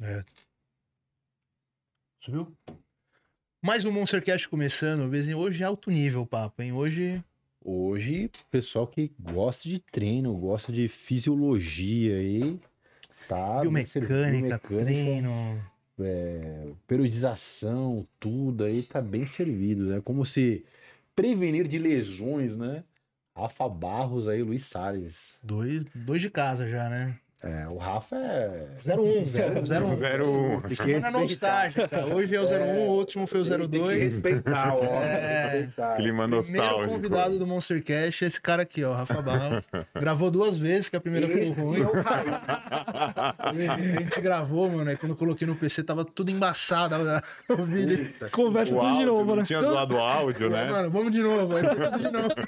É. Subiu? Mais um Monstercast começando. Hoje é alto nível o papo, hein? Hoje. Hoje, pessoal que gosta de treino, gosta de fisiologia aí. Tá, biomecânica, treino. É, periodização, tudo aí tá bem servido, né? Como se prevenir de lesões, né? Rafa Barros aí, Luiz Salles. Dois, dois de casa já, né? É, o Rafa é. 01, 01. 01. Semana não é nostálgica. Hoje é o 01, é, o último foi o 02. Tem que respeitar, ó. É, respeitar. Clima nostálgico. O convidado do Monster Cash é esse cara aqui, ó, Rafa Barros. Gravou duas vezes, que a primeira esse ficou ruim. É a gente gravou, mano. e quando eu coloquei no PC, tava tudo embaçado. O vídeo. Conversa o tudo áudio, de novo, né? Tinha doado o áudio, né? Mano, vamos de novo. Aí tudo de novo.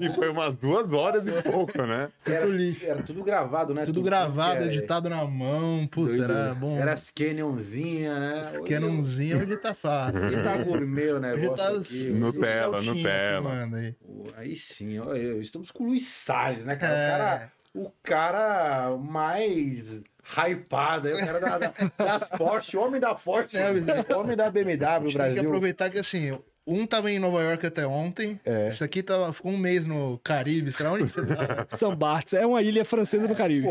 E foi umas duas horas e pouco, né? Era, era tudo gravado, né? Tudo gravado, é, editado na mão. Puta, era bom. Era as Canonzinha, né? As Canonzinha, hoje tá fácil. Hoje tá gourmet o negócio. Hoje tá aqui. Nutella, hoje tá Nutella. Aí. aí. sim, ó, estamos com o Luiz Salles, né, cara? É. O cara, o cara mais hypado. Aí o cara da, da, das Porsche, o homem da Porsche, é, homem da BMW Brasil. Tem que aproveitar que assim, um tava em Nova York até ontem. É. Isso aqui tava, ficou um mês no Caribe. Será onde você tá? São Bartos É uma ilha francesa é, no Caribe.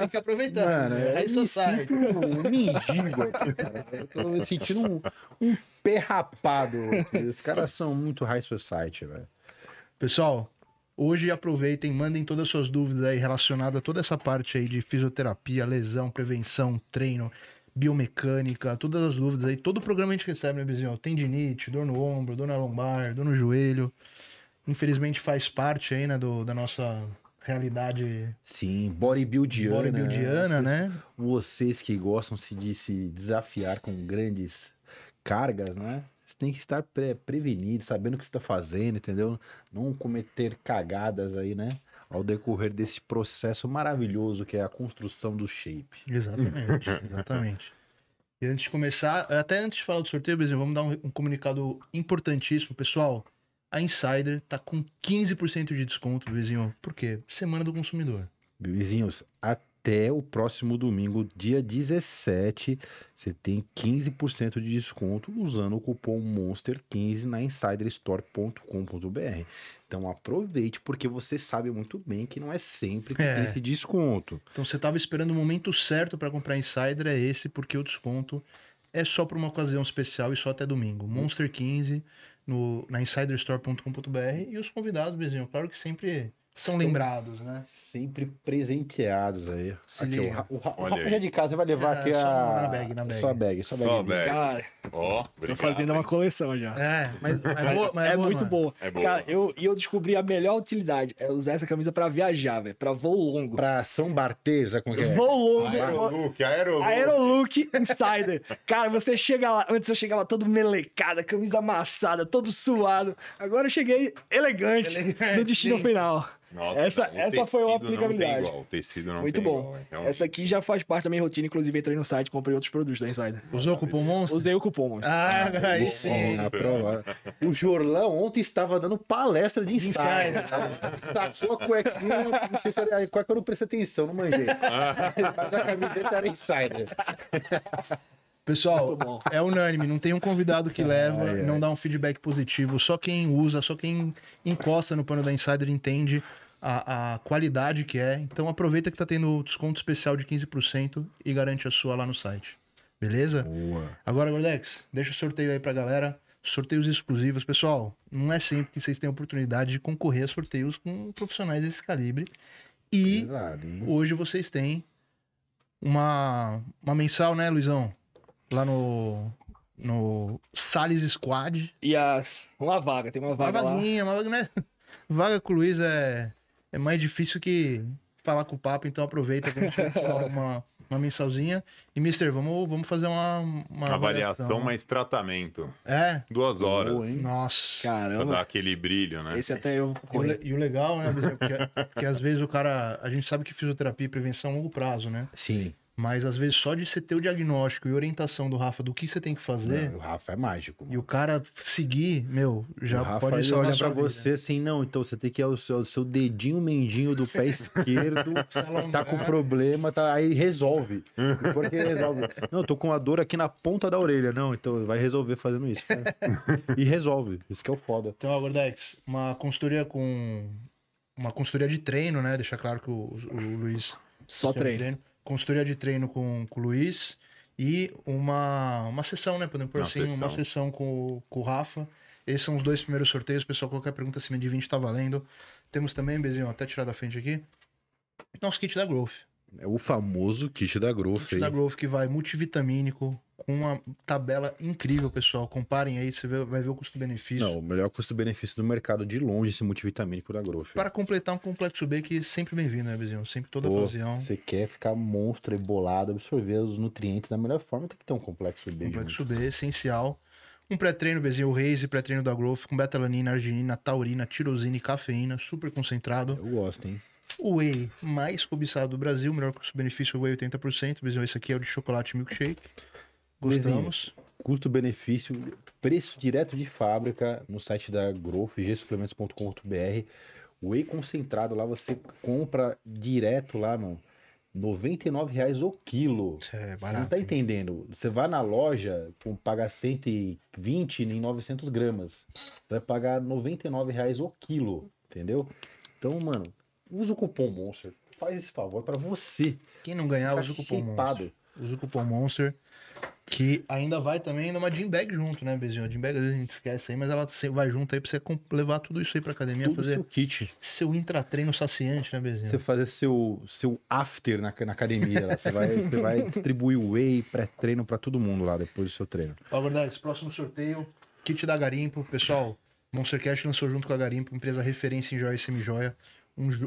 tem que aproveitar. Mano, né? Aí é só Um mendigo aqui, cara. Eu tô sentindo um, um pé rapado. Esses caras são muito high society, velho. Pessoal, Hoje aproveitem, mandem todas as suas dúvidas aí relacionadas a toda essa parte aí de fisioterapia, lesão, prevenção, treino biomecânica, todas as dúvidas aí, todo o programa a gente recebe, né, Bizinho? Tendinite, dor no ombro, dor na lombar, dor no joelho. Infelizmente faz parte aí, né, do, da nossa realidade. Sim, bodybuildiana. Bodybuildiana, né? Vocês que gostam de se desafiar com grandes cargas, né? Você tem que estar pré prevenido, sabendo o que você está fazendo, entendeu? Não cometer cagadas aí, né? ao decorrer desse processo maravilhoso que é a construção do shape. Exatamente, exatamente. E antes de começar, até antes de falar do sorteio, Bezinho, vamos dar um, um, comunicado importantíssimo, pessoal. A Insider tá com 15% de desconto, Bezinho. Por quê? Semana do consumidor. Vizinhos, a até o próximo domingo, dia 17. Você tem 15% de desconto usando o cupom MONSTER15 na insiderstore.com.br. Então aproveite, porque você sabe muito bem que não é sempre que é. tem esse desconto. Então você estava esperando o momento certo para comprar Insider, é esse, porque o desconto é só para uma ocasião especial e só até domingo. Monster 15 no, na insiderstore.com.br e os convidados, Bezinho, claro que sempre são lembrados, né? Sempre presenteados aí. Aqui, o, o, o Rafa já é de casa vai levar é, aqui a. Na bag, na bag. Só a bag, só a bag. Só bag. Cara, oh, obrigado, tô fazendo hein? uma coleção já. É, mas, mas, é, boa, mas é, é boa, muito boa. É boa. Cara, eu, e eu descobri a melhor utilidade é usar essa camisa pra viajar, velho. Pra voo longo. Pra São Bartesa, com que é? Voo longo. Aerolook, Aerolook. Aerolook Insider. Cara, você chega lá. Antes eu chegava todo melecado, camisa amassada, todo suado. Agora eu cheguei elegante, elegante. no destino final. Nossa, essa essa foi uma aplicabilidade. Não igual, o tecido não Muito bom. Igual, é Essa aqui já faz parte da minha rotina, inclusive entrei no site, comprei outros produtos da Insider. Usou o cupom Monstro? Usei o cupom Monstro. Ah, ah aí sim. o Jorlão ontem estava dando palestra de Insider. Sacou a cuequinha, não sei se era, a cueca eu não prestei atenção, não manjei. Mas a camiseta era Insider. Pessoal, é unânime, não tem um convidado que leva, ai, ai. não dá um feedback positivo. Só quem usa, só quem encosta no pano da Insider entende a, a qualidade que é. Então aproveita que tá tendo desconto especial de 15% e garante a sua lá no site. Beleza? Boa. Agora, Gordex, deixa o sorteio aí pra galera. Sorteios exclusivos. Pessoal, não é sempre que vocês têm a oportunidade de concorrer a sorteios com profissionais desse calibre. E Pesado, hoje vocês têm uma, uma mensal, né, Luizão? lá no no Sales Squad. E as uma vaga, tem uma vaga uma vaguinha, lá. Uma vaga, né? Vaga com o Luiz é é mais difícil que falar com o papo, então aproveita que a gente falar uma uma mensalzinha. E, mister, vamos, vamos fazer uma. uma avaliação, avaliação, né? mas tratamento. É. Duas horas. Boa, Nossa. Caramba. Pra dar aquele brilho, né? Esse até eu. E, e o legal, né, é porque, porque às vezes o cara. A gente sabe que fisioterapia e prevenção é longo prazo, né? Sim. Mas às vezes só de você ter o diagnóstico e orientação do Rafa do que você tem que fazer. Não, o Rafa é mágico. Mano. E o cara seguir, meu, já o Rafa, pode ele olha para né? você assim, não, então você tem que ir ao seu, ao seu dedinho mendinho do pé esquerdo, tá com problema, tá, aí resolve. Porque resolve. Não, eu tô com a dor aqui na ponta da orelha. Não, então vai resolver fazendo isso. Cara. E resolve. Isso que é o foda. Então, Dex uma consultoria com. Uma consultoria de treino, né? Deixar claro que o, o Luiz. Só treino. treino consultoria de treino com, com o Luiz e uma, uma sessão, né? Podemos pôr uma assim, sessão. uma sessão com, com o Rafa. Esses são os dois primeiros sorteios. Pessoal, qualquer pergunta acima de 20 está valendo. Temos também, Bezinho, até tirar da frente aqui, nosso kit da Growth. É o famoso kit da Growth. Kit aí. da Growth que vai multivitamínico, com uma tabela incrível, pessoal. Comparem aí, você vai ver o custo-benefício. Não, o melhor custo-benefício do mercado de longe esse multivitamínico da Growth. Para completar um complexo B que é sempre bem-vindo, né, Bezinho? Sempre toda Pô, ocasião. Você quer ficar monstro e bolado, absorver os nutrientes da melhor forma, tem que ter um complexo B. Complexo junto. B, essencial. Um pré-treino, Bezinho, o Raise pré-treino da Growth, com betalanina, arginina, taurina, tirosina e cafeína, super concentrado. Eu gosto, hein? O whey mais cobiçado do Brasil, melhor custo-benefício, o whey 80%, Bezinho, esse aqui é o de chocolate milkshake. Gostamos. Custo-benefício, preço direto de fábrica no site da Growth, gsuplementos.com.br. Whey concentrado lá, você compra direto lá, mano. R$ reais o quilo. É barato. Você não tá entendendo. Você vai na loja, pagar 120 em 900 gramas. Vai pagar R$ reais o quilo, entendeu? Então, mano, usa o cupom Monster. Faz esse favor para você. Quem não ganhar, usa o cupom Monster. Usa o cupom Monster. Que ainda vai também numa gym bag junto, né, Bezinho? A gym bag às vezes a gente esquece aí, mas ela vai junto aí pra você levar tudo isso aí pra academia, tudo fazer seu kit. Seu intratreino saciante, né, Bezinho? Você fazer seu, seu after na, na academia. Você, vai, você vai distribuir whey, pré-treino pra todo mundo lá depois do seu treino. Ó, Gordex, próximo sorteio, kit da Garimpo. Pessoal, Monstercast lançou junto com a Garimpo, empresa referência em joia e semijoia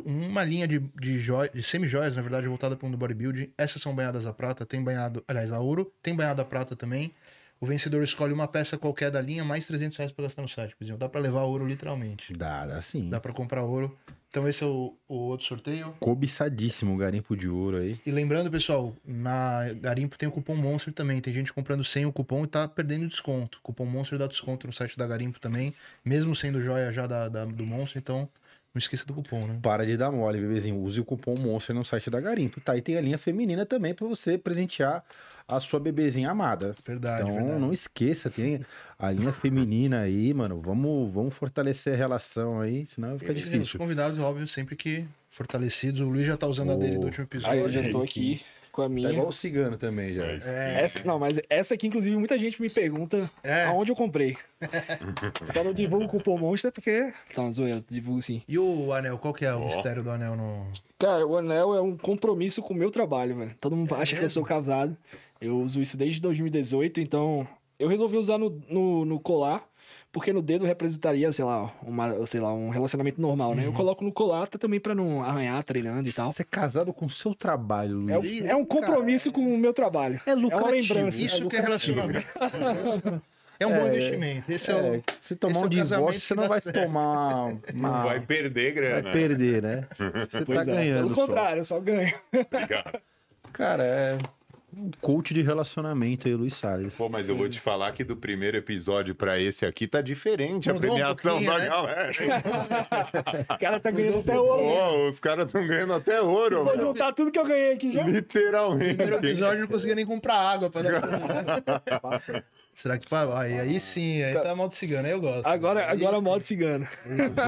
um, uma linha de, de, de semi-joias, na verdade, voltada para o mundo bodybuilding. Essas são banhadas a prata, tem banhado, aliás, a ouro, tem banhado a prata também. O vencedor escolhe uma peça qualquer da linha, mais 300 reais para gastar no site, por exemplo. Dá para levar ouro literalmente. Dá, dá sim. Dá para comprar ouro. Então esse é o, o outro sorteio. Cobiçadíssimo o garimpo de ouro aí. E lembrando, pessoal, na garimpo tem o cupom Monster também. Tem gente comprando sem o cupom e tá perdendo desconto. O cupom Monster dá desconto no site da garimpo também, mesmo sendo joia já da, da do Monster. Então não esqueça do cupom, né? Para de dar mole, bebezinho. Use o cupom Monster no site da Garimpo, tá? E tem a linha feminina também para você presentear a sua bebezinha amada. Verdade, então, verdade. não esqueça, tem a linha feminina aí, mano. Vamos, vamos fortalecer a relação aí, senão fica difícil. Os convidados, óbvio, sempre que fortalecidos. O Luiz já tá usando oh. a dele do último episódio. Aí eu já tô aqui com a tá minha. Tá igual o cigano também, já. É. Essa, é. não, mas essa aqui, inclusive, muita gente me pergunta é. aonde eu comprei. Só não divulgo o cupom Monster porque. Tá, zoeira, divulgo sim. E o anel, qual que é o oh. mistério do anel no. Cara, o anel é um compromisso com o meu trabalho, velho. Todo mundo é acha que eu sou casado. Eu uso isso desde 2018, então. Eu resolvi usar no, no, no colar porque no dedo representaria, sei lá, uma, sei lá um relacionamento normal, né? Uhum. Eu coloco no colata também para não arranhar treinando e tal. Você é casado com o seu trabalho, é Luiz. É, é um compromisso Cara, com o meu trabalho. É lucrativo. É uma lembrança. Isso é que é relacionamento. É um é, bom investimento. Esse é, é o, se tomar é um divórcio, você não vai certo. tomar. Uma... Vai perder grana. Vai perder, né? Você pois tá é. ganhando. Pelo só. contrário, só ganho Obrigado. Cara, é um coach de relacionamento aí, Luiz Salles. Pô, mas eu vou te falar que do primeiro episódio para esse aqui tá diferente Mudou a premiação um da né? galera. tá ganhando até ouro. Pô, os caras estão ganhando até ouro. Vou juntar tudo que eu ganhei aqui já. Literalmente. No primeiro episódio não conseguia nem comprar água pra dar. Será que aí, aí sim, aí tá, modo cigano, aí eu gosto. Agora, agora é modo cigano.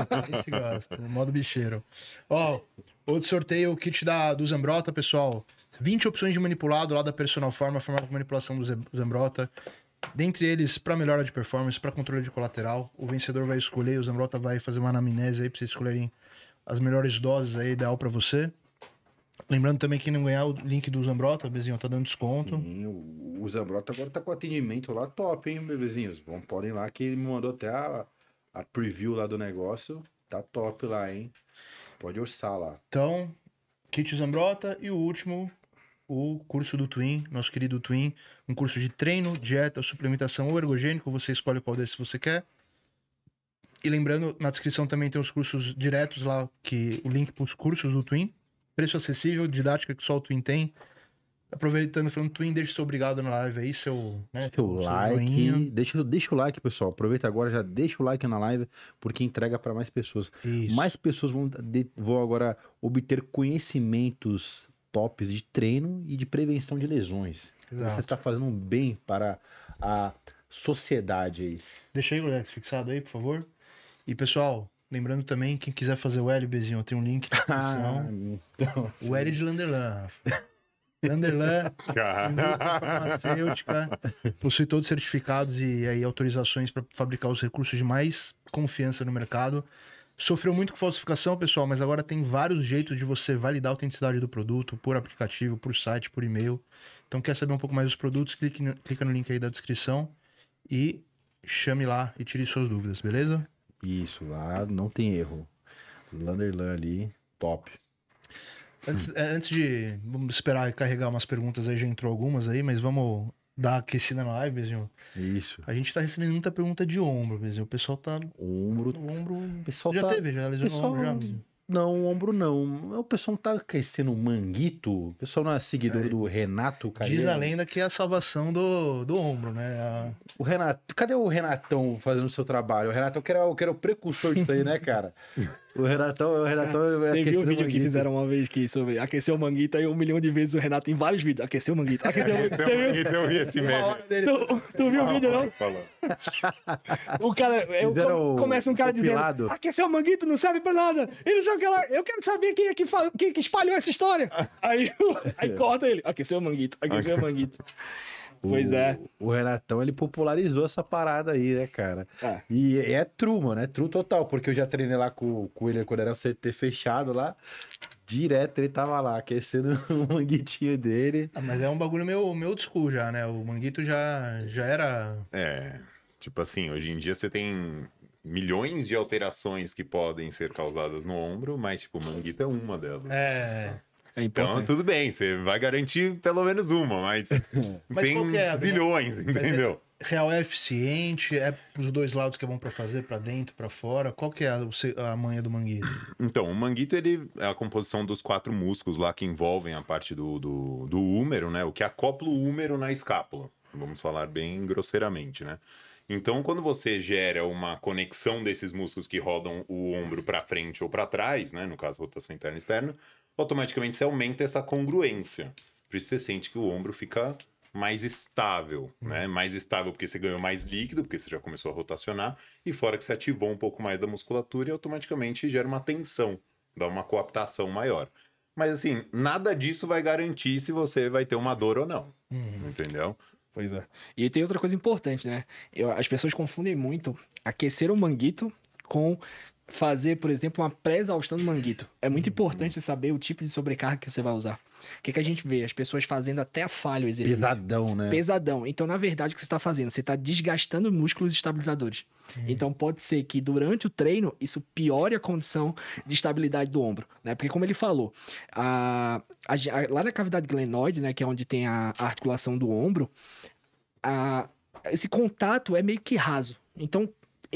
A gente gosta, modo bicheiro. Ó, outro sorteio, o kit da, do Zambrota, pessoal. 20 opções de manipulado lá da Personal Forma, formato de manipulação do Zambrota. Dentre eles, para melhora de performance, para controle de colateral, o vencedor vai escolher, o Zambrota vai fazer uma anamnese aí para vocês escolherem as melhores doses aí ideal para você. Lembrando também que não ganhar o link do Zambrota, bebezinho, tá dando desconto. Sim, o Zambrota agora tá com atendimento lá top, hein, bebezinhos? Bom, podem lá que ele me mandou até a, a preview lá do negócio. Tá top lá, hein? Pode orçar lá. Então, kit Zambrota e o último, o curso do Twin, nosso querido Twin, um curso de treino, dieta, suplementação ou ergogênico, você escolhe qual desses você quer. E lembrando, na descrição também tem os cursos diretos lá, que o link para os cursos do Twin, preço acessível, didática que só o Twin tem. Aproveitando falando Twin, deixa seu obrigado na live aí, seu, né, seu, seu like, doinho. deixa, deixa o like, pessoal. Aproveita agora, já deixa o like na live, porque entrega para mais pessoas. Isso. Mais pessoas vão, vão agora obter conhecimentos tops de treino e de prevenção de lesões. Então, Exato. Você está fazendo um bem para a sociedade aí. Deixa aí, Alex fixado aí, por favor. E pessoal, lembrando também, quem quiser fazer o L, Bezinho, tem um link. Ah, então, O L de Landerlan, Rafa. Landerlan, farmacêutica, possui todos os certificados e aí autorizações para fabricar os recursos de mais confiança no mercado sofreu muito com falsificação, pessoal, mas agora tem vários jeitos de você validar a autenticidade do produto por aplicativo, por site, por e-mail. Então, quer saber um pouco mais dos produtos? Clique no, clica no link aí da descrição e chame lá e tire suas dúvidas, beleza? Isso, lá não tem erro. Landerlan ali, top. Antes, é, antes de. Vamos esperar carregar umas perguntas aí, já entrou algumas aí, mas vamos da aquecida na live, Bezinho. Isso. A gente tá recebendo muita pergunta de ombro, Bezinho. O pessoal tá. Ombro. O ombro. Pessoal já tá... teve, já lesionou pessoal... o ombro já, Bezinho. Não, ombro não. O pessoal não tá aquecendo o manguito. O pessoal não é seguidor é. do Renato Calheiro. Diz a lenda que é a salvação do, do ombro, né? A... O Renato. Cadê o Renatão fazendo o seu trabalho? O Renatão eu era, que era o precursor disso aí, né, cara? O Renatão, o Renatão. É você viu o vídeo que fizeram uma vez que sobre aqueceu o Manguita e um milhão de vezes o Renato em vários vídeos. Aqueceu o Manguita. Aqueceu o Manguita. eu vi esse meme. Tu, tu viu o vídeo, não? o cara. Eu, com, começa um cara dizendo. Aqueceu o Manguita, não serve pra nada. ele não que Eu quero saber quem é que, faz, quem, é que espalhou essa história. Aí, aí corta ele. Aqueceu o Manguita. Aqueceu o Manguita. Pois é. o, é. O Renatão, ele popularizou essa parada aí, né, cara? É. E é true, mano, é true total, porque eu já treinei lá com, com ele quando era o CT fechado lá. Direto ele tava lá, aquecendo o manguitinho dele. Ah, mas é um bagulho meu, meu school já, né? O manguito já, já era. É. Tipo assim, hoje em dia você tem milhões de alterações que podem ser causadas no ombro, mas, tipo, o manguito é uma delas. É. Tá? Então, então, é então, tudo bem, você vai garantir pelo menos uma, mas, mas tem é bilhões, é entendeu? Real é eficiente, é os dois lados que é bom para fazer, para dentro, para fora. Qual que é a, a manha do manguito? Então, o manguito ele é a composição dos quatro músculos lá que envolvem a parte do, do, do húmero, né? O que acopla o húmero na escápula. Vamos falar bem grosseiramente, né? Então, quando você gera uma conexão desses músculos que rodam o ombro para frente ou para trás, né, no caso rotação interna e externa, automaticamente você aumenta essa congruência. Por isso você sente que o ombro fica mais estável, né? Uhum. Mais estável porque você ganhou mais líquido, porque você já começou a rotacionar, e fora que você ativou um pouco mais da musculatura e automaticamente gera uma tensão, dá uma coaptação maior. Mas assim, nada disso vai garantir se você vai ter uma dor ou não. Uhum. Entendeu? Pois é. E tem outra coisa importante, né? Eu, as pessoas confundem muito aquecer o manguito com fazer, por exemplo, uma pré-exaustão do manguito. É muito uhum. importante saber o tipo de sobrecarga que você vai usar. O que, que a gente vê? As pessoas fazendo até a falha o exercício. Pesadão, né? Pesadão. Então, na verdade, o que você está fazendo? Você está desgastando músculos estabilizadores. Uhum. Então, pode ser que durante o treino, isso piore a condição de estabilidade do ombro, né? Porque, como ele falou, a, a, a, lá na cavidade glenoide, né, que é onde tem a, articulação do ombro, esse contato é meio que raso. Então,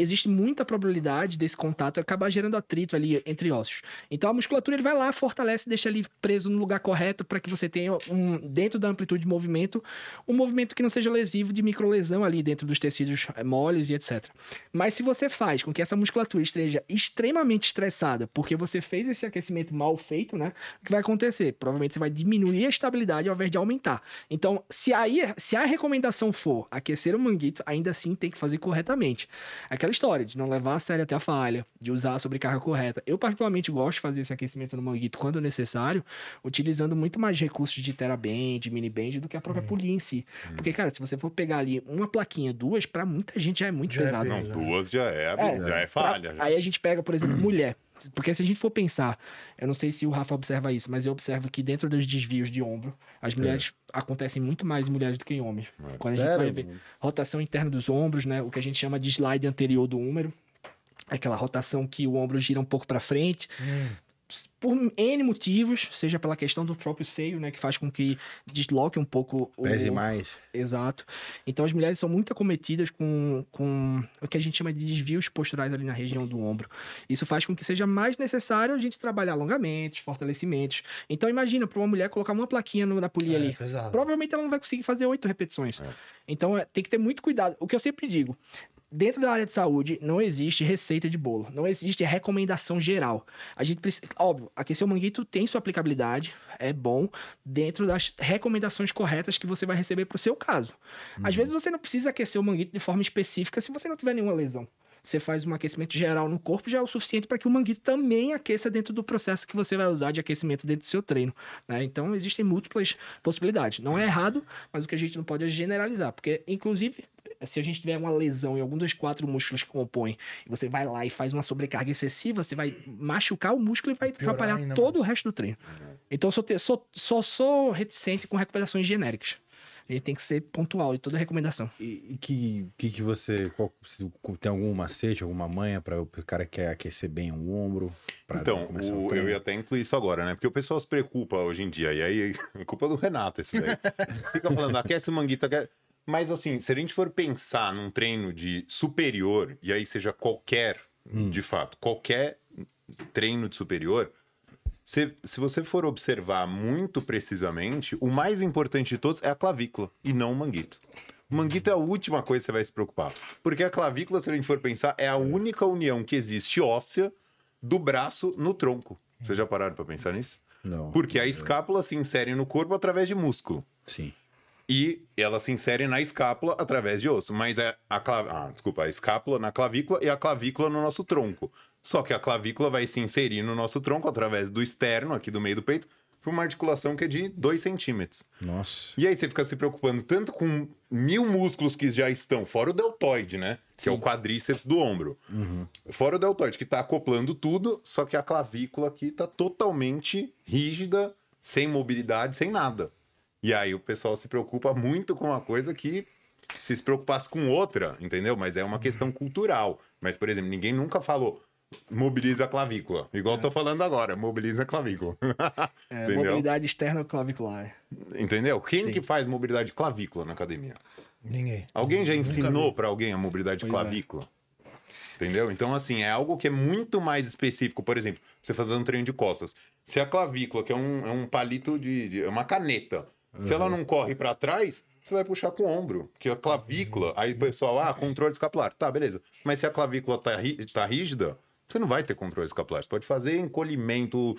existe muita probabilidade desse contato acabar gerando atrito ali entre ossos. Então a musculatura ele vai lá, fortalece, deixa ali preso no lugar correto para que você tenha um dentro da amplitude de movimento, um movimento que não seja lesivo de microlesão ali dentro dos tecidos eh, moles e etc. Mas se você faz com que essa musculatura esteja extremamente estressada, porque você fez esse aquecimento mal feito, né? O que vai acontecer? Provavelmente você vai diminuir a estabilidade ao invés de aumentar. Então, se aí, se a recomendação for aquecer o manguito, ainda assim tem que fazer corretamente. Aquela aquela história de não levar a sério até a falha, de usar a sobrecarga correta. Eu, particularmente, gosto de fazer esse aquecimento no manguito quando necessário, utilizando muito mais recursos de teraband, mini-band, do que a própria hum. polia em si. Hum. Porque, cara, se você for pegar ali uma plaquinha, duas, para muita gente já é muito já é pesado. É não, duas já é, é já é falha. Pra... Já. Aí a gente pega, por exemplo, mulher. Porque se a gente for pensar, eu não sei se o Rafa observa isso, mas eu observo que dentro dos desvios de ombro, as é. mulheres é. acontecem muito mais em mulheres do que em homens. É, Quando Sério? a gente vai ver rotação interna dos ombros, né? O que a gente chama de slide anterior do húmero. É aquela rotação que o ombro gira um pouco para frente, hum por N motivos, seja pela questão do próprio seio, né, que faz com que desloque um pouco o... Pese mais. Exato. Então as mulheres são muito acometidas com, com o que a gente chama de desvios posturais ali na região do ombro. Isso faz com que seja mais necessário a gente trabalhar alongamentos, fortalecimentos. Então imagina, para uma mulher colocar uma plaquinha no, na polia é, ali, pesado. provavelmente ela não vai conseguir fazer oito repetições. É. Então é, tem que ter muito cuidado. O que eu sempre digo, dentro da área de saúde não existe receita de bolo, não existe recomendação geral. A gente precisa, óbvio, aquecer o manguito tem sua aplicabilidade, é bom dentro das recomendações corretas que você vai receber para o seu caso. Uhum. Às vezes você não precisa aquecer o manguito de forma específica se você não tiver nenhuma lesão. Você faz um aquecimento geral no corpo já é o suficiente para que o manguito também aqueça dentro do processo que você vai usar de aquecimento dentro do seu treino. Né? Então existem múltiplas possibilidades. Não é errado, mas o que a gente não pode é generalizar, porque inclusive se a gente tiver uma lesão em algum dos quatro músculos que compõem, e você vai lá e faz uma sobrecarga excessiva, você vai machucar o músculo e vai Piorar atrapalhar todo mais. o resto do treino. Uhum. Então, eu sou, sou, sou reticente com recomendações genéricas. A gente tem que ser pontual em toda recomendação. E, e que, que, que você. Qual, tem algum macete, alguma manha para o cara quer aquecer bem o ombro? então, o, eu ia até incluir isso agora, né? Porque o pessoal se preocupa hoje em dia. E aí, é culpa do Renato esse daí. Fica falando, aquece manguita, aquece. Mas assim, se a gente for pensar num treino de superior, e aí seja qualquer, hum. de fato, qualquer treino de superior, se, se você for observar muito precisamente, o mais importante de todos é a clavícula e não o manguito. O manguito é a última coisa que você vai se preocupar. Porque a clavícula, se a gente for pensar, é a única união que existe óssea do braço no tronco. Vocês já pararam para pensar nisso? Não. Porque a escápula se insere no corpo através de músculo. Sim e ela se insere na escápula através de osso. Mas é a, clav... ah, desculpa, a escápula na clavícula e a clavícula no nosso tronco. Só que a clavícula vai se inserir no nosso tronco através do externo, aqui do meio do peito, para uma articulação que é de 2 centímetros. Nossa. E aí você fica se preocupando tanto com mil músculos que já estão, fora o deltoide, né? Sim. Que é o quadríceps do ombro. Uhum. Fora o deltoide, que está acoplando tudo, só que a clavícula aqui está totalmente rígida, sem mobilidade, sem nada. E aí o pessoal se preocupa muito com uma coisa que se, se preocupasse com outra, entendeu? Mas é uma questão uhum. cultural. Mas, por exemplo, ninguém nunca falou mobiliza a clavícula. Igual é. eu tô falando agora, mobiliza a clavícula. é, mobilidade externa clavicular. Entendeu? Quem Sim. que faz mobilidade clavícula na academia? Ninguém. Alguém já ensinou para alguém a mobilidade pois é. clavícula? É. Entendeu? Então, assim, é algo que é muito mais específico. Por exemplo, você fazer um treino de costas. Se a clavícula, que é um, é um palito de, de. é uma caneta. Se ela não corre para trás, você vai puxar com o ombro, que a clavícula. Aí o pessoal, ah, controle escapular. Tá, beleza. Mas se a clavícula tá, tá rígida, você não vai ter controle escapular. Você pode fazer encolhimento,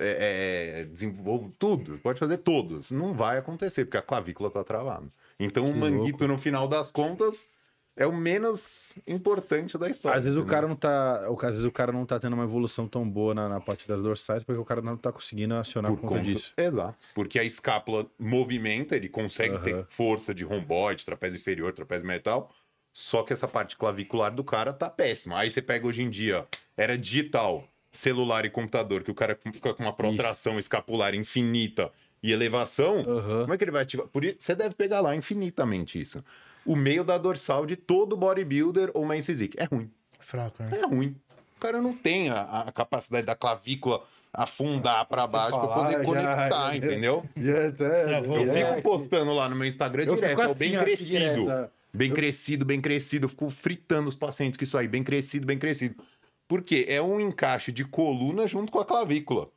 é, é, desenvolvo, tudo. Pode fazer todos. Não vai acontecer, porque a clavícula tá travada. Então que o manguito, louco. no final das contas, é o menos importante da história. Às vezes o cara não tá. Às vezes o cara não tá tendo uma evolução tão boa na, na parte das dorsais, porque o cara não tá conseguindo acionar por, por conta, conta, disso. Exato. Porque a escápula movimenta, ele consegue uhum. ter força de romboide, trapézio inferior, trapézio metal. Só que essa parte clavicular do cara tá péssima. Aí você pega hoje em dia, era digital, celular e computador, que o cara fica com uma protração Isso. escapular infinita e elevação, uhum. como é que ele vai ativar? Por isso, você deve pegar lá infinitamente isso o meio da dorsal de todo bodybuilder ou main Physique. É ruim. Fraco, né? É ruim. O cara não tem a, a capacidade da clavícula afundar para baixo para poder conectar, já, entendeu? Já, é é já, eu é. fico postando lá no meu Instagram eu direto, assim, bem crescido. Bem eu... crescido, bem crescido. fico fritando os pacientes com isso aí, bem crescido, bem crescido. Porque é um encaixe de coluna junto com a clavícula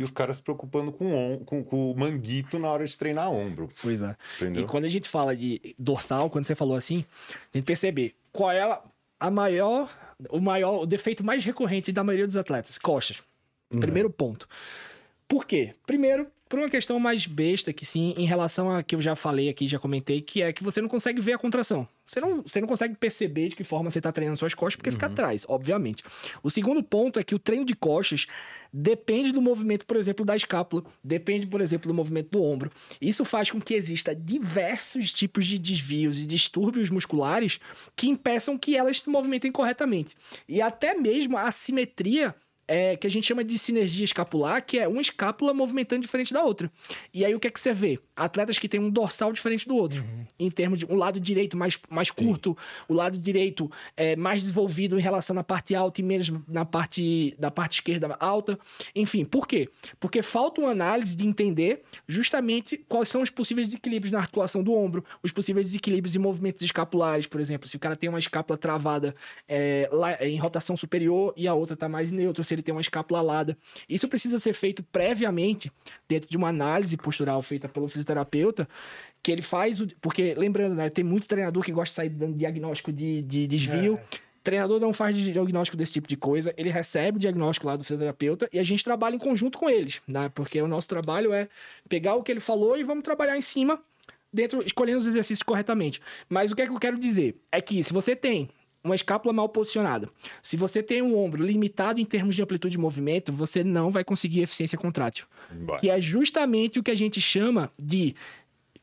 e os caras se preocupando com, com, com, o manguito na hora de treinar ombro. Pois é. Entendeu? E quando a gente fala de dorsal, quando você falou assim, a gente percebe qual é a maior, o maior, o defeito mais recorrente da maioria dos atletas, costas. Uhum. Primeiro uhum. ponto. Por quê? Primeiro, por uma questão mais besta, que sim, em relação a que eu já falei aqui, já comentei, que é que você não consegue ver a contração. Você não, você não consegue perceber de que forma você está treinando suas costas, porque uhum. fica atrás, obviamente. O segundo ponto é que o treino de costas depende do movimento, por exemplo, da escápula, depende, por exemplo, do movimento do ombro. Isso faz com que exista diversos tipos de desvios e distúrbios musculares que impeçam que elas se movimentem corretamente. E até mesmo a simetria é, que a gente chama de sinergia escapular, que é uma escápula movimentando diferente da outra. E aí o que é que você vê? Atletas que têm um dorsal diferente do outro, uhum. em termos de um lado direito mais, mais curto, Sim. o lado direito é, mais desenvolvido em relação à parte alta e menos na parte da parte esquerda alta. Enfim, por quê? Porque falta uma análise de entender justamente quais são os possíveis desequilíbrios na articulação do ombro, os possíveis desequilíbrios em movimentos escapulares, por exemplo. Se o cara tem uma escápula travada é, lá, em rotação superior e a outra está mais neutra, se ele tem uma escápula alada. Isso precisa ser feito previamente, dentro de uma análise postural feita pelo fisioterapeuta, que ele faz o. Porque, lembrando, né? Tem muito treinador que gosta de sair dando diagnóstico de, de desvio. É. Treinador não faz diagnóstico desse tipo de coisa, ele recebe o diagnóstico lá do fisioterapeuta e a gente trabalha em conjunto com eles, né? Porque o nosso trabalho é pegar o que ele falou e vamos trabalhar em cima dentro, escolhendo os exercícios corretamente. Mas o que é que eu quero dizer? É que se você tem uma escápula mal posicionada. Se você tem um ombro limitado em termos de amplitude de movimento, você não vai conseguir eficiência contrátil. Que é justamente o que a gente chama de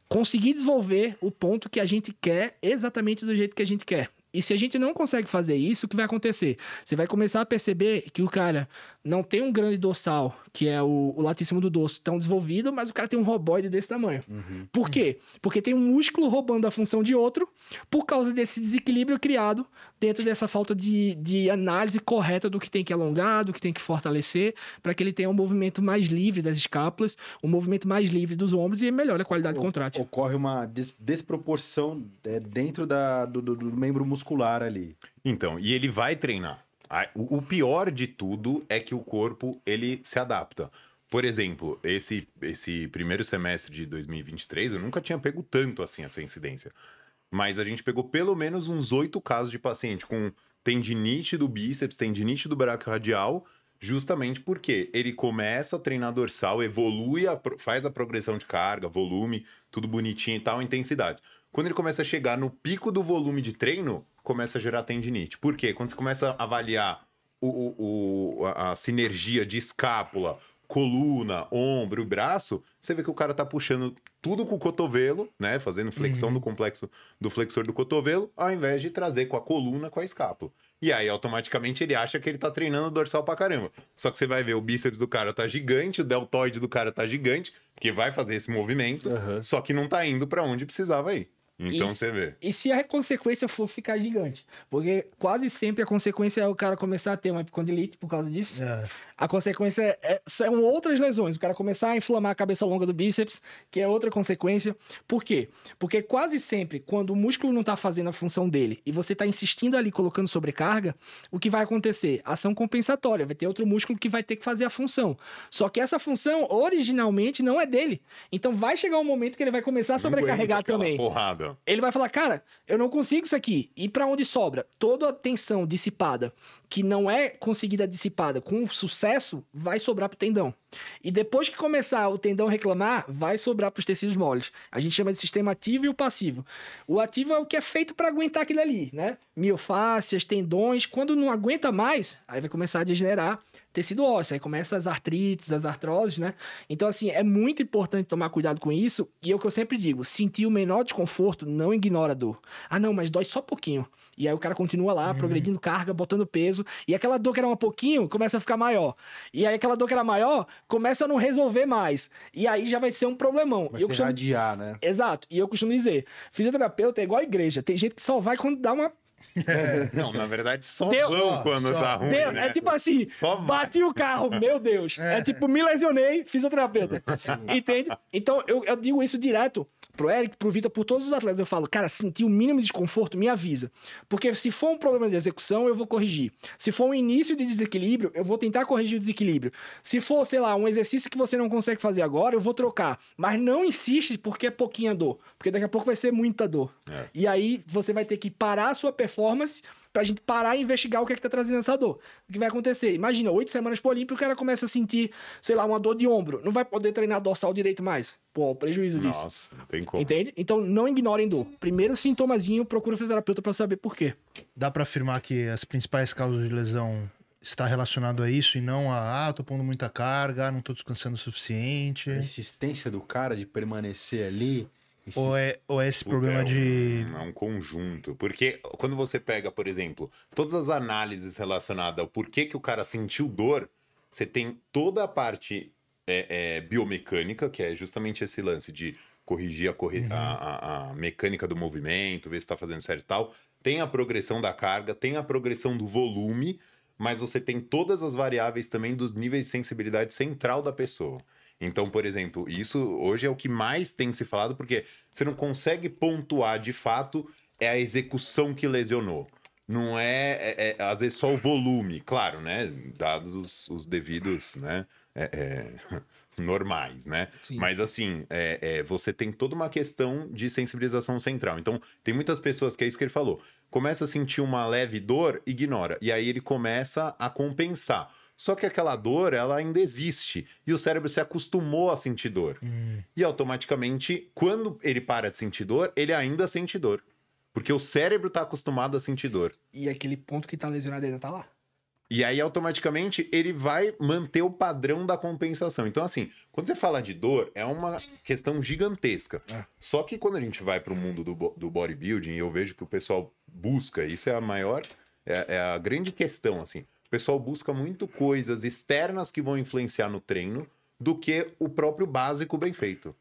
conseguir desenvolver o ponto que a gente quer exatamente do jeito que a gente quer. E se a gente não consegue fazer isso, o que vai acontecer? Você vai começar a perceber que o cara não tem um grande dorsal, que é o, o latíssimo do dorso, tão desenvolvido, mas o cara tem um roboide desse tamanho. Uhum. Por quê? Porque tem um músculo roubando a função de outro por causa desse desequilíbrio criado dentro dessa falta de, de análise correta do que tem que alongar, do que tem que fortalecer, para que ele tenha um movimento mais livre das escápulas, um movimento mais livre dos ombros e melhora a qualidade o, do contrato. Ocorre uma des desproporção é, dentro da, do, do, do membro muscular muscular ali. Então, e ele vai treinar. O pior de tudo é que o corpo ele se adapta. Por exemplo, esse, esse primeiro semestre de 2023, eu nunca tinha pego tanto assim essa incidência. Mas a gente pegou pelo menos uns oito casos de paciente com tendinite do bíceps, tendinite do braço radial, justamente porque ele começa a treinar dorsal, evolui, a, faz a progressão de carga, volume, tudo bonitinho e tal, intensidade. Quando ele começa a chegar no pico do volume de treino, começa a gerar tendinite. Por quê? Quando você começa a avaliar o, o, o a, a sinergia de escápula, coluna, ombro, braço, você vê que o cara tá puxando tudo com o cotovelo, né? Fazendo flexão uhum. do complexo do flexor do cotovelo, ao invés de trazer com a coluna, com a escápula. E aí, automaticamente, ele acha que ele tá treinando dorsal pra caramba. Só que você vai ver, o bíceps do cara tá gigante, o deltoide do cara tá gigante, que vai fazer esse movimento, uhum. só que não tá indo para onde precisava ir. Então e, você vê. E se a consequência for ficar gigante? Porque quase sempre a consequência é o cara começar a ter uma epicondilite por causa disso. É. A consequência é, são outras lesões. O cara começar a inflamar a cabeça longa do bíceps, que é outra consequência. Por quê? Porque quase sempre, quando o músculo não está fazendo a função dele e você está insistindo ali colocando sobrecarga, o que vai acontecer? Ação compensatória. Vai ter outro músculo que vai ter que fazer a função. Só que essa função, originalmente, não é dele. Então vai chegar um momento que ele vai começar a sobrecarregar também. Porrada. Legal. Ele vai falar, cara, eu não consigo isso aqui. E para onde sobra? Toda a tensão dissipada, que não é conseguida dissipada com sucesso, vai sobrar pro tendão. E depois que começar o tendão reclamar, vai sobrar pros tecidos moles. A gente chama de sistema ativo e o passivo. O ativo é o que é feito para aguentar aquilo ali, né? Miofácias, tendões. Quando não aguenta mais, aí vai começar a degenerar tecido ósseo. Aí começa as artrites, as artroses, né? Então, assim, é muito importante tomar cuidado com isso. E é o que eu sempre digo: sentir o menor desconforto, não ignora a dor. Ah, não, mas dói só pouquinho. E aí o cara continua lá, uhum. progredindo carga, botando peso. E aquela dor que era um pouquinho começa a ficar maior. E aí aquela dor que era maior começa a não resolver mais. E aí já vai ser um problemão. Vai eu costumo... radiar, né? Exato. E eu costumo dizer: fisioterapeuta é igual a igreja. Tem gente que só vai quando dá uma é. Não, na verdade, só Deu, vão quando só. tá ruim. Deu, né? É tipo assim, só bati vai. o carro, meu Deus. É. é tipo, me lesionei, fisioterapeuta. Entende? Então, eu, eu digo isso direto pro Eric, pro Vita, por todos os atletas, eu falo, cara, senti o mínimo de desconforto, me avisa. Porque se for um problema de execução, eu vou corrigir. Se for um início de desequilíbrio, eu vou tentar corrigir o desequilíbrio. Se for, sei lá, um exercício que você não consegue fazer agora, eu vou trocar. Mas não insiste porque é pouquinha dor. Porque daqui a pouco vai ser muita dor. É. E aí você vai ter que parar a sua performance pra gente parar e investigar o que é que tá trazendo essa dor. O que vai acontecer? Imagina, oito semanas pro Olímpio, o cara começa a sentir, sei lá, uma dor de ombro. Não vai poder treinar dorsal direito mais. Pô, prejuízo disso. Nossa, não tem como. Entende? Então não ignorem dor. Primeiro sintomazinho, procura o fisioterapeuta para saber por quê. Dá para afirmar que as principais causas de lesão está relacionado a isso e não a ah, tô pondo muita carga, não tô descansando o suficiente. A insistência do cara de permanecer ali ou, é, ou é esse Puta, problema é um, de. É um conjunto. Porque quando você pega, por exemplo, todas as análises relacionadas ao porquê que o cara sentiu dor, você tem toda a parte é, é, biomecânica, que é justamente esse lance de corrigir a, corre... uhum. a, a, a mecânica do movimento, ver se está fazendo certo e tal. Tem a progressão da carga, tem a progressão do volume, mas você tem todas as variáveis também dos níveis de sensibilidade central da pessoa. Então, por exemplo, isso hoje é o que mais tem se falado, porque você não consegue pontuar de fato é a execução que lesionou. Não é, é, é às vezes, só o volume, claro, né? Dados os, os devidos, né? É, é normais, né? Sim. Mas assim, é, é, você tem toda uma questão de sensibilização central. Então, tem muitas pessoas que é isso que ele falou começa a sentir uma leve dor, ignora. E aí ele começa a compensar. Só que aquela dor, ela ainda existe. E o cérebro se acostumou a sentir dor. Hum. E automaticamente, quando ele para de sentir dor, ele ainda sente dor. Porque o cérebro está acostumado a sentir dor. E aquele ponto que está lesionado ainda está lá. E aí, automaticamente, ele vai manter o padrão da compensação. Então, assim, quando você fala de dor, é uma questão gigantesca. É. Só que quando a gente vai para o mundo do, do bodybuilding, eu vejo que o pessoal busca, isso é a maior, é, é a grande questão, assim. O pessoal busca muito coisas externas que vão influenciar no treino do que o próprio básico bem feito.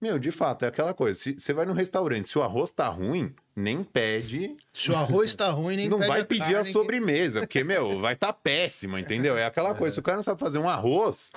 Meu, de fato, é aquela coisa. Se você vai num restaurante, se o arroz tá ruim, nem pede. Se o arroz tá ruim, nem não pede. Não vai a pedir a sobremesa, porque, meu, vai tá péssima, entendeu? É aquela é. coisa. Se o cara não sabe fazer um arroz,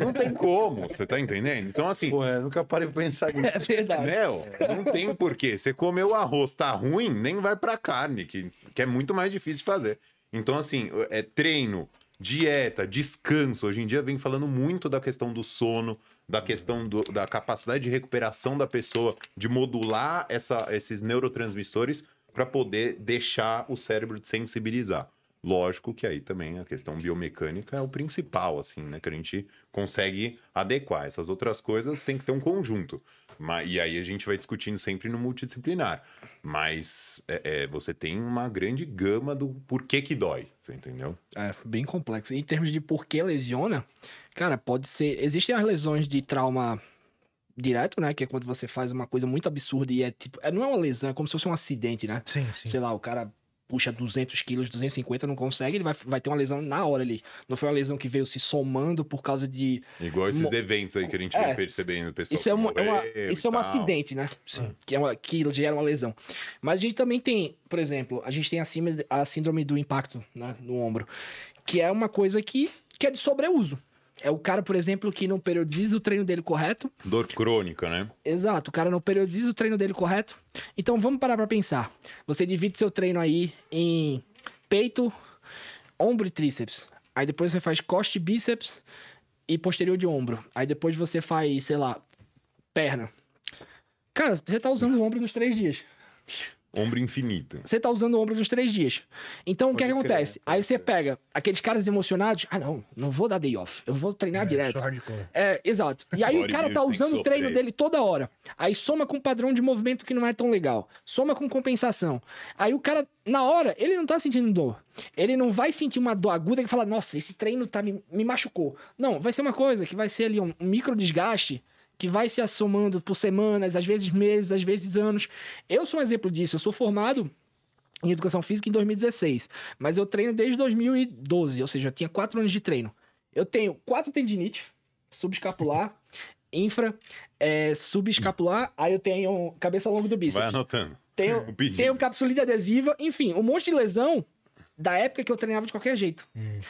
não tem como, você tá entendendo? Então, assim. Pô, eu nunca parei pra pensar nisso. É verdade. Meu, não tem porquê. Você comeu o arroz, tá ruim, nem vai pra carne, que, que é muito mais difícil de fazer. Então, assim, é treino, dieta, descanso. Hoje em dia vem falando muito da questão do sono, da questão do, da capacidade de recuperação da pessoa, de modular essa, esses neurotransmissores para poder deixar o cérebro de sensibilizar. Lógico que aí também a questão biomecânica é o principal, assim, né? Que a gente consegue adequar. Essas outras coisas tem que ter um conjunto. Mas, e aí a gente vai discutindo sempre no multidisciplinar. Mas é, é, você tem uma grande gama do porquê que dói, você entendeu? É, bem complexo. Em termos de porquê lesiona, Cara, pode ser. Existem as lesões de trauma direto, né? Que é quando você faz uma coisa muito absurda e é tipo. É, não é uma lesão, é como se fosse um acidente, né? Sim, sim. Sei lá, o cara puxa 200 quilos, 250, não consegue, ele vai, vai ter uma lesão na hora ali. Não foi uma lesão que veio se somando por causa de... Igual esses Mo... eventos aí que a gente é, vem percebendo, pessoal Isso é, uma, é uma isso é um acidente, né? Sim. Que, é uma, que gera uma lesão. Mas a gente também tem, por exemplo, a gente tem a síndrome, a síndrome do impacto né, no ombro, que é uma coisa que, que é de sobreuso. É o cara, por exemplo, que não periodiza o treino dele correto. Dor crônica, né? Exato, o cara não periodiza o treino dele correto. Então vamos parar para pensar. Você divide seu treino aí em peito, ombro e tríceps. Aí depois você faz costa e bíceps e posterior de ombro. Aí depois você faz, sei lá, perna. Cara, você tá usando o ombro nos três dias. Ombro infinito. Você tá usando o ombro dos três dias. Então, o que, é que acontece? Aí você pega aqueles caras emocionados. Ah, não, não vou dar day off. Eu vou treinar é, direto. É, exato. E aí o cara tá usando o treino dele toda hora. Aí soma com um padrão de movimento que não é tão legal. Soma com compensação. Aí o cara, na hora, ele não tá sentindo dor. Ele não vai sentir uma dor aguda que fala, nossa, esse treino tá me, me machucou. Não, vai ser uma coisa que vai ser ali um micro desgaste que vai se assomando por semanas, às vezes meses, às vezes anos. Eu sou um exemplo disso. Eu sou formado em educação física em 2016, mas eu treino desde 2012, ou seja, eu tinha quatro anos de treino. Eu tenho quatro tendinites, subescapular, infra, é, subescapular, aí eu tenho cabeça longa do bíceps. Vai anotando. Tenho, tenho capsulite adesiva, enfim, um monte de lesão da época que eu treinava de qualquer jeito. Hum.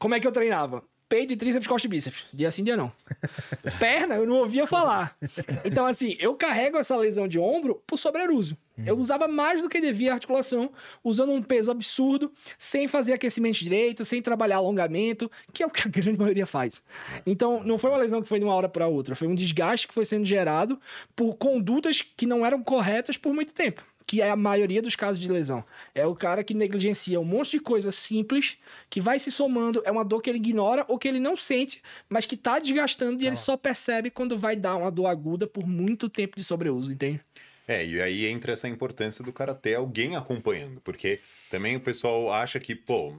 Como é que eu treinava? peito e tríceps, costa e bíceps. Dia sim, dia não. Perna, eu não ouvia falar. Então, assim, eu carrego essa lesão de ombro por sobreuso. Hum. Eu usava mais do que devia a articulação, usando um peso absurdo, sem fazer aquecimento direito, sem trabalhar alongamento, que é o que a grande maioria faz. Então, não foi uma lesão que foi de uma hora para outra, foi um desgaste que foi sendo gerado por condutas que não eram corretas por muito tempo que é a maioria dos casos de lesão. É o cara que negligencia um monte de coisa simples que vai se somando, é uma dor que ele ignora ou que ele não sente, mas que tá desgastando e ele só percebe quando vai dar uma dor aguda por muito tempo de sobreuso, entende? É, e aí entra essa importância do cara ter alguém acompanhando, porque também o pessoal acha que, pô,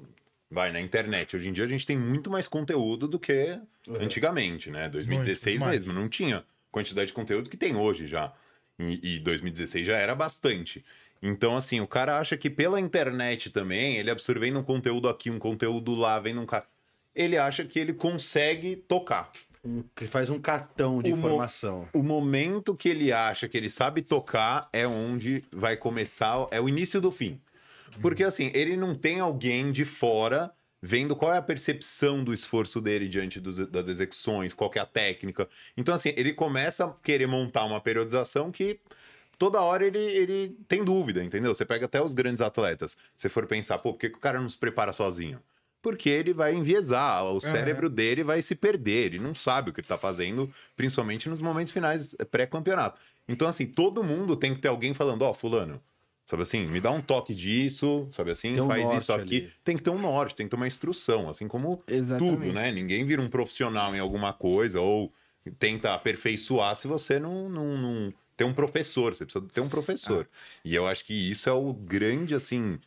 vai na internet. Hoje em dia a gente tem muito mais conteúdo do que é. antigamente, né? 2016 muito, mesmo, não tinha quantidade de conteúdo que tem hoje já e 2016 já era bastante. Então, assim, o cara acha que pela internet também, ele absorvendo um conteúdo aqui, um conteúdo lá, vem um cara. Ele acha que ele consegue tocar. que faz um catão de o informação. Mo o momento que ele acha que ele sabe tocar é onde vai começar, é o início do fim. Porque, uhum. assim, ele não tem alguém de fora vendo qual é a percepção do esforço dele diante dos, das execuções, qual é a técnica. Então, assim, ele começa a querer montar uma periodização que toda hora ele, ele tem dúvida, entendeu? Você pega até os grandes atletas, você for pensar, pô, por que, que o cara não se prepara sozinho? porque ele vai enviesar, o cérebro uhum. dele vai se perder, ele não sabe o que ele tá fazendo, principalmente nos momentos finais é, pré-campeonato. Então, assim, todo mundo tem que ter alguém falando, ó, oh, fulano, Sabe assim, me dá um toque disso, sabe assim, um faz isso aqui. Ali. Tem que ter um norte, tem que ter uma instrução, assim como Exatamente. tudo, né? Ninguém vira um profissional em alguma coisa ou tenta aperfeiçoar se você não, não, não um professor, você precisa ter um professor. Ah. E eu acho que isso é o grande, assim,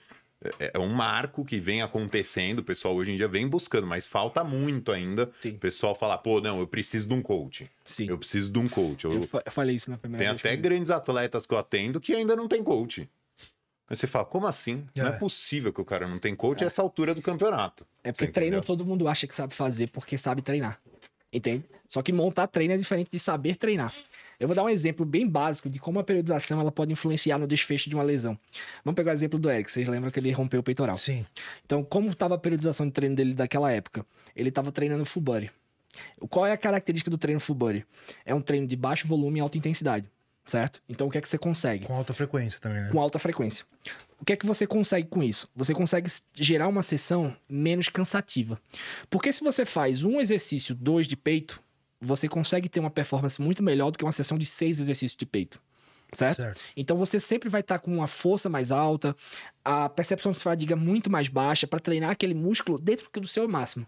é, é um marco que vem acontecendo, o pessoal hoje em dia vem buscando, mas falta muito ainda Sim. o pessoal fala pô, não, eu preciso de um coach. Sim. Eu preciso de um coach. Eu, eu falei isso na primeira Tem até grandes atletas que eu atendo que ainda não tem coach. Aí você fala, como assim? É. Não é possível que o cara não tem coach é. a essa altura do campeonato. É porque treino todo mundo acha que sabe fazer porque sabe treinar. Entende? Só que montar treino é diferente de saber treinar. Eu vou dar um exemplo bem básico de como a periodização ela pode influenciar no desfecho de uma lesão. Vamos pegar o exemplo do Eric, vocês lembram que ele rompeu o peitoral. Sim. Então, como estava a periodização de treino dele daquela época? Ele estava treinando full body. Qual é a característica do treino full body? É um treino de baixo volume e alta intensidade certo? Então o que é que você consegue? Com alta frequência também, né? Com alta frequência. O que é que você consegue com isso? Você consegue gerar uma sessão menos cansativa. Porque se você faz um exercício, dois de peito, você consegue ter uma performance muito melhor do que uma sessão de seis exercícios de peito. Certo? certo? Então você sempre vai estar tá com uma força mais alta, a percepção de fadiga é muito mais baixa para treinar aquele músculo dentro do seu máximo.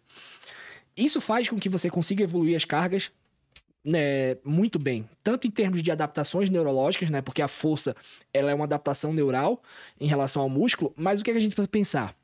Isso faz com que você consiga evoluir as cargas né, muito bem, tanto em termos de adaptações neurológicas, né, porque a força ela é uma adaptação neural em relação ao músculo, mas o que, é a gente precisa pensar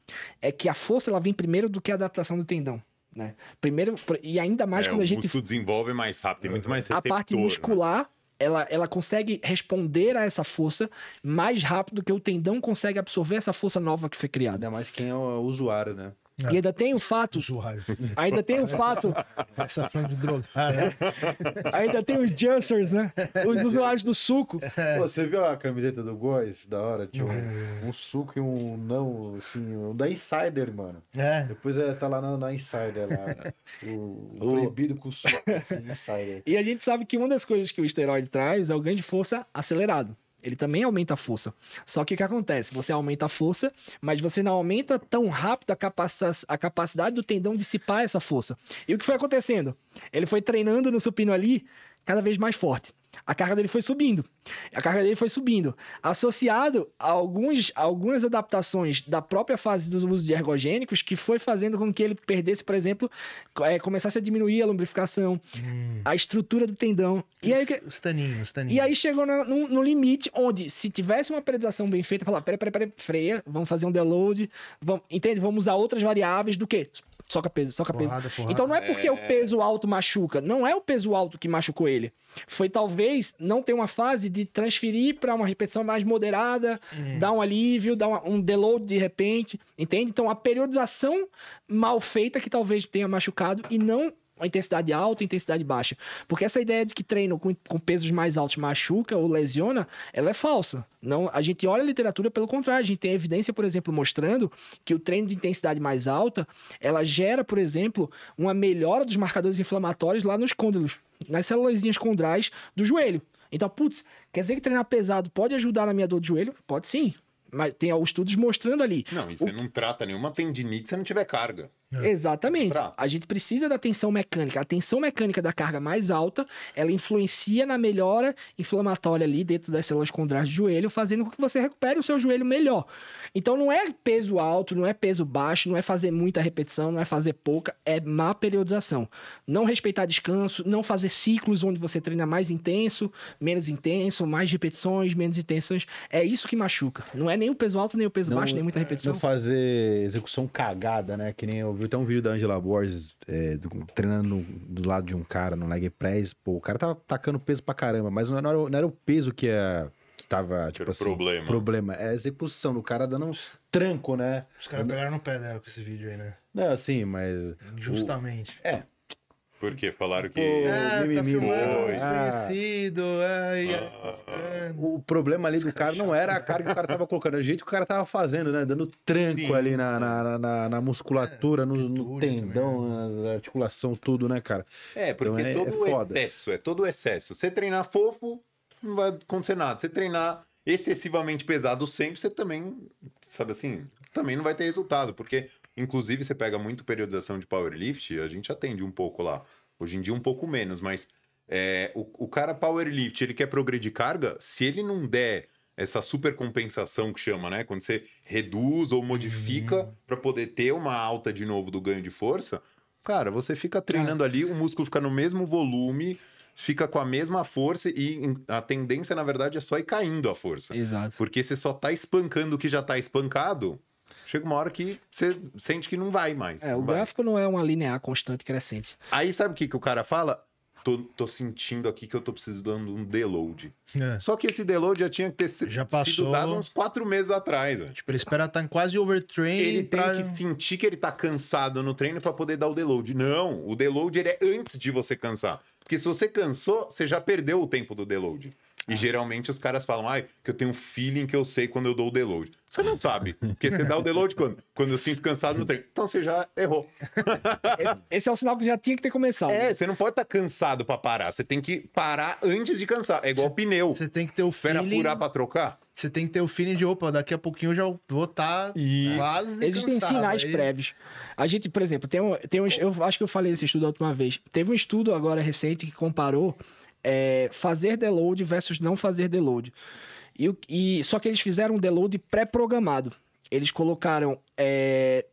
é que a força ela vem primeiro do que a adaptação do tendão. Né? Primeiro, e ainda mais é, quando a gente. O músculo desenvolve mais rápido, tem é muito mais receptor, A parte né? muscular, né? ela, ela consegue responder a essa força mais rápido que o tendão consegue absorver essa força nova que foi criada. Ainda mais quem é o usuário, né? É. E ainda tem o fato. ainda tem o fato. Essa frente de droga. É. ainda tem os Jansers, né? Os usuários do suco. Pô, você viu a camiseta do Góis? Da hora. Tinha um, é. um, suco e um não, assim, um da Insider, mano. É. Depois é, tá lá na, na Insider, lá. O, o proibido com suco, assim, Insider. E a gente sabe que uma das coisas que o esteroide traz é o ganho de força acelerado. Ele também aumenta a força. Só que o que acontece? Você aumenta a força, mas você não aumenta tão rápido a, capacidade, a capacidade do tendão dissipar essa força. E o que foi acontecendo? Ele foi treinando no supino ali cada vez mais forte a carga dele foi subindo. A carga dele foi subindo. Associado a, alguns, algumas adaptações da própria fase do uso de ergogênicos, que foi fazendo com que ele perdesse, por exemplo, é, começasse a diminuir a lubrificação, hum. a estrutura do tendão. E, e aí, os taninhos, taninhos. E aí chegou no, no, no, limite onde, se tivesse uma periodização bem feita, falar: peraí, peraí, peraí, freia, vamos fazer um download, vamos, entende? Vamos usar outras variáveis do que soca peso, soca porrada, peso. Porrada. Então não é porque é... o peso alto machuca, não é o peso alto que machucou ele. Foi talvez não ter uma fase de transferir para uma repetição mais moderada, hum. dar um alívio, dar um deload de repente, entende? Então a periodização mal feita que talvez tenha machucado e não uma intensidade alta e intensidade baixa. Porque essa ideia de que treino com, com, pesos mais altos machuca ou lesiona, ela é falsa. Não, a gente olha a literatura pelo contrário, a gente tem evidência, por exemplo, mostrando que o treino de intensidade mais alta, ela gera, por exemplo, uma melhora dos marcadores inflamatórios lá nos côndilos, nas células condrais do joelho. Então, putz, quer dizer que treinar pesado pode ajudar na minha dor de joelho? Pode sim. Mas tem estudos mostrando ali. Não, e você o... não trata nenhuma tendinite se não tiver carga. É. Exatamente. Pra... A gente precisa da tensão mecânica. A tensão mecânica da carga mais alta, ela influencia na melhora inflamatória ali dentro das células condrais do joelho, fazendo com que você recupere o seu joelho melhor. Então não é peso alto, não é peso baixo, não é fazer muita repetição, não é fazer pouca, é má periodização. Não respeitar descanso, não fazer ciclos onde você treina mais intenso, menos intenso, mais repetições, menos intensas. É isso que machuca. Não é nem o peso alto, nem o peso não, baixo, nem muita é. repetição. Não fazer execução cagada, né? Que nem eu vi vi até um vídeo da Angela Borges é, treinando do lado de um cara no leg press. Pô, o cara tava tacando peso pra caramba, mas não era, não era o peso que, é, que tava, tipo assim... Problema. Problema. É a execução do cara dando um tranco, né? Os caras pegaram no pé dela com esse vídeo aí, né? Não, assim, mas... Justamente. O... É, porque falaram que. Pô, ah, tá ah, ah, ah. É. O problema ali do cara não era a carga que o cara tava colocando, era o jeito que o cara tava fazendo, né? Dando tranco Sim. ali na, na, na, na musculatura, é, no, no tendão, também. Né? na articulação, tudo, né, cara? É, então porque então é, todo é excesso, é todo excesso. Você treinar fofo, não vai acontecer nada. Você treinar excessivamente pesado sempre, você também, sabe assim, também não vai ter resultado, porque Inclusive, você pega muito periodização de powerlift, a gente atende um pouco lá. Hoje em dia, um pouco menos, mas é, o, o cara powerlift, ele quer progredir carga, se ele não der essa supercompensação que chama, né? Quando você reduz ou modifica uhum. para poder ter uma alta de novo do ganho de força, cara, você fica é. treinando ah. ali, o músculo fica no mesmo volume, fica com a mesma força e a tendência, na verdade, é só ir caindo a força. Exato. Porque você só tá espancando o que já tá espancado, Chega uma hora que você sente que não vai mais. É, o vai. gráfico não é uma linear constante crescente. Aí sabe o que, que o cara fala? Tô, tô sentindo aqui que eu tô precisando de um deload. É. Só que esse deload já tinha que ter já passou... sido dado uns quatro meses atrás. Né? Tipo, ele espera estar tá em quase overtraining. Ele tem que sentir que ele tá cansado no treino para poder dar o deload. Não, o deload ele é antes de você cansar. Porque se você cansou, você já perdeu o tempo do deload. E ah. geralmente os caras falam, ai, que eu tenho um feeling que eu sei quando eu dou o deload. Você não sabe, porque você dá o deload quando? Quando eu sinto cansado no treino. Então você já errou. Esse, esse é o sinal que já tinha que ter começado. É, né? você não pode estar tá cansado para parar. Você tem que parar antes de cansar. É igual cê, pneu. Você tem que ter o Espera feeling... furar para trocar. Você tem que ter o feeling de, opa, daqui a pouquinho eu já vou estar tá e... quase Existem cansado, sinais aí. prévios. A gente, por exemplo, tem um, tem um... Eu acho que eu falei esse estudo a última vez. Teve um estudo agora recente que comparou é, fazer download versus não fazer download. E, e, só que eles fizeram um download pré-programado. Eles colocaram. É,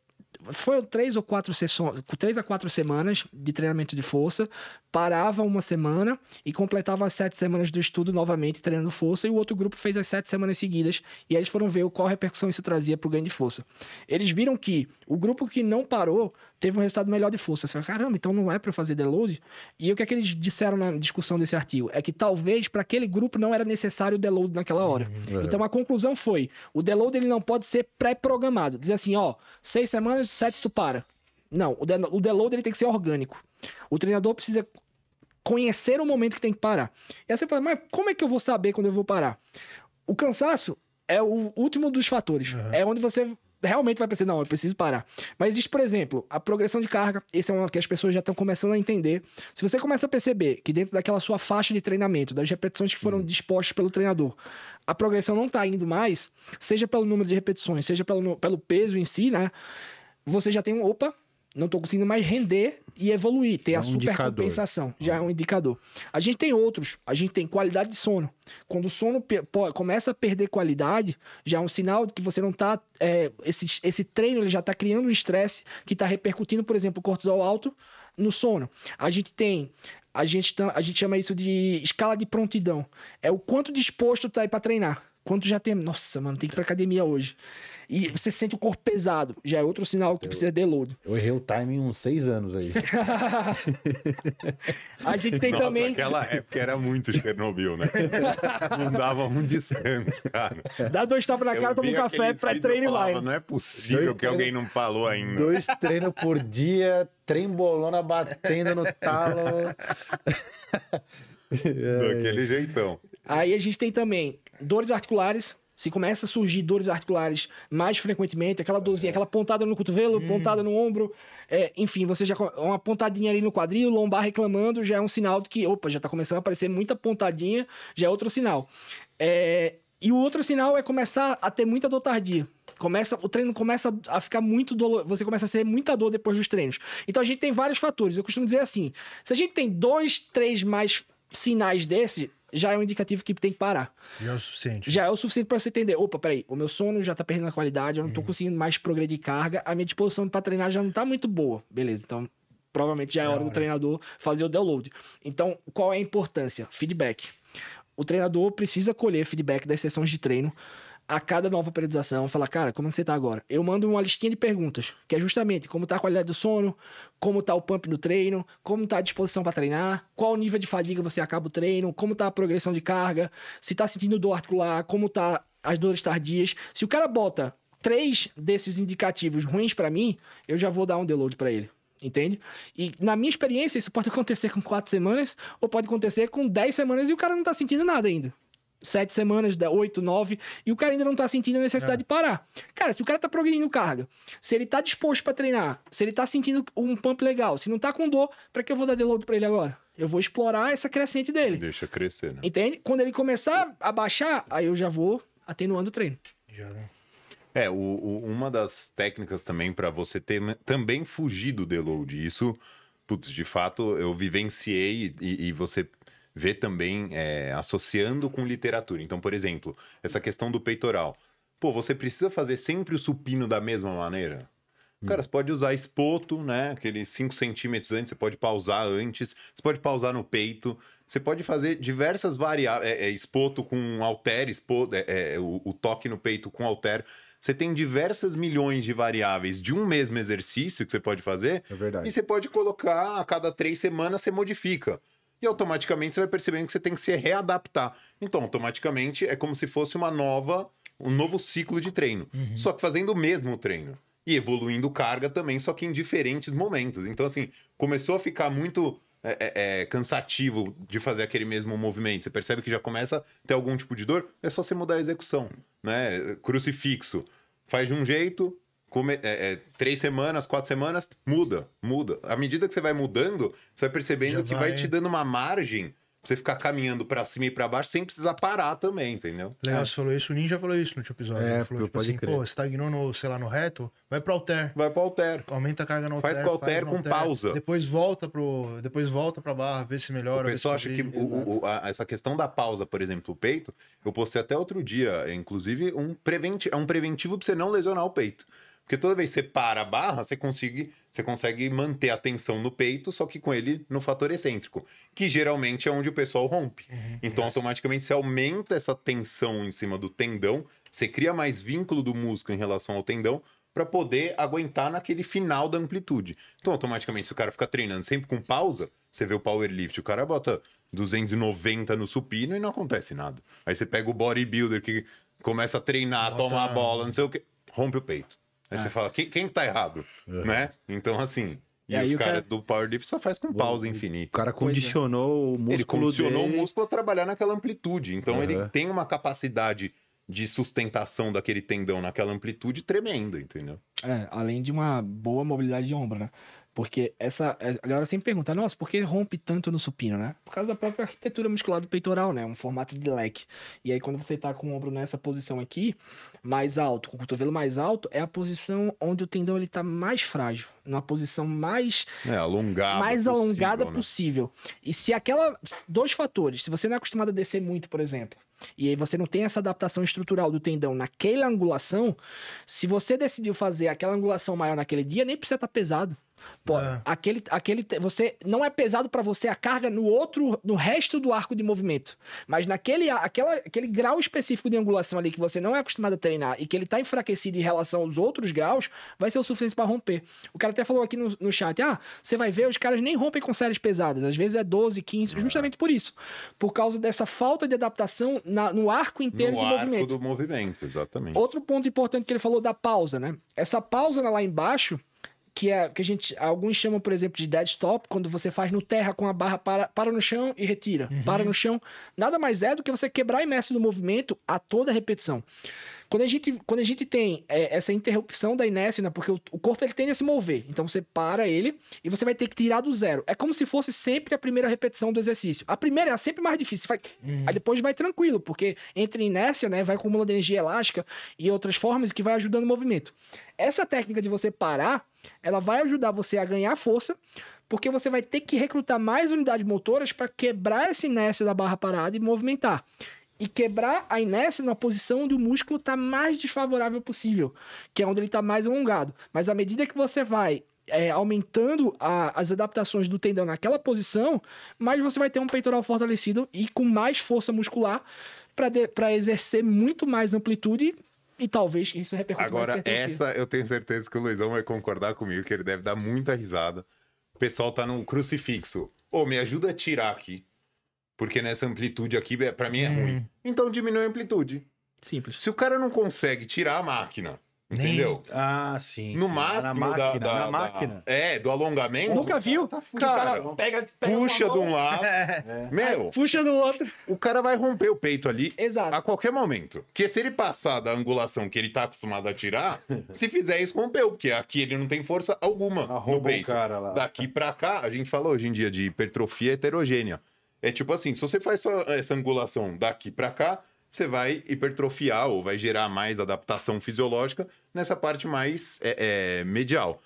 foram três ou quatro sessões, três a quatro semanas de treinamento de força, parava uma semana e completava as sete semanas do estudo novamente treinando força, e o outro grupo fez as sete semanas seguidas, e eles foram ver qual repercussão isso trazia para o ganho de força. Eles viram que o grupo que não parou teve um resultado melhor de força. Você fala, caramba, então não é para fazer download? E o que é que eles disseram na discussão desse artigo? É que talvez para aquele grupo não era necessário o download naquela hora. Uhum, é. Então a conclusão foi, o download ele não pode ser pré-programado. Dizer assim, ó, seis semanas, sete tu para. Não, o download ele tem que ser orgânico. O treinador precisa conhecer o momento que tem que parar. E aí você fala, mas como é que eu vou saber quando eu vou parar? O cansaço é o último dos fatores. Uhum. É onde você realmente vai pensar, não, eu preciso parar. Mas existe, por exemplo, a progressão de carga. Esse é uma que as pessoas já estão começando a entender. Se você começa a perceber que dentro daquela sua faixa de treinamento, das repetições que foram hum. dispostas pelo treinador, a progressão não está indo mais, seja pelo número de repetições, seja pelo, pelo peso em si, né? Você já tem um, opa, não estou conseguindo mais render e evoluir, ter é um a supercompensação. Já é um ah. indicador. A gente tem outros, a gente tem qualidade de sono. Quando o sono começa a perder qualidade, já é um sinal de que você não está. É, esse, esse treino ele já está criando um estresse que está repercutindo, por exemplo, o cortisol alto no sono. A gente tem. A gente, a gente chama isso de escala de prontidão. É o quanto disposto está aí para treinar. Quanto já tem. Nossa, mano, tem que ir pra academia hoje. E você sente o corpo pesado. Já é outro sinal que eu, precisa de load. Eu errei o timing uns seis anos aí. a gente tem Nossa, também. Aquela época era muito Chernobyl, né? Não dava um descanso, cara. Dá dois tapas na cara, toma um café, pré-treino e vai. Não é possível dois que treino... alguém não falou ainda. Dois treinos por dia, trembolona batendo no talo. Daquele jeitão. Aí a gente tem também dores articulares, se começa a surgir dores articulares mais frequentemente, aquela dorzinha, é. aquela pontada no cotovelo, hum. pontada no ombro, é, enfim, você já uma pontadinha ali no quadril, lombar reclamando, já é um sinal de que, opa, já está começando a aparecer muita pontadinha, já é outro sinal. É, e o outro sinal é começar a ter muita dor tardia. Começa, o treino começa a ficar muito doloroso, você começa a ter muita dor depois dos treinos. Então a gente tem vários fatores. Eu costumo dizer assim: se a gente tem dois, três mais sinais desse, já é um indicativo que tem que parar. Já é o suficiente. Já é o suficiente para você entender. Opa, peraí, o meu sono já tá perdendo a qualidade, eu não tô uhum. conseguindo mais progredir carga, a minha disposição para treinar já não tá muito boa. Beleza, então provavelmente já é, é hora, hora do é. treinador fazer o download. Então, qual é a importância? Feedback. O treinador precisa colher feedback das sessões de treino a cada nova periodização, falar, cara, como é você tá agora? Eu mando uma listinha de perguntas, que é justamente como tá a qualidade do sono, como tá o pump no treino, como tá a disposição para treinar, qual nível de fadiga você acaba o treino, como tá a progressão de carga, se tá sentindo dor articular, como tá as dores tardias. Se o cara bota três desses indicativos ruins para mim, eu já vou dar um download para ele entende? E na minha experiência, isso pode acontecer com quatro semanas, ou pode acontecer com dez semanas e o cara não tá sentindo nada ainda sete semanas, oito, nove, e o cara ainda não tá sentindo a necessidade é. de parar. Cara, se o cara tá progredindo carga, se ele tá disposto para treinar, se ele tá sentindo um pump legal, se não tá com dor, para que eu vou dar deload para ele agora? Eu vou explorar essa crescente dele. Deixa crescer, né? Entende? Quando ele começar a baixar, aí eu já vou atenuando o treino. Já, né? É, o, o, uma das técnicas também para você ter também fugir do deload, isso, putz, de fato, eu vivenciei e, e você vê também é, associando com literatura. Então, por exemplo, essa questão do peitoral. Pô, você precisa fazer sempre o supino da mesma maneira? Hum. Cara, você pode usar espoto, né? Aqueles 5 centímetros antes, você pode pausar antes, você pode pausar no peito, você pode fazer diversas variáveis. É, é, espoto com alter, espoto, é, é o, o, toque no peito com alter. Você tem diversas milhões de variáveis de um mesmo exercício que você pode fazer. É verdade. E você pode colocar a cada três semanas, você modifica e automaticamente você vai percebendo que você tem que se readaptar. Então, automaticamente é como se fosse uma nova, um novo ciclo de treino, uhum. só que fazendo o mesmo treino e evoluindo carga também, só que em diferentes momentos. Então, assim, começou a ficar muito é, é, é cansativo de fazer aquele mesmo movimento. Você percebe que já começa a ter algum tipo de dor, é só você mudar a execução, né? Crucifixo. Faz de um jeito, Come, é, é, três semanas, quatro semanas, muda, muda. À medida que você vai mudando, você vai percebendo Já que vai... vai te dando uma margem pra você ficar caminhando para cima e para baixo sem precisar parar também, entendeu? Léo, é. você falou isso, o Ninja falou isso no último episódio. É, ele falou tipo assim, crer. pô, estagnou tá no, sei lá, no reto, vai pro alter. Vai pro alter. Aumenta a carga no alter. Faz o alter, faz com alter, pausa. Depois volta pro, depois volta pra barra, vê se melhora. O pessoal acha que né? o, o, a, essa questão da pausa, por exemplo, o peito, eu postei até outro dia, inclusive, um preventivo, é um preventivo pra você não lesionar o peito. Porque toda vez que você para a barra, você consegue, você consegue manter a tensão no peito, só que com ele no fator excêntrico, que geralmente é onde o pessoal rompe. Uhum, então, automaticamente, você aumenta essa tensão em cima do tendão, você cria mais vínculo do músculo em relação ao tendão, para poder aguentar naquele final da amplitude. Então, automaticamente, se o cara ficar treinando sempre com pausa, você vê o powerlift, o cara bota 290 no supino e não acontece nada. Aí você pega o bodybuilder que começa a treinar, bota... toma a bola, não sei o quê, rompe o peito. Aí ah. você fala, quem, quem tá errado? Uhum. Né? Então, assim. E, e os caras cara... do powerlift só faz com pausa infinita. O cara é. condicionou o músculo. Ele condicionou dele... o músculo a trabalhar naquela amplitude. Então uhum. ele tem uma capacidade de sustentação daquele tendão naquela amplitude tremenda, entendeu? É, além de uma boa mobilidade de ombro, né? Porque essa. É, a galera sempre pergunta, nossa, por que rompe tanto no supino, né? Por causa da própria arquitetura muscular do peitoral, né? Um formato de leque. E aí, quando você tá com o ombro nessa posição aqui, mais alto, com o cotovelo mais alto, é a posição onde o tendão ele tá mais frágil. Numa posição mais. É, alongada. Mais possível, alongada né? possível. E se aquela. Dois fatores. Se você não é acostumado a descer muito, por exemplo. E aí você não tem essa adaptação estrutural do tendão naquela angulação. Se você decidiu fazer aquela angulação maior naquele dia, nem precisa estar tá pesado. Pô, é. aquele, aquele, você não é pesado para você a carga no outro, no resto do arco de movimento, mas naquele, aquela, aquele grau específico de angulação ali que você não é acostumado a treinar e que ele tá enfraquecido em relação aos outros graus, vai ser o suficiente para romper. O cara até falou aqui no, no chat, ah, você vai ver os caras nem rompem com séries pesadas, às vezes é 12, 15, é. justamente por isso, por causa dessa falta de adaptação na, no arco inteiro no do arco movimento. do movimento, exatamente. Outro ponto importante que ele falou da pausa, né? Essa pausa lá embaixo que, é, que a gente, alguns chamam, por exemplo, de dead stop, quando você faz no terra com a barra para, para no chão e retira, uhum. para no chão. Nada mais é do que você quebrar a inércia do movimento a toda repetição. Quando a gente, quando a gente tem é, essa interrupção da inércia, né, porque o, o, corpo ele tende a se mover, então você para ele e você vai ter que tirar do zero. É como se fosse sempre a primeira repetição do exercício. A primeira é sempre mais difícil, vai... Uhum. aí depois vai tranquilo, porque entre inércia, né, vai acumulando energia elástica e outras formas que vai ajudando o movimento. Essa técnica de você parar, ela vai ajudar você a ganhar força, porque você vai ter que recrutar mais unidades motoras para quebrar essa inércia da barra parada e movimentar e quebrar a inércia na posição onde o músculo está mais desfavorável possível, que é onde ele está mais alongado. Mas à medida que você vai é, aumentando a, as adaptações do tendão naquela posição, mais você vai ter um peitoral fortalecido e com mais força muscular para exercer muito mais amplitude e talvez isso repercute. Agora, essa eu tenho certeza que o Luizão vai concordar comigo, que ele deve dar muita risada. O pessoal tá num crucifixo. Ô, oh, me ajuda a tirar aqui. Porque nessa amplitude aqui, é, para mim, é hum. ruim. Então diminui a amplitude. Simples. Se o cara não consegue tirar a máquina Entendeu? Nem... Ah, sim. No sim. máximo na máquina, da, da, na máquina. Da, é, do alongamento. Nunca viu? Tá cara, cara pega, pega puxa de um lado. É. é. Meu. Aí, puxa do outro. O cara vai romper o peito ali Exato. a qualquer momento. Porque se ele passar da angulação que ele tá acostumado a tirar, se fizer isso, rompeu. Porque aqui ele não tem força alguma. no peito. o cara lá. Daqui pra cá, a gente fala hoje em dia de hipertrofia heterogênea. É tipo assim, se você faz só essa angulação daqui para cá, você vai hipertrofiar ou vai gerar mais adaptação fisiológica nessa parte mais é, é, medial.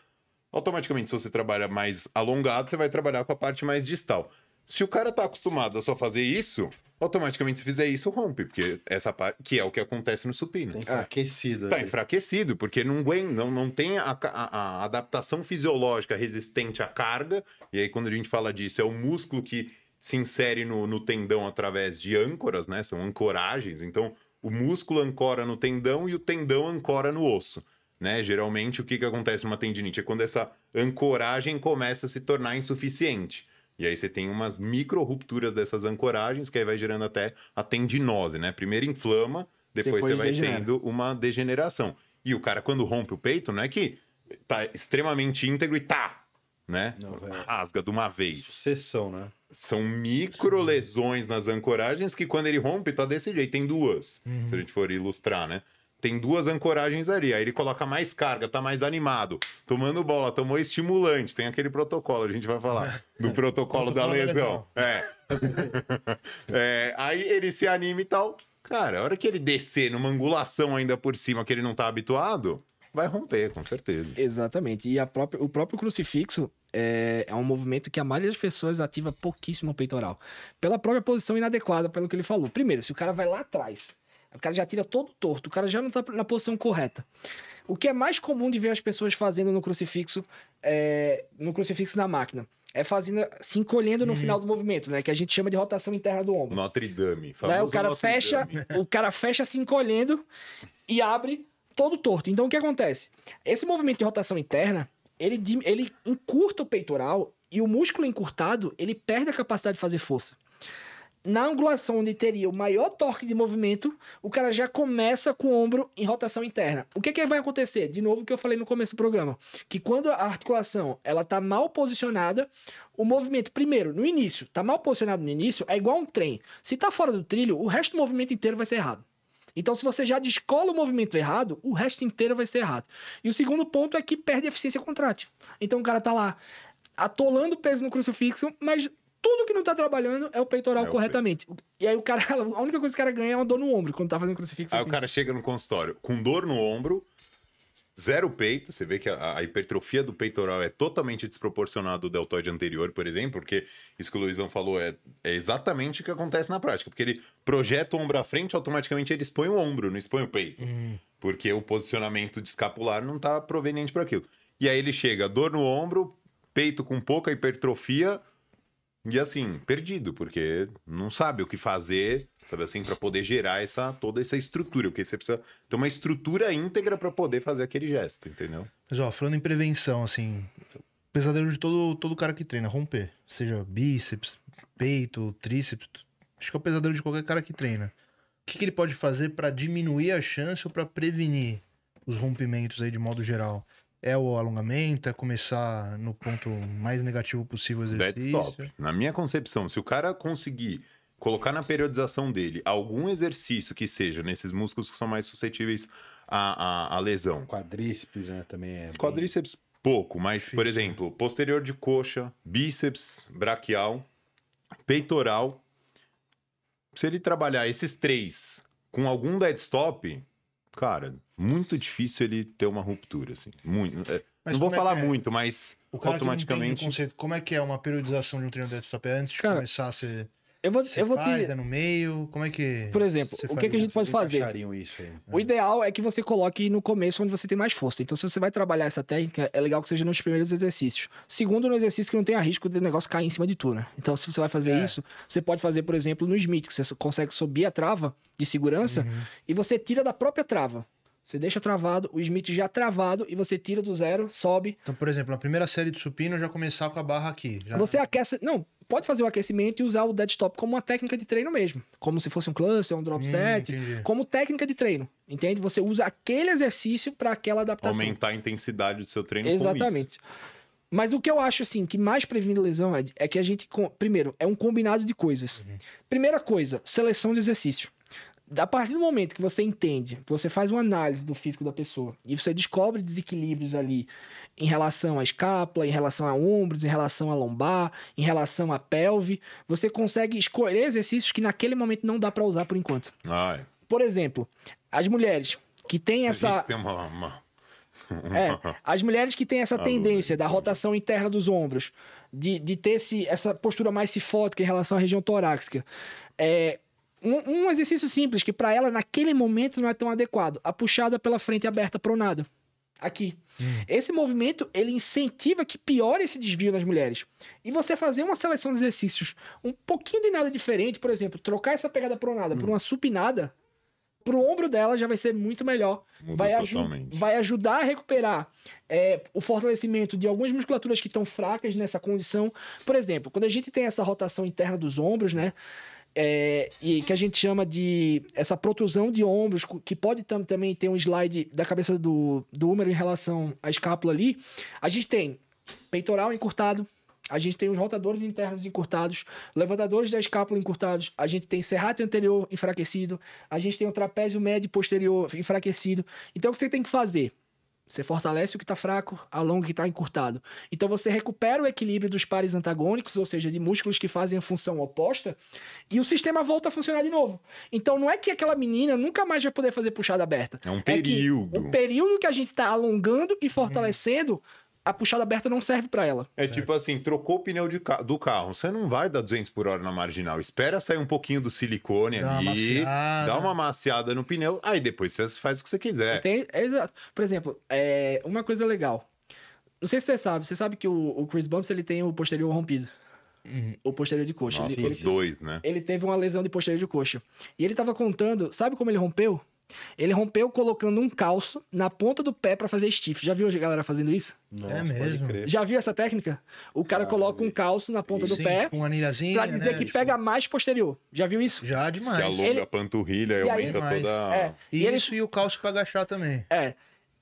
Automaticamente, se você trabalha mais alongado, você vai trabalhar com a parte mais distal. Se o cara tá acostumado a só fazer isso, automaticamente se fizer isso rompe, porque essa parte que é o que acontece no supino. Tá enfraquecido. Tá aí. Né? enfraquecido, porque não não, não tem a, a, a adaptação fisiológica resistente à carga. E aí quando a gente fala disso, é o músculo que se insere no, no tendão através de âncoras, né? São ancoragens. Então, o músculo ancora no tendão e o tendão ancora no osso. Né? Geralmente, o que, que acontece numa tendinite? É quando essa ancoragem começa a se tornar insuficiente. E aí você tem umas micro rupturas dessas ancoragens, que aí vai gerando até a tendinose, né? Primeiro inflama, depois, depois você vai degenera. tendo uma degeneração. E o cara, quando rompe o peito, não é que tá extremamente íntegro e tá, né? Não, Rasga de uma vez. Sucessão, né? São micro lesões nas ancoragens que quando ele rompe, tá desse jeito. Tem duas, uhum. se a gente for ilustrar, né? Tem duas ancoragens ali. Aí ele coloca mais carga, tá mais animado. Tomando bola, tomou estimulante. Tem aquele protocolo, a gente vai falar. Do protocolo, da lesão. é. é. Aí ele se anima e tal. Cara, a hora que ele descer numa angulação ainda por cima que ele não tá habituado, vai romper, com certeza. Exatamente. E a própria, o próprio crucifixo é, é, um movimento que a maioria das pessoas ativa pouquíssimo o peitoral. Pela própria posição inadequada, pelo que ele falou. Primeiro, se o cara vai lá atrás, o cara já tira todo torto, o cara já não está na posição correta. O que é mais comum de ver as pessoas fazendo no crucifixo, é, no crucifixo na máquina é fazendo, se encolhendo no uhum. final do movimento, né? Que a gente chama de rotação interna do ombro. Notre Dame, né? o cara Notre fecha, Dame. o cara fecha se encolhendo e abre todo torto. Então o que acontece? Esse movimento de rotação interna, ele, ele encurta o peitoral e o músculo encurtado, ele perde a capacidade de fazer força. Na angulação onde teria o maior torque de movimento, o cara já começa com o ombro em rotação interna. O que, é que vai acontecer? De novo o que eu falei no começo do programa, que quando a articulação ela tá mal posicionada, o movimento primeiro no início, tá mal posicionado no início, é igual um trem. Se tá fora do trilho, o resto do movimento inteiro vai ser errado. Então, se você já descola o movimento errado, o resto inteiro vai ser errado. E o segundo ponto é que perde eficiência contrátil. Então, o cara tá lá atolando peso no crucifixo, mas tudo que não tá trabalhando é o peitoral é corretamente. O E aí o cara, a única coisa que o cara ganha é uma dor no ombro quando tá fazendo crucifixo. Aí assim. o cara chega no consultório com dor no ombro, zero peito, você vê que a, a, hipertrofia do peitoral é totalmente desproporcionada do deltoide anterior, por exemplo, porque isso que o Luizão falou é, é, exatamente o que acontece na prática, porque ele projeta o ombro à frente, automaticamente ele expõe o ombro, não expõe o peito, hum. porque o posicionamento de escapular não está proveniente para aquilo. E aí ele chega, dor no ombro, peito com pouca hipertrofia, e assim, perdido, porque não sabe o que fazer sabe assim, para poder gerar essa toda essa estrutura, porque você precisa ter uma estrutura íntegra para poder fazer aquele gesto, entendeu? Mas ó, falando em prevenção, assim, pesadelo de todo todo cara que treina, romper, seja bíceps, peito, tríceps, acho que é o pesadelo de qualquer cara que treina. O que, que ele pode fazer para diminuir a chance ou para prevenir os rompimentos aí de modo geral? É o alongamento, é começar no ponto mais negativo possível o exercício. That's top. Na minha concepção, se o cara conseguir colocar na periodização dele algum exercício que seja nesses músculos que são mais suscetíveis à, à, à lesão. Quadríceps, né? Também é. Quadríceps, pouco, mas, Difícil. por né? exemplo, posterior de coxa, bíceps, braquial, peitoral. Se ele trabalhar esses três com algum deadstop, cara, muito difícil ele ter uma ruptura, assim. Muito. É, não vou é falar é? muito, mas automaticamente. Conceito, como é que é uma periodização de um treino de deadstop? É antes de cara, começar a ser. Eu vou, você eu vou faz, te... é no meio, como é que... Por exemplo, o que, é que a gente pode fazer? Isso aí, O ideal é que você coloque no começo onde você tem mais força. Então, se você vai trabalhar essa técnica, é legal que seja nos primeiros exercícios. Segundo, no exercício que não tenha risco de negócio cair em cima de tu, né? Então, se você vai fazer é. isso, você pode fazer, por exemplo, no Smith, que você consegue subir a trava de segurança uhum. e você tira da própria trava. Você deixa travado, o Smith já travado e você tira do zero, sobe. Então, por exemplo, na primeira série de supino, já começar com a barra aqui. Já... Você aquece. Não, pode fazer o aquecimento e usar o deadstop como uma técnica de treino mesmo. Como se fosse um cluster, um drop hum, set. Entendi. Como técnica de treino. Entende? Você usa aquele exercício para aquela adaptação. Aumentar a intensidade do seu treino. Exatamente. Mas o que eu acho, assim, que mais previne lesão, Ed, é que a gente. Primeiro, é um combinado de coisas. Uhum. Primeira coisa, seleção de exercício a partir do momento que você entende, você faz uma análise do físico da pessoa e você descobre desequilíbrios ali em relação à escápula, em relação a ombros, em relação a lombar, em relação à pelve, você consegue escolher exercícios que naquele momento não dá para usar por enquanto. Ai. Por exemplo, as mulheres que têm essa. tem uma, uma... É, as mulheres que têm essa ah, tendência da rotação interna dos ombros, de, de ter esse, essa postura mais cifótica em relação à região torácica, é, um, um exercício simples que para ela naquele momento não é tão adequado. A puxada pela frente aberta pronada. Aqui. Hum. Esse movimento ele incentiva que piore esse desvio nas mulheres. E você fazer uma seleção de exercícios um pouquinho de nada diferente, por exemplo, trocar essa pegada pronada hum. por uma supinada, pro ombro dela já vai ser muito melhor. vai, aju totalmente. vai ajudar a recuperar é, o fortalecimento de algumas musculaturas que estão fracas nessa condição. Por exemplo, quando a gente tem essa rotação interna dos ombros, né? é, e que a gente chama de essa protrusão de ombros, que pode tam, também ter um slide da cabeça do, do húmero em relação à escápula ali, a gente tem peitoral encurtado, a gente tem os rotadores internos encurtados, levantadores da escápula encurtados, a gente tem serrate anterior enfraquecido, a gente tem o trapézio médio posterior enfraquecido. Então, o que você tem que fazer? Você fortalece o que está fraco, alonga o que está encurtado. Então você recupera o equilíbrio dos pares antagônicos, ou seja, de músculos que fazem a função oposta, e o sistema volta a funcionar de novo. Então não é que aquela menina nunca mais vai poder fazer puxada aberta. É um período. É que, um período que a gente está alongando e fortalecendo. Hum a puxada aberta não serve para ela. É tipo certo. tipo assim, trocou o pneu de, do carro, você não vai dar 200 por hora na marginal, espera sair um pouquinho do silicone dá ali, uma dá uma maciada no pneu, aí depois você faz o que você quiser. Tem, é exato. Por exemplo, é, uma coisa legal, não sei se você sabe, você sabe que o, o Chris Bumps ele tem o posterior rompido. Uhum. O posterior de coxa. Nossa, ele, os ele, dois, né? Ele teve uma lesão de posterior de coxa. E ele tava contando, sabe como ele rompeu? Ele rompeu colocando um calço na ponta do pé para fazer stiff. Já viu a galera fazendo isso? Nossa, é mesmo. Já viu essa técnica? O cara ah, coloca um calço na ponta do pé com anilhazinha, pra dizer né? que pega mais posterior. Já viu isso? Já demais. Que alonga ele... a panturrilha e, aumenta demais. toda é. E isso ele... e o calço pra agachar também. É.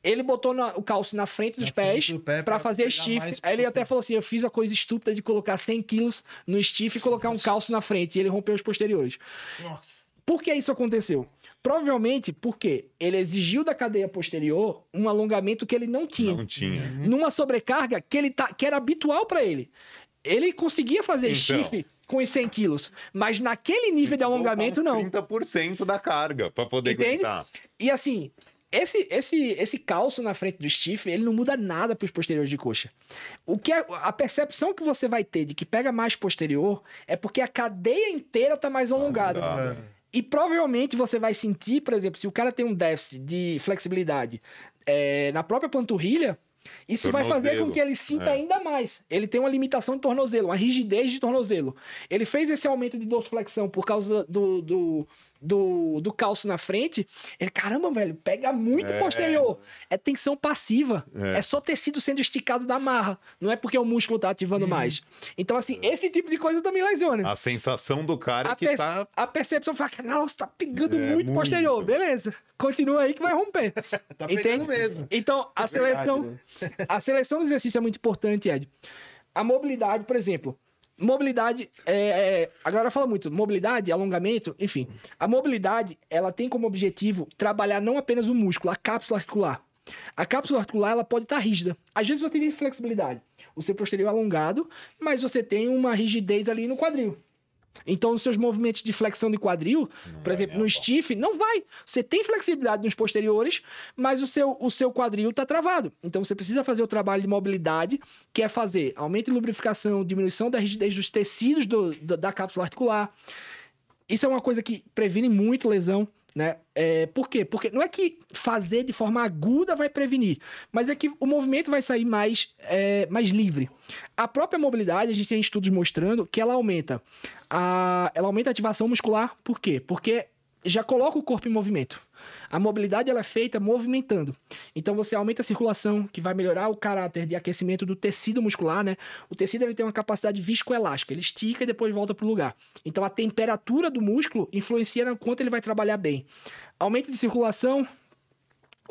Ele botou na, o calço na frente dos na pés frente pé para fazer stiff. Aí ele até falou assim: eu fiz a coisa estúpida de colocar 100 quilos no stiff e colocar um calço na frente. E ele rompeu os posteriores. Nossa. Por que isso aconteceu? Provavelmente porque ele exigiu da cadeia posterior um alongamento que ele não tinha. Não tinha. Uhum. Numa sobrecarga que, ele tá, que era habitual para ele. Ele conseguia fazer então... chifre com os 100 quilos. Mas naquele nível de então, alongamento, não. 30% da carga para poder Entende? E assim, esse, esse, esse calço na frente do stiff, ele não muda nada para os posteriores de coxa. O que é, a percepção que você vai ter de que pega mais posterior é porque a cadeia inteira tá mais alongada. Ah, e provavelmente você vai sentir, por exemplo, se o cara tem um déficit de flexibilidade é, na própria panturrilha, isso tornozelo. vai fazer com que ele sinta é. ainda mais. Ele tem uma limitação de tornozelo, uma rigidez de tornozelo. Ele fez esse aumento de dorsiflexão por causa do, do do, do calço na frente, ele, caramba, velho, pega muito é. posterior. É tensão passiva. É. é. só tecido sendo esticado da marra. Não é porque o músculo tá ativando hum. mais. Então, assim, é. esse tipo de coisa também lesiona. A sensação do cara a é que tá. A percepção fala, nossa, tá pegando é, muito, muito, posterior. Beleza. Continua aí que vai romper. tá Entende? mesmo. Então, a é seleção. Verdade, né? a seleção do exercício é muito importante, Ed. A mobilidade, por exemplo mobilidade, é, é, a galera fala muito, mobilidade, alongamento, enfim. A mobilidade, ela tem como objetivo trabalhar não apenas o músculo, a cápsula articular. A cápsula articular ela pode estar rígida. Às vezes você tem flexibilidade, o seu posterior é alongado, mas você tem uma rigidez ali no quadril. Então, os seus movimentos de flexão de quadril, não por exemplo, no stiff, não vai. Você tem flexibilidade nos posteriores, mas o seu, o seu quadril está travado. Então, você precisa fazer o trabalho de mobilidade, que é fazer aumento de lubrificação, diminuição da rigidez dos tecidos do, da, da cápsula articular. Isso é uma coisa que previne muito lesão. Né? É, por quê? Porque não é que fazer de forma aguda vai prevenir, mas é que o movimento vai sair mais, é, mais livre. A própria mobilidade, a gente tem estudos mostrando que ela aumenta. A, ela aumenta a ativação muscular, por quê? Porque já coloca o corpo em movimento. A mobilidade ela é feita movimentando. Então você aumenta a circulação, que vai melhorar o caráter de aquecimento do tecido muscular, né? O tecido ele tem uma capacidade viscoelástica, ele estica e depois volta para o lugar. Então a temperatura do músculo influencia no quanto ele vai trabalhar bem. Aumento de circulação,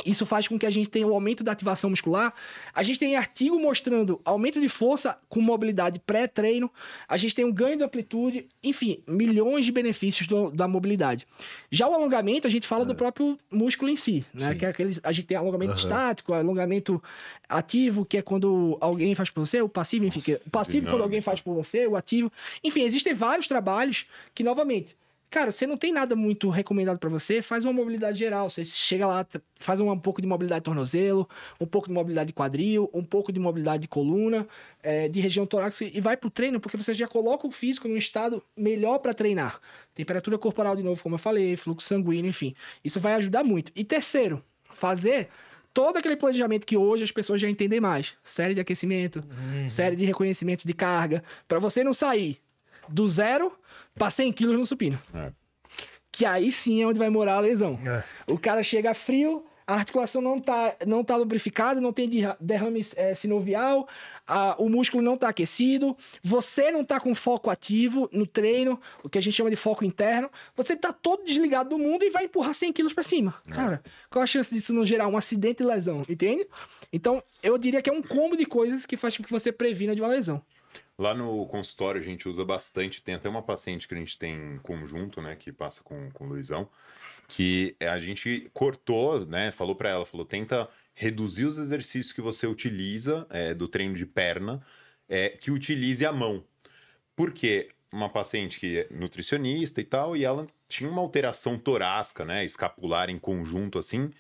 isso faz com que a gente tenha o um aumento da ativação muscular. A gente tem artigo mostrando aumento de força com mobilidade pré-treino. A gente tem um ganho de amplitude. Enfim, milhões de benefícios do, da mobilidade. Já o alongamento, a gente fala é. do próprio músculo em si. Né? Que é aquele, a gente tem alongamento uhum. estático, alongamento ativo, que é quando alguém faz por você. O passivo, enfim. É Nossa, que, o passivo quando alguém faz por você. O ativo. Enfim, existem vários trabalhos que, novamente cara, você não tem nada muito recomendado para você, faz uma mobilidade geral. Você chega lá, faz um, um pouco de mobilidade de tornozelo, um pouco de mobilidade de quadril, um pouco de mobilidade de coluna, é, de região torácica e vai pro treino, porque você já coloca o físico num estado melhor para treinar. Temperatura corporal, de novo, como eu falei, fluxo sanguíneo, enfim. Isso vai ajudar muito. E terceiro, fazer todo aquele planejamento que hoje as pessoas já entendem mais. Série de aquecimento, uhum. série de reconhecimento de carga, para você não sair do zero para 100 quilos no supino. É. Que aí sim é onde vai morar a lesão. É. O cara chega frio, a articulação não tá, não tá lubrificada, não tem derrame é, sinovial, a, o músculo não tá aquecido, você não tá com foco ativo no treino, o que a gente chama de foco interno, você tá todo desligado do mundo e vai empurrar 100 quilos para cima. É. Cara, qual a chance disso não gerar um acidente e lesão, entende? Então, eu diria que é um combo de coisas que faz com que você previna de uma lesão. Lá no consultório a gente usa bastante, tem até uma paciente que a gente tem em conjunto, né, que passa com, com o Luizão, que é, a gente cortou, né, falou para ela, falou, tenta reduzir os exercícios que você utiliza é, do treino de perna, é, que utilize a mão. Porque uma paciente que é nutricionista e tal, e ela tinha uma alteração torácica, né, escapular em conjunto, assim,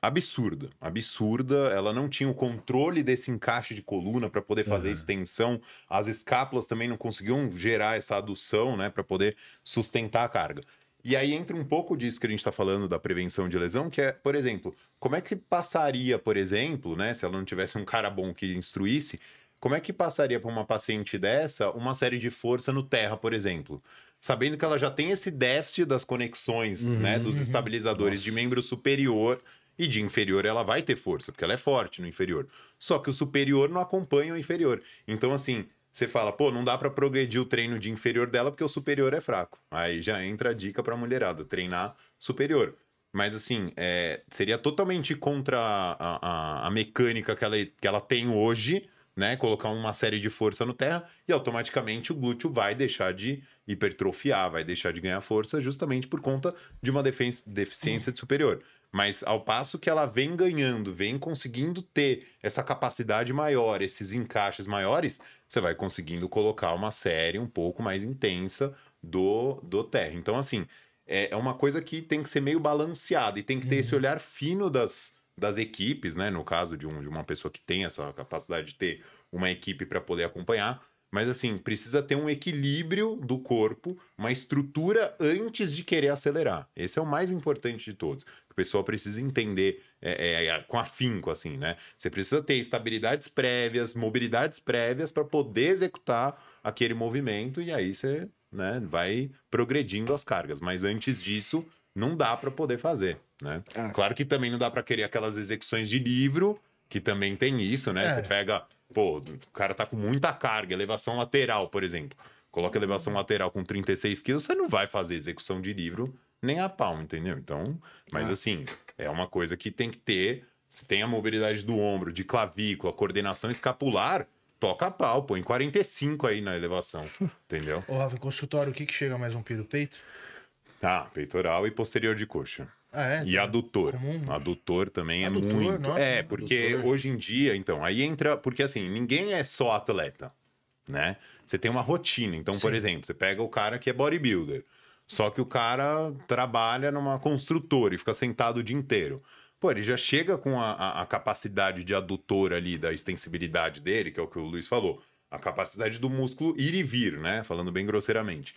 absurda, absurda. Ela não tinha o controle desse encaixe de coluna para poder fazer uhum. extensão. As escápulas também não conseguiam gerar essa adução, né, para poder sustentar a carga. E aí entra um pouco disso que a gente está falando da prevenção de lesão, que é, por exemplo, como é que passaria, por exemplo, né, se ela não tivesse um cara bom que instruísse, como é que passaria para uma paciente dessa uma série de força no terra, por exemplo? Sabendo que ela já tem esse déficit das conexões, né, uhum. né, dos uhum. estabilizadores Nossa. de membro superior e de inferior ela vai ter força, porque ela é forte no inferior. Só que o superior não acompanha o inferior. Então, assim, você fala, pô, não dá para progredir o treino de inferior dela porque o superior é fraco. Aí já entra a dica pra mulherada, treinar superior. Mas, assim, é, seria totalmente contra a, a, a mecânica que ela, que ela tem hoje, né? Colocar uma série de força no terra e automaticamente o glúteo vai deixar de hipertrofiar, vai deixar de ganhar força justamente por conta de uma deficiência de superior. Mas ao passo que ela vem ganhando, vem conseguindo ter essa capacidade maior, esses encaixes maiores, você vai conseguindo colocar uma série um pouco mais intensa do, do Terra. Então, assim, é, é uma coisa que tem que ser meio balanceada e tem que ter uhum. esse olhar fino das, das equipes, né? No caso de, um, de uma pessoa que tem essa capacidade de ter uma equipe para poder acompanhar, mas assim, precisa ter um equilíbrio do corpo, uma estrutura antes de querer acelerar. Esse é o mais importante de todos. O pessoal precisa entender é, é, é, com afinco, assim, né? Você precisa ter estabilidades prévias, mobilidades prévias para poder executar aquele movimento e aí você né, vai progredindo as cargas. Mas antes disso, não dá para poder fazer, né? Ah. Claro que também não dá para querer aquelas execuções de livro, que também tem isso, né? É. Você pega Pô, o cara tá com muita carga, elevação lateral, por exemplo. Coloca uhum. elevação lateral com 36 quilos, você não vai fazer execução de livro nem a pau, entendeu? Então, mas ah. assim, é uma coisa que tem que ter. Se tem a mobilidade do ombro, de clavícula, coordenação escapular, toca a pau, põe 45 aí na elevação, entendeu? Ô, Rafa, consultório, o que que chega mais um pio do peito? Ah, peitoral e posterior de coxa. Ah, é? E adutor. Comum. Né? Adutor também é adutor, é muito. Nossa, é, porque adutor. hoje em dia, então, aí entra. Porque assim, ninguém é só atleta, né? Você tem uma rotina. Então, Sim. por exemplo, você pega o cara que é bodybuilder. Só que o cara trabalha numa construtora e fica sentado o dia inteiro. Pô, ele já chega com a, a, a capacidade de adutor ali, da extensibilidade dele, que é o que o Luiz falou. A capacidade do músculo ir e vir, né? Falando bem grosseiramente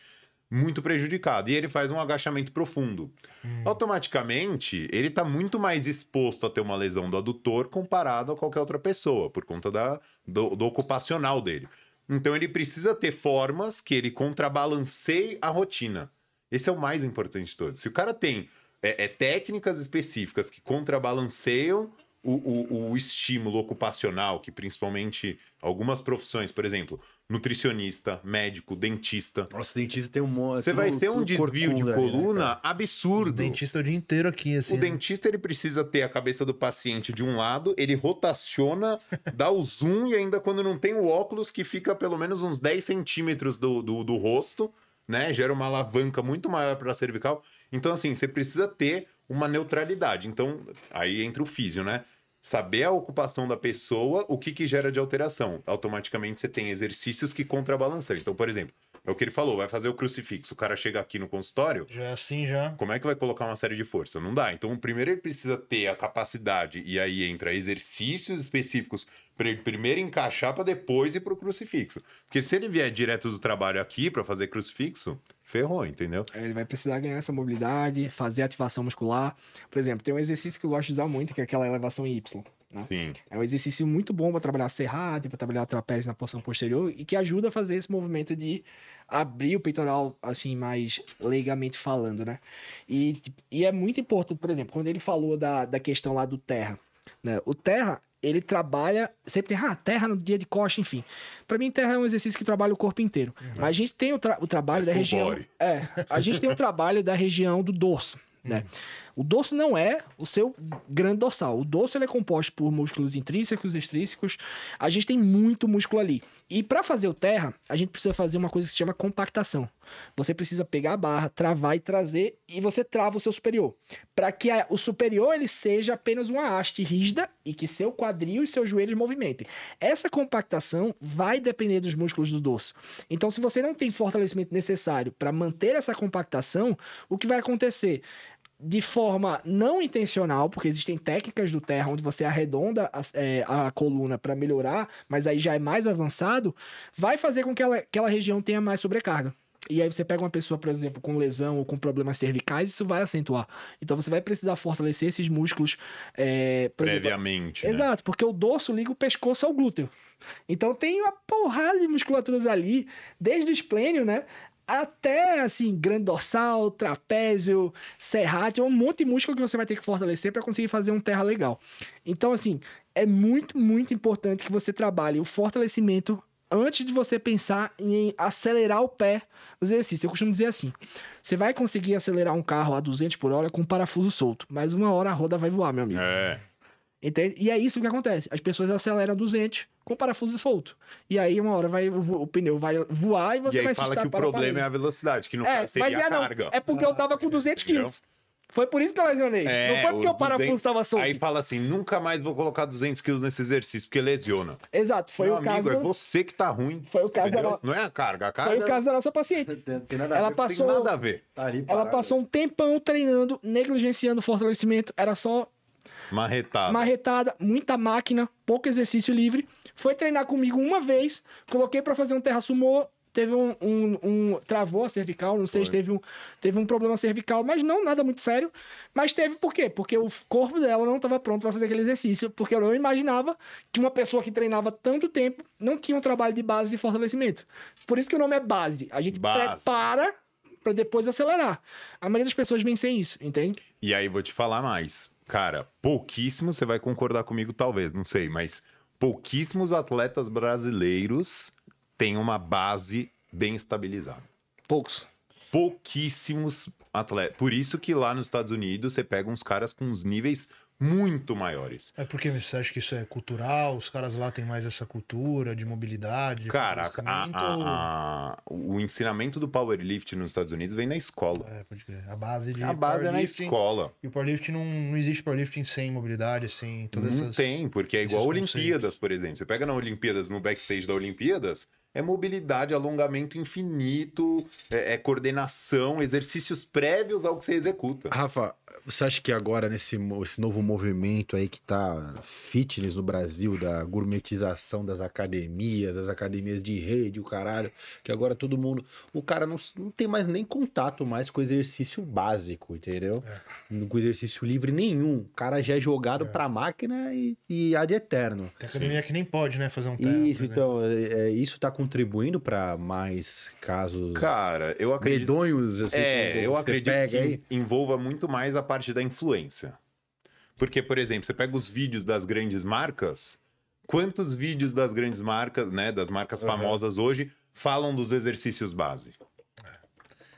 muito prejudicado. E ele faz um agachamento profundo. Hum. Automaticamente, ele está muito mais exposto a ter uma lesão do adutor comparado a qualquer outra pessoa, por conta da, do, do ocupacional dele. Então, ele precisa ter formas que ele contrabalanceie a rotina. Esse é o mais importante de todos. Se o cara tem é, é técnicas específicas que contrabalanceiam o, o, o, estímulo ocupacional que principalmente algumas profissões, por exemplo, nutricionista, médico, dentista. Nossa, dentista tem um monte. Você vai ter um desvio de coluna né, absurdo. O dentista o dia inteiro aqui, assim. O né? dentista ele precisa ter a cabeça do paciente de um lado, ele rotaciona, dá o zoom e ainda quando não tem o óculos que fica pelo menos uns 10 centímetros do, do, do rosto, né? Gera uma alavanca muito maior para a cervical. Então, assim, você precisa ter uma neutralidade. Então, aí entra o físio, né? Saber a ocupação da pessoa, o que, que gera de alteração. Automaticamente você tem exercícios que contrabalançam Então, por exemplo, é o que ele falou, vai fazer o crucifixo. O cara chega aqui no consultório. Já é assim, já. Como é que vai colocar uma série de força? Não dá. Então, primeiro ele precisa ter a capacidade, e aí entra exercícios específicos para ele primeiro encaixar para depois ir para o crucifixo. Porque se ele vier direto do trabalho aqui para fazer crucifixo, ferrou, entendeu? É, ele vai precisar ganhar essa mobilidade, fazer ativação muscular. Por exemplo, tem um exercício que eu gosto de usar muito, que é aquela elevação em Y. Né? Sim. É um exercício muito bom para trabalhar serrado, para trabalhar trapézio na porção posterior e que ajuda a fazer esse movimento de abrir o peitoral, assim, mais leigamente falando, né? E, e é muito importante, por exemplo, quando ele falou da, da questão lá do terra. Né? O terra ele trabalha. Sempre tem ah, terra no dia de coxa, enfim. Para mim, terra é um exercício que trabalha o corpo inteiro. Uhum. A gente tem o, tra o trabalho é da região. Body. É, a gente tem o trabalho da região do dorso, né? Uhum. O dorso não é o seu grande dorsal. O dorso ele é composto por músculos intrínsecos, extrínsecos. A gente tem muito músculo ali. E para fazer o terra, a gente precisa fazer uma coisa que se chama compactação. Você precisa pegar a barra, travar e trazer, e você trava o seu superior. Para que a, o superior ele seja apenas uma haste rígida e que seu quadril e seus joelhos movimentem. Essa compactação vai depender dos músculos do dorso. Então, se você não tem fortalecimento necessário para manter essa compactação, o que vai acontecer? de forma não intencional, porque existem técnicas do terra onde você arredonda a, é, a coluna para melhorar, mas aí já é mais avançado, vai fazer com que ela, aquela região tenha mais sobrecarga. E aí você pega uma pessoa, por exemplo, com lesão ou com problemas cervicais, isso vai acentuar. Então você vai precisar fortalecer esses músculos é, previamente. Exemplo, né? Exato, porque o dorso liga o pescoço ao glúteo. Então tem uma porrada de musculaturas ali, desde o esplênio, né? até assim, grande dorsal, trapézio, serrate, um monte de músculo que você vai ter que fortalecer para conseguir fazer um terra legal. Então, assim, é muito, muito importante que você trabalhe o fortalecimento antes de você pensar em acelerar o pé nos exercícios. Eu costumo dizer assim: você vai conseguir acelerar um carro a 200 por hora com um parafuso solto, mas uma hora a roda vai voar, meu amigo. É. Entende? E é isso que acontece. As pessoas aceleram 200 com parafuso solto. E aí uma hora vai, o pneu vai voar e você e vai se fala que o problema é a velocidade, que não é, seria mas, é a não, carga. É porque ah, eu tava com 200 quilos. Foi por isso que eu lesionei. É, não foi porque o parafuso estava solto. Aí fala assim: nunca mais vou colocar 200 quilos nesse exercício, porque lesiona. Exato, foi Meu o amigo, caso. É você que tá ruim. Foi o caso Não é a carga, a carga. Foi o caso da nossa paciente. nada ela a ver, passou. Tem nada a ver. Tá ali, ela passou um tempão treinando, negligenciando o fortalecimento, era só Marretada. Marretada, muita máquina, pouco exercício livre. Foi treinar comigo uma vez, coloquei para fazer um terra sumô, teve um, um, um, travou a cervical, não sei Foi. se teve um, teve um problema cervical, mas não nada muito sério. Mas teve por quê? Porque o corpo dela não estava pronto para fazer aquele exercício, porque eu não imaginava que uma pessoa que treinava tanto tempo não tinha um trabalho de base de fortalecimento. Por isso que o nome é base. A gente base. prepara para depois acelerar. A maioria das pessoas vem sem isso, entende? E aí vou te falar mais cara, pouquíssimos, você vai concordar comigo talvez, não sei, mas pouquíssimos atletas brasileiros têm uma base bem estabilizada. Poucos. Pouquíssimos atletas. Por isso que lá nos Estados Unidos você pega uns caras com uns níveis muito maiores. É porque você acha que isso é cultural? Os caras lá têm mais essa cultura de mobilidade? Cara, a, a, a, o ensinamento do powerlift nos Estados Unidos vem na escola. É, pode crer. A base de A base é na escola. E o powerlift não, não existe powerlifting sem mobilidade, sem todas não essas. Não tem, porque é igual Olimpíadas, por exemplo. Você pega na Olimpíadas, no backstage da Olimpíadas, é mobilidade, alongamento infinito, é, é, coordenação, exercícios prévios ao que você executa. Rafa, você acha que agora, nesse esse novo movimento aí que tá fitness no Brasil, da gourmetização das academias, das academias de rede, o caralho, que agora todo mundo. O cara não, não tem mais nem contato mais com exercício básico, entendeu? É. Com exercício livre nenhum. O cara já é jogado é. pra máquina e, e há de eterno. Tem academia que nem pode, né, fazer um tempo, Isso, então, é, é, isso tá contribuindo para mais casos. Cara, eu acredito. Medonhos, assim, é, eu acredito que aí. envolva muito mais a a parte da influência. Porque, por exemplo, você pega os vídeos das grandes marcas, quantos vídeos das grandes marcas, né, das marcas uhum. famosas hoje, falam dos exercícios base?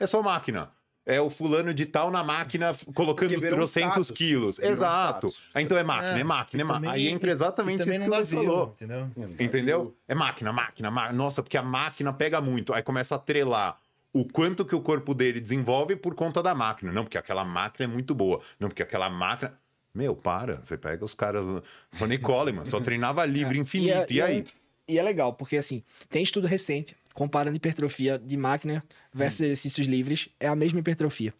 É. é só máquina. É o fulano de tal na máquina colocando trocentos quilos. Exato. Ah, então é máquina, é, é máquina, é máquina. Aí entra exatamente isso que você falou. Entendeu? entendeu? É máquina, máquina, máquina. Nossa, porque a máquina pega muito. Aí começa a trelar o quanto que o corpo dele desenvolve por conta da máquina. Não, porque aquela máquina é muito boa. Não, porque aquela máquina. Meu, para. Você pega os caras. Ronnie Coleman só treinava é. livre é, infinito. E, é, e aí? E é, e é legal, porque assim, tem estudo recente comparando hipertrofia de máquina versus hum. exercícios livres, é a mesma hipertrofia.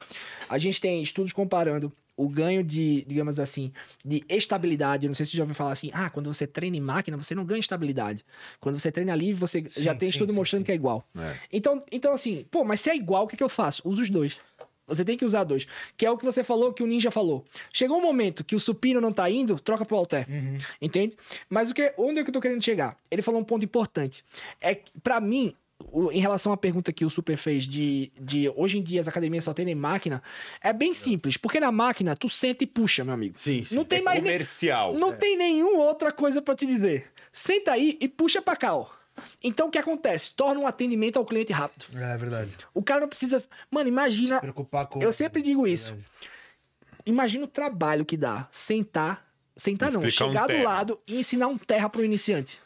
A gente tem estudos comparando o ganho de, digamos assim, de estabilidade. Eu não sei se você já ouviu falar assim, ah, quando você treina em máquina, você não ganha estabilidade. Quando você treina livre, você sim, já tem sim, estudo sim, mostrando que é igual. É. Então, então, assim, pô, mas se é igual, o que, é que eu faço? Uso os dois. Você tem que usar dois. Que é o que você falou, que o ninja falou. Chegou um momento que o supino não tá indo, troca pro alter. Uhum. Entende? Mas o que, onde é que eu tô querendo chegar? Ele falou um ponto importante. É para mim, em relação à pergunta que o Super fez de, de hoje em dia as academias só têm máquina, é bem é. simples, porque na máquina tu senta e puxa, meu amigo. Sim, sim. Não tem é mais comercial. Nem, não é. tem nenhuma outra coisa para te dizer. Senta aí e puxa para cá, ó. Então o que acontece? Torna um atendimento ao cliente rápido. É verdade. O cara não precisa, mano, imagina. Se preocupar com Eu sempre digo é isso. Imagina o trabalho que dá sentar, sentar Explicar não, chegar um do lado e ensinar um terra para o iniciante.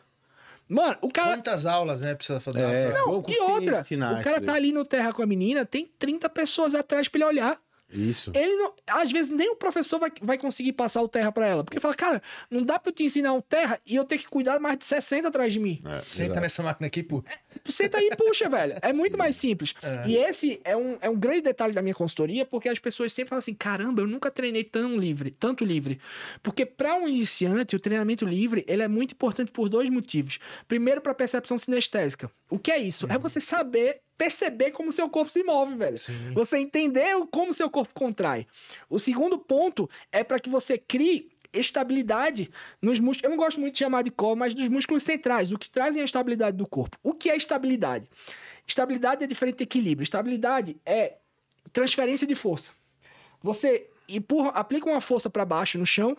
Mano, o cara. Quantas aulas, né? Precisa fazer. É, não, e outra. o cara tá ali no terra com a menina, tem 30 pessoas atrás pra ele olhar. Isso. Ele não, às vezes nem o professor vai, vai conseguir passar o terra para ela, porque fala, cara, não dá para eu te ensinar o terra e eu ter que cuidar mais de 60 atrás de mim. É, senta exato. nessa máquina aqui, pô. É, senta aí e puxa, velho. É muito Sim. mais simples. É. E esse é um, é um grande detalhe da minha consultoria, porque as pessoas sempre falam assim: "Caramba, eu nunca treinei tão livre, tanto livre". Porque para um iniciante, o treinamento livre, ele é muito importante por dois motivos. Primeiro, para percepção sinestésica. O que é isso? É uhum. É você saber perceber como seu corpo se move, velho. Sim. Você entender como seu corpo contrai. O segundo ponto é para que você crie estabilidade nos músculos. Eu não gosto muito de chamar de core, mas dos músculos centrais, o que trazem a estabilidade do corpo. O que é estabilidade? Estabilidade é diferente de equilíbrio. Estabilidade é transferência de força. Você empurra, aplica uma força para baixo no chão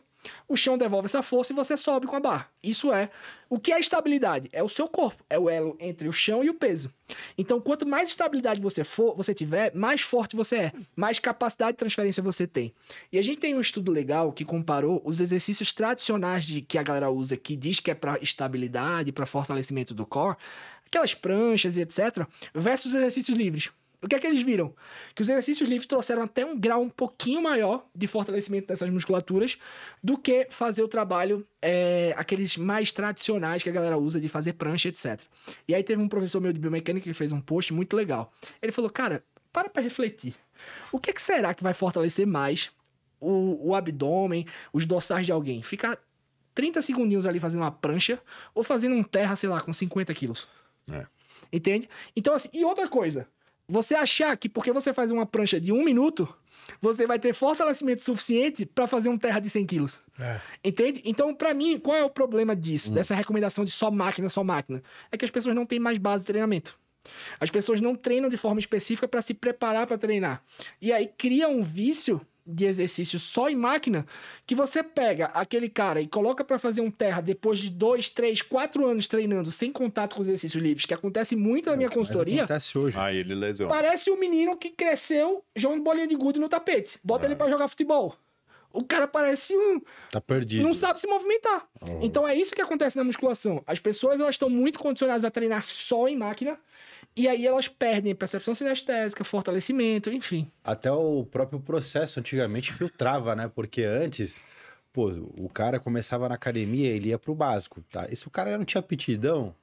o chão devolve essa força e você sobe com a barra. Isso é. O que é estabilidade? É o seu corpo, é o elo entre o chão e o peso. Então, quanto mais estabilidade você for, você tiver, mais forte você é, mais capacidade de transferência você tem. E a gente tem um estudo legal que comparou os exercícios tradicionais de que a galera usa que diz que é para estabilidade, para fortalecimento do core, aquelas pranchas e etc, versus exercícios livres. O que é que eles viram? Que os exercícios livres trouxeram até um grau um pouquinho maior de fortalecimento dessas musculaturas do que fazer o trabalho, é, aqueles mais tradicionais que a galera usa de fazer prancha, etc. E aí teve um professor meu de biomecânica que fez um post muito legal. Ele falou, cara, para pra refletir. O que, é que será que vai fortalecer mais o, o abdômen, os dorsais de alguém? Ficar 30 segundinhos ali fazendo uma prancha ou fazendo um terra, sei lá, com 50 quilos. É. Entende? Então, assim, e outra coisa, você achar que porque você faz uma prancha de um minuto, você vai ter fortalecimento suficiente para fazer um terra de 100 quilos. É. Entende? Então, para mim, qual é o problema disso? Hum. Dessa recomendação de só máquina, só máquina? É que as pessoas não têm mais base de treinamento. As pessoas não treinam de forma específica para se preparar para treinar. E aí cria um vício de exercício só em máquina, que você pega aquele cara e coloca para fazer um terra depois de dois, três, quatro anos treinando sem contato com os exercícios livres, que acontece muito na é, minha consultoria. Acontece hoje. Ah, ele lesiona. Parece um menino que cresceu jogando bolinha de gude no tapete. Bota ah. ele para jogar futebol. O cara parece um. Tá perdido. Não sabe se movimentar. Oh. Então é isso que acontece na musculação. As pessoas elas estão muito condicionadas a treinar só em máquina e aí elas perdem percepção sinestésica, fortalecimento, enfim. Até o próprio processo antigamente filtrava, né? Porque antes, pô, o cara começava na academia, ele ia pro básico, tá? E se o cara não tinha aptidão,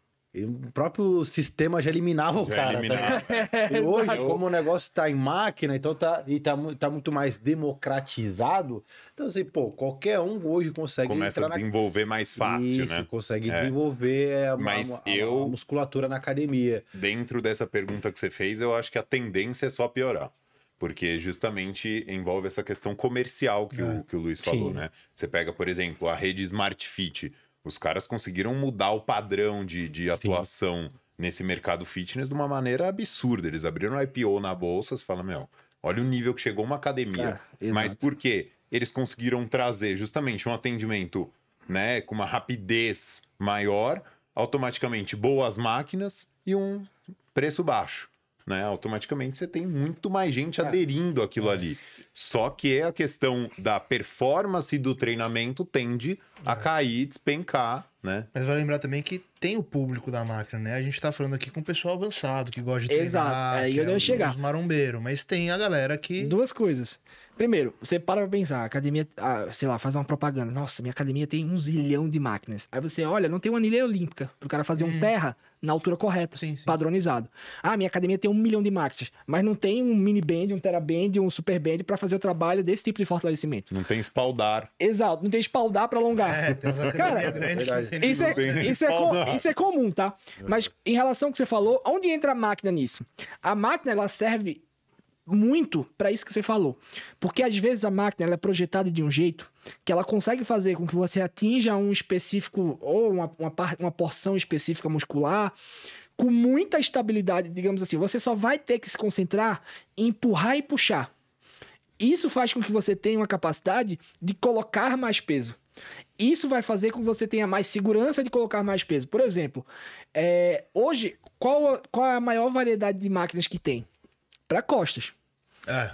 o próprio sistema já eliminava o já cara. Eliminava. Tá? E hoje, como o negócio está em máquina, então tá, e tá, tá, muito mais democratizado, então assim, pô, qualquer um hoje consegue. Começa a desenvolver na... mais fácil, Isso, né? Consegue é. desenvolver é, a, Mas a, a, eu, a musculatura na academia. Dentro dessa pergunta que você fez, eu acho que a tendência é só piorar porque justamente envolve essa questão comercial que, é. o, que o Luiz falou, Sim. né? Você pega, por exemplo, a rede Smart Fit. Os caras conseguiram mudar o padrão de, de atuação Sim. nesse mercado fitness de uma maneira absurda. Eles abriram IPO na bolsa, você fala, meu, olha o nível que chegou uma academia. É, Mas por quê? Eles conseguiram trazer justamente um atendimento né, com uma rapidez maior, automaticamente boas máquinas e um preço baixo. Né? Automaticamente você tem muito mais gente é. aderindo àquilo é. ali. Só que a questão da performance do treinamento tende a cair, despencar, né? Mas vai lembrar também que tem o público da máquina, né? A gente tá falando aqui com o pessoal avançado, que gosta de treinar. Exato, é, eu é chegar. Os marombeiros, mas tem a galera que... Duas coisas. Primeiro, você para pra pensar, a academia, ah, sei lá, faz uma propaganda. Nossa, minha academia tem um zilhão de máquinas. Aí você olha, não tem uma anilha olímpica, pro cara fazer hum. um uhum. terra na altura correta, sim, sim. padronizado. Ah, minha academia tem um milhão de máquinas, mas não tem um mini band, um tera band, um super band pra fazer o trabalho desse tipo de fortalecimento. Não tem espaldar. Exato, não tem espaldar pra alongar é, tem umas cara, grande é, né? isso, é, isso, é com, isso é comum, tá? É. Mas em relação ao que você falou, onde entra a máquina nisso? A máquina, ela serve muito para isso que você falou. Porque às vezes a máquina ela é projetada de um jeito que ela consegue fazer com que você atinja um específico ou uma, uma, uma porção específica muscular com muita estabilidade, digamos assim. Você só vai ter que se concentrar em empurrar e puxar. Isso faz com que você tenha uma capacidade de colocar mais peso. Isso vai fazer com que você tenha mais segurança de colocar mais peso. Por exemplo, é, hoje, qual, qual é a maior variedade de máquinas que tem? Para costas. É.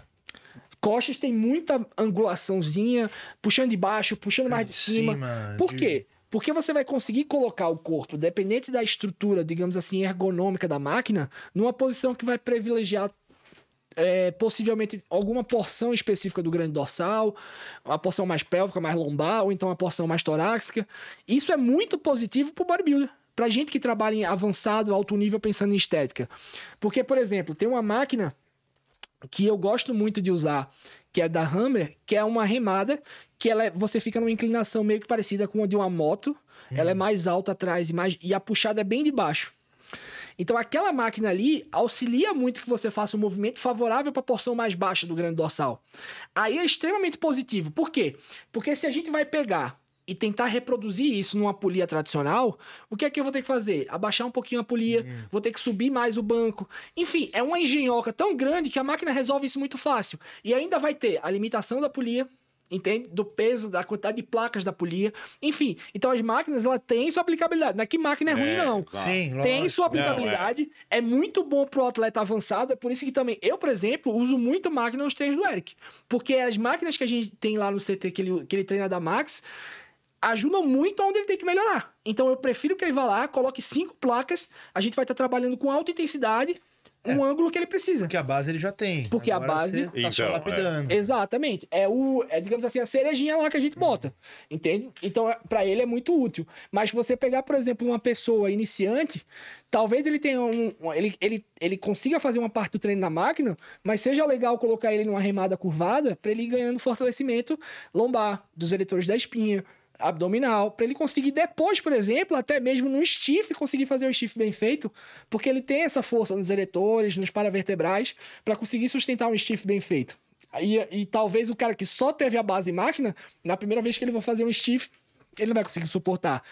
Costas tem muita angulaçãozinha, puxando de baixo, puxando mais de, de cima. cima. Por de... quê? Porque você vai conseguir colocar o corpo, dependente da estrutura, digamos assim, ergonômica da máquina, numa posição que vai privilegiar é, possivelmente alguma porção específica do grande dorsal, uma porção mais pélvica, mais lombar, ou então uma porção mais torácica. Isso é muito positivo para o bodybuilder. para gente que trabalha em avançado, alto nível, pensando em estética. Porque, por exemplo, tem uma máquina que eu gosto muito de usar, que é da Hammer, que é uma remada que ela é, você fica numa inclinação meio que parecida com a de uma moto. Hum. Ela é uhum. mais alta atrás e, mais, e a puxada é bem de baixo. Então aquela máquina ali auxilia muito que você faça um movimento favorável para a porção mais baixa do grande dorsal. Aí é extremamente positivo. Por quê? Porque se a gente vai pegar e tentar reproduzir isso numa polia tradicional, o que é que eu vou ter que fazer? Abaixar um pouquinho a polia, uhum. vou ter que subir mais o banco. Enfim, é uma engenhoca tão grande que a máquina resolve isso muito fácil. E ainda vai ter a limitação da polia, entende? Do peso, da quantidade de placas da polia. Enfim, então as máquinas, ela tem sua aplicabilidade. Não é que máquina é ruim, é, não. Sim, tem sua aplicabilidade. Não, é. é. muito bom pro atleta avançado. É por isso que também, eu, por exemplo, uso muito máquina nos treinos do Eric. Porque as máquinas que a gente tem lá no CT, que ele, que ele treina da Max, ajudam muito onde ele tem que melhorar. Então eu prefiro que ele vá lá, coloque cinco placas, a gente vai estar tá trabalhando com alta intensidade é. um ângulo que ele precisa. Porque a base ele já tem. Porque Agora a base. Tá então, é. lapidando. É. Exatamente. É o. É, digamos assim, a cerejinha lá que a gente uhum. bota. Entende? Então, é, para ele é muito útil. Mas se você pegar, por exemplo, uma pessoa iniciante, talvez ele tenha um. Ele, ele, ele consiga fazer uma parte do treino na máquina, mas seja legal colocar ele numa remada curvada para ele ir ganhando fortalecimento lombar, dos eleitores da espinha abdominal, para ele conseguir depois, por exemplo, até mesmo no stiff, conseguir fazer o stiff bem feito, porque ele tem essa força nos eletores, nos paravertebrais, para conseguir sustentar um stiff bem feito. E, e talvez o cara que só teve a base máquina, na primeira vez que ele vai fazer um stiff, ele não vai conseguir suportar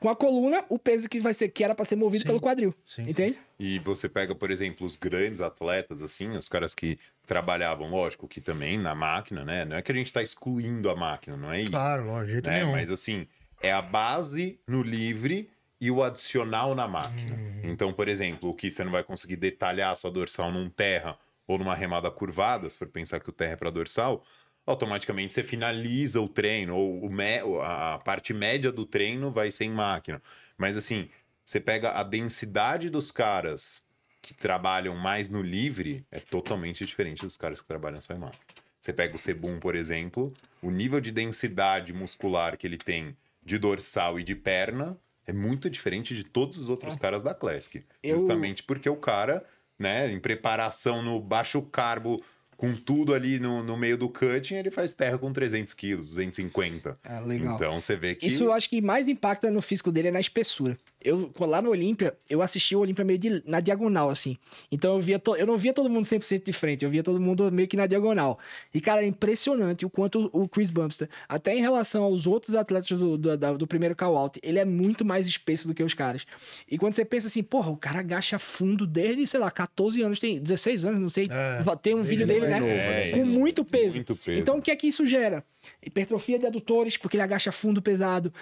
com a coluna o peso que vai ser que era para ser movido sim, pelo quadril. Sim. Entende? E você pega, por exemplo, os grandes atletas, assim, os caras que trabalhavam, lógico, que também na máquina, né? Não é que a gente está excluindo a máquina, não é isso? Claro, ó, jeito né? nenhum. Mas assim, é a base no livre e o adicional na máquina. Hum. Então, por exemplo, o que você não vai conseguir detalhar a sua dorsal num terra ou numa remada curvada, se for pensar que o terra é para dorsal, automaticamente você finaliza o treino, ou o a parte média do treino vai ser em máquina. Mas assim, você pega a densidade dos caras que trabalham mais no livre, é totalmente diferente dos caras que trabalham só em máquina. Você pega o Sebum, por exemplo, o nível de densidade muscular que ele tem de dorsal e de perna é muito diferente de todos os outros é. caras da Classic. Eu... Justamente porque o cara, né, em preparação no baixo carbo com tudo ali no, no meio do cutting, ele faz terra com 300 quilos, 250. Ah, legal. Então você vê que... Isso eu acho que mais impacta no físico dele é na espessura eu lá no Olímpia, eu assisti o Olímpia meio de, na diagonal, assim. Então eu via to, eu não via todo mundo 100% de frente, eu via todo mundo meio que na diagonal. E, cara, é impressionante o quanto o Chris Bumpster, até em relação aos outros atletas do, do, do primeiro call-out, ele é muito mais espesso do que os caras. E quando você pensa assim, porra, o cara agacha fundo desde, sei lá, 14 anos, tem 16 anos, não sei. É, tem um vídeo dele, né? Novo, é, com muito peso. muito peso. Então o que é que isso gera? Hipertrofia de adutores, porque ele agacha fundo pesado,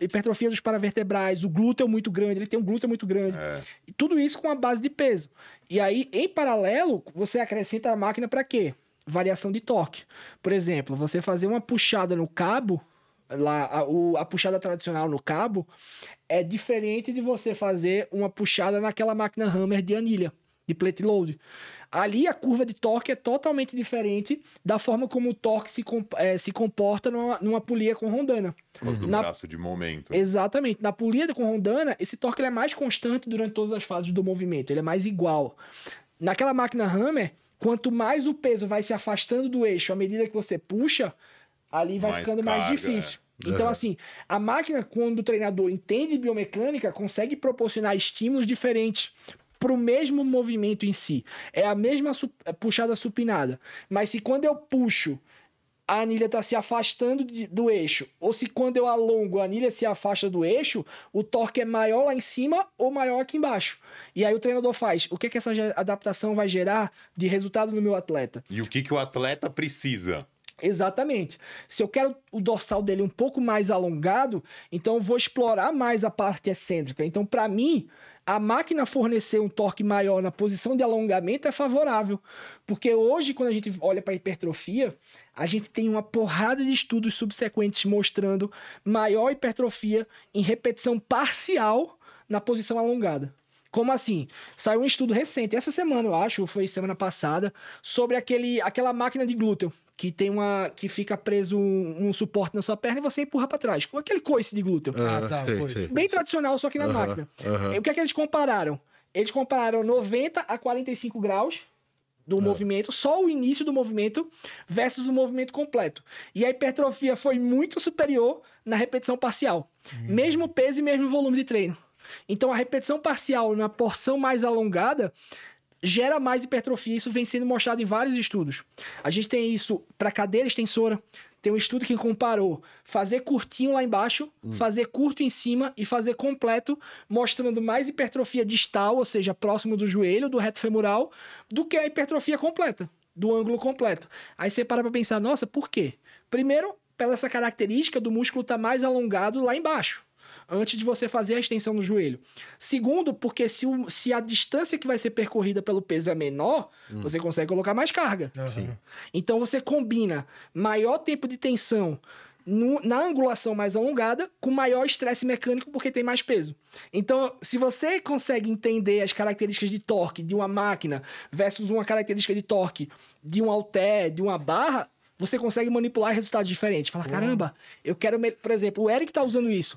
hipertrofia dos paravertebrais, o glúteo é muito grande, ele tem um glúteo muito grande. É. E tudo isso com a base de peso. E aí, em paralelo, você acrescenta a máquina para quê? Variação de torque. Por exemplo, você fazer uma puxada no cabo, lá a, o, a puxada tradicional no cabo, é diferente de você fazer uma puxada naquela máquina Hammer de anilha, de plate load. Ali a curva de torque é totalmente diferente da forma como o torque se, é, se comporta numa, numa polia com rondana. Por causa do braço de momento. Exatamente. Na polia com rondana, esse torque é mais constante durante todas as fases do movimento, ele é mais igual. Naquela máquina Hammer, quanto mais o peso vai se afastando do eixo à medida que você puxa, ali vai mais ficando carga, mais difícil. É. Então, é. assim, a máquina, quando o treinador entende biomecânica, consegue proporcionar estímulos diferentes para o mesmo movimento em si. É a mesma su é, puxada supinada. Mas se quando eu puxo, a anilha está se afastando de, do eixo, ou se quando eu alongo a anilha se afasta do eixo, o torque é maior lá em cima ou maior aqui embaixo. E aí o treinador faz, o que, que essa adaptação vai gerar de resultado no meu atleta? E o que, que o atleta precisa? Exatamente. Se eu quero o dorsal dele um pouco mais alongado, então eu vou explorar mais a parte excêntrica. Então, para mim, a máquina fornecer um torque maior na posição de alongamento é favorável. Porque hoje, quando a gente olha para a hipertrofia, a gente tem uma porrada de estudos subsequentes mostrando maior hipertrofia em repetição parcial na posição alongada. Como assim? Saiu um estudo recente, essa semana eu acho, foi semana passada, sobre aquele, aquela máquina de glúteo que tem uma que fica preso um, um suporte na sua perna e você empurra para trás, com aquele coice de glúteo. Ah, ah tá, sei, Bem tradicional, só que na uhum, máquina. Uhum. E o que é que eles compararam? Eles compararam 90 a 45 graus do é. movimento, só o início do movimento versus o movimento completo. E a hipertrofia foi muito superior na repetição parcial. Hum. Mesmo peso e mesmo volume de treino. Então a repetição parcial na porção mais alongada gera mais hipertrofia, isso vem sendo mostrado em vários estudos. A gente tem isso para cadeira extensora, tem um estudo que comparou fazer curtinho lá embaixo, hum. fazer curto em cima e fazer completo, mostrando mais hipertrofia distal, ou seja, próximo do joelho, do reto femoral, do que a hipertrofia completa, do ângulo completo. Aí você para para pensar, nossa, por quê? Primeiro, pela essa característica do músculo estar tá mais alongado lá embaixo antes de você fazer a extensão no joelho. Segundo, porque se, o, se a distância que vai ser percorrida pelo peso é menor, hum. você consegue colocar mais carga. Uhum. Então você combina maior tempo de tensão no, na angulação mais alongada, com maior estresse mecânico, porque tem mais peso. Então, se você consegue entender as características de torque de uma máquina versus uma característica de torque de um halter, de uma barra, você consegue manipular resultados diferentes. Fala, caramba, eu quero. Por exemplo, o Eric tá usando isso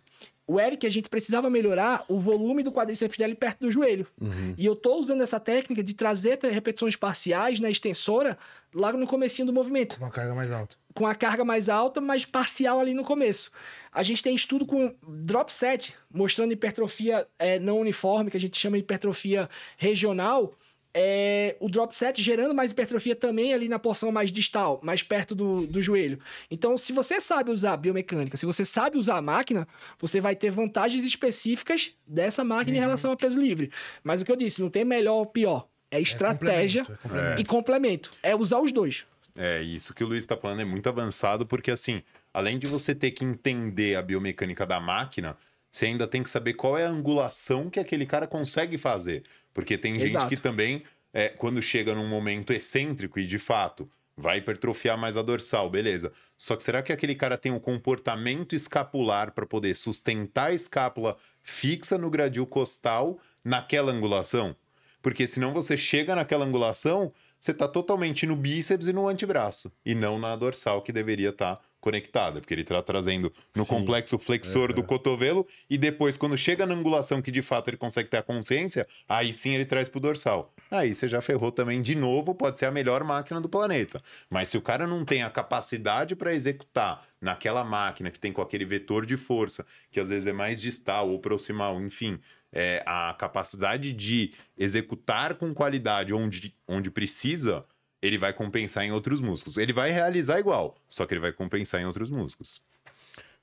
o Eric, a gente precisava melhorar o volume do quadríceps dele perto do joelho. Uhum. E eu estou usando essa técnica de trazer repetições parciais na extensora logo no comecinho do movimento. Com a carga mais alta. Com a carga mais alta, mas parcial ali no começo. A gente tem estudo com drop set, mostrando hipertrofia é, não uniforme, que a gente chama de hipertrofia regional, é, o drop set gerando mais hipertrofia também ali na porção mais distal, mais perto do, do joelho. Então, se você sabe usar biomecânica, se você sabe usar a máquina, você vai ter vantagens específicas dessa máquina uhum. em relação a peso livre. Mas o que eu disse, não tem melhor ou pior. É, é estratégia é complemento, é complemento. e complemento. É usar os dois. É, isso que o Luiz está falando é muito avançado, porque assim, além de você ter que entender a biomecânica da máquina, você ainda tem que saber qual é a angulação que aquele cara consegue fazer. Porque tem gente Exato. que também, é, quando chega num momento excêntrico e de fato vai hipertrofiar mais a dorsal, beleza. Só que será que aquele cara tem um comportamento escapular para poder sustentar a escápula fixa no gradil costal naquela angulação? Porque senão você chega naquela angulação, você está totalmente no bíceps e no antebraço, e não na dorsal que deveria estar tá conectada, porque ele está trazendo no Sim. complexo flexor é, do é. cotovelo e depois, quando chega na angulação que de fato ele consegue ter a consciência, aí sim ele traz para o dorsal. Aí você já ferrou também de novo, pode ser a melhor máquina do planeta. Mas se o cara não tem a capacidade para executar naquela máquina que tem com aquele vetor de força, que às vezes é mais distal ou proximal, enfim, é, a capacidade de executar com qualidade onde, onde precisa, ele vai compensar em outros músculos. Ele vai realizar igual, só que ele vai compensar em outros músculos.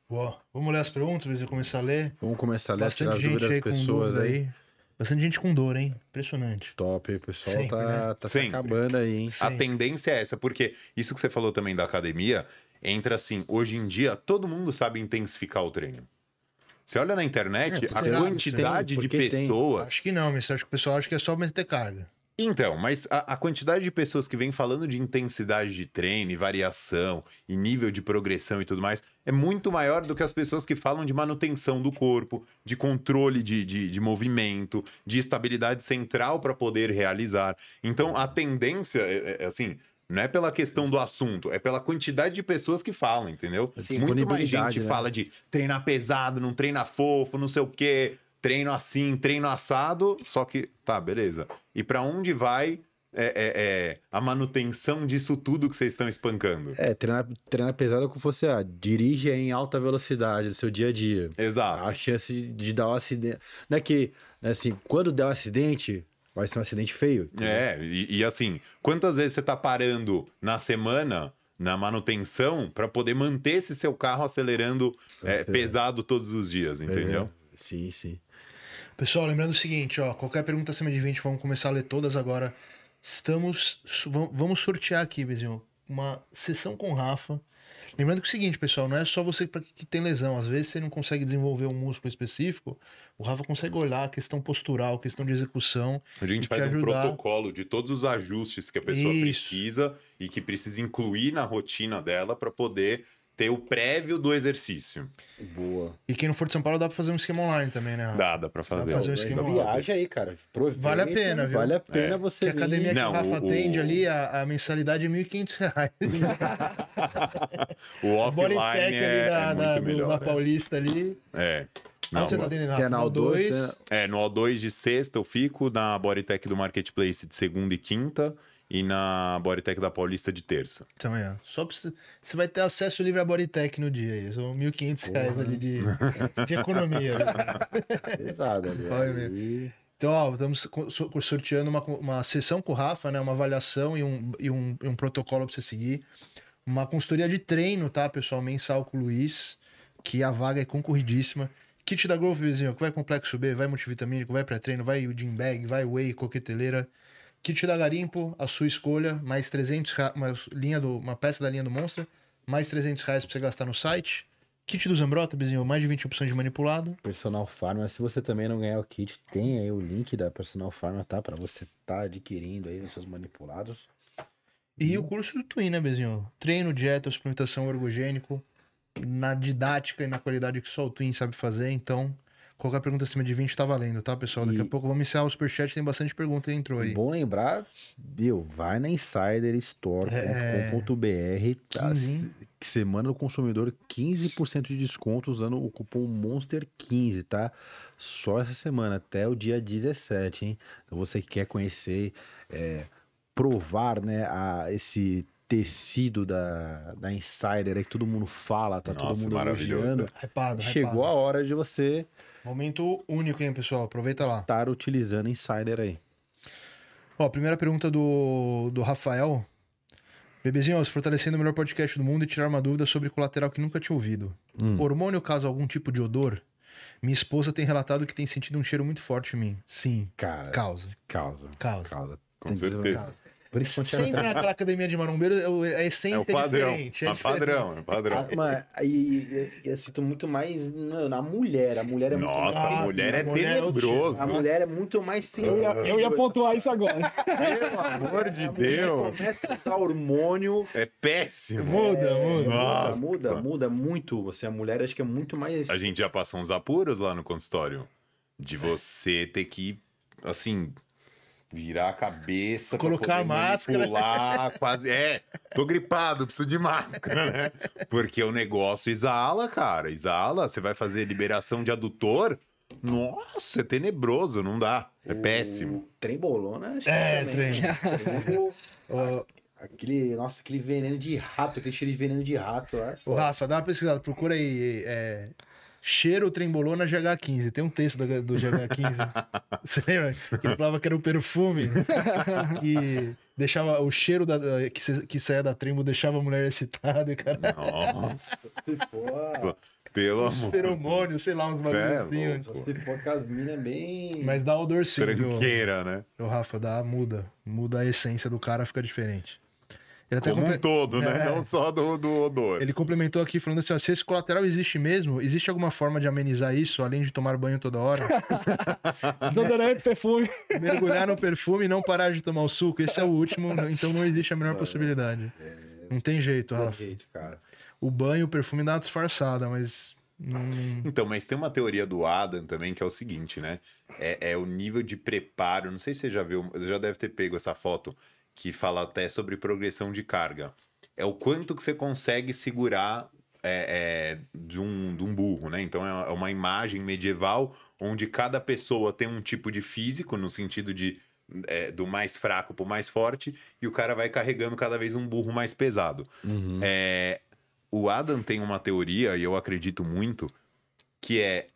Boa. Vamos ler as perguntas, eu começar a ler. Vamos começar a ler, Bastante tirar gente aí pessoas aí. Bastante gente com dor, hein? Impressionante. Top, o pessoal Sempre, tá, né? tá se acabando aí, hein? Sempre. A tendência é essa, porque isso que você falou também da academia, entra assim, hoje em dia todo mundo sabe intensificar o treino. Você olha na internet, é, a é quantidade tem, de pessoas. Tem. Acho que não, mas acho que o pessoal acha que é só meter carga. Então, mas a, a, quantidade de pessoas que vem falando de intensidade de treino e variação e nível de progressão e tudo mais é muito maior do que as pessoas que falam de manutenção do corpo, de controle de, de, de movimento, de estabilidade central para poder realizar. Então, a tendência, é, é, é, assim, não é pela questão do assunto, é pela quantidade de pessoas que falam, entendeu? Assim, Muito mais gente né? fala de treinar pesado, não treina fofo, não sei o quê, treino assim, treino assado, só que tá, beleza. E para onde vai é, é, é, a manutenção disso tudo que vocês estão espancando. É, treinar, treinar pesado é como fosse, ah, dirige em alta velocidade no seu dia a dia. Exato. A chance de dar um acidente. Não é que, né, assim, quando der um acidente, vai ser um acidente feio. Tá? É, e, e, assim, quantas vezes você tá parando na semana. Na manutenção, para poder manter esse seu carro acelerando é, pesado todos os dias, entendeu? É, sim, sim. Pessoal, lembrando o seguinte, ó, qualquer pergunta acima de 20, vamos começar a ler todas agora. Estamos vamos sortear aqui, vizinho, uma sessão com Rafa. Lembrando que é o seguinte, pessoal, não é só você que tem lesão. Às vezes você não consegue desenvolver um músculo específico. O Rafa consegue olhar a questão postural, a questão de execução. A gente faz um protocolo de todos os ajustes que a pessoa Isso. precisa e que precisa incluir na rotina dela para poder ter o prévio do exercício. Boa. E quem não for de São Paulo dá pra fazer um esquema online também, né? Dá, dá pra fazer. Dá pra fazer um esquema online. Viaja aí, cara. Aproveita, vale a pena, viu? Vale a é. pena é. você. Porque a academia vir... que o Rafa o, atende o... ali, a, a, mensalidade é R$ 1.500. o offline é, na, é muito melhor. Na é. Paulista ali. É. Não, Onde você tá atendendo, é Rafa? É na O2. É, no O2 de sexta eu fico, na Bodytech do Marketplace de segunda e quinta e na Bodytech da Paulista de terça. Também, então, ó. Só pra Você vai ter acesso livre à Bodytech no dia aí. São 1.500 reais ali de, de economia. Né? Pesado ali. Olha Então, ó, estamos sorteando uma, uma sessão com o Rafa, né? Uma avaliação e um, e um, e um protocolo para você seguir. Uma consultoria de treino, tá, pessoal? Mensal com o Luiz, que a vaga é concorridíssima. Kit da Growth, vizinho, que vai complexo B, vai multivitamínico, vai pré-treino, vai o gym bag, vai whey, coqueteleira. Kit da Garimpo, a sua escolha, mais 300 uma, linha do, uma peça da linha do Monster, mais 300 reais pra você gastar no site. Kit do Zambrota, Bizinho, mais de 20 opções de manipulado. Personal Pharma, se você também não ganhar o kit, tem aí o link da Personal Pharma, tá? Pra você tá adquirindo aí os seus manipulados. E hum. o curso do Twin, né, Bezinho? Treino, dieta, suplementação, ergogênico, na didática e na qualidade que só o Twin sabe fazer, então Qualquer pergunta acima de 20 tá valendo, tá, pessoal? Daqui e... a pouco vamos iniciar o superchat, tem bastante pergunta que entrou aí. Bom lembrar, viu? vai na insiderstore.com.br. É... Tá, semana do consumidor, 15% de desconto usando o cupom Monster15, tá? Só essa semana, até o dia 17, hein? Então você que quer conhecer, é, provar, né, a, esse tecido da, da Insider, é que todo mundo fala, tá Nossa, todo mundo elogiando. Hypado, Chegou a hora de você Momento único, hein, pessoal? Aproveita lá. Estar utilizando Insider aí. Ó, primeira pergunta do, do Rafael. Bebezinho, se fortalecendo o melhor podcast do mundo e tirar uma dúvida sobre colateral que nunca tinha ouvido. Hum. Hormônio causa algum tipo de odor? Minha esposa tem relatado que tem sentido um cheiro muito forte em mim. Sim. Cara. Causa. Causa. Causa. causa. Com tem certeza. Principalmente Sempre na... naquela academia de marombeiro, é sempre é o padrão, é, é padrão, é padrão. Ah, mas, e, eu, eu sinto muito mais não, na mulher. A mulher é Nossa, muito mais... a mulher é, é tenebrosa. A mulher é muito mais sensível. Ah. Eu, eu ia pontuar isso agora. Pelo amor de Deus. Começa a usar hormônio. É péssimo. Muda, muda. Nossa. Muda, muda muito. Você, a é mulher, acho que é muito mais. A gente já passou uns apuros lá no consultório. De você ter que, assim, virar a cabeça, colocar a máscara, pular, quase é, tô gripado, preciso de máscara, né? Porque o negócio exala, cara, exala. Você vai fazer liberação de adutor, nossa, é tenebroso, não dá, é o... péssimo. Trembolona, acho é, que trem. Trembolou... Aquele, nossa, aquele veneno de rato, aquele cheiro de veneno de rato lá. Ô, é Rafa, dá uma pesquisada, procura aí é, cheiro trembolona GH15. Tem um texto do, do GH15. Você lembra? Que ele falava que era um perfume que deixava o cheiro da, que, que saía da trembo deixava a mulher excitada e cara. Nossa! Pelo Os amor. feromônios, sei lá, uns bagulhinhos. Se for com as bem. Mas dá odor sim. Tranqueira, viu? né? O Rafa, dá, muda. Muda a essência do cara, fica diferente. Ele até Como compre... um todo, né? É, é. Não só do, do odor. Ele complementou aqui falando assim: ó, se esse colateral existe mesmo, existe alguma forma de amenizar isso, além de tomar banho toda hora? Desodorante, perfume. Mergulhar no perfume e não parar de tomar o suco. Esse é o último, então não existe a menor é, possibilidade. É... Não tem jeito, Rafa. tem jeito, cara. O banho, o perfume dá uma disfarçada, mas Então, mas tem uma teoria do Adam também que é o seguinte, né? É, é, o nível de preparo. Não sei se você já viu, você já deve ter pego essa foto que fala até sobre progressão de carga. É o quanto que você consegue segurar é, é, de, um, de um burro, né? Então é, é uma imagem medieval onde cada pessoa tem um tipo de físico, no sentido de é, do mais fraco para o mais forte, e o cara vai carregando cada vez um burro mais pesado. Uhum. É, o Adam tem uma teoria, e eu acredito muito, que é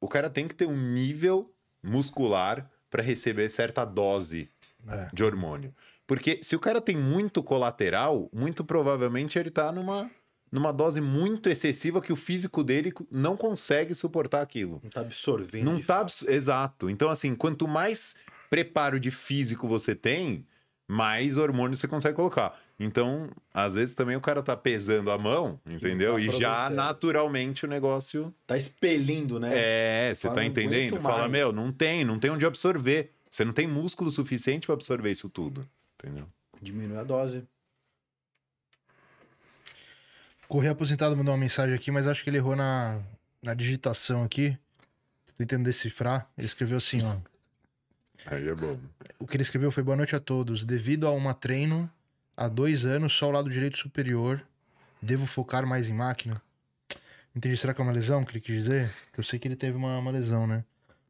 o cara tem que ter um nível muscular para receber certa dose é. de hormônio. Porque se o cara tem muito colateral, muito provavelmente ele tá numa, numa dose muito excessiva que o físico dele não consegue suportar aquilo. Não tá absorvendo. Não tá abs... Exato. Então, assim, quanto mais preparo de físico você tem, mais hormônio você consegue colocar. Então, às vezes também o cara tá pesando a mão, entendeu? Tá e já naturalmente o negócio. Tá expelindo, né? É, você tá entendendo? Fala, meu, não tem, não tem onde absorver. Você não tem músculo suficiente para absorver isso tudo. Entendeu? Diminui a dose. Correia Aposentado mandou uma mensagem aqui, mas acho que ele errou na, na digitação aqui. Tô tentando decifrar. Ele escreveu assim, ó. Aí é bom. O que ele escreveu foi boa noite a todos. Devido a uma treino, há dois anos, só o lado direito superior. Devo focar mais em máquina? Entendi. Será que é uma lesão que ele quis dizer? Eu sei que ele teve uma, uma lesão, né?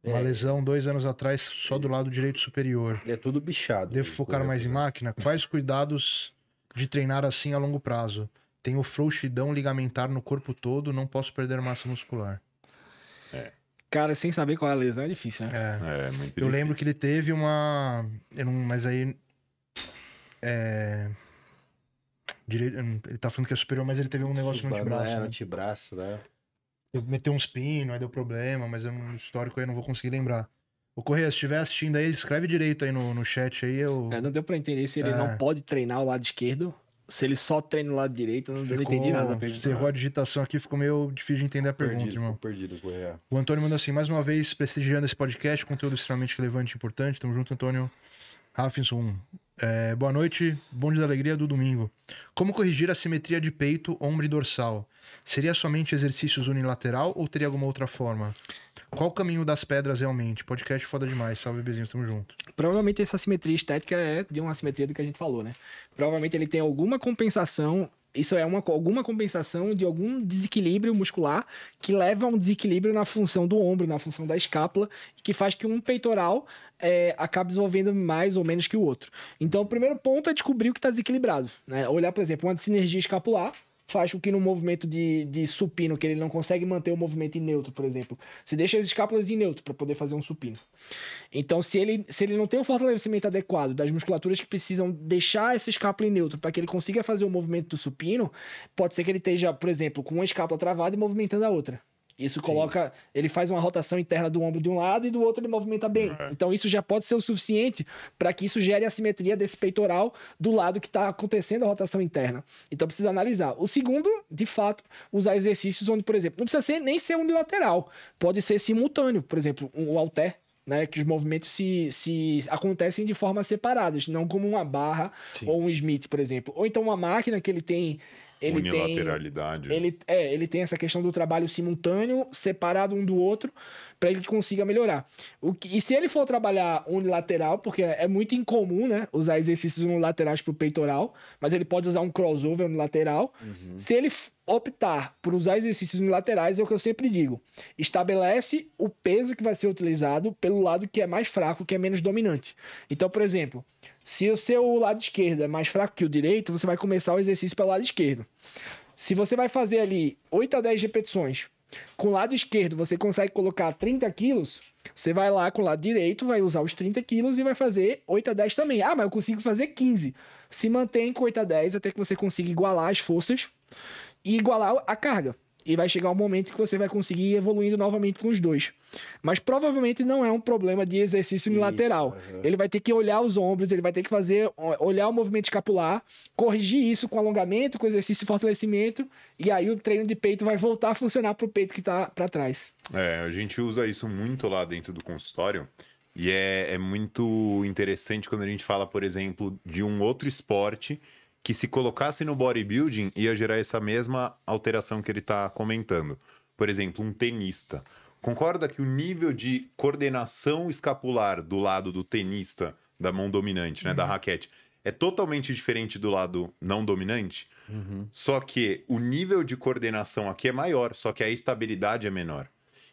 Uma é. lesão dois anos atrás só do lado direito superior. É tudo bichado. Devo focar mais em máquina? Quais cuidados de treinar assim a longo prazo? Tenho frouxidão ligamentar no corpo todo, não posso perder massa muscular. É. Cara, sem saber qual é a lesão é difícil, né? É. é muito Eu difícil. lembro que ele teve uma. Eu não... Mas aí. É. Direito... Ele tá falando que é superior, mas ele teve um negócio no antebraço. É, no né? antebraço, né? meteu uns pinos, aí deu problema, mas é um histórico aí eu não vou conseguir lembrar. O Correia, se estiver assistindo aí, escreve direito aí no, no chat aí. Eu... É, não deu pra entender se ele é... não pode treinar o lado esquerdo, se ele só treina o lado direito, não ficou... entendi nada. Você errou a digitação aqui, ficou meio difícil de entender a pergunta, perdido, irmão. Perdido, Correia. O Antônio mandou assim, mais uma vez, prestigiando esse podcast, conteúdo extremamente relevante e importante. Tamo junto, Antônio. Rafinson, é, boa noite, bonde da alegria do domingo. Como corrigir a simetria de peito, ombro e dorsal? Seria somente exercícios unilateral ou teria alguma outra forma? Qual o caminho das pedras realmente? Podcast foda demais, salve bebezinho, tamo junto. Provavelmente essa simetria estética é de uma simetria do que a gente falou, né? Provavelmente ele tem alguma compensação isso é uma, alguma compensação de algum desequilíbrio muscular que leva a um desequilíbrio na função do ombro, na função da escápula, que faz que um peitoral é, acabe desenvolvendo mais ou menos que o outro. Então, o primeiro ponto é descobrir o que está desequilibrado. Né? Olhar, por exemplo, uma sinergia escapular, faz com que no movimento de, de supino, que ele não consegue manter o movimento em neutro, por exemplo, você deixa as escápulas em neutro para poder fazer um supino. Então, se ele, se ele não tem o fortalecimento adequado das musculaturas que precisam deixar essa escápula em neutro para que ele consiga fazer o movimento do supino, pode ser que ele esteja, por exemplo, com uma escápula travada e movimentando a outra. Isso coloca. Sim. Ele faz uma rotação interna do ombro de um lado e do outro ele movimenta bem. Uhum. Então isso já pode ser o suficiente para que isso gere a simetria desse peitoral do lado que está acontecendo a rotação interna. Então precisa analisar. O segundo, de fato, usar exercícios onde, por exemplo, não precisa ser, nem ser unilateral, pode ser simultâneo. Por exemplo, o um halter né, que os movimentos se, se acontecem de formas separadas, não como uma barra Sim. ou um Smith, por exemplo. Ou então uma máquina que ele tem ele Unilateralidade. Tem, ele, é, ele tem essa questão do trabalho simultâneo, separado um do outro, para ele que consiga melhorar. O que, e se ele for trabalhar unilateral, porque é, é muito incomum, né? Usar exercícios unilaterais para o peitoral, mas ele pode usar um crossover unilateral. Uhum. Se ele optar por usar exercícios unilaterais, é o que eu sempre digo. Estabelece o peso que vai ser utilizado pelo lado que é mais fraco, que é menos dominante. Então, por exemplo, se o seu lado esquerdo é mais fraco que o direito, você vai começar o exercício pelo lado esquerdo. Se você vai fazer ali 8 a 10 repetições com o lado esquerdo, você consegue colocar 30 quilos, você vai lá com o lado direito, vai usar os 30 quilos e vai fazer 8 a 10 também. Ah, mas eu consigo fazer 15. Se mantém com 8 a 10 até que você consiga igualar as forças e igualar a carga. E vai chegar um momento que você vai conseguir ir evoluindo novamente com os dois. Mas provavelmente não é um problema de exercício unilateral. uhum. Ele vai ter que olhar os ombros, ele vai ter que fazer, olhar o movimento escapular, corrigir isso com alongamento, com exercício de fortalecimento, e aí o treino de peito vai voltar a funcionar para o peito que está para trás. É, a gente usa isso muito lá dentro do consultório. E é, é muito interessante quando a gente fala, por exemplo, de um outro esporte que se colocasse no bodybuilding ia gerar essa mesma alteração que ele está comentando. Por exemplo, um tenista. Concorda que o nível de coordenação escapular do lado do tenista, da mão dominante, né, uhum. da raquete, é totalmente diferente do lado não dominante? Uhum. Só que o nível de coordenação aqui é maior, só que a estabilidade é menor.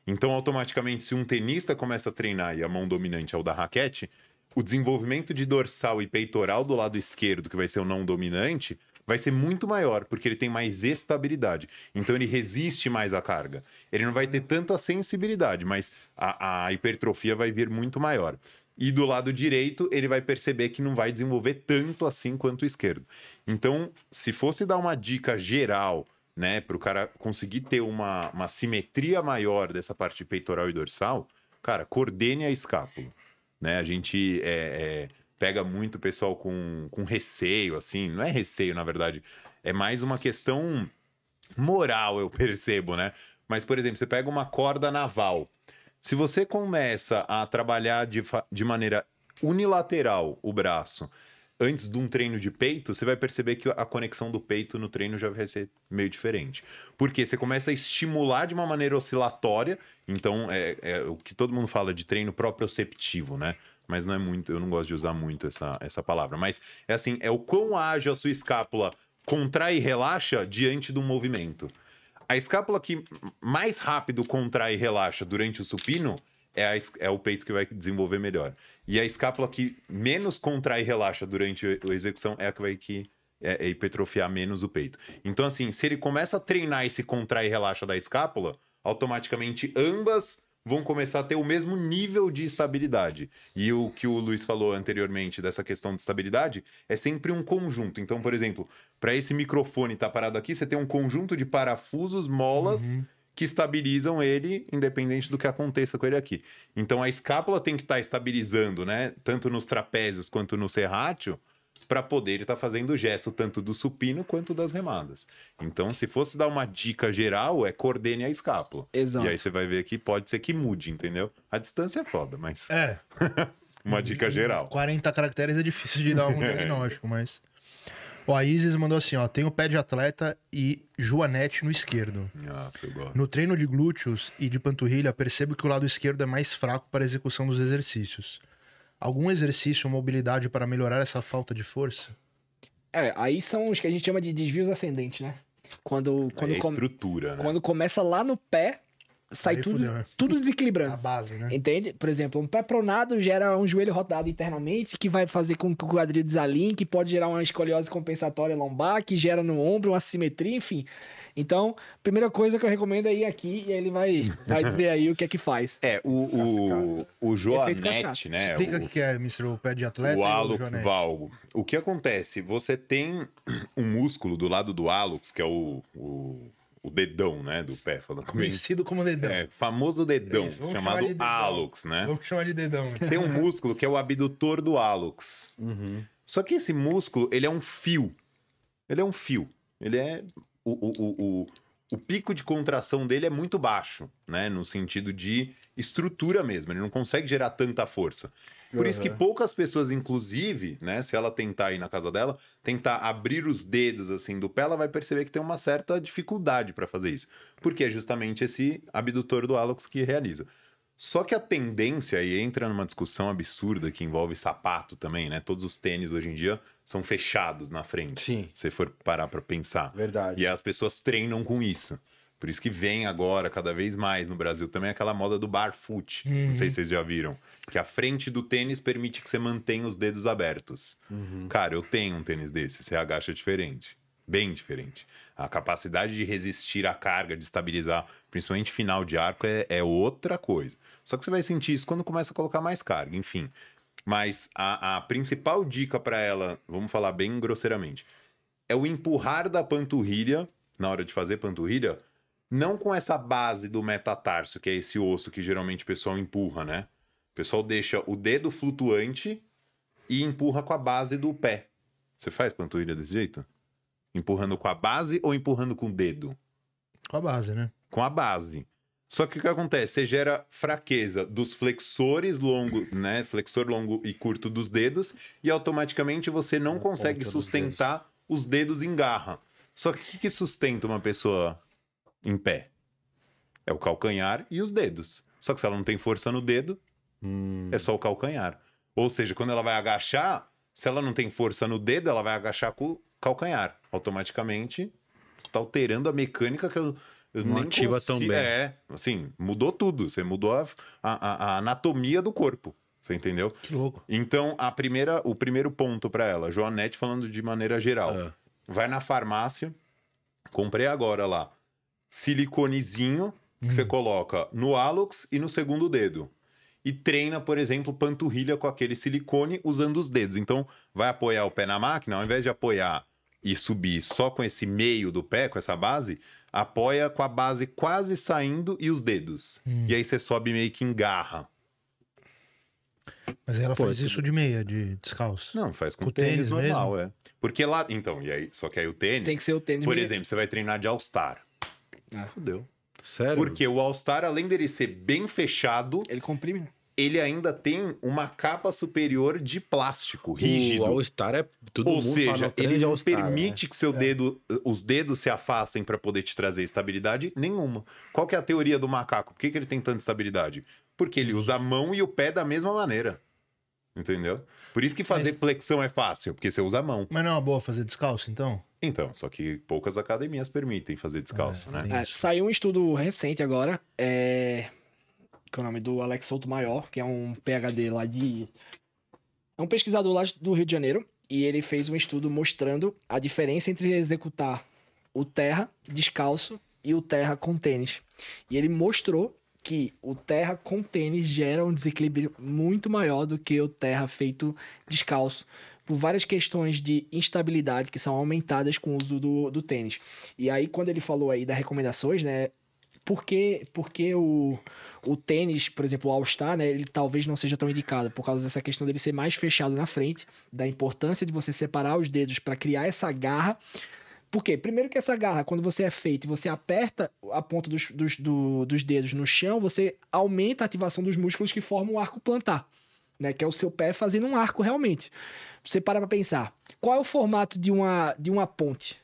Então, automaticamente, se um tenista começa a treinar e a mão dominante é o da raquete, o desenvolvimento de dorsal e peitoral do lado esquerdo, que vai ser o não dominante, vai ser muito maior, porque ele tem mais estabilidade. Então ele resiste mais à carga. Ele não vai ter tanta sensibilidade, mas a, a, hipertrofia vai vir muito maior. E do lado direito, ele vai perceber que não vai desenvolver tanto assim quanto o esquerdo. Então, se fosse dar uma dica geral, né, para o cara conseguir ter uma, uma simetria maior dessa parte peitoral e dorsal, cara, coordene a escápula né? A gente é, é, pega muito o pessoal com, com receio, assim, não é receio, na verdade, é mais uma questão moral, eu percebo, né? Mas, por exemplo, você pega uma corda naval. Se você começa a trabalhar de, de maneira unilateral o braço antes de um treino de peito, você vai perceber que a conexão do peito no treino já vai ser meio diferente. Porque você começa a estimular de uma maneira oscilatória, então é, é o que todo mundo fala de treino proprioceptivo, né? Mas não é muito, eu não gosto de usar muito essa, essa palavra. Mas é assim, é o quão ágil a sua escápula contrai e relaxa diante do movimento. A escápula que mais rápido contrai e relaxa durante o supino é, a, é o peito que vai desenvolver melhor. E a escápula que menos contrai e relaxa durante a execução é a que vai que é, é hipertrofiar menos o peito. Então, assim, se ele começa a treinar esse contrai e relaxa da escápula, automaticamente ambas vão começar a ter o mesmo nível de estabilidade. E o que o Luiz falou anteriormente dessa questão de estabilidade é sempre um conjunto. Então, por exemplo, para esse microfone estar tá parado aqui, você tem um conjunto de parafusos, molas. Uhum que estabilizam ele, independente do que aconteça com ele aqui. Então a escápula tem que estar tá estabilizando, né? Tanto nos trapézios quanto no serrátil, para poder estar tá fazendo o gesto tanto do supino quanto das remadas. Então, se fosse dar uma dica geral, é coordene a escápula. Exato. E aí você vai ver que pode ser que mude, entendeu? A distância é foda, mas. É. uma dica geral. 40 caracteres é difícil de dar um diagnóstico, mas. O a Isis mandou assim, ó, tem o pé de atleta e joanete no esquerdo. Nossa, No treino de glúteos e de panturrilha, percebo que o lado esquerdo é mais fraco para a execução dos exercícios. Algum exercício ou mobilidade para melhorar essa falta de força? É, aí são os que a gente chama de desvios ascendentes, né? Quando, quando é a estrutura, com... né? Quando começa lá no pé sai Aí tudo, fudeu, né? tudo desequilibrando. A base, né? Entende? Por exemplo, um pé pronado gera um joelho rodado internamente, que vai fazer com que o quadril desalinhe, que pode gerar uma escoliose compensatória lombar, que gera no ombro uma simetria, enfim. Então, primeira coisa que eu recomendo é ir aqui e ele vai, vai dizer aí o que é que faz. É, o, o, o Joanete, né? Explica o que é, Mr. O pé de atleta. O Alux o Valgo. O que acontece? Você tem um músculo do lado do Alux, que é o, o o dedão, né, do pé, falando Conhecido como dedão. É, famoso dedão, isso, é, chamado de né? Vamos chamar de dedão. Tem um músculo que é o abdutor do alux. Uhum. Só que esse músculo, ele é um fio. Ele é um fio. Ele é... O, o, o, o, pico de contração dele é muito baixo, né? No sentido de estrutura mesmo. Ele não consegue gerar tanta força. Por uhum. isso que poucas pessoas, inclusive, né, se ela tentar ir na casa dela, tentar abrir os dedos assim do pé, ela vai perceber que tem uma certa dificuldade para fazer isso, porque é justamente esse abdutor do hálux que realiza. Só que a tendência, e entra numa discussão absurda que envolve sapato também, né? Todos os tênis hoje em dia são fechados na frente. Sim. Se for parar pra pensar. Verdade. E as pessoas treinam com isso. Por isso que vem agora cada vez mais no Brasil também aquela moda do barfoot. Uhum. Não sei se uhum. vocês já viram. Que a frente do tênis permite que você mantenha os dedos abertos. Uhum. Cara, eu tenho um tênis desse, você agacha diferente. Bem diferente. A capacidade de resistir à carga, de estabilizar, principalmente final de arco, é, é outra coisa. Só que você vai sentir isso quando começa a colocar mais carga, enfim. Mas a, a principal dica para ela, vamos falar bem grosseiramente, é o empurrar da panturrilha, na hora de fazer panturrilha, não com essa base do metatarso, que é esse osso que geralmente o pessoal empurra, né? O pessoal deixa o dedo flutuante e empurra com a base do pé. Você faz panturrilha desse jeito? Empurrando com a base ou empurrando com o dedo? Com a base, né? Com a base. Só que o que acontece? Você gera fraqueza dos flexores longo, né? Flexor longo e curto dos dedos, e automaticamente você não, consegue sustentar os dedos em garra. Só que o que, que sustenta uma pessoa em pé. É o calcanhar e os dedos. Só que se ela não tem força no dedo, hum. é só o calcanhar. Ou seja, quando ela vai agachar, se ela não tem força no dedo, ela vai agachar com o calcanhar. Automaticamente, está alterando a mecânica que eu, eu não nem ativa consigo... tão bem. É, assim, mudou tudo. Você mudou a, a, a anatomia do corpo. Você entendeu? Que louco. Então, a primeira, o primeiro ponto para ela, Joanete falando de maneira geral. É. Vai na farmácia, comprei agora lá siliconezinho que hum. você coloca no alux e no segundo dedo. E treina, por exemplo, panturrilha com aquele silicone usando os dedos. Então, vai apoiar o pé na máquina, ao invés de apoiar e subir só com esse meio do pé, com essa base, apoia com a base quase saindo e os dedos. Hum. E aí você sobe meio que engarra. Mas ela Pô, faz isso de meia, de descalço? Não, faz com, com tênis, tênis normal, mesmo? é. Porque lá, então, e aí, só que aí o tênis. Tem que ser o tênis. Por exemplo, você vai treinar de All Star. É. Fudeu. Sério? Porque o All-Star, além dele ser bem fechado. Ele comprime. Ele ainda tem uma capa superior de plástico rígido. O All-Star é tudo Ou tá seja, ele não permite né? que seu é. dedo, os dedos se afastem para poder te trazer estabilidade nenhuma. Qual que é a teoria do macaco? Por que, que ele tem tanta estabilidade? Porque ele usa a mão e o pé da mesma maneira. Entendeu? Por isso que fazer Mas... flexão é fácil, porque você usa a mão. Mas não é uma boa fazer descalço, então? Então, só que poucas academias permitem fazer descalço, é, né? É, saiu um estudo recente agora, é... que é o nome do Alex Souto Maior, que é um PhD lá de. É um pesquisador lá do Rio de Janeiro, e ele fez um estudo mostrando a diferença entre executar o terra descalço e o terra com tênis. E ele mostrou que o terra com tênis gera um desequilíbrio muito maior do que o terra feito descalço, por várias questões de instabilidade que são aumentadas com o uso do, do tênis. E aí, quando ele falou aí das recomendações, né? Porque, porque o, o tênis, por exemplo, o All-Star, né, ele talvez não seja tão indicado, por causa dessa questão dele ser mais fechado na frente, da importância de você separar os dedos para criar essa garra por quê? Primeiro que essa garra, quando você é feita e você aperta a ponta dos, dos, do, dos dedos no chão, você aumenta a ativação dos músculos que formam o arco plantar. Né, que é o seu pé fazendo um arco realmente. Você para pra pensar. Qual é o formato de uma, de uma ponte?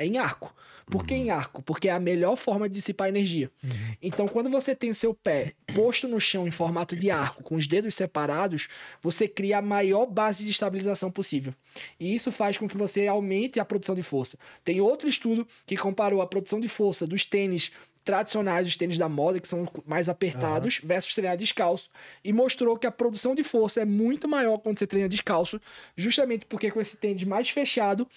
É em arco. Por que uhum. em arco? Porque é a melhor forma de dissipar energia. Uhum. Então, quando você tem seu pé posto no chão em formato de arco, com os dedos separados, você cria a maior base de estabilização possível. E isso faz com que você aumente a produção de força. Tem outro estudo que comparou a produção de força dos tênis tradicionais, os tênis da moda, que são mais apertados, uhum. versus treinar descalço. E mostrou que a produção de força é muito maior quando você treina descalço, justamente porque com esse tênis mais fechado,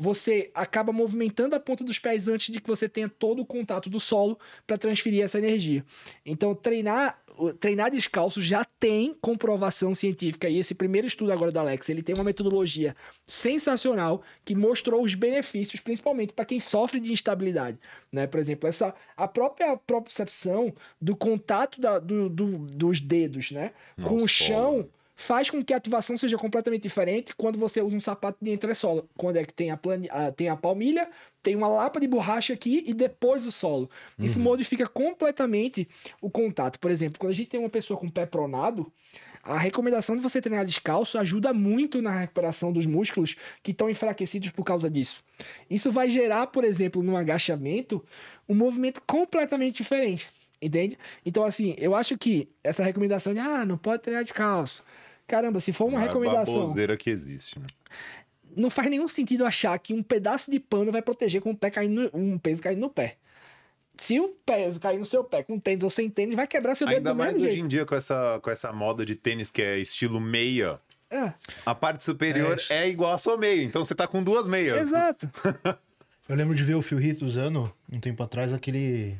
você acaba movimentando a ponta dos pés antes de que você tenha todo o contato do solo para transferir essa energia. Então, treinar treinar descalço já tem comprovação científica e esse primeiro estudo agora do Alex, ele tem uma metodologia sensacional que mostrou os benefícios, principalmente para quem sofre de instabilidade, né? Por exemplo, essa a própria propriocepção do contato da, do, do, dos dedos, né, Nossa, com o chão, faz com que a ativação seja completamente diferente quando você usa um sapato de entressola. Quando é que tem a, plan... Ah, tem a palmilha, tem uma lapa de borracha aqui e depois o solo. Uhum. Isso modifica completamente o contato. Por exemplo, quando a gente tem uma pessoa com o pé pronado, a recomendação de você treinar descalço ajuda muito na recuperação dos músculos que estão enfraquecidos por causa disso. Isso vai gerar, por exemplo, no agachamento, um movimento completamente diferente. Entende? Então, assim, eu acho que essa recomendação de ah, não pode treinar descalço, Caramba, se for uma recomendação. É a que existe, né? Não faz nenhum sentido achar que um pedaço de pano vai proteger com um, pé caindo, um peso caindo no pé se o peso cair no seu pé com tênis ou sem tênis, vai quebrar seu Ainda dedo do mesmo jeito. Ainda mais hoje em dia com essa, com essa moda de tênis que é estilo meia. É. A parte superior é. é igual à sua meia, então você tá com duas meias. Exato. Eu lembro de ver o Phil Heath usando, um tempo atrás, aquele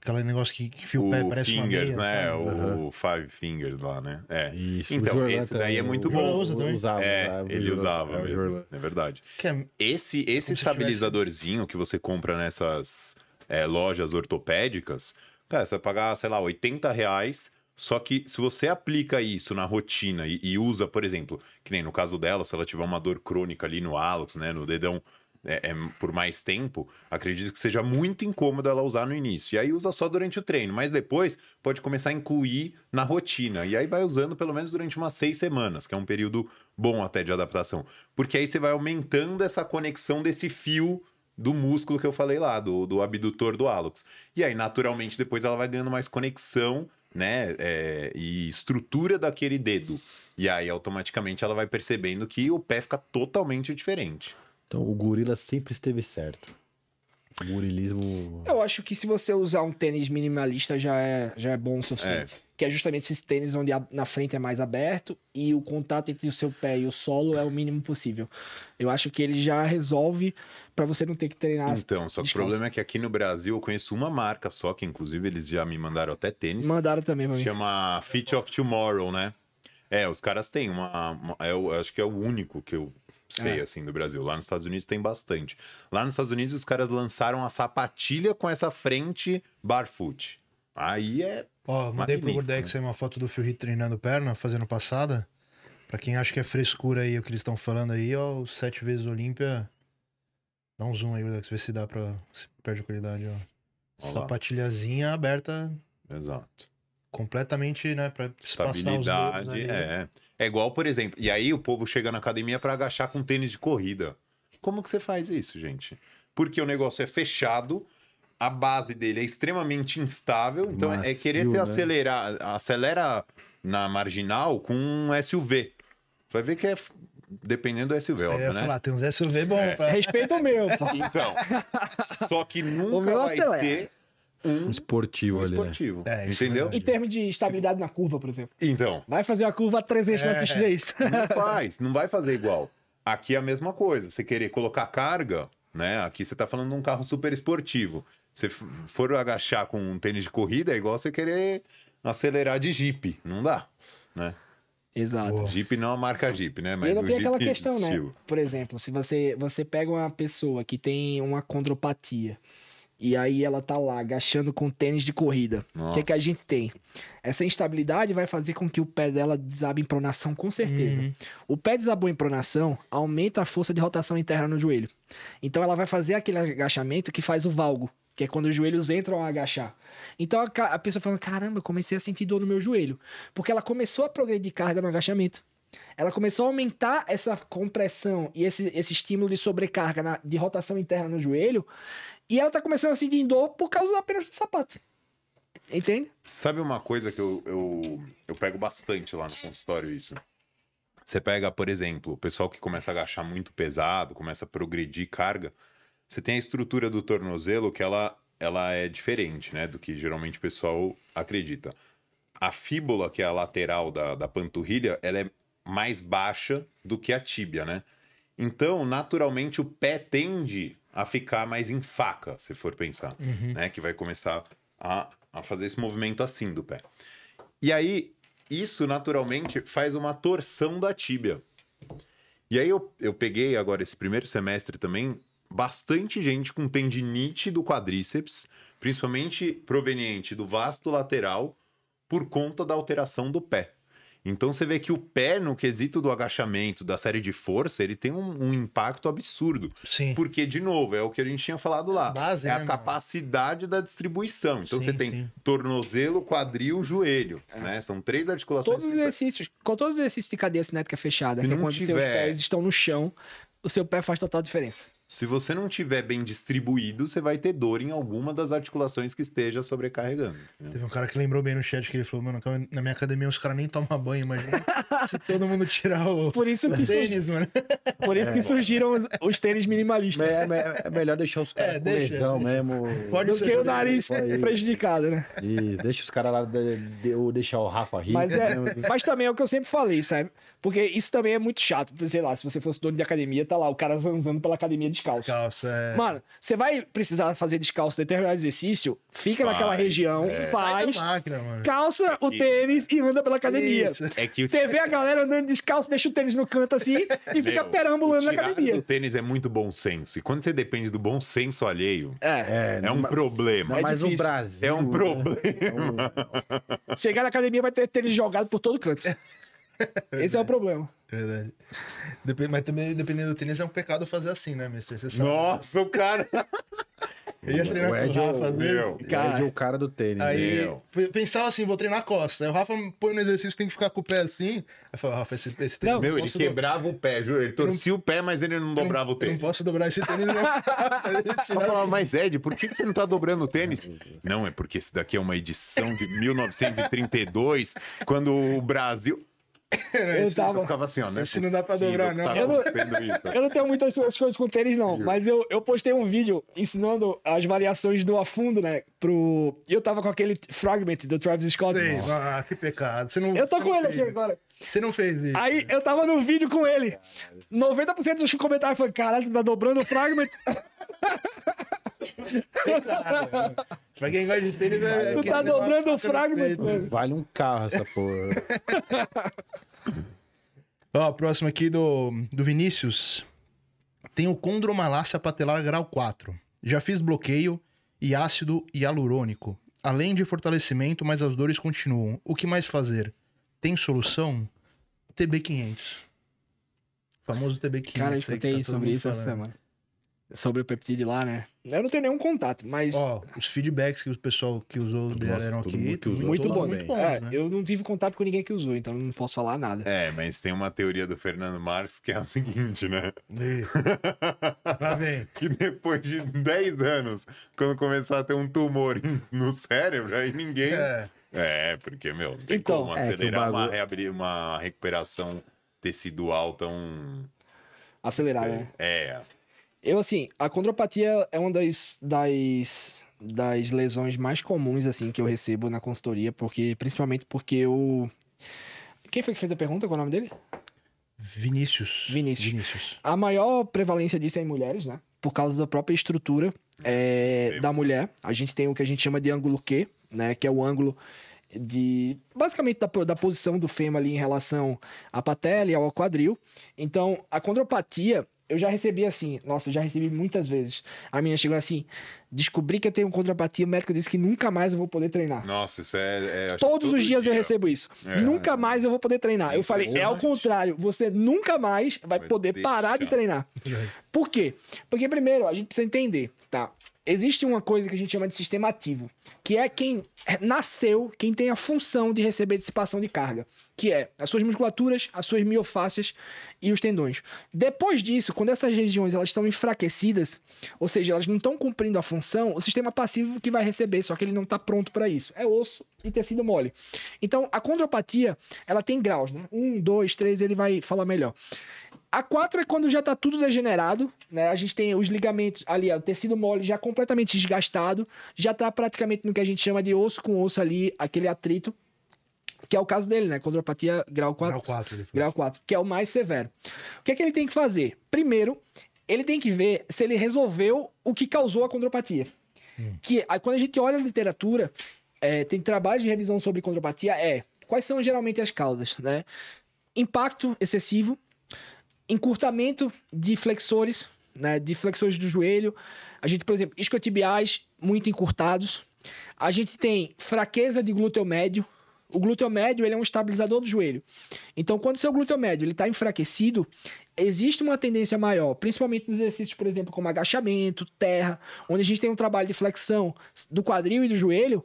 Aquele negócio que, que fio o pé parece fingers, uma meia, né? Uhum. O Five Fingers lá, né? É. Isso. Então, esse daí é muito bom. Usa também. Usava, é, ele usava é, mesmo. É verdade. É... Esse, esse estabilizadorzinho tivesse... que você compra nessas é, lojas ortopédicas, cara, você vai pagar, sei lá, 80 reais. Só que se você aplica isso na rotina e, e usa, por exemplo, que nem no caso dela, se ela tiver uma dor crônica ali no hálux, né, no dedão é, é, por mais tempo, acredito que seja muito incômodo ela usar no início. E aí usa só durante o treino, mas depois pode começar a incluir na rotina. E aí vai usando pelo menos durante umas seis semanas, que é um período bom até de adaptação. Porque aí você vai aumentando essa conexão desse fio do músculo que eu falei lá, do, do abdutor do alux E aí, naturalmente, depois ela vai ganhando mais conexão, né? É, e estrutura daquele dedo. E aí, automaticamente, ela vai percebendo que o pé fica totalmente diferente. Então o gorila sempre esteve certo. O gorilismo. Eu acho que se você usar um tênis minimalista já é, já é bom o suficiente. É. Que é justamente esses tênis onde a, na frente é mais aberto e o contato entre o seu pé e o solo é o mínimo possível. Eu acho que ele já resolve para você não ter que treinar. Então, só que o problema é que aqui no Brasil eu conheço uma marca só, que inclusive eles já me mandaram até tênis. Mandaram também pra mim. Chama Fit of Tomorrow, né? É, os caras têm uma. uma é eu acho que é o único que eu sei é. assim, do Brasil. Lá nos Estados Unidos tem bastante. Lá nos Estados Unidos, os caras lançaram a sapatilha com essa frente barfoot. Aí é. Ó, mandei pro Gordex né? uma foto do Phil Heath treinando perna, fazendo passada. Pra quem acha que é frescura aí o que eles estão falando aí, ó, sete vezes Olímpia. Dá um zoom aí, Gordex, ver se dá pra. Se perde a qualidade, ó. Olá. Sapatilhazinha aberta. Exato completamente, né, para estabilidade, os é. É igual, por exemplo, e aí o povo chega na academia para agachar com tênis de corrida. Como que você faz isso, gente? Porque o negócio é fechado, a base dele é extremamente instável, então é Macio, é querer se né? acelerar, acelera na marginal com um SUV. Você vai ver que é dependendo do SUV, óbvio, né? Falar, tem uns SUV bom, é. pra... respeito o meu. Então, só que nunca vai acelera. ter Uhum. um, esportivo um ali. Né? Esportivo. É, entendeu? É em termos de estabilidade Sim. na curva, por exemplo. Então. Vai fazer a curva 300 é, mais Não faz, não vai fazer igual. Aqui é a mesma coisa. Você querer colocar carga, né? Aqui você está falando de um carro super esportivo. Se for agachar com um tênis de corrida, é igual você querer acelerar de Jeep. Não dá, né? Exato. Boa. Jeep não é uma marca Jeep, né? Mas e ainda tem aquela questão, né? Por exemplo, se você, você pega uma pessoa que tem uma condropatia, e aí ela tá lá agachando com tênis de corrida. Nossa. O que, é que a gente tem? Essa instabilidade vai fazer com que o pé dela desabe em pronação, com certeza. Uhum. O pé desabou em pronação, aumenta a força de rotação interna no joelho. Então ela vai fazer aquele agachamento que faz o valgo, que é quando os joelhos entram a agachar. Então a, pessoa falando: caramba, eu comecei a sentir dor no meu joelho. Porque ela começou a progredir carga no agachamento ela começou a aumentar essa compressão e esse, esse estímulo de sobrecarga, na, de rotação interna no joelho, e ela tá começando a sentir dor por causa apenas do sapato. Entende? Sabe uma coisa que eu, eu, eu pego bastante lá no consultório isso? Você pega, por exemplo, o pessoal que começa a agachar muito pesado, começa a progredir carga, você tem a estrutura do tornozelo que ela, ela é diferente, né, do que geralmente o pessoal acredita. A fíbula, que é a lateral da, da panturrilha, ela é mais baixa do que a tíbia, né? Então, naturalmente, o pé tende a ficar mais em faca, se for pensar, uhum. né? Que vai começar a, a fazer esse movimento assim do pé. E aí, isso naturalmente faz uma torção da tíbia. E aí eu, eu peguei agora esse primeiro semestre também bastante gente com tendinite do quadríceps, principalmente proveniente do vasto lateral, por conta da alteração do pé. Então você vê que o pé, no quesito do agachamento da série de força, ele tem um, um impacto absurdo. Sim. Porque, de novo, é o que a gente tinha falado é lá. base, é né, a mano? capacidade da distribuição. Então sim, você tem sim. tornozelo, quadril, joelho. É. Né? São três articulações. Todos os exercícios, com todos os exercícios de cadeia cinética fechada, Se que é quando tiver... seus pés estão no chão, o seu pé faz total diferença. Se você não tiver bem distribuído, você vai ter dor em alguma das articulações que esteja sobrecarregando. Entendeu? Né? Teve um cara que lembrou bem no chat que ele falou: Mano, na minha academia os caras nem tomam banho, mas se todo mundo tirar o, Por isso que tênis, mano. Por isso é, que surgiram os, os tênis minimalistas. É, é, é, é melhor deixar os é, caras é, deixa, deixa. mesmo. Pode ser. o nariz prejudicado, né? E deixa os caras lá, de, de, ou deixar o Rafa rir. Mas, é. mas também é o que eu sempre falei, sabe? Porque isso também é muito chato. Sei lá, se você fosse dono de academia, tá lá o cara zanzando pela academia descalço. Descalço, é. Mano, você vai precisar fazer descalço determinado exercício, fica faz, naquela região, é. faz, máquina, calça é o tênis e anda pela academia. É que Você vê a galera andando descalço, deixa o tênis no canto assim e fica Meu, perambulando na academia. O tênis é muito bom senso. E quando você depende do bom senso alheio, é, é, é um problema. É, é mais um Brasil. É um né? problema. Né? Chegar na academia vai ter tênis jogado por todo canto. Esse é o problema. Verdade. Dep mas também, dependendo do tênis, é um pecado fazer assim, né, mister? Você sabe, Nossa, né? o cara. Eu ia treinar o Ed, com o é Rafa, meu, cara, Ed é o cara do tênis. Aí né? meu. pensava assim, vou treinar a costa. Aí o Rafa põe no exercício, tem que ficar com o pé assim. Aí falou, Rafa, esse, esse tênis. Não, meu, ele quebrava do... o pé, juro. Ele torcia não... o pé, mas ele não dobrava o tênis. Eu não posso dobrar esse tênis, não. eu falava, mas Ed, por que, que você não tá dobrando o tênis? não, é porque esse daqui é uma edição de 1932, quando o Brasil. Eu tava. Eu ficava assim, ó, né? não dá pra dobrar, não. Eu não, eu não tenho muitas coisas com tênis, não. Mas eu, eu postei um vídeo ensinando as variações do afundo, né? Pro. E eu tava com aquele fragment do Travis Scott. Sei, ah, que pecado. Você não, eu tô com ele aqui agora. Você não fez isso. Aí eu tava no vídeo com ele. 90% dos comentários foi: caralho, tu tá dobrando o fragment. pra quem gosta de tênis, é. Tu tá dobrando o fragmento. Vale um carro essa porra. Ó, próximo aqui do, do Vinícius. Tenho condromalácia patelar grau 4. Já fiz bloqueio e ácido hialurônico. Além de fortalecimento, mas as dores continuam. O que mais fazer? Tem solução? TB500. O famoso TB500. Cara, eu escutei tá sobre isso falando. essa semana sobre o peptide lá, né? Eu não tenho nenhum contato, mas. Ó, os feedbacks que o pessoal que usou Nossa, deram aqui. Usou, muito bom. Muito bom é, né? Eu não tive contato com ninguém que usou, então não posso falar nada. É, mas tem uma teoria do Fernando Marcos que é a seguinte, né? Lá vem. que depois de 10 anos, quando começar a ter um tumor no cérebro, aí ninguém. É, é porque, meu, tem então, como é acelerar é bagulho... uma, reabrir uma recuperação tecidual tão. Acelerar, né? É. Eu, assim, a condropatia é uma das, das, das lesões mais comuns, assim, que eu recebo na consultoria, porque, principalmente porque eu... Quem foi que fez a pergunta? Qual é o nome dele? Vinícius. Vinícius. Vinícius. A maior prevalência disso é em mulheres, né? Por causa da própria estrutura é, da mulher. A gente tem o que a gente chama de ângulo Q, né? Que é o ângulo de basicamente da, da posição do fêmur ali em relação à patela e ao quadril. Então, a condropatia eu já recebi assim, nossa, eu já recebi muitas vezes. A minha chegou assim, descobri que eu tenho contrapatia, o médico disse que nunca mais eu vou poder treinar. Nossa, isso é. é Todos os dias dia. eu recebo isso. É, nunca é. mais eu vou poder treinar. eu falei, é ao contrário, você nunca mais vai poder parar de treinar. Por quê? Porque primeiro a gente precisa entender, tá? existe uma coisa que a gente chama de sistema ativo, que é quem nasceu, quem tem a função de receber dissipação de carga que é as suas musculaturas, as suas miofáceas e os tendões. Depois disso, quando essas regiões elas estão enfraquecidas, ou seja, elas não estão cumprindo a função, o sistema passivo que vai receber, só que ele não está pronto para isso, é osso e tecido mole. Então, a condropatia, ela tem graus, né? Um, dois, três, ele vai falar melhor. A 4 é quando já está tudo degenerado, né? A gente tem os ligamentos ali, o tecido mole já completamente desgastado, já está praticamente no que a gente chama de osso com osso ali, aquele atrito. Que é o caso dele, né? Condropatia grau 4. Grau 4, grau 4 que é o mais severo. O que é que ele tem que fazer? Primeiro, ele tem que ver se ele resolveu o que causou a condropatia. Hum. Que quando a gente olha a literatura, é, tem trabalho de revisão sobre condropatia, é quais são geralmente as causas, né? Impacto excessivo, encurtamento de flexores, né? De flexores do joelho. A gente, por exemplo, isquiotibiais muito encurtados. A gente tem fraqueza de glúteo médio, o glúteo médio ele é um estabilizador do joelho. Então, quando o seu glúteo médio está enfraquecido, existe uma tendência maior, principalmente nos exercícios, por exemplo, como agachamento, terra, onde a gente tem um trabalho de flexão do quadril e do joelho,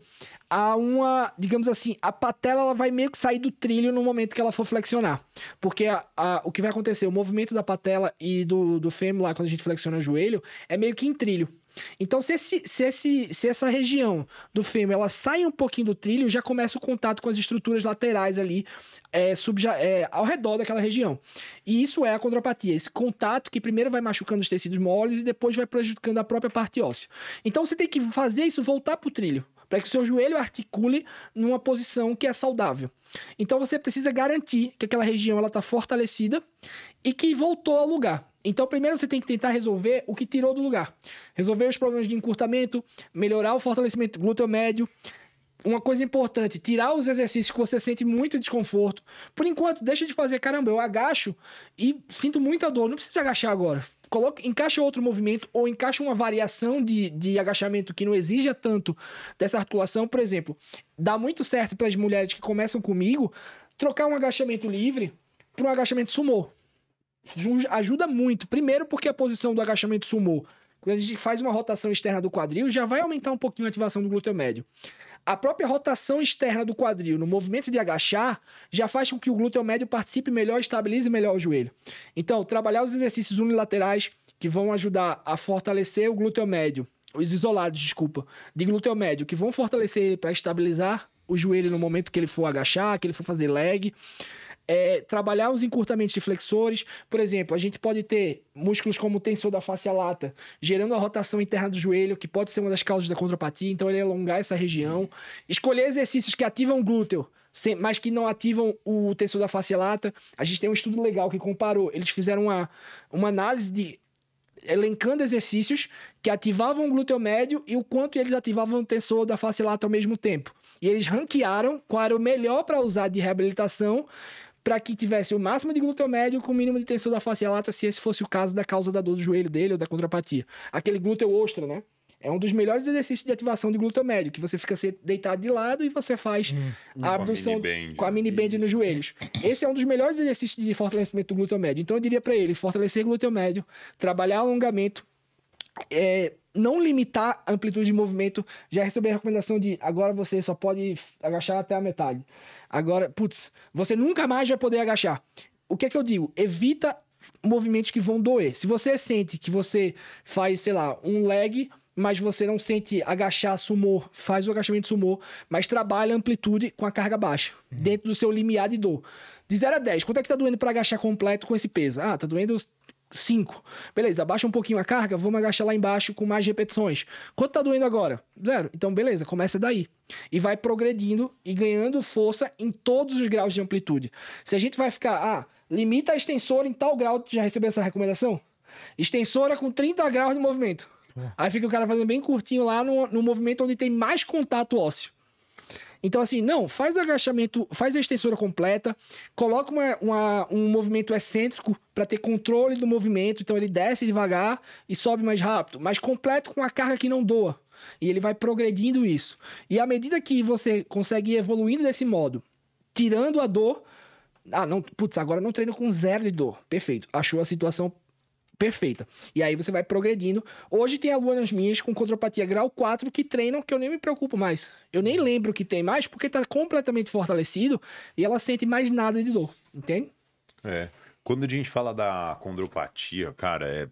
a uma, digamos assim, a patela ela vai meio que sair do trilho no momento que ela for flexionar. Porque a, a, o que vai acontecer, o movimento da patela e do, do fêmur lá, quando a gente flexiona o joelho, é meio que em trilho. Então, se, esse, se, esse, se essa região do fêmur ela sai um pouquinho do trilho, já começa o contato com as estruturas laterais ali, é, subja, é, ao redor daquela região. E isso é a condropatia, esse contato que primeiro vai machucando os tecidos moles e depois vai prejudicando a própria parte óssea. Então, você tem que fazer isso voltar para o trilho, para que o seu joelho articule numa posição que é saudável. Então, você precisa garantir que aquela região ela está fortalecida e que voltou ao lugar. Então, primeiro você tem que tentar resolver o que tirou do lugar. Resolver os problemas de encurtamento, melhorar o fortalecimento glúteo médio. Uma coisa importante, tirar os exercícios que você sente muito desconforto. Por enquanto, deixa de fazer, caramba, eu agacho e sinto muita dor, não precisa agachar agora. Coloque, encaixa outro movimento ou encaixa uma variação de, de agachamento que não exija tanto dessa articulação. Por exemplo, dá muito certo para as mulheres que começam comigo trocar um agachamento livre para um agachamento sumô ajuda muito. Primeiro, porque a posição do agachamento sumou quando a gente faz uma rotação externa do quadril, já vai aumentar um pouquinho a ativação do glúteo médio. A própria rotação externa do quadril no movimento de agachar já faz com que o glúteo médio participe melhor, estabilize melhor o joelho. Então, trabalhar os exercícios unilaterais que vão ajudar a fortalecer o glúteo médio, os isolados, desculpa, de glúteo médio, que vão fortalecer ele para estabilizar o joelho no momento que ele for agachar, que ele for fazer leg é, trabalhar os encurtamentos de flexores. Por exemplo, a gente pode ter músculos como o tensor da face lata, gerando a rotação interna do joelho, que pode ser uma das causas da contrapatia, então ele alongar essa região. Escolher exercícios que ativam o glúteo, mas que não ativam o tensor da face lata. A gente tem um estudo legal que comparou, eles fizeram uma, uma análise de elencando exercícios que ativavam o glúteo médio e o quanto eles ativavam o tensor da face lata ao mesmo tempo. E eles ranquearam qual era o melhor para usar de reabilitação para que tivesse o máximo de glúteo com o mínimo de tensão da face lata, se esse fosse o caso da causa da dor do joelho dele ou da contrapatia. Aquele glúteo ostra, né? É um dos melhores exercícios de ativação de glúteo médio, que você fica deitado de lado e você faz hum, a abdução com a mini né? band nos joelhos. Esse é um dos melhores exercícios de fortalecimento do glúteo médio. Então eu diria para ele, fortalecer glúteo médio, trabalhar alongamento, é, não limitar a amplitude de movimento. Já recebi a recomendação de agora você só pode agachar até a metade. Agora, putz, você nunca mais vai poder agachar. O que é que eu digo? Evita movimentos que vão doer. Se você sente que você faz, sei lá, um leg, mas você não sente agachar sumô, faz o agachamento sumô, mas trabalha a amplitude com a carga baixa, uhum. dentro do seu limiar de dor. De 0 a 10, quanto é que tá doendo para agachar completo com esse peso? Ah, tá doendo 5. Beleza, abaixa um pouquinho a carga, vamos agachar lá embaixo com mais repetições. Quanto tá doendo agora? Zero. Então, beleza, começa daí. E vai progredindo e ganhando força em todos os graus de amplitude. Se a gente vai ficar, ah, limita a extensora em tal grau, já recebeu essa recomendação? Extensora com 30 graus de movimento. Aí fica o cara fazendo bem curtinho lá no, no movimento onde tem mais contato ósseo. Então, assim, não, faz agachamento, faz a extensora completa, coloca uma, uma um movimento excêntrico para ter controle do movimento. Então, ele desce devagar e sobe mais rápido, mas completo com a carga que não doa. E ele vai progredindo isso. E à medida que você consegue ir evoluindo desse modo, tirando a dor. Ah, não, putz, agora não treino com zero de dor. Perfeito. Achou a situação perfeita. E aí você vai progredindo. Hoje tem alunas minhas com contropatia grau 4 que treinam que eu nem me preocupo mais. Eu nem lembro que tem mais porque está completamente fortalecido e ela sente mais nada de dor, entende? É. Quando a gente fala da condropatia, cara, é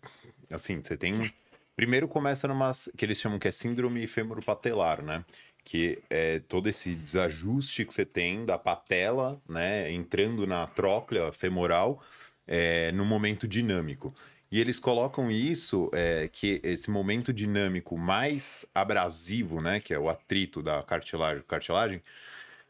assim, você tem primeiro começa numa que eles chamam que é síndrome fêmoro-patelar, né? que é todo esse desajuste que você tem da patela, né, entrando na tróclea femoral é, no momento dinâmico. E eles colocam isso, é, que esse momento dinâmico mais abrasivo, né, que é o atrito da cartilagem, cartilagem,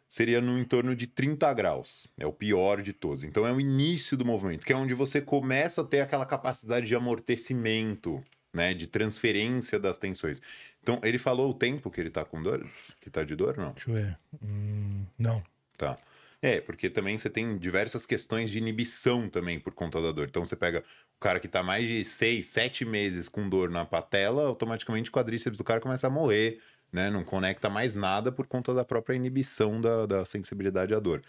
seria no entorno de 30 graus. É o pior de todos. Então é o início do movimento, que é onde você começa a ter aquela capacidade de amortecimento, né, de transferência das tensões. Então, ele falou o tempo que ele tá com dor? Que tá de dor, não? Deixa eu ver. Hum, não. Tá. É, porque também você tem diversas questões de inibição também por conta da dor. Então você pega o cara que está mais de seis, sete meses com dor na patela, automaticamente o quadríceps do cara começa a morrer, né? Não conecta mais nada por conta da própria inibição da, da sensibilidade à dor.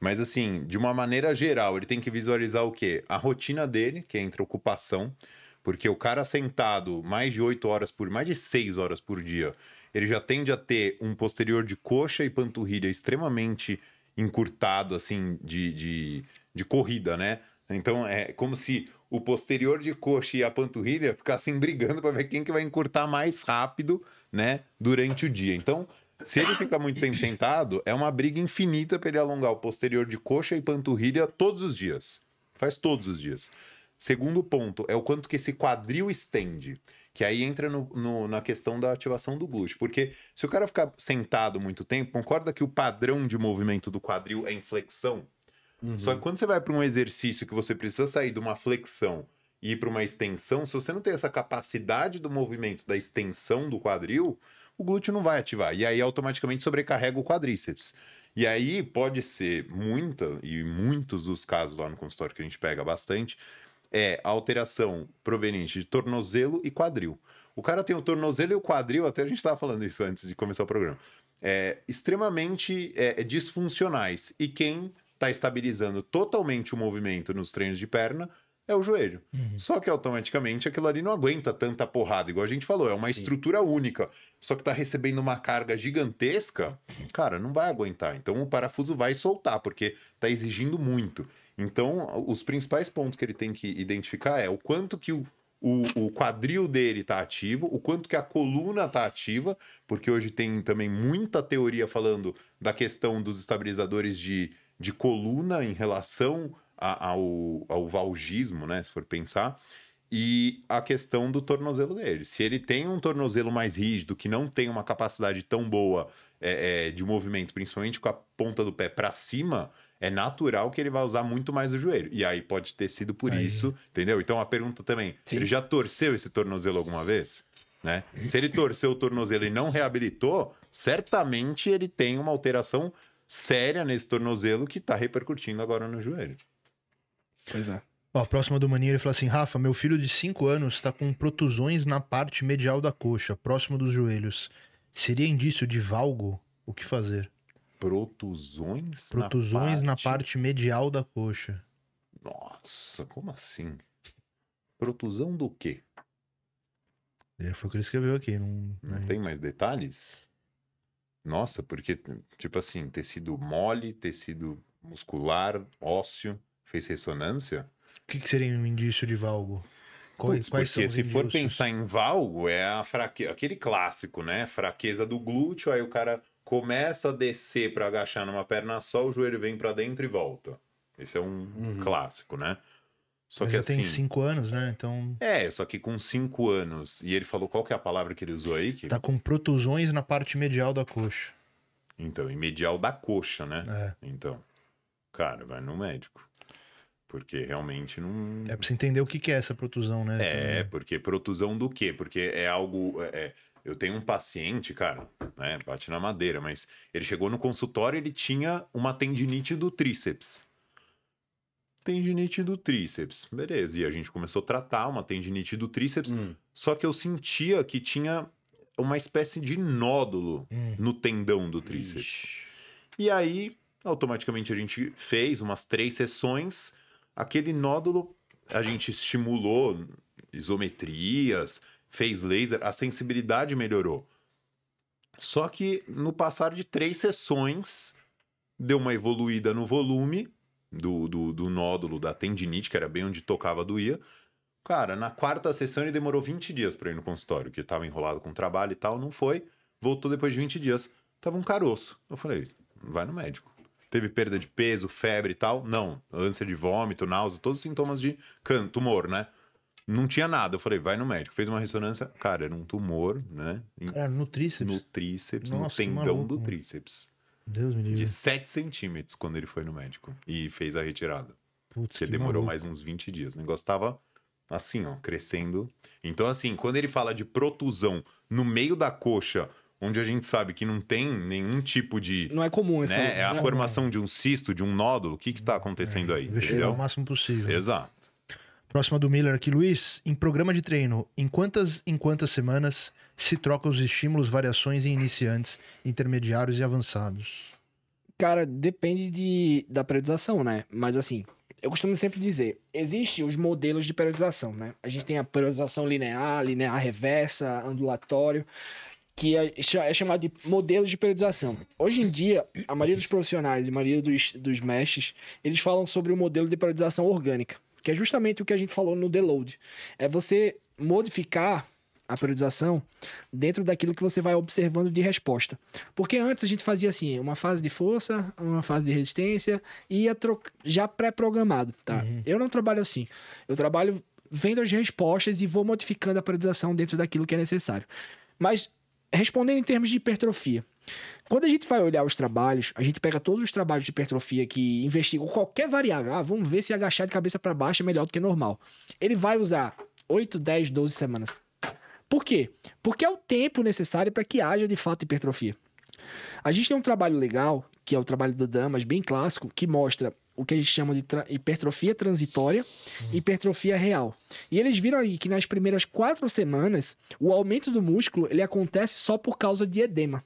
Mas assim, de uma maneira geral, ele tem que visualizar o quê? A rotina dele, que é entre ocupação, porque o cara sentado mais de 8 horas por, mais de 6 horas por dia, ele já tende a ter um posterior de coxa e panturrilha extremamente encurtado, assim, de, de, de corrida, né? Então é como se o posterior de coxa e a panturrilha ficassem brigando para ver quem que vai encurtar mais rápido, né, durante o dia. Então, se ele fica muito tempo sentado, é uma briga infinita para ele alongar o posterior de coxa e panturrilha todos os dias. Faz todos os dias. Segundo ponto é o quanto que esse quadril estende. Que aí entra no, no, na questão da ativação do glúteo. Porque se o cara ficar sentado muito tempo, concorda que o padrão de movimento do quadril é inflexão? Uhum. Só que quando você vai para um exercício que você precisa sair de uma flexão e ir para uma extensão, se você não tem essa capacidade do movimento da extensão do quadril, o glúteo não vai ativar. E aí automaticamente sobrecarrega o quadríceps. E aí pode ser muita, e muitos dos casos lá no consultório que a gente pega bastante, é alteração proveniente de tornozelo e quadril. O cara tem o tornozelo e o quadril, até a gente estava falando isso antes de começar o programa, é, extremamente é, é disfuncionais. E quem está estabilizando totalmente o movimento nos treinos de perna é o joelho. Uhum. Só que automaticamente aquilo ali não aguenta tanta porrada, igual a gente falou, é uma Sim. estrutura única. Só que está recebendo uma carga gigantesca, cara, não vai aguentar. Então o parafuso vai soltar, porque está exigindo muito. Então, os principais pontos que ele tem que identificar é o quanto que o, o, o quadril dele está ativo, o quanto que a coluna está ativa, porque hoje tem também muita teoria falando da questão dos estabilizadores de, de coluna em relação a, ao, ao valgismo, né? Se for pensar e a questão do tornozelo dele. Se ele tem um tornozelo mais rígido, que não tem uma capacidade tão boa é, é, de movimento, principalmente com a ponta do pé para cima, é natural que ele vai usar muito mais o joelho. E aí pode ter sido por aí. isso, entendeu? Então a pergunta também: Sim. ele já torceu esse tornozelo alguma vez? Né? Se ele torceu o tornozelo e não reabilitou, certamente ele tem uma alteração séria nesse tornozelo que está repercutindo agora no joelho. Pois é. Ó, a próxima do Maninho, ele fala assim: Rafa, meu filho de 5 anos está com protusões na parte medial da coxa, próximo dos joelhos. Seria indício de valgo? O que fazer? protusões, protusões na, parte... na parte medial da coxa. Nossa, como assim? Protusão do quê? É, foi o que ele escreveu aqui. Não, não né? tem mais detalhes? Nossa, porque, tipo assim, tecido mole, tecido muscular, ósseo, fez ressonância? O que, que seria um indício de valgo? Quais, Puts, quais porque se for pensar em valgo, é a fraqueza, aquele clássico, né? Fraqueza do glúteo, aí o cara começa a descer para agachar numa perna só, o joelho vem para dentro e volta. Esse é um uhum. clássico, né? Só Mas que assim, tem cinco anos, né? Então. É, só que com cinco anos. E ele falou qual que é a palavra que ele usou aí? Que... Tá com protusões na parte medial da coxa. Então, e medial da coxa, né? É. Então, cara, vai no médico. Porque realmente não. É pra você entender o que é essa protusão, né? É, porque protusão do quê? Porque é algo. É, é eu tenho um paciente, cara, né? Bate na madeira, mas ele chegou no consultório e ele tinha uma tendinite do tríceps. Tendinite do tríceps, beleza. E a gente começou a tratar uma tendinite do tríceps, hum. só que eu sentia que tinha uma espécie de nódulo hum. no tendão do tríceps. Ixi. E aí, automaticamente, a gente fez umas três sessões. Aquele nódulo a gente estimulou isometrias, fez laser, a sensibilidade melhorou. Só que no passar de três sessões, deu uma evoluída no volume do, do, do nódulo da tendinite, que era bem onde tocava, doía. Cara, na quarta sessão ele demorou 20 dias para ir no consultório, que tava enrolado com trabalho e tal, não foi. Voltou depois de 20 dias. Tava um caroço. Eu falei, vai no médico. Teve perda de peso, febre e tal? Não. Ânsia de vômito, náusea, todos os sintomas de tumor, né? Não tinha nada. Eu falei, vai no médico. Fez uma ressonância, cara, era um tumor, né? Em, cara, no tríceps. No tríceps, Nossa, no tendão maluco, do tríceps. Deus me livre. De 7 centímetros quando ele foi no médico e fez a retirada. Putz, que demorou maluco. mais uns 20 dias. O negócio tava assim, ó, crescendo. Então, assim, quando ele fala de protusão no meio da coxa, onde a gente sabe que não tem nenhum tipo de. Não é comum esse né? É a é formação de um cisto, de um nódulo. O que que tá acontecendo é, aí? Investigar o máximo possível. Né? Exato. Próxima do Miller aqui, Luiz. Em programa de treino, em quantas em quantas semanas se trocam os estímulos, variações em iniciantes, intermediários e avançados? Cara, depende de, da periodização, né? Mas assim, eu costumo sempre dizer, existem os modelos de periodização, né? A gente tem a periodização linear, linear reversa, ondulatório, que é, é chamado de modelos de periodização. Hoje em dia, a maioria dos profissionais, a maioria dos, dos mestres, eles falam sobre o modelo de periodização orgânica que é justamente o que a gente falou no deload. É você modificar a periodização dentro daquilo que você vai observando de resposta. Porque antes a gente fazia assim, uma fase de força, uma fase de resistência, e ia já pré-programado, tá? Uhum. Eu não trabalho assim. Eu trabalho vendo as respostas e vou modificando a periodização dentro daquilo que é necessário. Mas respondendo em termos de hipertrofia, quando a gente vai olhar os trabalhos, a gente pega todos os trabalhos de hipertrofia que investigam qualquer variável. Ah, vamos ver se agachar de cabeça para baixo é melhor do que normal. Ele vai usar 8, 10, 12 semanas. Por quê? Porque é o tempo necessário para que haja de fato hipertrofia. A gente tem um trabalho legal, que é o trabalho do Damas, bem clássico, que mostra o que a gente chama de tra hipertrofia transitória e uhum. hipertrofia real. E eles viram aí que nas primeiras quatro semanas, o aumento do músculo ele acontece só por causa de edema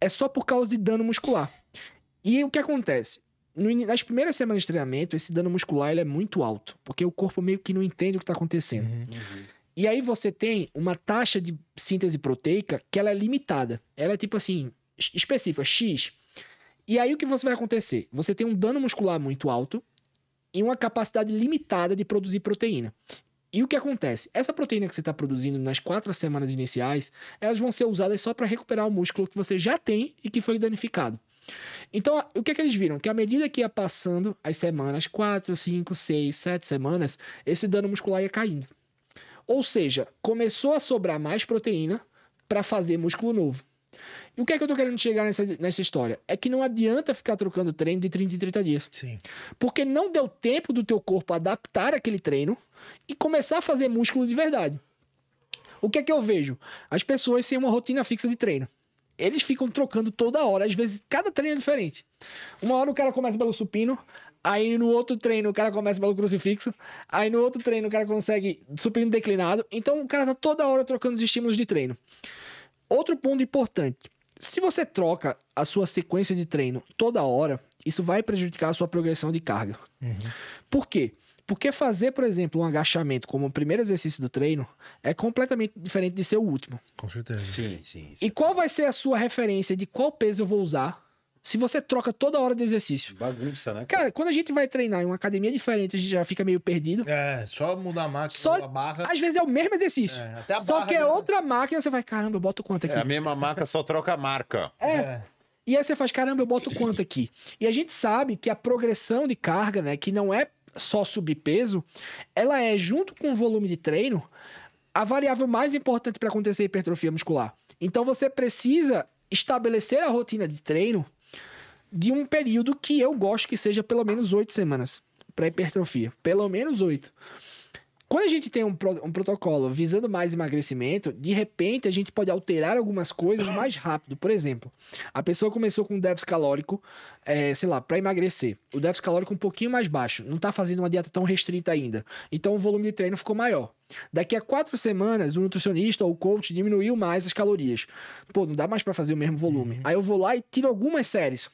é só por causa de dano muscular. E o que acontece? nas primeiras semanas de treinamento, esse dano muscular ele é muito alto, porque o corpo meio que não entende o que está acontecendo. Uhum. E aí você tem uma taxa de síntese proteica que ela é limitada. Ela é tipo assim, específica, X. E aí o que você vai acontecer? Você tem um dano muscular muito alto e uma capacidade limitada de produzir proteína. E o que acontece? Essa proteína que você está produzindo nas quatro semanas iniciais, elas vão ser usadas só para recuperar o músculo que você já tem e que foi danificado. Então, o que, é que eles viram? Que à medida que ia passando as semanas, 4, 5, 6, 7 semanas, esse dano muscular ia caindo. Ou seja, começou a sobrar mais proteína para fazer músculo novo. E o que é que eu tô querendo chegar nessa, nessa história? É que não adianta ficar trocando treino de 30 em 30 dias. Sim. Porque não deu tempo do teu corpo adaptar aquele treino e começar a fazer músculo de verdade. O que é que eu vejo? As pessoas sem uma rotina fixa de treino. Eles ficam trocando toda hora, às vezes cada treino é diferente. Uma hora o cara começa pelo supino, aí no outro treino o cara começa pelo crucifixo, aí no outro treino o cara consegue supino declinado. Então o cara tá toda hora trocando os estímulos de treino. Outro ponto importante: se você troca a sua sequência de treino toda hora, isso vai prejudicar a sua progressão de carga. Uhum. Por quê? Porque fazer, por exemplo, um agachamento como o primeiro exercício do treino é completamente diferente de ser o último. Com certeza. Sim, sim. sim. E qual vai ser a sua referência de qual peso eu vou usar se você troca toda hora de exercício. Bagunça, né? Cara, quando a gente vai treinar em uma academia diferente, a gente já fica meio perdido. É, só mudar a máquina, só, a barra. Às vezes é o mesmo exercício. É, até a só barra que é mesmo. outra máquina, você vai, caramba, eu boto quanto é, aqui? É, a mesma máquina só troca a marca. É. é. E aí você faz, caramba, eu boto quanto aqui? E a gente sabe que a progressão de carga, né, que não é só subir peso, ela é, junto com o volume de treino, a variável mais importante para acontecer hipertrofia muscular. Então você precisa estabelecer a rotina de treino de um período que eu gosto que seja pelo menos oito semanas para hipertrofia. Pelo menos oito. Quando a gente tem um, um, protocolo visando mais emagrecimento, de repente a gente pode alterar algumas coisas mais rápido. Por exemplo, a pessoa começou com um déficit calórico, é, sei lá, para emagrecer. O déficit calórico um pouquinho mais baixo, não está fazendo uma dieta tão restrita ainda. Então o volume de treino ficou maior. Daqui a quatro semanas, o nutricionista ou o coach diminuiu mais as calorias. Pô, não dá mais para fazer o mesmo volume. Uhum. Aí eu vou lá e tiro algumas séries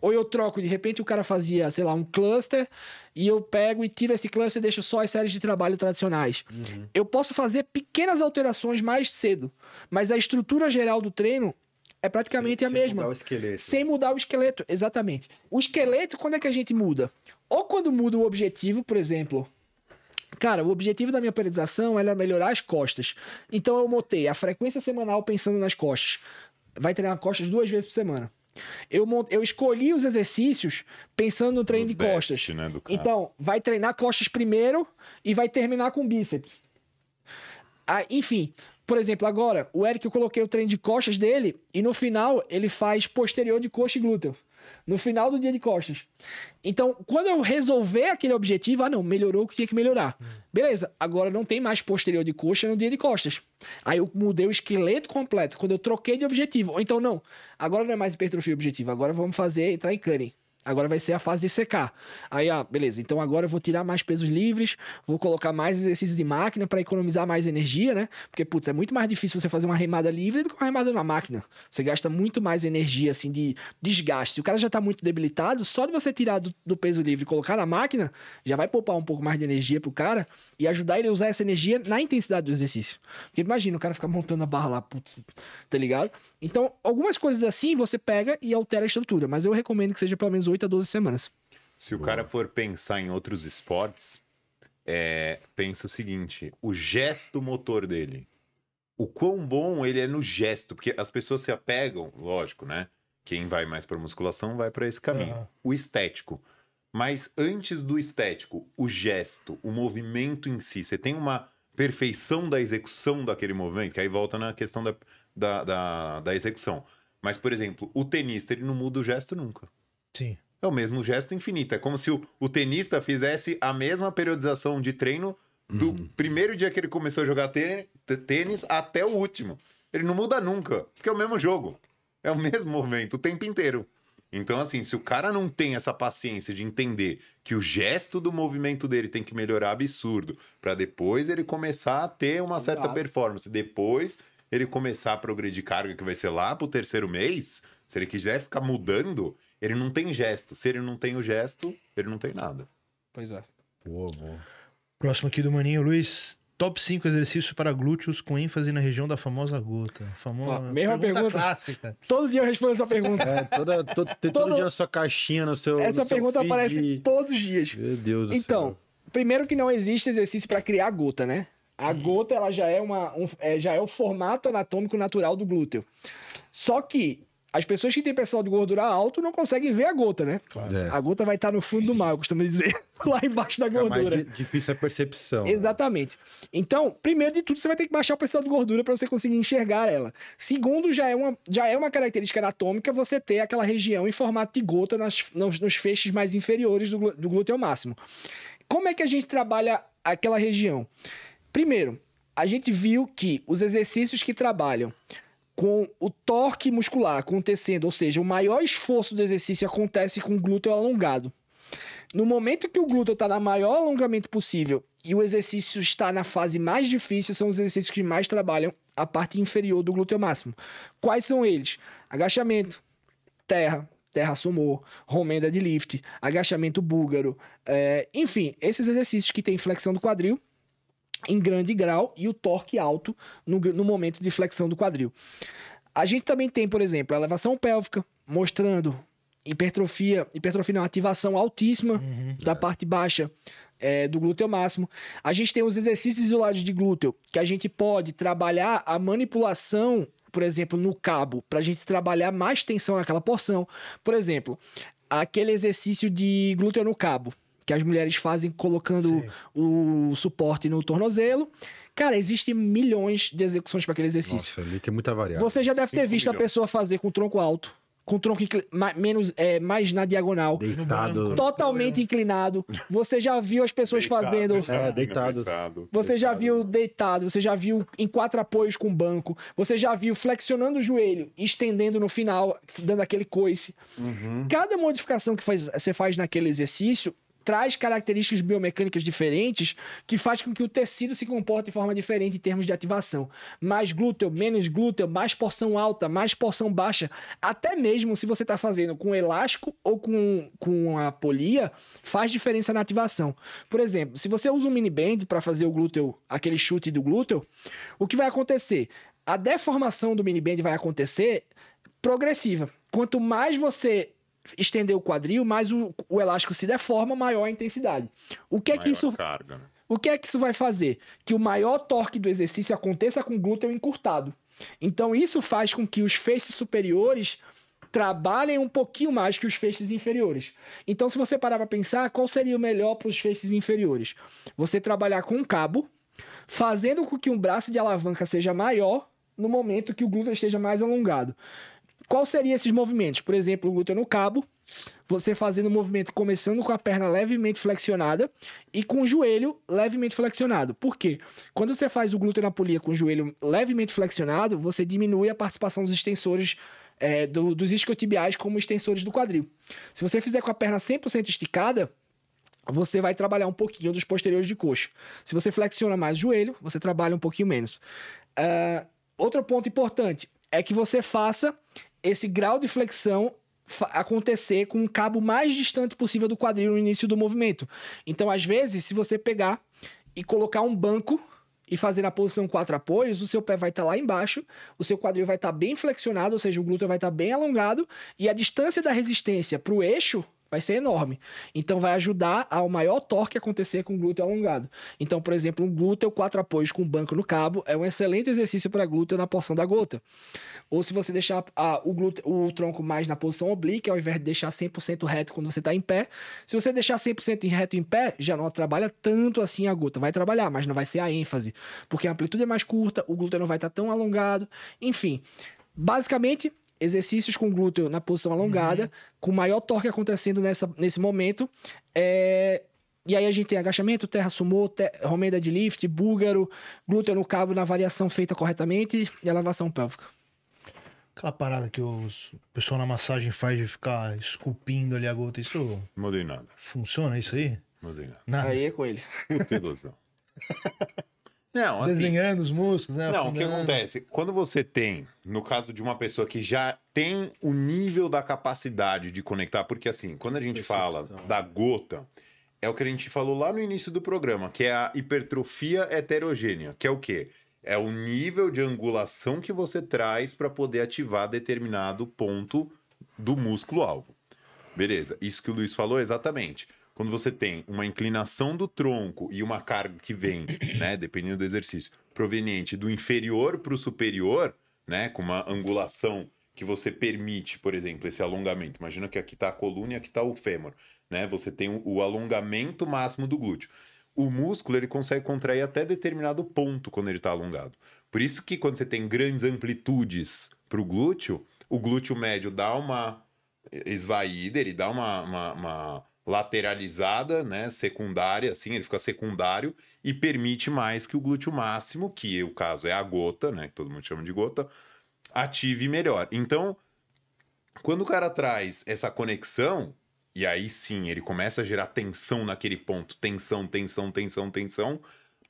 ou eu troco, de repente o cara fazia, sei lá, um cluster e eu pego e tiro esse cluster e deixo só as séries de trabalho tradicionais. Uhum. Eu posso fazer pequenas alterações mais cedo, mas a estrutura geral do treino é praticamente sem, a sem mesma. Sem mudar o esqueleto. Sem mudar o esqueleto, exatamente. O esqueleto, quando é que a gente muda? Ou quando muda o objetivo, por exemplo, Cara, o objetivo da minha periodização era é melhorar as costas. Então eu motei a frequência semanal pensando nas costas. Vai treinar costas duas vezes por semana. Eu, mont... eu escolhi os exercícios pensando no treino de best, costas. Né, então, vai treinar costas primeiro e vai terminar com bíceps. Ah, enfim, por exemplo, agora, o Eric, eu coloquei o treino de costas dele e no final ele faz posterior de coxa e glúteo no final do dia de costas. Então, quando eu resolver aquele objetivo, ah, não, melhorou o que tinha que melhorar. Beleza, agora não tem mais posterior de coxa no dia de costas. Aí eu mudei o esqueleto completo, quando eu troquei de objetivo. Ou então, não, agora não é mais hipertrofia objetivo, agora vamos fazer entrar em cutting. Agora vai ser a fase de secar. Aí, ah, beleza, então agora eu vou tirar mais pesos livres, vou colocar mais exercícios de máquina para economizar mais energia, né? Porque, putz, é muito mais difícil você fazer uma remada livre do que uma remada na máquina. Você gasta muito mais energia, assim, de desgaste. Se o cara já tá muito debilitado, só de você tirar do, do peso livre e colocar na máquina, já vai poupar um pouco mais de energia pro cara e ajudar ele a usar essa energia na intensidade do exercício. Porque imagina, o cara ficar montando a barra lá, putz, tá ligado? Então, algumas coisas assim você pega e altera a estrutura, mas eu recomendo que seja pelo menos 8 a 12 semanas. Se o Boa. cara for pensar em outros esportes, é, pensa o seguinte: o gesto motor dele. O quão bom ele é no gesto, porque as pessoas se apegam, lógico, né? Quem vai mais para musculação vai para esse caminho. Uhum. O estético. Mas antes do estético, o gesto, o movimento em si, você tem uma perfeição da execução daquele movimento, que aí volta na questão da, da, da, da execução. Mas, por exemplo, o tenista, ele não muda o gesto nunca. Sim. É o mesmo gesto infinito. É como se o, o tenista fizesse a mesma periodização de treino do uhum. primeiro dia que ele começou a jogar tênis até o último. Ele não muda nunca, porque é o mesmo jogo. É o mesmo movimento o tempo inteiro. Então, assim, se o cara não tem essa paciência de entender que o gesto do movimento dele tem que melhorar absurdo, para depois ele começar a ter uma certa performance, depois ele começar a progredir carga, que vai ser lá pro terceiro mês, se ele quiser ficar mudando, ele não tem gesto. Se ele não tem o gesto, ele não tem nada. Pois é. Boa, boa. Próximo aqui do Maninho, Luiz. Top 5 exercícios para glúteos com ênfase na região da famosa gota. Famosa Pô, mesma pergunta, pergunta, clássica. Todo dia eu respondo essa pergunta. É, toda, to, todo, todo, dia na sua caixinha, no seu. Essa no seu pergunta feed. aparece todos os dias. Meu Deus do então, céu. Então, primeiro que não existe exercício para criar gota, né? A hum. gota ela já é, uma, um, é, já é o formato anatômico natural do glúteo. Só que as pessoas que têm pessoal de gordura alto não conseguem ver a gota, né? Claro. É. A gota vai estar no fundo do mar, eu costumo dizer, lá embaixo da gordura. É mais difícil a percepção. Né? Exatamente. Então, primeiro de tudo, você vai ter que baixar o pessoal de gordura para você conseguir enxergar ela. Segundo, já é, uma, já é uma característica anatômica você ter aquela região em formato de gota nas, nos, nos feixes mais inferiores do, do glúteo máximo. Como é que a gente trabalha aquela região? Primeiro, a gente viu que os exercícios que trabalham com o torque muscular acontecendo, ou seja, o maior esforço do exercício acontece com o glúteo alongado. No momento que o glúteo está no maior alongamento possível e o exercício está na fase mais difícil, são os exercícios que mais trabalham a parte inferior do glúteo máximo. Quais são eles? Agachamento, terra, terra sumô, romenda de lift, agachamento búlgaro, é, enfim, esses exercícios que têm flexão do quadril em grande grau e o torque alto no, no momento de flexão do quadril. A gente também tem, por exemplo, a elevação pélvica, mostrando hipertrofia, hipertrofia não, ativação altíssima uhum, da parte baixa é, do glúteo máximo. A gente tem os exercícios isolados de glúteo, que a gente pode trabalhar a manipulação, por exemplo, no cabo, para a gente trabalhar mais tensão naquela porção. Por exemplo, aquele exercício de glúteo no cabo, que as mulheres fazem colocando Sim. o suporte no tornozelo. Cara, existem milhões de execuções para aquele exercício. Nossa, ali tem muita variável. Você já deve ter visto milhões. a pessoa fazer com o tronco alto, com o tronco menos, é, mais na diagonal. Deitado. Totalmente inclinado. Você já viu as pessoas deitado, fazendo. É, deitado. Você deitado. já viu deitado, você já viu em quatro apoios com o banco, você já viu flexionando o joelho, estendendo no final, dando aquele coice. Uhum. Cada modificação que faz, você faz naquele exercício, traz características biomecânicas diferentes que faz com que o tecido se comporte de forma diferente em termos de ativação. Mais glúteo, menos glúteo, mais porção alta, mais porção baixa. Até mesmo se você está fazendo com elástico ou com, com a polia, faz diferença na ativação. Por exemplo, se você usa um mini band para fazer o glúteo, aquele chute do glúteo, o que vai acontecer? A deformação do mini band vai acontecer progressiva. Quanto mais você estender o quadril, mais o, o elástico se deforma, maior a intensidade. O que é que isso. Carga, né? O que é que isso vai fazer? Que o maior torque do exercício aconteça com o glúteo encurtado. Então, isso faz com que os feixes superiores trabalhem um pouquinho mais que os feixes inferiores. Então, se você parar para pensar, qual seria o melhor para os feixes inferiores? Você trabalhar com um cabo, fazendo com que um braço de alavanca seja maior no momento que o glúteo esteja mais alongado. Qual seria esses movimentos? Por exemplo, o glúteo no cabo, você fazendo o um movimento começando com a perna levemente flexionada e com o joelho levemente flexionado. Por quê? Quando você faz o glúteo na polia com o joelho levemente flexionado, você diminui a participação dos extensores é, do, dos isquiotibiais como extensores do quadril. Se você fizer com a perna 100% esticada, você vai trabalhar um pouquinho dos posteriores de coxa. Se você flexiona mais o joelho, você trabalha um pouquinho menos. Uh, outro ponto importante é que você faça esse grau de flexão acontecer com o cabo mais distante possível do quadril no início do movimento. Então, às vezes, se você pegar e colocar um banco e fazer na posição quatro apoios, o seu pé vai estar tá lá embaixo, o seu quadril vai estar tá bem flexionado, ou seja, o glúteo vai estar tá bem alongado, e a distância da resistência para o eixo vai ser enorme. Então vai ajudar ao maior torque acontecer com o glúteo alongado. Então, por exemplo, um glúteo quatro apoios com banco no cabo é um excelente exercício para glúteo na porção da gota. Ou se você deixar o, glúteo, o tronco mais na posição oblíqua, ao invés de deixar 100% reto quando você está em pé, se você deixar 100% reto em pé, já não trabalha tanto assim a gota. Vai trabalhar, mas não vai ser a ênfase, porque a amplitude é mais curta, o glúteo não vai estar tá tão alongado, enfim. Basicamente, exercícios com glúteo na posição alongada, uhum. com maior torque acontecendo nessa, nesse momento. É... E aí a gente tem agachamento, terra sumô, te... romenda de lift, búlgaro, glúteo no cabo na variação feita corretamente e elevação pélvica. Aquela parada que os... o pessoal na massagem faz de ficar esculpindo ali a gota, isso. Mudei nada. Funciona isso aí? Mudei nada. nada. Aí é com ele. Não tem Não, assim, desenhando os músculos, né? Não, o que acontece? Quando você tem, no caso de uma pessoa que já tem o nível da capacidade de conectar, porque assim, quando a gente Percepção. fala da gota, é o que a gente falou lá no início do programa, que é a hipertrofia heterogênea, que é o quê? É o nível de angulação que você traz para poder ativar determinado ponto do músculo alvo. Beleza, isso que o Luiz falou exatamente quando você tem uma inclinação do tronco e uma carga que vem, né, dependendo do exercício, proveniente do inferior para o superior, né, com uma angulação que você permite, por exemplo, esse alongamento. Imagina que aqui está a coluna e aqui está o fêmur, né? Você tem o alongamento máximo do glúteo. O músculo ele consegue contrair até determinado ponto quando ele está alongado. Por isso que quando você tem grandes amplitudes para o glúteo, o glúteo médio dá uma esvaída, ele dá uma, uma, uma lateralizada, né, secundária, assim, ele fica secundário e permite mais que o glúteo máximo, que o caso é a gota, né, que todo mundo chama de gota, ative melhor. Então, quando o cara traz essa conexão, e aí sim, ele começa a gerar tensão naquele ponto, tensão, tensão, tensão, tensão,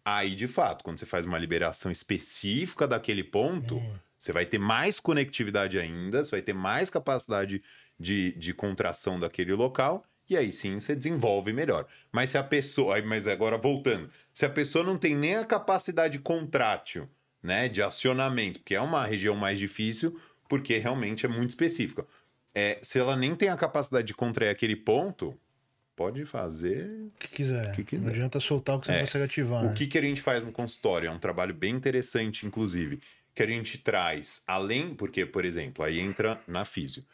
aí de fato, quando você faz uma liberação específica daquele ponto, hum. você vai ter mais conectividade ainda, você vai ter mais capacidade de, de contração daquele local, e aí sim você desenvolve melhor. Mas se a pessoa, mas agora voltando, se a pessoa não tem nem a capacidade contrátil, né, de acionamento, que é uma região mais difícil, porque realmente é muito específica. É, se ela nem tem a capacidade de contrair aquele ponto, pode fazer o que quiser. Que quiser. Não adianta soltar o que você é. não consegue ativar. O né? que, que a gente faz no consultório é um trabalho bem interessante, inclusive, que a gente traz além, porque, por exemplo, aí entra na físio.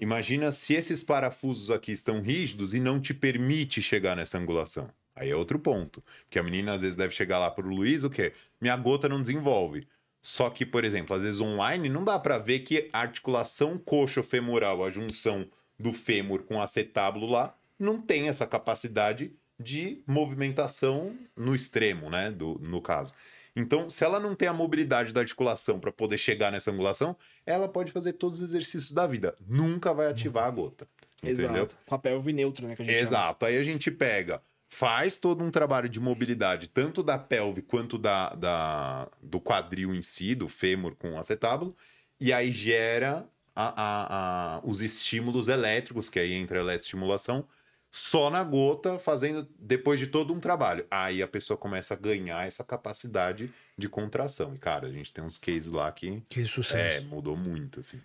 Imagina se esses parafusos aqui estão rígidos e não te permite chegar nessa angulação. Aí é outro ponto. Porque a menina às vezes deve chegar lá pro Luiz, o quê? Minha gota não desenvolve. Só que, por exemplo, às vezes online não dá para ver que a articulação coxo-femoral, a junção do fêmur com o acetábulo lá, não tem essa capacidade de movimentação no extremo, né? Do, no caso. Então, se ela não tem a mobilidade da articulação para poder chegar nessa angulação, ela pode fazer todos os exercícios da vida, nunca vai uhum. ativar a gota. Entendeu? Exato. Com a pelve neutra, né? Exato. Ama. Aí a gente pega, faz todo um trabalho de mobilidade, tanto da pelve quanto da, da do quadril em si, do fêmur com acetábulo, e aí gera a, a, a, os estímulos elétricos, que aí entra a eletroestimulação, estimulação só na gota, fazendo depois de todo um trabalho. Aí a pessoa começa a ganhar essa capacidade de contração. E, cara, a gente tem uns cases lá que. Que sucesso. É, mudou muito, assim.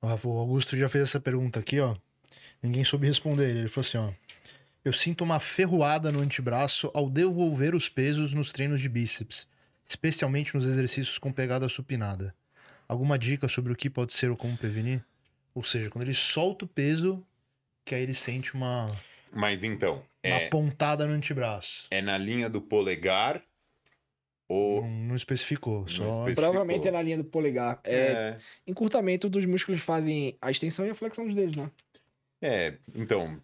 O avô Augusto já fez essa pergunta aqui, ó. Ninguém soube responder. Ele falou assim, ó. Eu sinto uma ferroada no antebraço ao devolver os pesos nos treinos de bíceps, especialmente nos exercícios com pegada supinada. Alguma dica sobre o que pode ser ou como prevenir? Ou seja, quando ele solta o peso, que aí ele sente uma mas então. Na é, pontada no antebraço. É na linha do polegar ou. Não, não especificou. Não só... Especificou. Provavelmente é na linha do polegar. É, é... Encurtamento dos músculos fazem a extensão e a flexão dos dedos, né? É, então.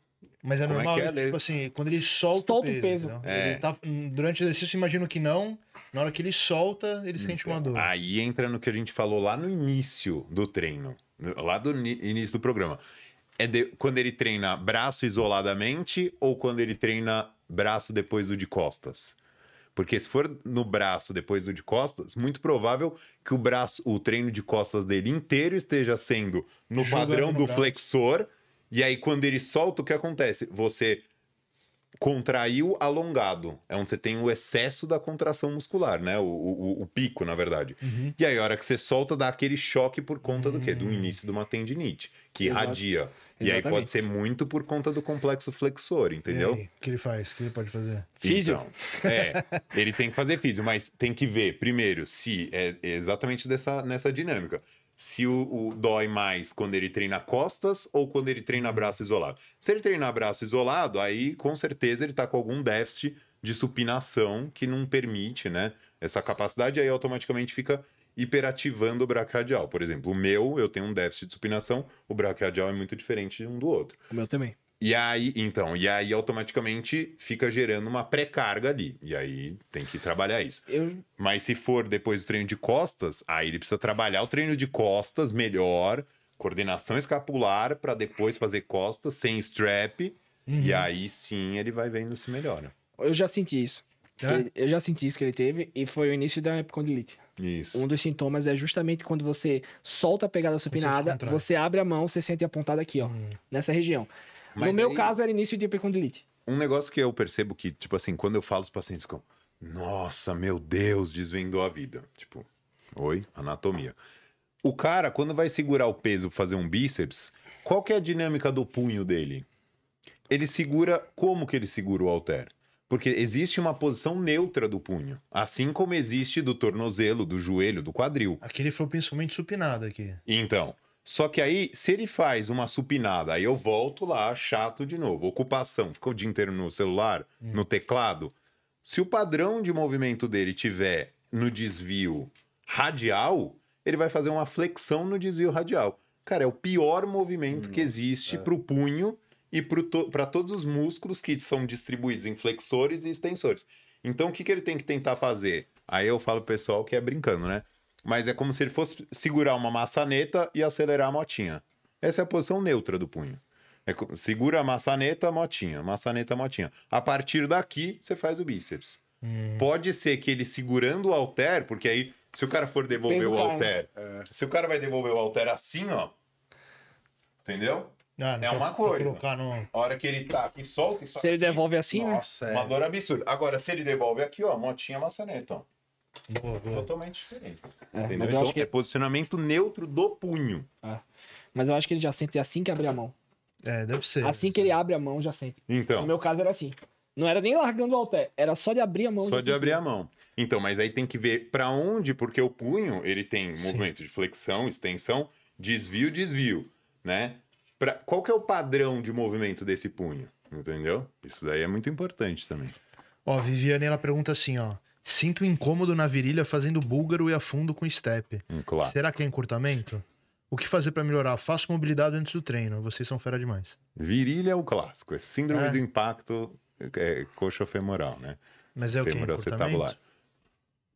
Mas é, é normal, é é? tipo assim, quando ele solta, solta o peso. O peso. Ele é. tá, hum, durante o exercício, imagino que não. Na hora que ele solta, ele sente então, uma dor. Aí entra no que a gente falou lá no início do treino, lá do início do programa é de, quando ele treina braço isoladamente ou quando ele treina braço depois do de costas? Porque se for no braço depois do de costas, muito provável que o braço, o treino de costas dele inteiro esteja sendo no padrão no do flexor. E aí quando ele solta, o que acontece? Você contraiu alongado. É onde você tem o excesso da contração muscular, né? O, o, o pico, na verdade. Uhum. E aí, a hora que você solta, dá aquele choque por conta uhum. do quê? Do hum. início de uma tendinite, que Exato. irradia. E aí pode ser muito por conta do complexo flexor, entendeu? o que ele faz? O que ele pode fazer? Físio. Então, é, ele tem que fazer físio, mas tem que ver, primeiro, se é exatamente dessa, nessa dinâmica. Se o, o dói mais quando ele treina costas ou quando ele treina braço isolado. Se ele treinar braço isolado, aí com certeza ele está com algum déficit de supinação que não permite, né? Essa capacidade aí automaticamente fica hiperativando o braquiadial. Por exemplo, o meu, eu tenho um déficit de supinação, o braquiadial é muito diferente um do outro. O meu também. E aí, então, e aí automaticamente fica gerando uma pré-carga ali. E aí tem que trabalhar isso. Eu... Mas se for depois do treino de costas, aí ele precisa trabalhar o treino de costas melhor, coordenação escapular, para depois fazer costas sem strap. Uhum. E aí sim ele vai vendo se melhora. Eu já senti isso. É? Eu já senti isso que ele teve e foi o início da epicondilite. Isso. Um dos sintomas é justamente quando você solta a pegada supinada, você abre a mão, você sente apontada aqui, ó, hum. nessa região. Mas no meu caso, era início de epicondilite. Um negócio que eu percebo que, tipo assim, quando eu falo, os pacientes ficam, nossa, meu Deus, desvendou a vida. Tipo, oi, anatomia. O cara, quando vai segurar o peso pra fazer um bíceps, qual que é a dinâmica do punho dele? Ele segura como que ele segura o halter? Porque existe uma posição neutra do punho, assim como existe do tornozelo, do joelho, do quadril. Aqui ele foi principalmente supinado aqui. Então, só que aí, se ele faz uma supinada, aí eu volto lá, chato de novo. Ocupação, ficou o dia inteiro no celular, hum. no teclado. Se o padrão de movimento dele tiver no desvio radial, ele vai fazer uma flexão no desvio radial. Cara, é o pior movimento hum, que existe é. para o punho e para to todos os músculos que são distribuídos em flexores e extensores. Então, o que, que ele tem que tentar fazer? Aí eu falo pro pessoal que é brincando, né? Mas é como se ele fosse segurar uma maçaneta e acelerar a motinha. Essa é a posição neutra do punho. É, segura a maçaneta, a motinha, maçaneta, a motinha. A partir daqui, você faz o bíceps. Hum. Pode ser que ele segurando o alter, porque aí, se o cara for devolver o alter, né? é. se o cara vai devolver o alter assim, ó, entendeu? Ah, é uma coisa. No... A hora que ele tá aqui, solta e solta. Se ele devolve assim, né? Nossa, né? Uma dor absurda. Agora, se ele devolve aqui, ó, motinha maçaneta, ó. Boa, boa. Totalmente diferente. É, então, que... é posicionamento neutro do punho. Ah, Mas eu acho que ele já sente assim que abre a mão. É, deve ser. Assim que ele abre a mão, já sente. Então. No meu caso era assim. Não era nem largando o halter, era só de abrir a mão. Só de abrir a mão. Então, mas aí tem que ver para onde, porque o punho, ele tem Sim. movimento de flexão, extensão, desvio, desvio, né? Pra, qual que é o padrão de movimento desse punho? Entendeu? Isso daí é muito importante também. Ó, a Viviane ela pergunta assim, ó. Sinto incômodo na virilha fazendo búlgaro e afundo com step. Hum, claro. Será que é encurtamento? O que fazer para melhorar? Faço mobilidade antes do treino. Vocês são fera demais. Virilha é o clássico. É síndrome é. do impacto é, coxa femoral, né? Mas é o que? Femoral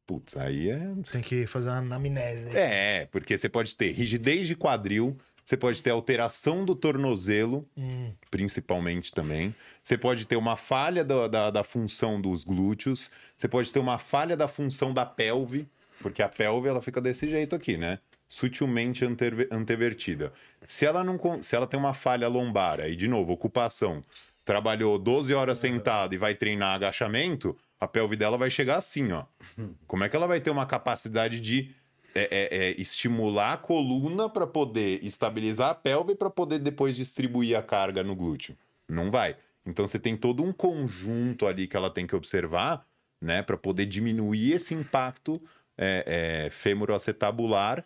Putz, aí é... Tem que fazer uma anamnese. É, porque você pode ter rigidez de quadril você pode ter alteração do tornozelo, hum. principalmente também. Você pode ter uma falha da, da, da função dos glúteos. Você pode ter uma falha da função da pelve, porque a pelve ela fica desse jeito aqui, né? sutilmente antevertida. Se ela não se ela tem uma falha lombar, aí de novo, ocupação, trabalhou 12 horas é sentada e vai treinar agachamento, a pelve dela vai chegar assim, ó. Como é que ela vai ter uma capacidade de é, é, é, estimular a coluna para poder estabilizar a pelve para poder depois distribuir a carga no glúteo. Não vai. Então você tem todo um conjunto ali que ela tem que observar, né, para poder diminuir esse impacto é, é, fêmuroacetabular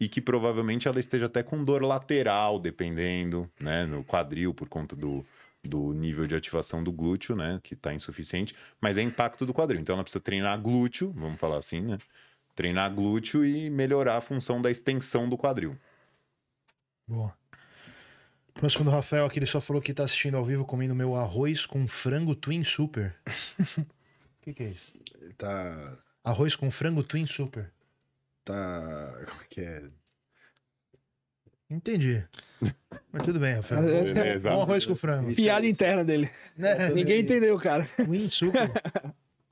e que provavelmente ela esteja até com dor lateral, dependendo, né, no quadril por conta do, do nível de ativação do glúteo, né, que está insuficiente, mas é impacto do quadril. Então ela precisa treinar glúteo, vamos falar assim, né, treinar glúteo e melhorar a função da extensão do quadril. Boa. Próximo do Rafael aqui, ele só falou que tá assistindo ao vivo comendo meu arroz com frango Twin Super. O que, que é isso? tá. Arroz com frango Twin Super. Tá. Como é que é? Entendi. Mas tudo bem, Rafael. É, é, é, um arroz com frango. Piada interna dele. Né? Ninguém entendeu, cara. Twin Super.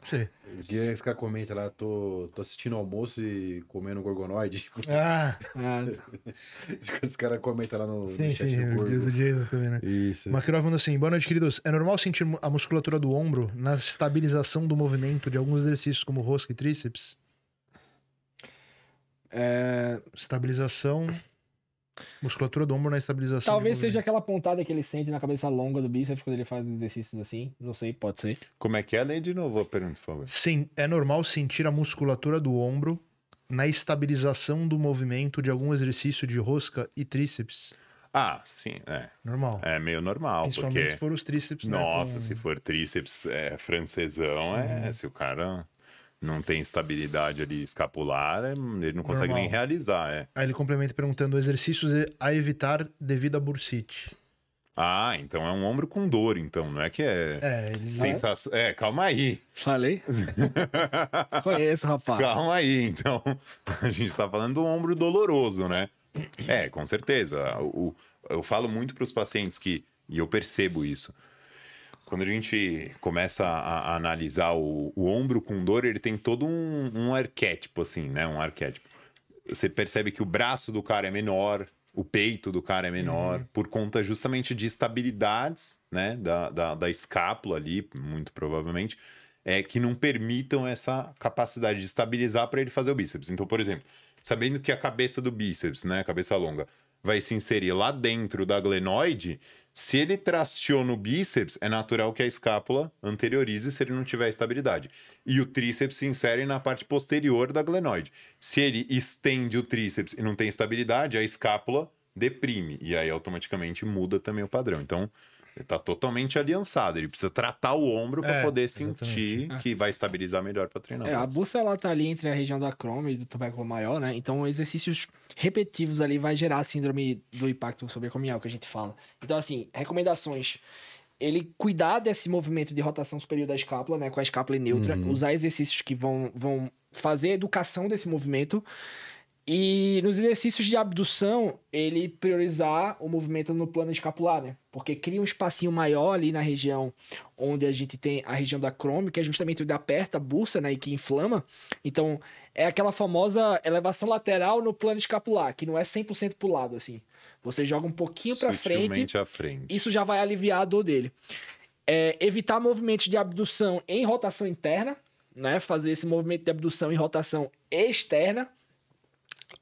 Sim. O Guilherme é Ska comenta lá, tô, tô assistindo almoço e comendo gorgonoide. Ah! ah. Os caras comentam lá no, sim, no chat sim, do gordo. do também, né? Isso. Maquirov assim, boa noite, queridos. É normal sentir a musculatura do ombro na estabilização do movimento de alguns exercícios, como rosca e tríceps? É... Estabilização... Musculatura do ombro na estabilização. Talvez seja aquela pontada que ele sente na cabeça longa do bíceps quando ele faz exercícios assim. Não sei, pode ser. Como é que é? Lei de novo a pergunta, por favor. Sim, é normal sentir a musculatura do ombro na estabilização do movimento de algum exercício de rosca e tríceps. Ah, sim, é. Normal. É meio normal, Principalmente porque... se for os tríceps, né, Nossa, né, com... se for tríceps é, francesão, é. é... Se o cara não tem estabilidade ali escapular, é, ele não consegue Normal. nem realizar. É. Aí ele complementa perguntando exercícios a evitar devido à bursite. Ah, então é um ombro com dor, então, não é que é. É, ele é? sensação... é, calma aí. Falei? Conheço, rapaz. Calma aí, então. A gente tá falando do ombro doloroso, né? É, com certeza. O, eu falo muito para os pacientes que, e eu percebo isso, quando a gente começa a, a analisar o, o, ombro com dor, ele tem todo um, um arquétipo, assim, né? Um arquétipo. Você percebe que o braço do cara é menor, o peito do cara é menor, uhum. por conta justamente de estabilidades, né? Da, da, da escápula ali, muito provavelmente, é, que não permitam essa capacidade de estabilizar para ele fazer o bíceps. Então, por exemplo, sabendo que a cabeça do bíceps, né? A cabeça longa, vai se inserir lá dentro da glenoide, se ele traciona o bíceps, é natural que a escápula anteriorize se ele não tiver estabilidade. E o tríceps se insere na parte posterior da glenoide. Se ele estende o tríceps e não tem estabilidade, a escápula deprime. E aí automaticamente muda também o padrão. Então, ele tá totalmente aliançado, ele precisa tratar o ombro para é, poder sentir que vai estabilizar melhor para treinar. É, a bolsa ela tá ali entre a região da crome e do tubérculo maior, né? Então exercícios repetitivos ali vai gerar a síndrome do impacto sobrecomial que a gente fala. Então assim, recomendações ele cuidar desse movimento de rotação superior da escápula, né, com a escápula neutra, uhum. usar exercícios que vão, vão fazer a educação desse movimento e nos exercícios de abdução, ele priorizar o movimento no plano escapular, né? Porque cria um espacinho maior ali na região onde a gente tem a região da crômica, que é justamente onde aperta a bursa, né? E que inflama. Então, é aquela famosa elevação lateral no plano escapular, que não é 100% pro lado, assim. Você joga um pouquinho para frente, à frente. Isso já vai aliviar a dor dele. É, evitar movimentos de abdução em rotação interna, né? Fazer esse movimento de abdução em rotação externa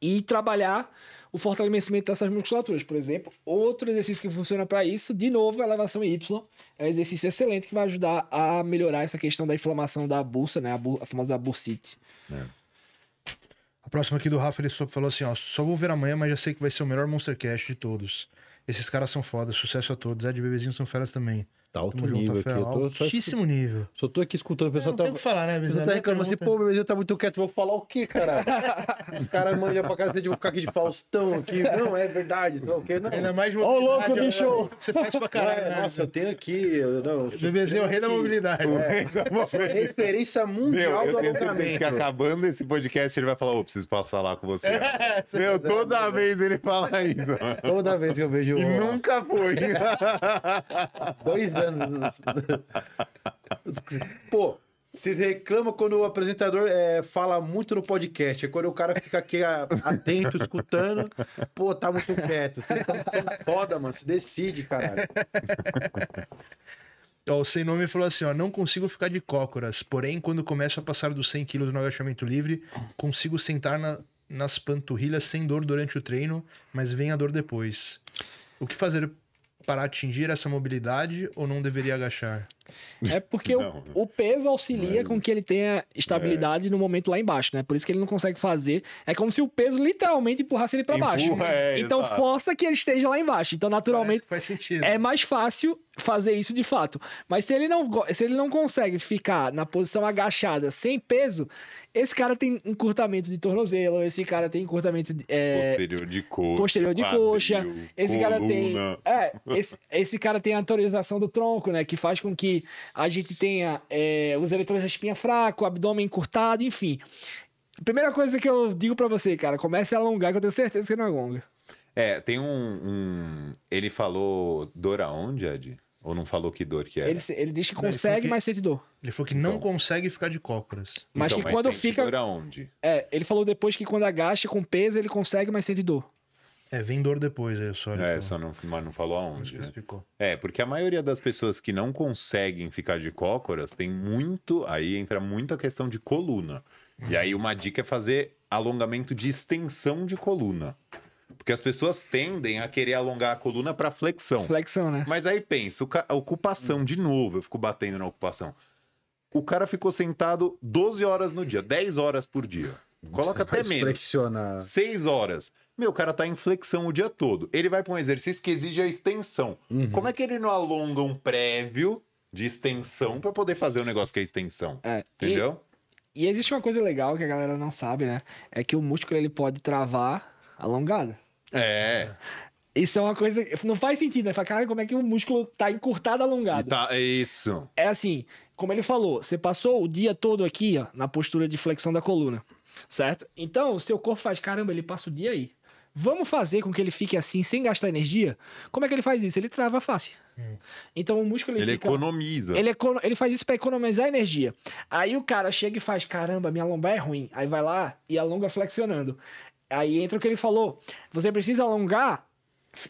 e trabalhar o fortalecimento dessas musculaturas, por exemplo. Outro exercício que funciona para isso, de novo, é a elevação Y. É um exercício excelente que vai ajudar a melhorar essa questão da inflamação da bolsa, né? A, bu a famosa bursite. É. A próxima aqui do Rafa, ele falou assim, ó, só vou ver amanhã, mas já sei que vai ser o melhor Monster Cash de todos. Esses caras são foda, sucesso a todos. É de bebezinho são feras também. Tá alto nível junto, aqui. altíssimo nível. Só tô aqui escutando o pessoal. É, não tá... tem o que falar, né, Bezerra? Tá você tá reclamando assim, pô, meu Bezerra tá muito quieto. Vou falar o quê, cara? Os caras mandam pra casa de ficar aqui de Faustão aqui. Não, é verdade, sei lá o quê. Não. Ainda mais mobilidade. Ô, louco, bicho! Você faz pra caralho. É, né, nossa, eu tenho aqui. Não, Bezerra é o rei da mobilidade. É. é referência mundial meu, do alongamento. que acabando esse podcast, ele vai falar, ô, oh, preciso passar lá com você. É, meu, é toda vez ele fala isso. Toda vez que eu vejo o. E nunca foi. Dois anos anos. Pô, vocês reclamam quando o apresentador é, fala muito no podcast. É quando o cara fica aqui atento, escutando. Pô, tá muito quieto. Vocês estão sendo foda, mano. Se decide, caralho. Ó, o Sem Nome falou assim, ó, não consigo ficar de cócoras, porém, quando começo a passar dos 100 quilos no agachamento livre, consigo sentar na, nas panturrilhas sem dor durante o treino, mas vem a dor depois. O que fazer para atingir essa mobilidade ou não deveria agachar? É porque não, o, o, peso auxilia mas... com que ele tenha estabilidade é... no momento lá embaixo, né? Por isso que ele não consegue fazer. É como se o peso literalmente empurrasse ele para baixo. é, então exato. força que ele esteja lá embaixo. Então, naturalmente, é mais fácil fazer isso de fato. Mas se ele não, se ele não consegue ficar na posição agachada sem peso, esse cara tem encurtamento de tornozelo, esse cara tem encurtamento de, é, posterior de coxa, posterior de quadril, coxa, esse coluna. cara tem é, esse, esse, cara tem a atualização do tronco, né, que faz com que a gente tenha é, os eletrônicos da espinha fraco, abdômen encurtado, enfim. Primeira coisa que eu digo para você, cara, comece a alongar, que eu tenho certeza que não alonga. É, tem um, um... Ele falou dor aonde, Ed? Ou não falou que dor que era? Ele, ele diz que consegue, que, mas sente dor. Ele falou que não então. consegue ficar de cócoras. Mas então, que mas quando fica. Dor aonde? É, ele falou depois que quando agacha com peso, ele consegue, mas sente dor. É, vem dor depois, é só. É, só não, mas não falou aonde. Né? É, porque a maioria das pessoas que não conseguem ficar de cócoras tem muito. Aí entra muita questão de coluna. Hum. E uhum. aí uma dica é fazer alongamento de extensão de coluna. Porque as pessoas tendem a querer alongar a coluna para flexão. Flexão, né? Mas aí pensa, a ocupação, de novo, eu fico batendo na ocupação. O cara ficou sentado 12 horas no dia, 10 horas por dia. Coloca Você até menos. Flexiona. 6 horas. Meu, o cara tá em flexão o dia todo. Ele vai para um exercício que exige a extensão. Uhum. Como é que ele não alonga um prévio de extensão para poder fazer o um negócio que é extensão? É. Entendeu? E, e existe uma coisa legal que a galera não sabe, né? É que o músculo ele pode travar alongada. É. Isso é uma coisa. Não faz sentido, né? Fala, cara, como é que o músculo tá encurtado, alongado? Tá, é isso. É assim, como ele falou, você passou o dia todo aqui, ó, na postura de flexão da coluna, certo? Então, o seu corpo faz, caramba, ele passa o dia aí. Vamos fazer com que ele fique assim, sem gastar energia? Como é que ele faz isso? Ele trava a face. Hum. Então o músculo. Ele, ele fica... economiza. Ele, econo... ele faz isso para economizar energia. Aí o cara chega e faz: caramba, minha lombar é ruim. Aí vai lá e alonga flexionando. Aí entra o que ele falou. Você precisa alongar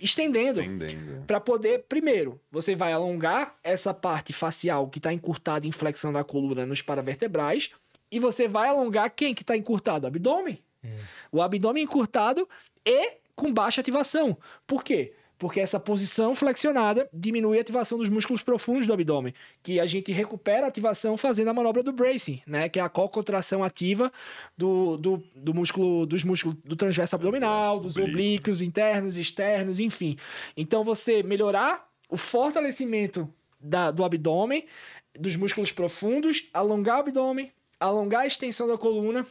estendendo, estendendo. para poder primeiro você vai alongar essa parte facial que está encurtada em flexão da coluna nos paravertebrais e você vai alongar quem que está encurtado? O abdômen. Hum. O abdômen encurtado e com baixa ativação. Por quê? porque essa posição flexionada diminui a ativação dos músculos profundos do abdômen, que a gente recupera a ativação fazendo a manobra do bracing, né? Que é a cocotração contração ativa do, do, do, músculo, dos músculos do transverso abdominal, dos oblíquos internos, externos, enfim. Então você melhorar o fortalecimento da, do abdômen, dos músculos profundos, alongar o abdômen, alongar a extensão da coluna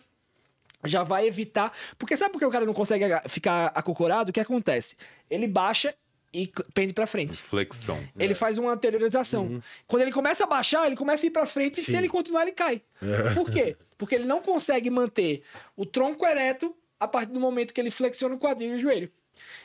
já vai evitar. Porque sabe por que o cara não consegue ficar acocorado? O que acontece? Ele baixa e pende para frente. Flexão. Ele é. faz uma anteriorização. Uhum. Quando ele começa a baixar, ele começa a ir para frente Sim. e se ele continuar, ele cai. É. Por quê? Porque ele não consegue manter o tronco ereto a partir do momento que ele flexiona o quadril e o joelho.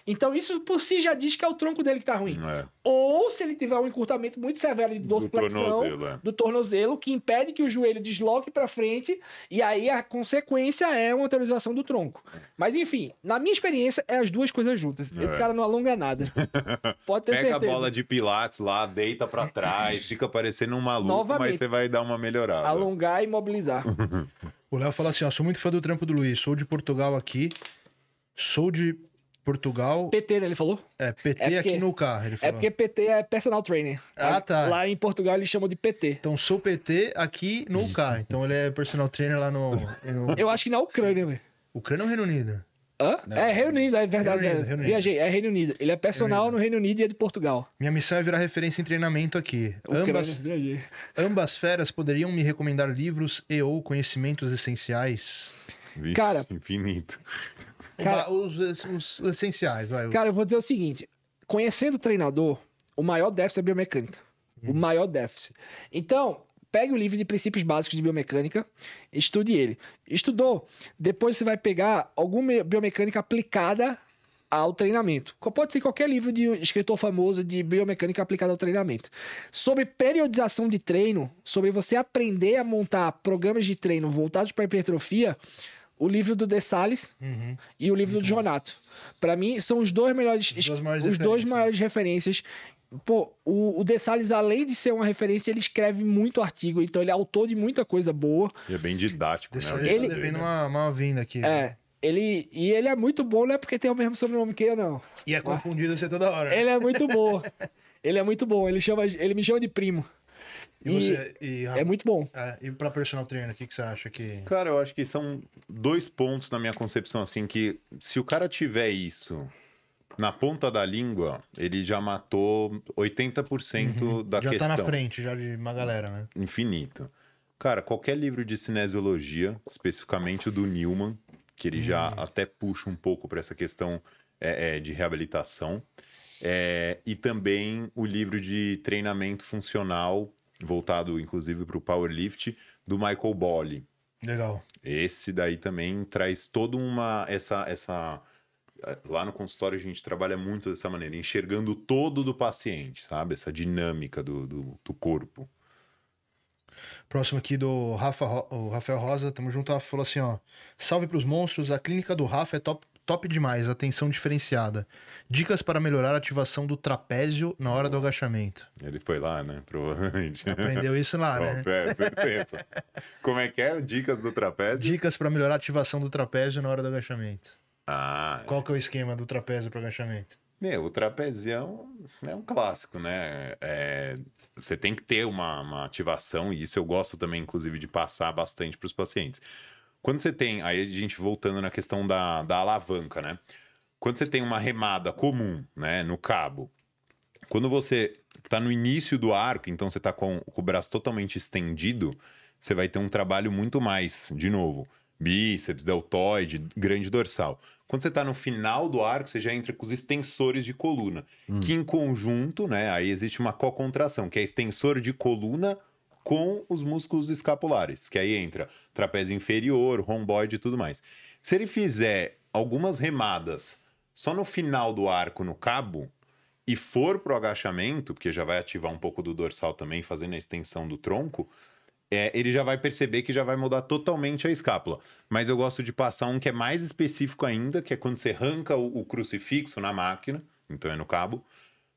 Então, isso por si já diz que é o tronco dele que tá ruim. É. Ou se ele tiver um encurtamento muito severo de dorsiflexão do, é. do tornozelo, que impede que o joelho desloque para frente, e aí a consequência é uma anteriorização do tronco. É. Mas enfim, na minha experiência, é as duas coisas juntas. É. Esse cara não alonga nada. Pode ter Pega certeza. Pega a bola de pilates lá, deita para trás, fica parecendo um maluco, Novamente, mas você vai dar uma melhorada. Alongar e mobilizar. o Léo fala assim, ó, sou muito fã do trampo do Luiz, sou de Portugal aqui, sou de Portugal. PT, né? Ele falou? É, PT é porque, aqui no carro. É porque PT é personal trainer. Ah, tá. Lá em Portugal eles chamam de PT. Então sou PT aqui no carro. Então ele é personal trainer lá no. no... Eu acho que na Ucrânia, velho. Ucrânia ou Reino Unido? Hã? Não. É Reino Unido, é verdade. Reino Unido, é. Reino Unido. Viajei, é Reino Unido. Ele é personal Reino no Reino Unido e é de Portugal. Minha missão é virar referência em treinamento aqui. Ambas, ambas feras poderiam me recomendar livros e ou conhecimentos essenciais? Vixe, Cara, infinito. Cara, os, os, essenciais, vai. Cara, eu vou dizer o seguinte: conhecendo o treinador, o maior déficit é biomecânica. Hum. O uhum. maior déficit. Então, pegue o livro de princípios básicos de biomecânica, estude ele. Estudou, depois você vai pegar alguma biomecânica aplicada ao treinamento. Pode ser qualquer livro de um escritor famoso de biomecânica aplicada ao treinamento. Sobre periodização de treino, sobre você aprender a montar programas de treino voltados para hipertrofia, o livro do De Sales uhum. e o livro uhum. do Jonato. Para mim, são os dois melhores, os, dois maiores, os dois maiores referências. Pô, o, o De Sales, além de ser uma referência, ele escreve muito artigo, então ele é autor de muita coisa boa. E é bem didático, de né? Salles ele tá devendo né? uma, uma vinda aqui. É. Ele, e ele é muito bom, não é porque tem o mesmo sobrenome que eu, não. E é confundido você toda hora. Ele é muito bom. ele é muito bom. Ele, chama, ele me chama de primo. E, você, é, e a, é muito bom. É, e para personal trainer, o que, que você acha que. Cara, eu acho que são dois pontos na minha concepção, assim, que se o cara tiver isso na ponta da língua, ele já matou 80% uhum. da já questão. Já tá na frente, já de uma galera, né? Infinito. Cara, qualquer livro de cinesiologia, especificamente o do Newman, que ele uhum. já até puxa um pouco para essa questão é, é, de reabilitação, é, e também o livro de treinamento funcional voltado inclusive para o powerlift, do Michael Bolle. Legal. Esse daí também traz toda uma essa essa eh, lá no consultório a gente trabalha muito dessa maneira, enxergando todo do paciente, sabe? Essa dinâmica do, do, do corpo. Próximo aqui do Rafa, o Rafael Rosa, tamo junto, falou assim, ó. Salve para os monstros, a clínica do Rafa é top Top demais, atenção diferenciada. Dicas para melhorar a ativação do trapézio na hora do uhum. agachamento. Ele foi lá, né? Provavelmente. Aprendeu isso lá, né? É, certeza. Como é que é? Dicas do trapézio? Dicas para melhorar a ativação do trapézio na hora do agachamento. Ah. É. Qual que é o esquema do trapézio para agachamento? Meu, o trapézio é um clássico, né? É, você tem que ter uma, uma ativação, e isso eu gosto também, inclusive, de passar bastante para os pacientes quando você tem, aí a gente voltando na questão da, da alavanca, né? Quando você tem uma remada comum, né, no cabo, quando você está no início do arco, então você está com, com o braço totalmente estendido, você vai ter um trabalho muito mais, de novo, bíceps, deltoide, grande dorsal. Quando você está no final do arco, você já entra com os extensores de coluna, hum. que em conjunto, né, aí existe uma co-contração, que é extensor de coluna com os músculos escapulares, que aí entra trapézio inferior, romboide e tudo mais. Se ele fizer algumas remadas só no final do arco, no cabo, e for pro agachamento, porque já vai ativar um pouco do dorsal também, fazendo a extensão do tronco, é, ele já vai perceber que já vai mudar totalmente a escápula. Mas eu gosto de passar um que é mais específico ainda, que é quando você arranca o, o crucifixo na máquina, então é no cabo,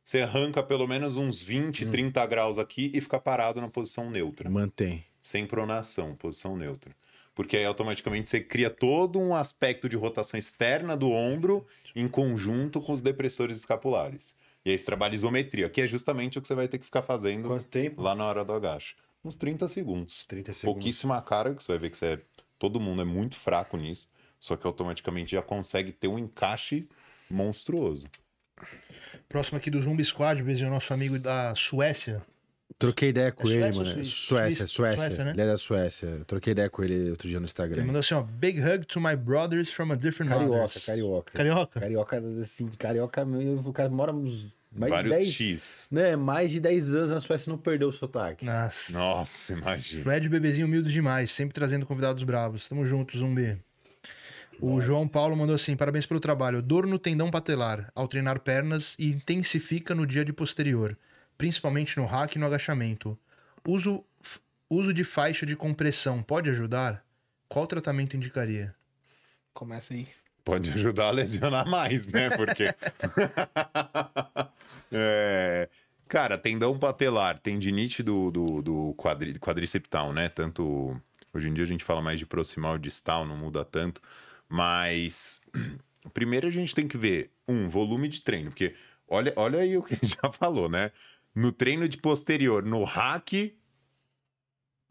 você arranca pelo menos uns 20, hum. 30 graus aqui e fica parado na posição neutra. Mantém. Sem pronação, posição neutra. Porque aí automaticamente você cria todo um aspecto de rotação externa do ombro em conjunto com os depressores escapulares. E aí você trabalha isometria, que é justamente o que você vai ter que ficar fazendo tempo? lá na hora do agacho. Uns 30 segundos. 30 segundos. Pouquíssima carga, que você vai ver que você é... todo mundo é muito fraco nisso. Só que automaticamente já consegue ter um encaixe monstruoso. Próximo aqui do Zumbi Squad, o nosso amigo da Suécia. Troquei ideia é com é ele, Suécia mano. Suécia, Suécia. Suécia, né? Ele é da Suécia. troquei ideia com ele outro dia no Instagram. Ele mandou assim, ó. Big hug to my brothers from a different carioca, mothers. Carioca, carioca. Carioca? Carioca, assim, carioca O cara mora Mais Vários de dez X. Né, mais de 10 anos na Suécia não perdeu o sotaque. Nossa, Nossa imagina. Fred, bebezinho humilde demais. Sempre trazendo convidados bravos. Tamo junto, zumbi. O João Paulo mandou assim: parabéns pelo trabalho. Dor no tendão patelar ao treinar pernas e intensifica no dia de posterior, principalmente no hack e no agachamento. Uso, uso de faixa de compressão pode ajudar? Qual tratamento indicaria? Começa aí. Pode ajudar a lesionar mais, né? Porque. é, cara, tendão patelar, tendinite do, do, do quadri, quadriceptal, né? Tanto. Hoje em dia a gente fala mais de proximal e distal, não muda tanto. Mas primeiro a gente tem que ver um volume de treino, porque olha, olha aí o que a gente já falou, né? No treino de posterior, no hack.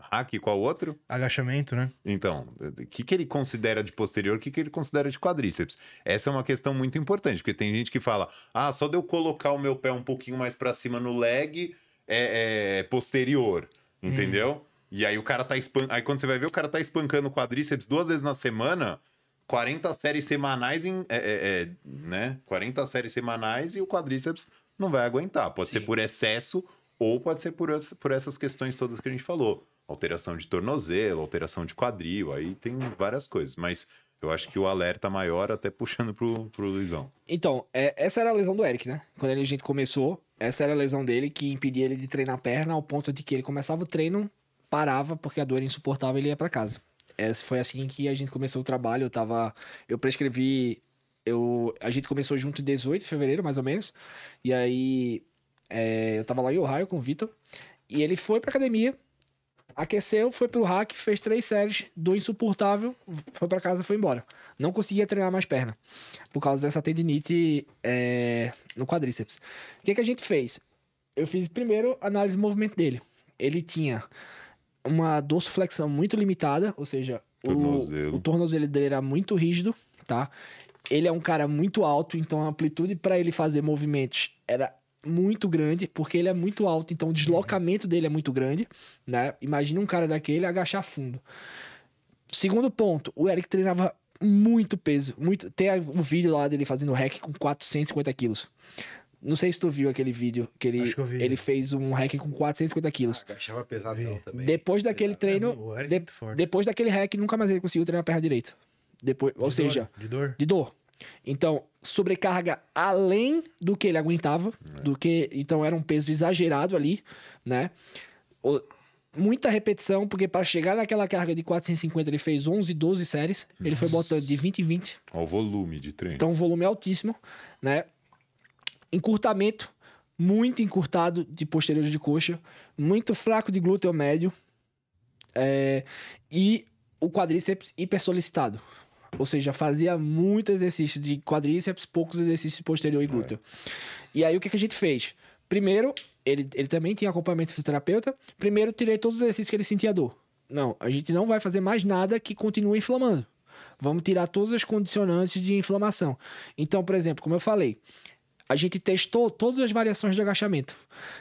Hack, qual outro? Agachamento, né? Então, o que, que ele considera de posterior, o que, que ele considera de quadríceps? Essa é uma questão muito importante, porque tem gente que fala: ah, só de eu colocar o meu pé um pouquinho mais para cima no leg é, é, é posterior, entendeu? Hum. E aí o cara tá espancando. Aí quando você vai ver, o cara tá espancando o quadríceps duas vezes na semana 40 séries semanais em. É, é, é né? 40 séries semanais e o quadríceps não vai aguentar. Pode Sim. ser por excesso ou pode ser por, por essas questões todas que a gente falou. Alteração de tornozelo, alteração de quadril, aí tem várias coisas. Mas eu acho que o alerta maior, até puxando pro, pro Luizão. Então, é, essa era a lesão do Eric, né? Quando ele, a gente começou, essa era a lesão dele que impedia ele de treinar a perna ao ponto de que ele começava o treino, parava porque a dor era insuportável e ele ia para casa. É, foi assim que a gente começou o trabalho. Eu tava. Eu prescrevi. Eu, a gente começou junto em 18 de fevereiro, mais ou menos. E aí é, eu tava lá em Ohio com o Vitor. E ele foi pra academia, aqueceu, foi pro hack, fez três séries do insuportável, foi para casa foi embora. Não conseguia treinar mais perna, por causa dessa tendinite é, no quadríceps. O que, que a gente fez? Eu fiz primeiro análise do movimento dele. Ele tinha uma dorsoflexão muito limitada, ou seja, tornozelo. O, o tornozelo dele era muito rígido, tá? Ele é um cara muito alto, então a amplitude para ele fazer movimentos era muito grande, porque ele é muito alto, então o deslocamento dele é muito grande, né? Imagina um cara daquele agachar fundo. Segundo ponto, o Eric treinava muito peso, muito. Tem o vídeo lá dele fazendo hack com 450 quilos. Não sei se tu viu aquele vídeo que ele, que ele fez um hack com 450 quilos. Ah, achava pesado então também. Depois daquele treino. É, é de, depois daquele hack, nunca mais ele conseguiu treinar a perna direita. Depois, de ou dor, seja, de dor. De dor. Então, sobrecarga além do que ele aguentava, é. do que então era um peso exagerado ali, né? O, muita repetição, porque para chegar naquela carga de 450 ele fez 11, 12 séries, Nossa. ele foi botando de 20 em 20. Olha o volume de treino. Então, um volume altíssimo, né? encurtamento muito encurtado de posterior de coxa, muito fraco de glúteo médio é, e o quadríceps hipersolicitado. Ou seja, fazia muito exercício de quadríceps, poucos exercícios posterior e glúteo. É. E aí o que, que a gente fez? Primeiro, ele, ele também tinha acompanhamento de fisioterapeuta. Primeiro, tirei todos os exercícios que ele sentia dor. Não, a gente não vai fazer mais nada que continue inflamando. Vamos tirar todas as condicionantes de inflamação. Então, por exemplo, como eu falei, a gente testou todas as variações de agachamento.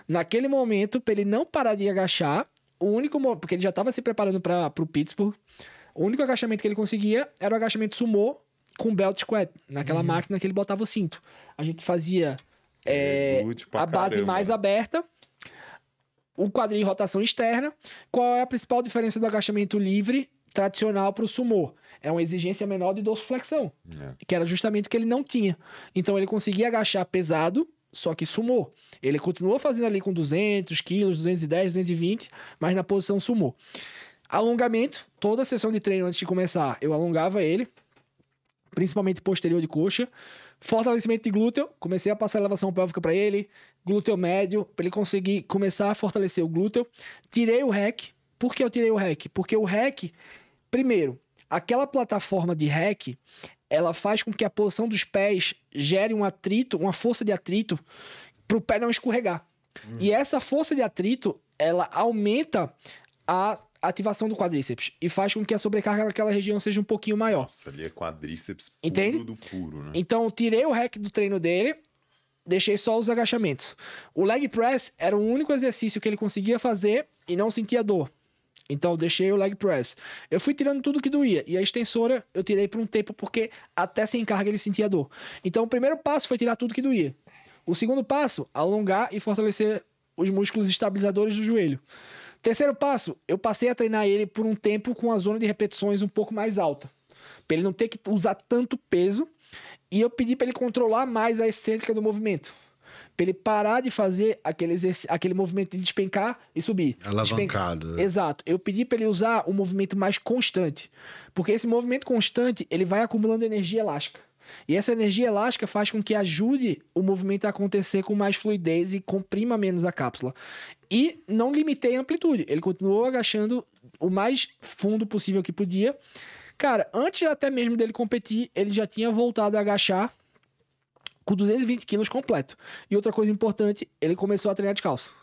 Naquele momento, para ele não parar de agachar, o único. Porque ele já estava se preparando para o Pittsburgh. O único agachamento que ele conseguia era o agachamento sumô com belt squat, naquela uhum. máquina que ele botava o cinto. A gente fazia é, é a base caramba. mais aberta, o quadril em rotação externa. Qual é a principal diferença do agachamento livre tradicional para o sumô. É uma exigência menor de dorsoflexão, yeah. É. que era justamente o que ele não tinha. Então ele conseguia agachar pesado, só que sumou. Ele continuou fazendo ali com 200 quilos, 210, 220, mas na posição sumou. Alongamento, toda a sessão de treino antes de começar, eu alongava ele, principalmente posterior de coxa. Fortalecimento de glúteo, comecei a passar elevação pélvica para ele, glúteo médio, para ele conseguir começar a fortalecer o glúteo. Tirei o REC. Por que eu tirei o REC? Porque o REC Primeiro, aquela plataforma de hack, ela faz com que a posição dos pés gere um atrito, uma força de atrito para o pé não escorregar. E uhum. essa força de atrito, ela aumenta a ativação do quadríceps e faz com que a sobrecarga naquela região seja um pouquinho maior. Nossa, ali é quadríceps puro Entende? do puro, né? Então, tirei o hack do treino dele, deixei só os agachamentos. O leg press era o único exercício que ele conseguia fazer e não sentia dor. Então eu deixei o leg press. Eu fui tirando tudo que doía. E a extensora eu tirei por um tempo, porque até sem carga ele sentia dor. Então o primeiro passo foi tirar tudo que doía. O segundo passo, alongar e fortalecer os músculos estabilizadores do joelho. Terceiro passo, eu passei a treinar ele por um tempo com a zona de repetições um pouco mais alta, para ele não ter que usar tanto peso, e eu pedi para ele controlar mais a excêntrica do movimento para ele parar de fazer aquele, aquele movimento de despencar e subir. Alavancado. Despenca... Exato. Eu pedi para ele usar um movimento mais constante, porque esse movimento constante ele vai acumulando energia elástica. E essa energia elástica faz com que ajude o movimento a acontecer com mais fluidez e comprima menos a cápsula. E não limitei a amplitude. Ele continuou agachando o mais fundo possível que podia. Cara, antes até mesmo dele competir, ele já tinha voltado a agachar com 220 quilos completo. E outra coisa importante, ele começou a treinar de calço.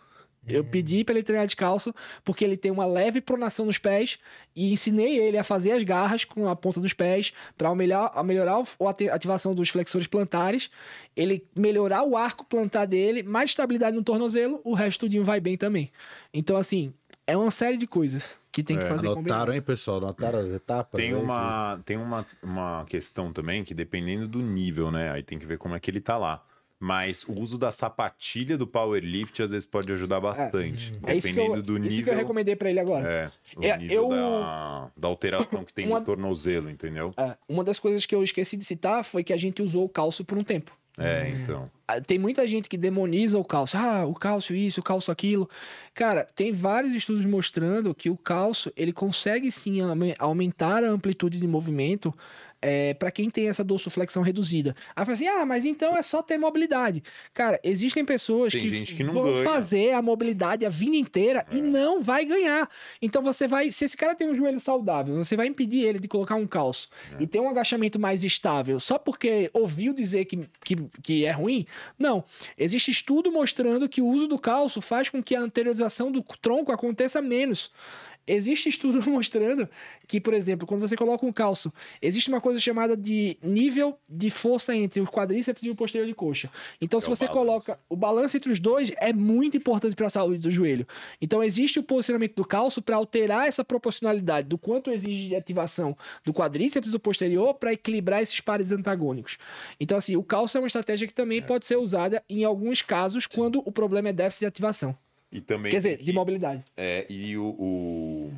Eu hum. pedi para ele treinar de calço, porque ele tem uma leve pronação nos pés, e ensinei ele a fazer as garras com a ponta dos pés para melhorar, melhorar a ativação dos flexores plantares, ele melhorar o arco plantar dele, mais estabilidade no tornozelo, o resto tudinho vai bem também. Então, assim, é uma série de coisas que tem que é, fazer Notaram, hein, pessoal? Anotaram as etapas? Tem, aí, uma, que... tem uma, uma questão também que dependendo do nível, né? Aí tem que ver como é que ele tá lá. Mas o uso da sapatilha do powerlift às vezes pode ajudar é, bastante. É, dependendo eu, do nível. Isso que eu recomendei para ele agora. É, o é, nível eu... da, da alteração que tem uma, no tornozelo, entendeu? É, uma das coisas que eu esqueci de citar foi que a gente usou o calço por um tempo. É, é, então. Ah, tem muita gente que demoniza o cálcio. Ah, o cálcio isso, o cálcio aquilo. Cara, tem vários estudos mostrando que o cálcio, ele consegue sim aumentar a amplitude de movimento é, para quem tem essa dorsoflexão reduzida. Aí fala assim: ah, mas então é só ter mobilidade. Cara, existem pessoas que, vão ganha. fazer a mobilidade a vida inteira é. e não vai ganhar. Então você vai, se esse cara tem um joelho saudável, você vai impedir ele de colocar um calço é. e ter um agachamento mais estável só porque ouviu dizer que, que, que é ruim? Não. Existe estudo mostrando que o uso do calço faz com que a anteriorização do tronco aconteça menos. Existe estudo mostrando que, por exemplo, quando você coloca um calço, existe uma coisa chamada de nível de força entre o quadríceps e o posterior de coxa. Então, é se você balance. coloca o balanço entre os dois, é muito importante para a saúde do joelho. Então, existe o posicionamento do calço para alterar essa proporcionalidade do quanto exige de ativação do quadríceps do posterior para equilibrar esses pares antagônicos. Então, assim, o calço é uma estratégia que também é. pode ser usada em alguns casos quando o problema é déficit de ativação. E também. Quer dizer, de mobilidade. É, e o, o.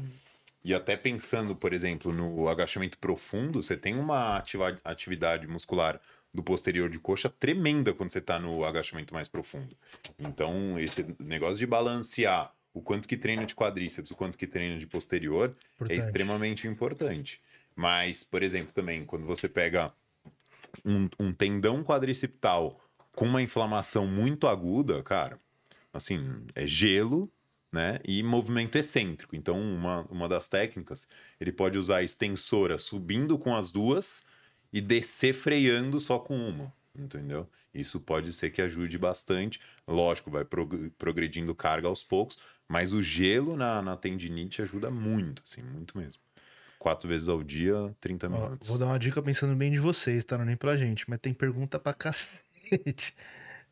E até pensando, por exemplo, no agachamento profundo, você tem uma ativa, atividade muscular do posterior de coxa tremenda quando você está no agachamento mais profundo. Então, esse negócio de balancear o quanto que treina de quadríceps, o quanto que treina de posterior é importante. é extremamente importante. Mas, por exemplo, também, quando você pega um, um tendão quadricipital com uma inflamação muito aguda, cara, assim, é gelo, né? E movimento excêntrico. Então, uma, uma das técnicas, ele pode usar a extensora subindo com as duas e descer freando só com uma, entendeu? Isso pode ser que ajude bastante. Lógico, vai progredindo carga aos poucos, mas o gelo na, na tendinite ajuda muito, assim, muito mesmo. Quatro vezes ao dia, 30 minutos. Ó, vou dar uma dica pensando bem de vocês, tá? Não é nem pra gente, mas tem pergunta pra cacete.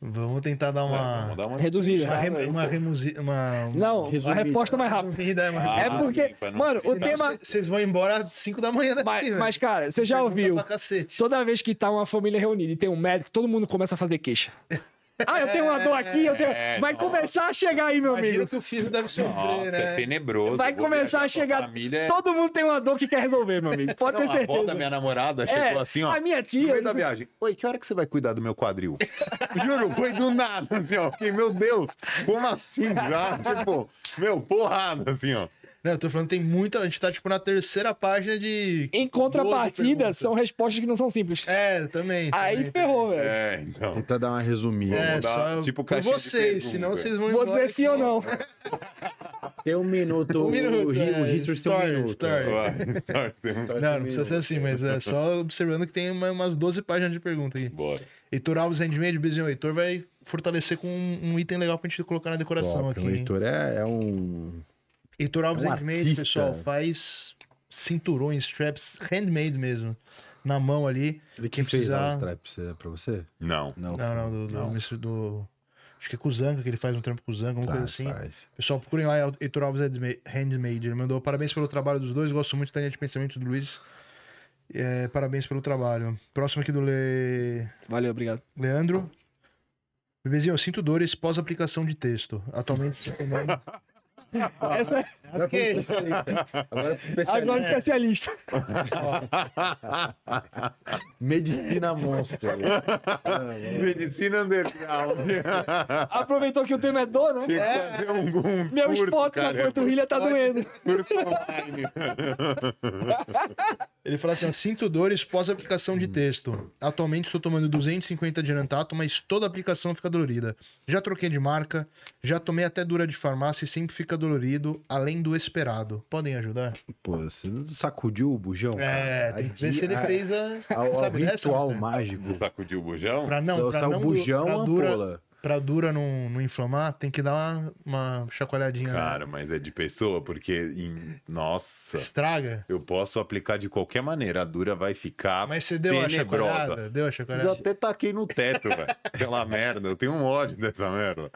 Vamos tentar dar é, uma. Vamos uma reduzida. Uma, uma, remusi... uma... Não, Resumida. a resposta é mais rápida. é, mais Ah, é porque, ah, mano, o tema. Vocês vão embora às 5 da manhã daqui, Mas, velho. mas cara, você já Pergunta ouviu. Toda vez que tá uma família reunida e tem um médico, todo mundo começa a fazer queixa. Ah, eu tenho uma dor aqui, eu tenho. É, vai começar a chegar aí, meu Imagino amigo. que o filho deve sofrer, nossa, é né? É tenebroso. Vai começar a chegar. Família... Todo mundo tem uma dor que quer resolver, meu amigo. Pode não, ter certeza. A avó da minha namorada é, chegou é, assim, ó. A minha tia. No meio da viagem. Oi, que hora que você vai cuidar do meu quadril? Juro, foi do nada, assim, ó. Fiquei, meu Deus, como assim já? Tipo, meu, porrada, assim, ó. Não, eu tô falando, tem muita. A gente tá, tipo, na terceira página de. Em contrapartida, são respostas que não são simples. É, também. Aí também, ferrou, velho. É, então. Tenta dar uma resumida. É, dar, tipo, tipo caixa vocês, senão vocês vão Vou dizer sim ou não. tem um minuto. Um minuto. O, é, o history story, tem um minuto. Story. Vai, story, tem um... Não, não precisa ser assim, mas é só observando que tem umas 12 páginas de pergunta aqui. Bora. Heitor Alves Handmade, Bezinho Heitor vai fortalecer com um, item legal pra gente colocar na decoração Top, aqui. O Heitor é, é um Heitor Alves é um handmade, artista. pessoal, faz cinturões, straps, handmade mesmo. Na mão ali. Ele quem fez precisar... os straps é pra você? Não. Não, não, não, do, não. Do, do, Acho que é com o Zanca, que ele faz um trampo com o Zanca, alguma faz, coisa assim. Faz. Pessoal, procurem lá, é Heitor Alves Handmade. Ele mandou parabéns pelo trabalho dos dois, gosto muito da linha de pensamento do Luiz. É, parabéns pelo trabalho. Próximo aqui do Le... Valeu, obrigado. Leandro. Bebezinho, eu sinto dores pós aplicação de texto. Atualmente, Essa... É- Agora fica especialista. Agora especialista. Agora especialista. Medicina Monstro. É, é. Medicina Underground. Aproveitou que o tema é dor, né? Tinha é. um, um Meu curso, spot na panturrilha tá doendo. Curso online. Ele fala assim, sinto dores pós-aplicação de texto. Atualmente estou tomando 250 de Nantato, mas toda aplicação fica dolorida. Já troquei de marca, já tomei até dura de farmácia e sempre fica dolorido, além do esperado. Podem ajudar? Pô, você não sacudiu o bujão? É, cara. tem que ver se ele fez a. a, a, a ritual mágico. sacudiu o bujão? Pra não, Só pra não, o bujão pra dura, pra dura não, não inflamar, tem que dar uma, uma chacoalhadinha. Né? Cara, né? mas é de pessoa, porque. Em... Nossa. Estraga? Eu posso aplicar de qualquer maneira, a dura vai ficar. Mas você deu tenebrosa. a chacoalhada? Deu a chacoalhada? Eu até taquei no teto, velho. Aquela merda, eu tenho um ódio dessa merda.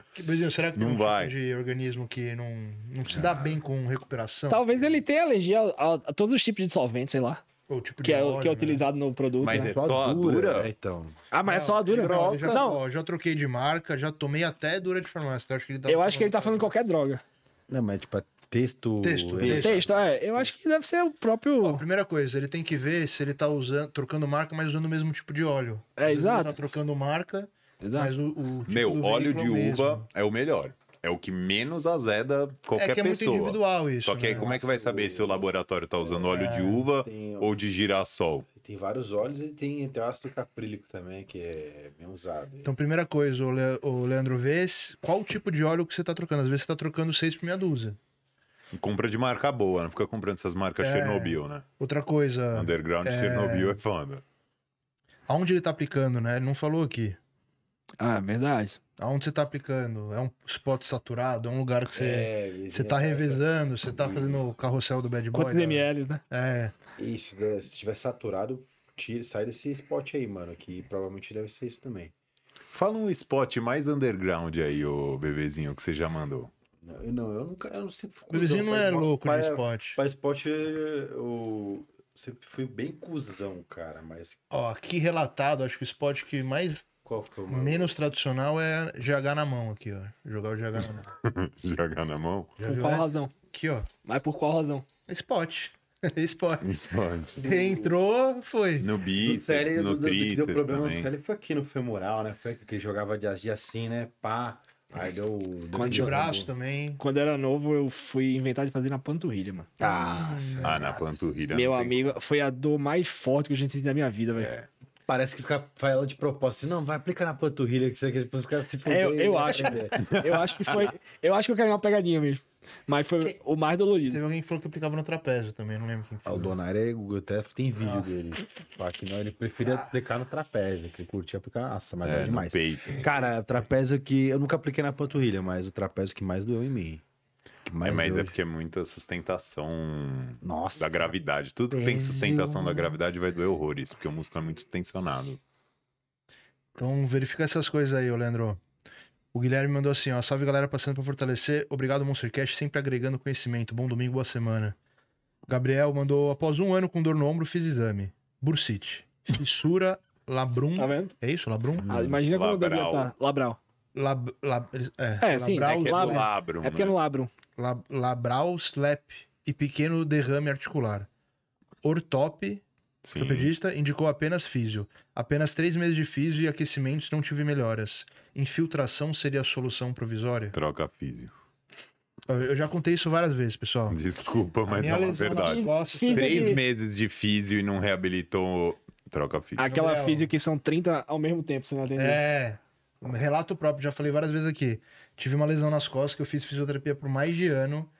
será que não tem um tipo vai. Tipo de organismo que não, não se dá ah. bem com recuperação? Talvez ele tenha alergia a, a, a todos os tipos de solventes, sei lá o tipo que, é, que é né? utilizado né? no produto. Mas né? é só a dura, dura? É, então. Ah, mas não, é só a dura? Droga, já, não. Ó, já troquei de marca, já tomei até dura de farmácia. Então acho que ele tá eu acho que ele tá falando qualquer droga. Não, mas tipo, é texto... Texto, texto. texto é. Eu acho que deve ser o próprio... Ó, a primeira coisa, ele tem que ver se ele tá usando, trocando marca, mas usando o mesmo tipo de óleo. É, exato. Ele tá trocando marca... Exato. Mas o, o tipo Meu, óleo é de uva mesmo. é o melhor é o que menos azeda é qualquer é que é pessoa. Muito individual isso, Só que aí, né? como é que vai saber se o laboratório está usando é, óleo de é, uva tem, ou de girassol? Tem vários óleos e tem, tem o ácido caprílico também, que é bem usado. Então, primeira coisa, o, Le, o Leandro, vê qual tipo de óleo que você está trocando. Às vezes você está trocando seis por meia dúzia. compra de marca boa, não fica comprando essas marcas é... Chernobyl, né? Outra coisa. Underground é... Chernobyl é foda. Aonde ele está aplicando, né? Ele não falou aqui. Ah, é verdade aonde você está picando? É um spot saturado? É um lugar que você, é, você tá revezando? Essa... Você está fazendo o carrossel do bad boy? Quantos ml, né? É. Isso, né? se tiver saturado, tira, sai desse spot aí, mano, que provavelmente deve ser isso também. Fala um spot mais underground aí, o bebezinho, que você já mandou. Não, eu não, eu nunca. Eu não sempre fui Bebezinho não é louco pra, de spot. Pra spot, eu sempre fui bem cuzão, cara, mas. Ó, aqui relatado, acho que o spot que mais qual foi o maior? Menos tradicional é GH na mão aqui, ó. Jogar o GH na mão. GH na mão? Já por viu? qual razão? Aqui, ó. Mas por qual razão? Spot. Spot. Spot. Entrou, foi. No bíceps, no, série, no do, do, do, do, problema também. Série foi aqui no femoral, né? Foi que jogava de, de assim, né? Pá. Aí deu. deu de braço também. Quando era novo, eu fui inventar de fazer na panturrilha, mano. Tá. ah, na panturrilha. Meu amigo, foi a dor mais forte que eu já senti na minha vida, velho. É parece que os caras fazem ela de propósito. Não, vai aplicar na panturrilha que você quer os caras se fuder. É, eu, eu né? acho. eu acho que foi. Eu acho que eu caí uma pegadinha mesmo. Mas foi que... o mais dolorido. Teve alguém que falou que aplicava no trapézio também, não lembro quem foi. Ah, o Donário é, eu até tem vídeo Nossa. dele. Aqui não, ele preferia ah. aplicar no trapézio, que ele curtia aplicar. Nossa, mas é, é demais. Peito, Cara, trapézio que. Eu nunca apliquei na panturrilha, mas o trapézio que mais doeu em mim. Mas, mas é porque é muita sustentação Nossa, da gravidade. Tudo que tem sustentação da gravidade vai doer horrores, porque o músculo é muito tensionado. Então verifica essas coisas aí, Leandro. O Guilherme mandou assim, ó. Salve galera, passando para fortalecer. Obrigado, Monstercast, sempre agregando conhecimento. Bom domingo, boa semana. Gabriel mandou, após um ano com dor no ombro, fiz exame. Bursite. Fissura, labrum. Tá vendo? É isso, labrum? Ah, imagina como deve estar. Labral. Tá. Lab, lab, é, é, sim, é, é do labrum, é porque é né? no labrum. Lab, labral slap e pequeno derrame articular. Ortop, ortopedista, indicou apenas físio. Apenas três meses de físio e aquecimentos não tive melhoras. Infiltração seria a solução provisória? Troca físio. Eu já contei isso várias vezes, pessoal. Desculpa, mas não é verdade. três meses de físio e não reabilitou. Troca físio. Aquela físio que são 30 ao mesmo tempo, você não atendeu. É relato próprio, já falei várias vezes aqui. Tive uma lesão nas costas que eu fiz fisioterapia por mais de ano.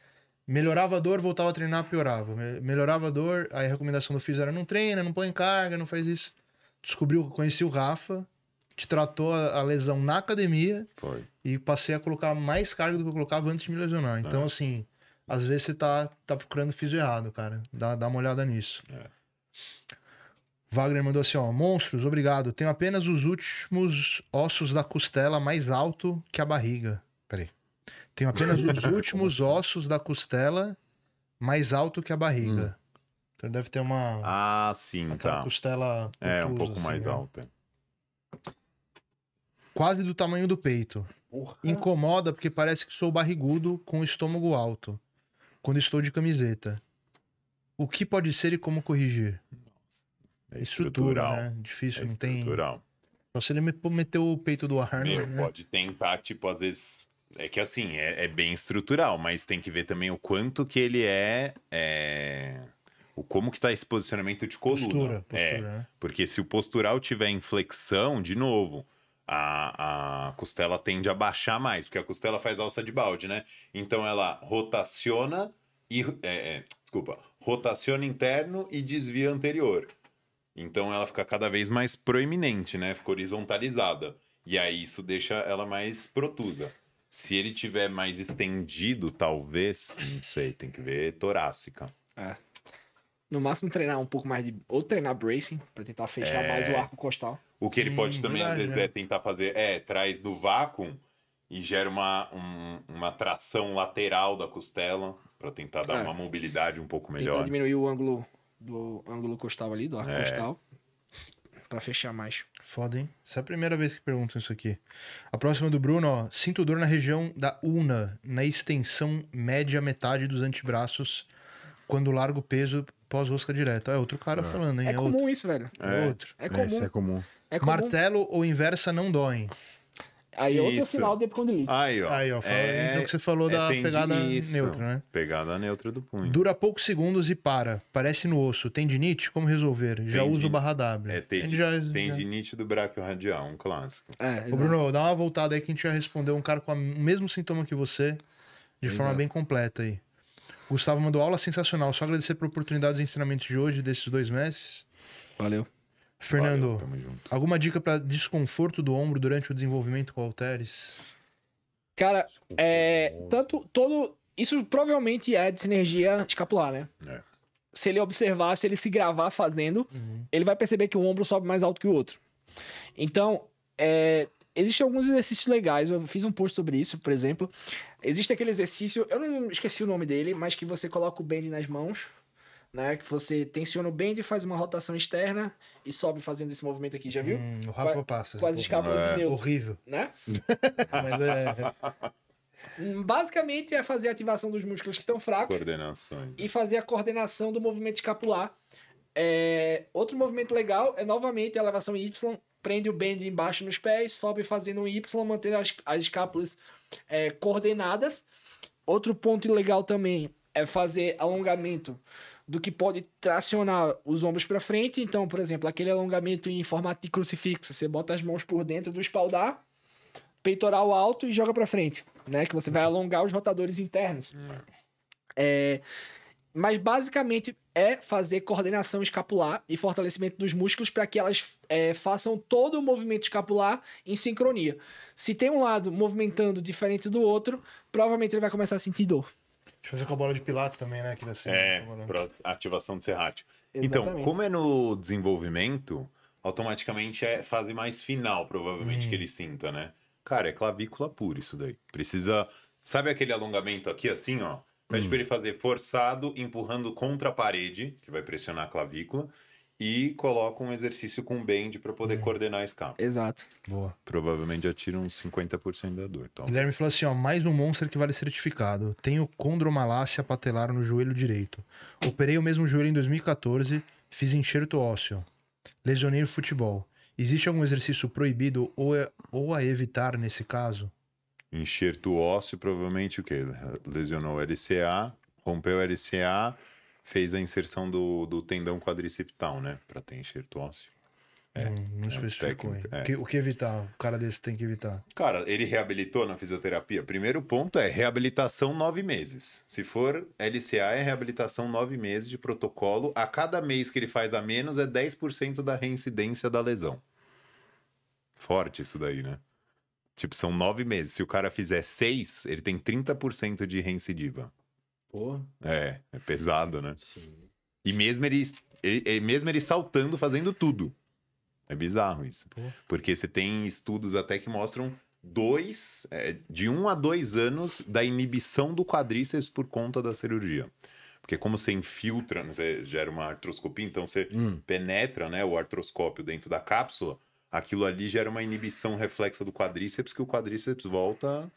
Melhorava a dor, voltava a treinar, piorava. Melhorava a dor, aí a recomendação do fisio era não treina, não põe carga, não faz isso. Descobriu, conheci o Rafa, te tratou a, lesão na academia Foi. e passei a colocar mais carga do que eu colocava antes de me lesionar. É. Então, é. assim, às vezes você tá, tá procurando fisio errado, cara. Dá, dá uma olhada nisso. É. Wagner mandou assim, ó, monstros, obrigado. Tenho apenas os últimos ossos da costela mais alto que a barriga. Peraí. Tenho apenas os últimos assim? ossos da costela mais alto que a barriga. Hum. Então deve ter uma. Ah, sim, tá. costela. é, um pouco assim, mais né? alta. Quase do tamanho do peito. Porra. Incomoda porque parece que sou barrigudo com o estômago alto. Quando estou de camiseta. O que pode ser e como corrigir? É estrutural. Né? Difícil, é não tem. Estrutural. Só se ele meteu o peito do Arnold. Né? Pode tentar, tipo, às vezes. É que assim, é, é, bem estrutural, mas tem que ver também o quanto que ele é. é... O como que tá esse posicionamento de coluna. Postura, é, postura é, né? Porque se o postural tiver inflexão, de novo, a, a costela tende a baixar mais, porque a costela faz alça de balde, né? Então ela rotaciona e. É, é desculpa, rotaciona interno e desvia anterior. Então ela fica cada vez mais proeminente, né? Fica horizontalizada. E aí isso deixa ela mais protusa. Se ele tiver mais estendido, talvez, não sei, tem que ver torácica. É. No máximo treinar um pouco mais de. Ou treinar bracing, para tentar fechar é... mais o arco costal. O que ele hum, pode também, verdade, às vezes, é né? é tentar fazer. É, traz do vácuo e gera uma, um, uma tração lateral da costela, para tentar dar é. uma mobilidade um pouco melhor. Tentar diminuir o ângulo do ângulo costal ali, do arco é. costal. Pra fechar mais. Foda, hein? Essa é a primeira vez que perguntam isso aqui. A próxima do Bruno, ó. Sinto dor na região da una, na extensão média metade dos antebraços, quando largo peso pós-rosca direta. É outro cara é. falando, hein? É, é comum outro. isso, velho. É, é. outro. É, é comum. é comum. Martelo ou inversa não doem. Aí isso. outro sinal de Kundalini. Aí, ó. Aí, ó. Fala, é... o que você falou é da pegada neutra, né? Pegada neutra do punho. Dura poucos segundos e para. Parece no osso. Tendinite? Como resolver? já usa uso barra W. É, tendi... já... tendinite do braquio radial, um clássico. É, Ô, Bruno, dá uma voltada aí que a gente já respondeu um cara com o mesmo sintoma que você, de exato. forma bem completa aí. Gustavo mandou aula sensacional. Só agradecer por oportunidade dos ensinamentos de hoje, desses dois meses. Valeu. Fernando, Valeu, alguma dica para desconforto do ombro durante o desenvolvimento com halteres? Cara, é, tanto todo isso provavelmente é de sinergia escapular, né? É. Se ele observar, se ele se gravar fazendo, uhum. ele vai perceber que o ombro sobe mais alto que o outro. Então, é, existem alguns exercícios legais. Eu fiz um post sobre isso, por exemplo. Existe aquele exercício, eu não esqueci o nome dele, mas que você coloca o bend nas mãos né? Que você tensiona o bend, faz uma rotação externa e sobe fazendo esse movimento aqui, já viu? Hum, o Rafa Qua, passa. Quase escápulas é. de Horrível. Né? Mas é... Hum, basicamente é fazer a ativação dos músculos que estão fracos. Coordenação. E fazer a coordenação do movimento escapular. É... Outro movimento legal é novamente a elevação Y, prende o bend embaixo nos pés, sobe fazendo um Y, mantendo as, as escápulas é, coordenadas. Outro ponto legal também é fazer alongamento do que pode tracionar os ombros para frente. Então, por exemplo, aquele alongamento em formato de crucifixo, você bota as mãos por dentro do espaldar, peitoral alto e joga para frente, né? Que você vai alongar os rotadores internos. É, mas basicamente é fazer coordenação escapular e fortalecimento dos músculos para que elas é, façam todo o movimento escapular em sincronia. Se tem um lado movimentando diferente do outro, provavelmente ele vai começar a sentir dor gente fazer com a bola de Pilates também, né? Que assim, é, tá ativação de serrátil. Então, como é no desenvolvimento, automaticamente é fase mais final, provavelmente, hum. que ele sinta, né? Cara, é clavícula pura isso daí. Precisa. Sabe aquele alongamento aqui, assim, ó? Pede hum. pra ele fazer forçado, empurrando contra a parede, que vai pressionar a clavícula e coloca um exercício com bend para poder coordenar esse campo. Exato. Boa. Provavelmente já tira uns 50% da dor. Então. Guilherme falou assim: ó, mais um monster que vale certificado. Tenho condromalácia patelar no joelho direito. Operei o mesmo joelho em 2014, fiz enxerto ósseo. Lesionei o futebol. Existe algum exercício proibido ou, é, ou a evitar nesse caso? Enxerto ósseo, provavelmente o quê? Lesionou o LCA, rompeu o LCA fez a inserção do, do tendão quadricipital, né? Para ter enxerto ósseo. É, não, hum, não é, especificou. É. O, o, que, evitar? O cara desse tem que evitar. Cara, ele reabilitou na fisioterapia. Primeiro ponto é reabilitação nove meses. Se for LCA, é reabilitação nove meses de protocolo. A cada mês que ele faz a menos é 10% da reincidência da lesão. Forte isso daí, né? Tipo, são nove meses. Se o cara fizer seis, ele tem 30% de reincidiva. Pô. É, é pesado, né? Sim. E mesmo ele, ele, mesmo ele saltando, fazendo tudo. É bizarro isso. Pô. Porque você tem estudos até que mostram dois, é, de um a dois anos da inibição do quadríceps por conta da cirurgia. Porque como você infiltra, você gera uma artroscopia, então você hum. penetra né, o artroscópio dentro da cápsula, aquilo ali gera uma inibição reflexa do quadríceps, que o quadríceps volta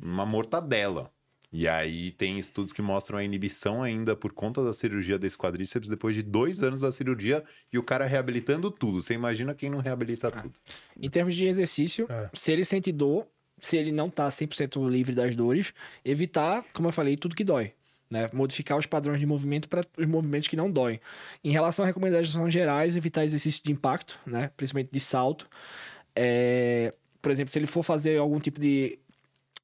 uma mortadela. E aí tem estudos que mostram a inibição ainda por conta da cirurgia desse quadríceps depois de dois anos da cirurgia e o cara reabilitando tudo. Você imagina quem não reabilita ah. tudo. Em termos de exercício, é. se ele sente dor, se ele não tá 100% livre das dores, evitar, como eu falei, tudo que dói. Né? Modificar os padrões de movimento para os movimentos que não doem. Em relação a recomendações gerais, evitar exercícios de impacto, né? principalmente de salto. É... Por exemplo, se ele for fazer algum tipo de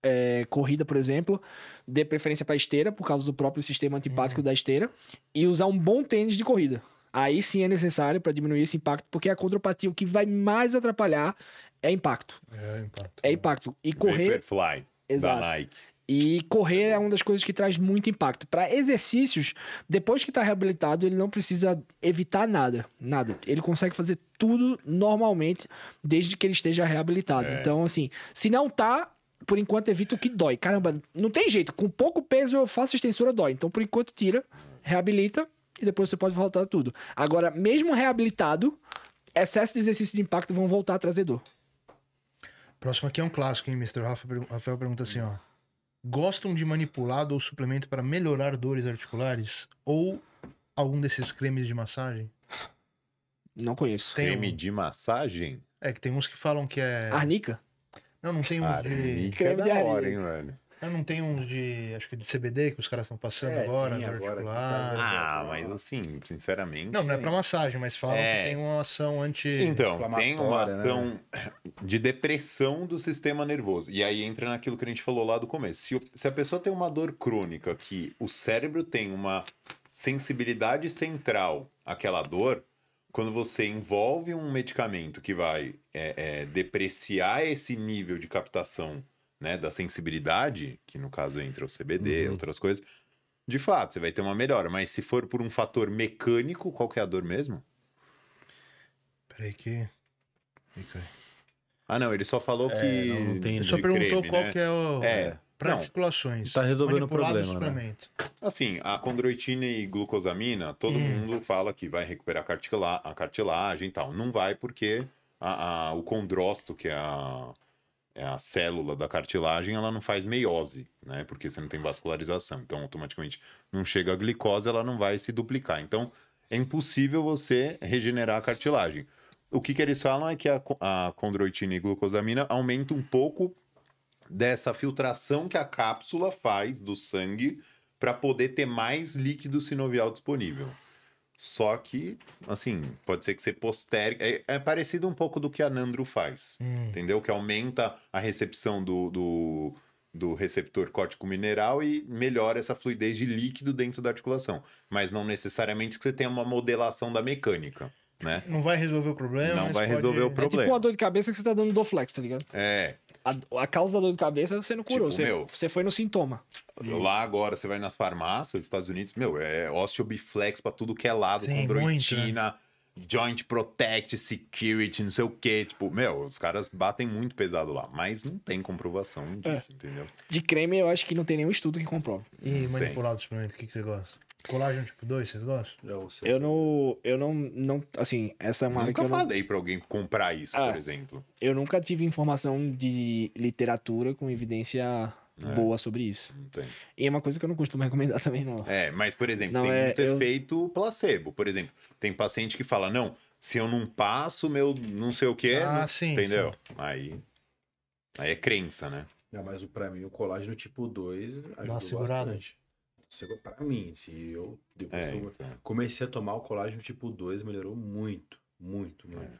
é... corrida, por exemplo, dê preferência para esteira, por causa do próprio sistema antipático uhum. da esteira, e usar um bom tênis de corrida. Aí sim é necessário para diminuir esse impacto, porque a contrapatia o que vai mais atrapalhar é impacto. É impacto. É né? impacto. E correr. Vaporfly, exato. Da Nike. E correr é uma das coisas que traz muito impacto. Para exercícios, depois que está reabilitado, ele não precisa evitar nada, nada. Ele consegue fazer tudo normalmente desde que ele esteja reabilitado. É. Então, assim, se não tá, por enquanto evito o que dói. Caramba, não tem jeito. Com pouco peso eu faço extensura dói. Então, por enquanto, tira, reabilita e depois você pode voltar tudo. Agora, mesmo reabilitado, excesso de exercício de impacto vão voltar a trazer dor. Próximo aqui é um clássico, hein, Mr. Rafael pergunta assim, ó. Gostam de manipulado ou suplemento para melhorar dores articulares? Ou algum desses cremes de massagem? Não conheço. Tem Creme de massagem? É que tem uns que falam que é... Arnica? Eu não tenho ah, de. É Creme de hora, hein, velho? Eu não tenho uns de. Acho que de CBD que os caras estão passando é, agora, agora articular. Tá ah, mas assim, sinceramente. Não, não é pra massagem, mas falam é... que tem uma ação anti. Então, tem uma né? ação né? de depressão do sistema nervoso. E aí entra naquilo que a gente falou lá do começo. Se, se a pessoa tem uma dor crônica que o cérebro tem uma sensibilidade central àquela dor, quando você envolve um medicamento que vai é, é, depreciar esse nível de captação né, da sensibilidade, que no caso entra o CBD, uhum. outras coisas, de fato, você vai ter uma melhora. Mas se for por um fator mecânico, qual que é a dor mesmo? Peraí que... Ah, não, ele só falou é, que... Não, não tem... Ele só perguntou creme, qual né? que é o... É, é para articulações. Está resolvendo o problema. Né? Assim, a condroitina e glucosamina, todo hum. mundo fala que vai recuperar cartila a cartilagem e tal. Não vai porque a, a, o condrócito, que é a, é a célula da cartilagem, ela não faz meiose, né? Porque você não tem vascularização. Então, automaticamente, não chega a glicose, ela não vai se duplicar. Então, é impossível você regenerar a cartilagem. O que, que eles falam é que a, a condroitina e glucosamina aumentam um pouco dessa filtração que a cápsula faz do sangue para poder ter mais líquido sinovial disponível. Só que, assim, pode ser que você postergue. É, é parecido um pouco do que a Nandro faz, hum. entendeu? Que aumenta a recepção do, do, do receptor córtico mineral e melhora essa fluidez de líquido dentro da articulação. Mas não necessariamente que você tenha uma modelação da mecânica. Né? Não vai resolver o problema. Não vai pode... resolver o problema. É tipo uma dor de cabeça que você está dando do flex, tá ligado? É, a, a, causa da dor de cabeça você não curou, tipo, você, meu, você foi no sintoma. Lá agora você vai nas farmácias dos Estados Unidos, meu, é osteobiflex pra tudo que é lado, Sim, condroitina, muito. Né? joint protect, security, não sei o quê. Tipo, meu, os caras batem muito pesado lá, mas não tem comprovação é. disso, é. entendeu? De creme eu acho que não tem nenhum estudo que comprove. E não manipular suplemento, o que, que você gosta? Colágeno tipo 2, vocês gostam? Eu, eu não. Eu não. não assim, essa marca. Nunca eu nunca falei não... pra alguém comprar isso, ah, por exemplo. Eu nunca tive informação de literatura com evidência é. boa sobre isso. Entendi. E é uma coisa que eu não costumo recomendar também, não. É, mas, por exemplo, não, tem é, muito eu... efeito placebo. Por exemplo, tem paciente que fala, não, se eu não passo, meu não sei o quê. Ah, não... sim. Entendeu? Sim. Aí. Aí é crença, né? Não, mas pra mim o colágeno tipo 2 ajuda Dá uma segurada. Bastante. Chegou pra mim, assim, eu, depois é, então. comecei a tomar o colágeno tipo 2, melhorou muito, muito, muito. É.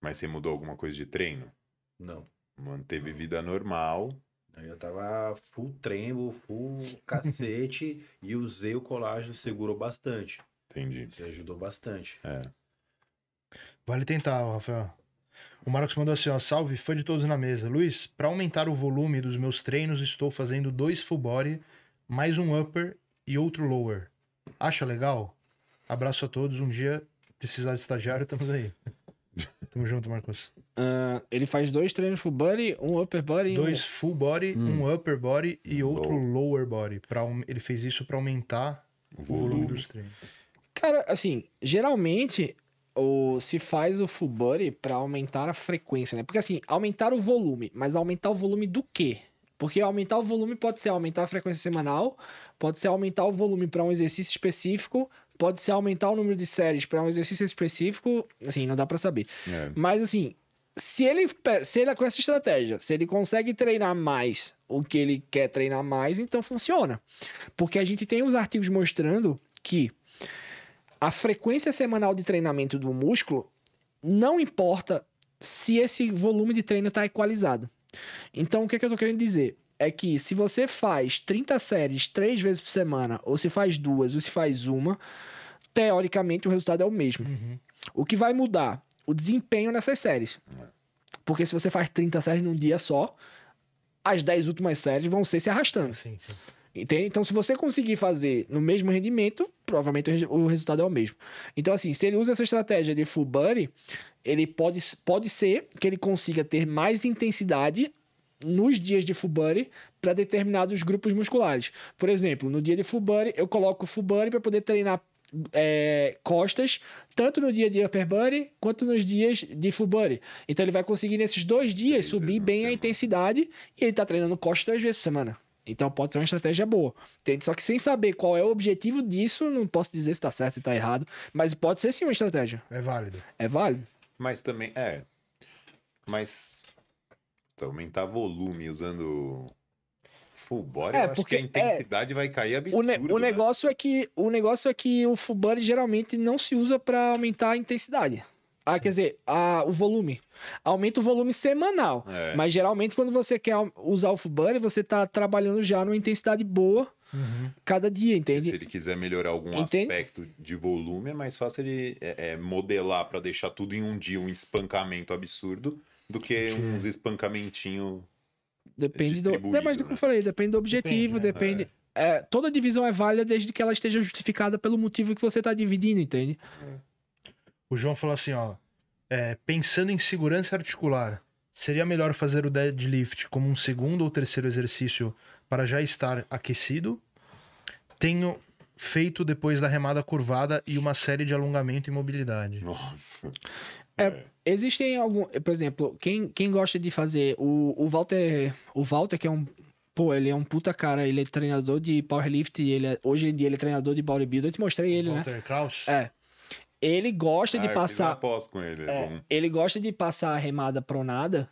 Mas você mudou alguma coisa de treino? Não. Manteve não. vida normal. Eu tava full trembo, full cacete, e usei o colágeno, segurou bastante. Entendi. Isso ajudou bastante. É. Vale tentar, Rafael. O Marcos mandou assim, ó, salve, fã de todos na mesa. Luiz, para aumentar o volume dos meus treinos, estou fazendo dois full body mais um upper e outro lower. Acha legal? Abraço a todos. Um dia, precisar de estagiário, estamos aí. Tamo junto, Marcos. Uh, ele faz dois treinos full body, um upper body. Dois um... full body, hum. um upper body e um outro low. lower body. Pra, ele fez isso para aumentar o volume. volume dos treinos. Cara, assim, geralmente o, se faz o full body para aumentar a frequência, né? Porque assim, aumentar o volume, mas aumentar o volume do quê? Porque aumentar o volume pode ser aumentar a frequência semanal, pode ser aumentar o volume para um exercício específico, pode ser aumentar o número de séries para um exercício específico, assim, não dá para saber. É. Mas assim, se ele, se ele é com essa estratégia, se ele consegue treinar mais o que ele quer treinar mais, então funciona. Porque a gente tem os artigos mostrando que a frequência semanal de treinamento do músculo não importa se esse volume de treino está equalizado. Então, o que, é que eu estou querendo dizer? É que se você faz 30 séries três vezes por semana, ou se faz duas, ou se faz uma, teoricamente o resultado é o mesmo. Uhum. O que vai mudar? O desempenho nessas séries. Porque se você faz 30 séries num dia só, as 10 últimas séries vão ser se arrastando. Sim, sim. Entende? Então, se você conseguir fazer no mesmo rendimento, provavelmente o resultado é o mesmo. Então, assim, se ele usa essa estratégia de full buddy, ele pode, pode ser que ele consiga ter mais intensidade nos dias de full buddy para determinados grupos musculares. Por exemplo, no dia de full buddy, eu coloco full buddy para poder treinar é, costas, tanto no dia de upper body quanto nos dias de full body. Então ele vai conseguir nesses dois dias subir bem semana. a intensidade e ele está treinando costas três vezes por semana. Então pode ser uma estratégia boa. Entende? Só que sem saber qual é o objetivo disso, não posso dizer se tá certo, se tá errado. Mas pode ser sim uma estratégia. É válido. É válido. Mas também, é. Mas. Aumentar volume usando full body, é, acho porque, a é, intensidade é, vai cair absurda. O, ne o né? negócio é que o negócio é que o full body geralmente não se usa para aumentar a intensidade. Ah, quer dizer, a, o volume. Aumenta o volume semanal. É. Mas geralmente, quando você quer usar o Fubunny, você está trabalhando já numa intensidade boa uhum. cada dia, entende? Se ele quiser melhorar algum entende? aspecto de volume, é mais fácil ele é, é, modelar para deixar tudo em um dia, um espancamento absurdo, do que uhum. uns espancamentinhos. Depende do. É Mas, como né? eu falei, depende do objetivo, depende. Né? depende... É. É, toda divisão é válida desde que ela esteja justificada pelo motivo que você está dividindo, entende? É. O João falou assim, ó. É, pensando em segurança articular, seria melhor fazer o deadlift como um segundo ou terceiro exercício para já estar aquecido? Tenho feito depois da remada curvada e uma série de alongamento e mobilidade. Nossa. É, é. existem algum, por exemplo, quem, quem gosta de fazer o, o Walter, o Walter que é um Pô, ele é um puta cara, ele é treinador de powerlift, ele é, hoje em dia ele é treinador de bodybuilding. eu te mostrei ele, Walter né? Walter Kraus? É. Ele gosta ah, de passar. Eu com ele, é, é, bom. Ele gosta de passar a remada pronada,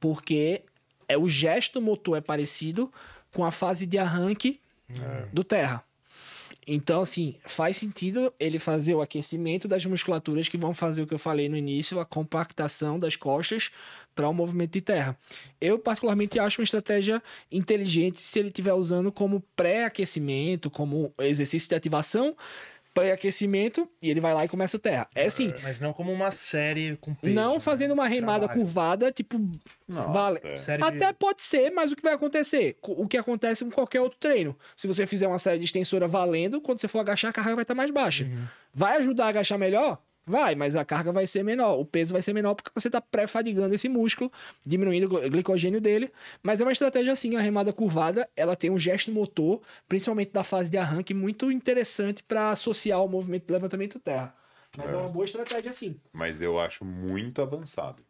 porque é o gesto motor é parecido com a fase de arranque é. do terra. Então, assim, faz sentido ele fazer o aquecimento das musculaturas que vão fazer o que eu falei no início, a compactação das costas para o um movimento de terra. Eu, particularmente, acho uma estratégia inteligente se ele estiver usando como pré-aquecimento, como exercício de ativação pré-aquecimento e ele vai lá e começa o terra. É, é assim. Mas não como uma série com peso, Não né? fazendo uma remada trabalho. curvada, tipo. Nossa, vale. É. Até de... pode ser, mas o que vai acontecer? O que acontece com qualquer outro treino. Se você fizer uma série de extensora valendo, quando você for agachar, a carga vai estar mais baixa. Uhum. Vai ajudar a agachar melhor? Vai, mas a carga vai ser menor, o peso vai ser menor porque você está pré-fadigando esse músculo, diminuindo o glicogênio dele. Mas é uma estratégia assim, a remada curvada, ela tem um gesto motor, principalmente da fase de arranque, muito interessante para associar o movimento de levantamento terra. Mas é. é. uma boa estratégia assim. Mas eu acho muito avançado.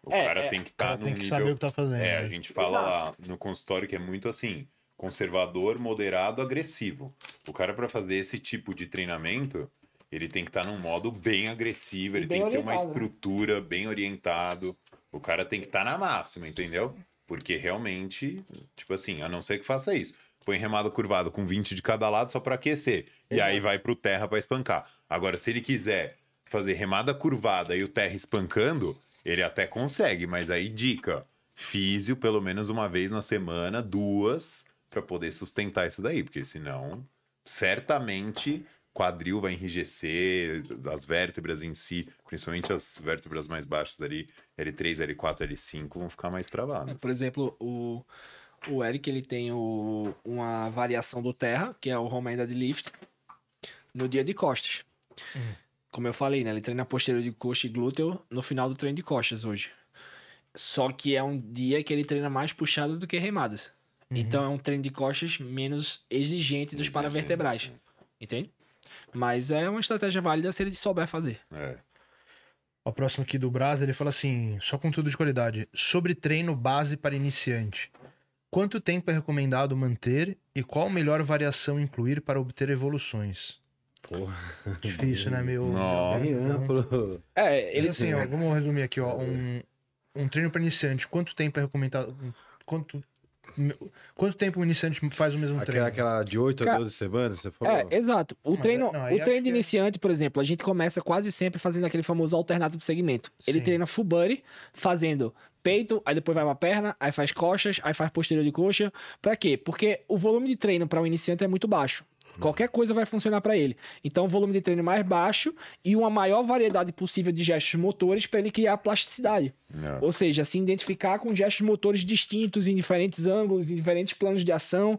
O é, cara é, tem que estar tá num tem que nível... saber o que tá fazendo. É, né? a gente fala Exato. lá no consultório que é muito assim, conservador, moderado, agressivo. O cara para fazer esse tipo de treinamento, ele tem que estar tá num modo bem agressivo, ele bem tem que ter uma né? estrutura bem orientado. O cara tem que estar tá na máxima, entendeu? Porque realmente, tipo assim, a não ser que faça isso. Põe remada curvada com 20 de cada lado só para aquecer. Exato. E aí vai pro terra para espancar. Agora, se ele quiser fazer remada curvada e o terra espancando, ele até consegue, mas aí dica, físio pelo menos uma vez na semana, duas, para poder sustentar isso daí, porque senão certamente quadril vai enrijecer, as vértebras em si, principalmente as vértebras mais baixas ali, L3, L4, L5, vão ficar mais travadas. É, por exemplo, o, o Eric ele tem o, uma variação do terra, que é o home de lift, no dia de costas. Hum. Como eu falei, né? Ele treina posterior de coxa e glúteo no final do treino de costas hoje. Só que é um dia que ele treina mais puxadas do que remadas. Uhum. Então é um treino de costas menos exigente dos exigente. paravertebrais. Entende? Mas é uma estratégia válida se ele souber fazer. É. O próximo aqui do Braz ele fala assim: só conteúdo de qualidade. Sobre treino base para iniciante. Quanto tempo é recomendado manter e qual melhor variação incluir para obter evoluções? Porra. Difícil, né? meu. Não, bem amplo. É, ele. assim, ó, vamos resumir aqui, ó. Um, um treino para iniciante, quanto tempo é recomendado? Quanto Quanto tempo o iniciante faz o mesmo aquela, treino? Aquela de 8 a 12 semanas, você falou? É, exato. O treino, é, não, o treino de é iniciante, é... por exemplo, a gente começa quase sempre fazendo aquele famoso alternado pro segmento. Ele Sim. treina full body, fazendo peito, aí depois vai pra perna, aí faz costas, aí faz posterior de coxa. Pra quê? Porque o volume de treino para um iniciante é muito baixo. Uhum. Qualquer coisa vai funcionar para ele. Então, volume de treino mais baixo e uma maior variedade possível de gestos motores para ele criar plasticidade. É. Ou seja, se identificar com gestos motores distintos em diferentes ângulos, em diferentes planos de ação.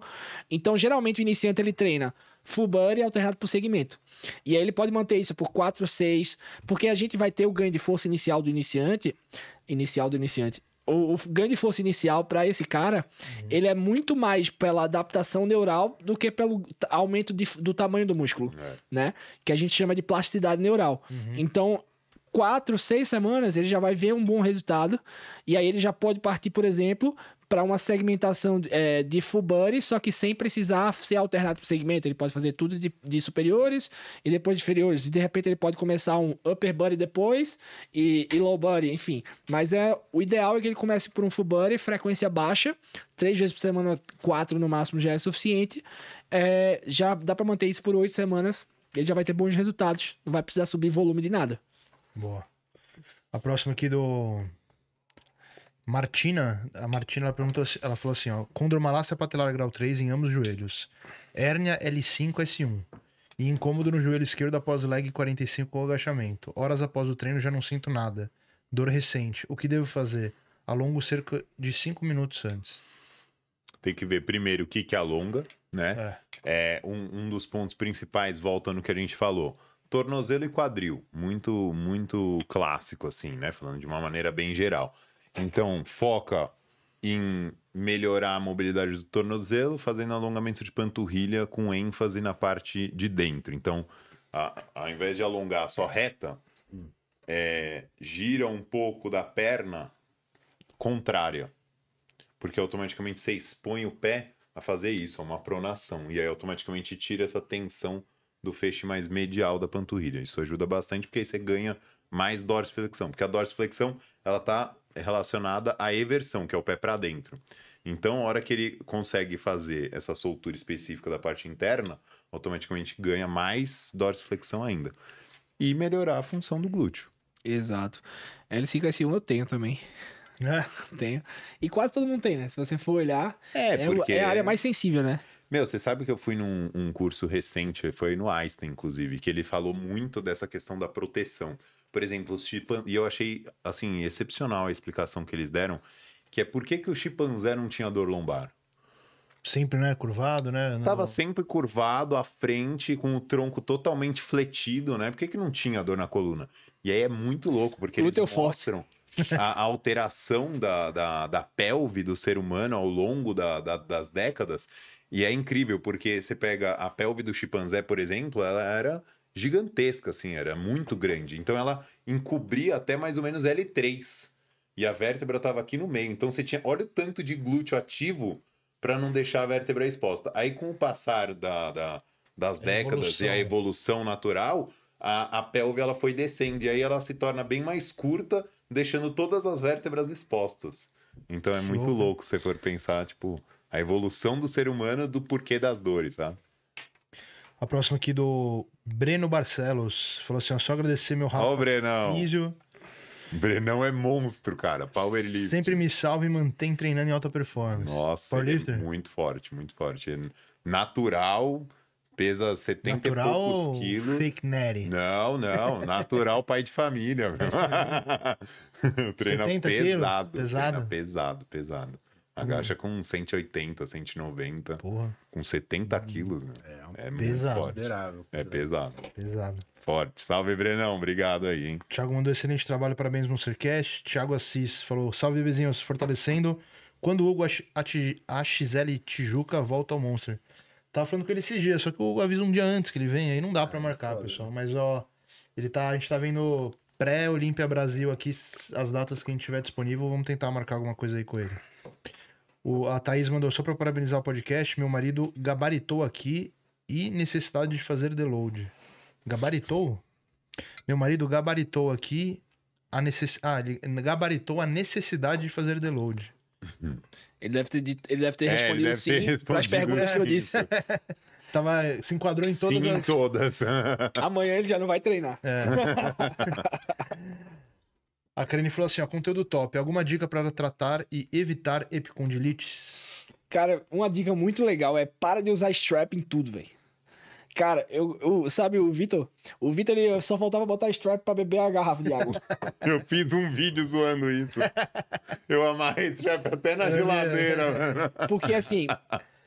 Então, geralmente o iniciante ele treina full body alternado por segmento. E aí ele pode manter isso por 4, 6, porque a gente vai ter o ganho de força inicial do iniciante, inicial do iniciante o, o, grande força inicial para esse cara, uhum. ele é muito mais pela adaptação neural do que pelo aumento de, do tamanho do músculo, é. né? Que a gente chama de plasticidade neural. Uhum. Então, quatro, seis semanas, ele já vai ver um bom resultado. E aí ele já pode partir, por exemplo, para uma segmentação é, de full body, só que sem precisar ser alternado por segmento. Ele pode fazer tudo de, de superiores e depois de inferiores. E de repente ele pode começar um upper body depois e, e, low body, enfim. Mas é o ideal é que ele comece por um full body, frequência baixa, três vezes por semana, quatro no máximo já é suficiente. É, já dá para manter isso por oito semanas. Ele já vai ter bons resultados, não vai precisar subir volume de nada. Boa. A próxima aqui do. Martina, a Martina ela perguntou, assim, ela falou assim, ó, condromalácia é patelar grau 3 em ambos os joelhos, hérnia L5S1 e incômodo no joelho esquerdo após leg 45 com agachamento. Horas após o treino já não sinto nada. Dor recente. O que devo fazer? Alongo cerca de 5 minutos antes. Tem que ver primeiro o que que alonga, né? É. é um, um dos pontos principais, volta no que a gente falou tornozelo e quadril, muito muito clássico assim, né, falando de uma maneira bem geral. Então, foca em melhorar a mobilidade do tornozelo, fazendo alongamento de panturrilha com ênfase na parte de dentro. Então, a, ao invés de alongar só reta, é, gira um pouco da perna contrária, porque automaticamente você expõe o pé a fazer isso, a é uma pronação, e aí automaticamente tira essa tensão do feixe mais medial da panturrilha. Isso ajuda bastante porque aí você ganha mais dorsiflexão, porque a dorsiflexão ela tá relacionada à eversão, que é o pé para dentro. Então, a hora que ele consegue fazer essa soltura específica da parte interna, automaticamente ganha mais dorsiflexão ainda e melhorar a função do glúteo. Exato. s 1 eu tenho também. É? tenho. E quase todo mundo tem, né? Se você for olhar, é, porque... É, é a área mais sensível, né? Meu, você sabe que eu fui num um curso recente, foi no Einstein, inclusive, que ele falou uhum. muito dessa questão da proteção. Por exemplo, os chipan... e eu achei, assim, excepcional a explicação que eles deram, que é por que, que o chimpanzé não tinha dor lombar? Sempre, né? Curvado, né? Não... Tava sempre curvado à frente, com o tronco totalmente fletido, né? Por que, que não tinha dor na coluna? E aí é muito louco, porque eles mostram... a, alteração da, da, da pelve do ser humano ao longo da, da, das décadas e é incrível, porque você pega a pelve do chimpanzé, por exemplo, ela era gigantesca, assim, era muito grande. Então ela encobria até mais ou menos L3. E a vértebra estava aqui no meio. Então você tinha. Olha o tanto de glúteo ativo para não deixar a vértebra exposta. Aí, com o passar da, da das a décadas evolução. e a evolução natural, a, a pelve ela foi descendo. E aí ela se torna bem mais curta, deixando todas as vértebras expostas. Então é muito louco, você se for pensar, tipo a evolução do ser humano do porquê das dores, tá? A próxima aqui do Breno Barcelos. Falou assim: ó, só agradecer meu Rafa. Ô, Brenão. Físio. Brenão é monstro, cara. Powerlifter. Sempre me salva e mantém treinando em alta performance. Nossa, é Powerlifter. É muito forte, muito forte. Natural, pesa 70 natural e poucos quilos. Fake Natty. Não, não. Natural pai de família. treina pesado. Treina pesado, pesado. Uhum. Agacha com 180, 190. Porra. Com 70 uhum. quilos, né? É, é pesado. Considerável, É pesado. Pesado. Forte. Salve, Brenão. Obrigado aí, hein? Thiago mandou excelente trabalho. Parabéns, Monstercast. Thiago Assis falou: Salve, vizinhos. Fortalecendo. Quando o Hugo AXL Tijuca volta ao Monster. Tava falando com ele esses dias, só que o Hugo avisa um dia antes que ele vem. Aí não dá é, pra marcar, pessoal. Mas, ó, ele tá, a gente tá vendo pré-Olímpia Brasil aqui. As datas que a gente tiver disponível, vamos tentar marcar alguma coisa aí com ele. O, a Thaís mandou só para parabenizar o podcast. Meu marido gabaritou aqui e necessidade de fazer download. Gabaritou? Meu marido gabaritou aqui a necessidade. Ah, gabaritou a necessidade de fazer download. Ele deve ter, ele deve ter é, respondido deve sim para as perguntas que eu disse. Tava, se enquadrou em todas. Sim, em todas. Amanhã ele já não vai treinar. É. A Karine falou assim: ó, conteúdo top. Alguma dica para tratar e evitar epicondilites? Cara, uma dica muito legal é para de usar strap em tudo, velho. Cara, eu, eu, sabe o Vitor? O Vitor ele só faltava botar strap para beber a garrafa de água. eu fiz um vídeo zoando isso. Eu amarrei strap até na é geladeira, mano. Porque assim,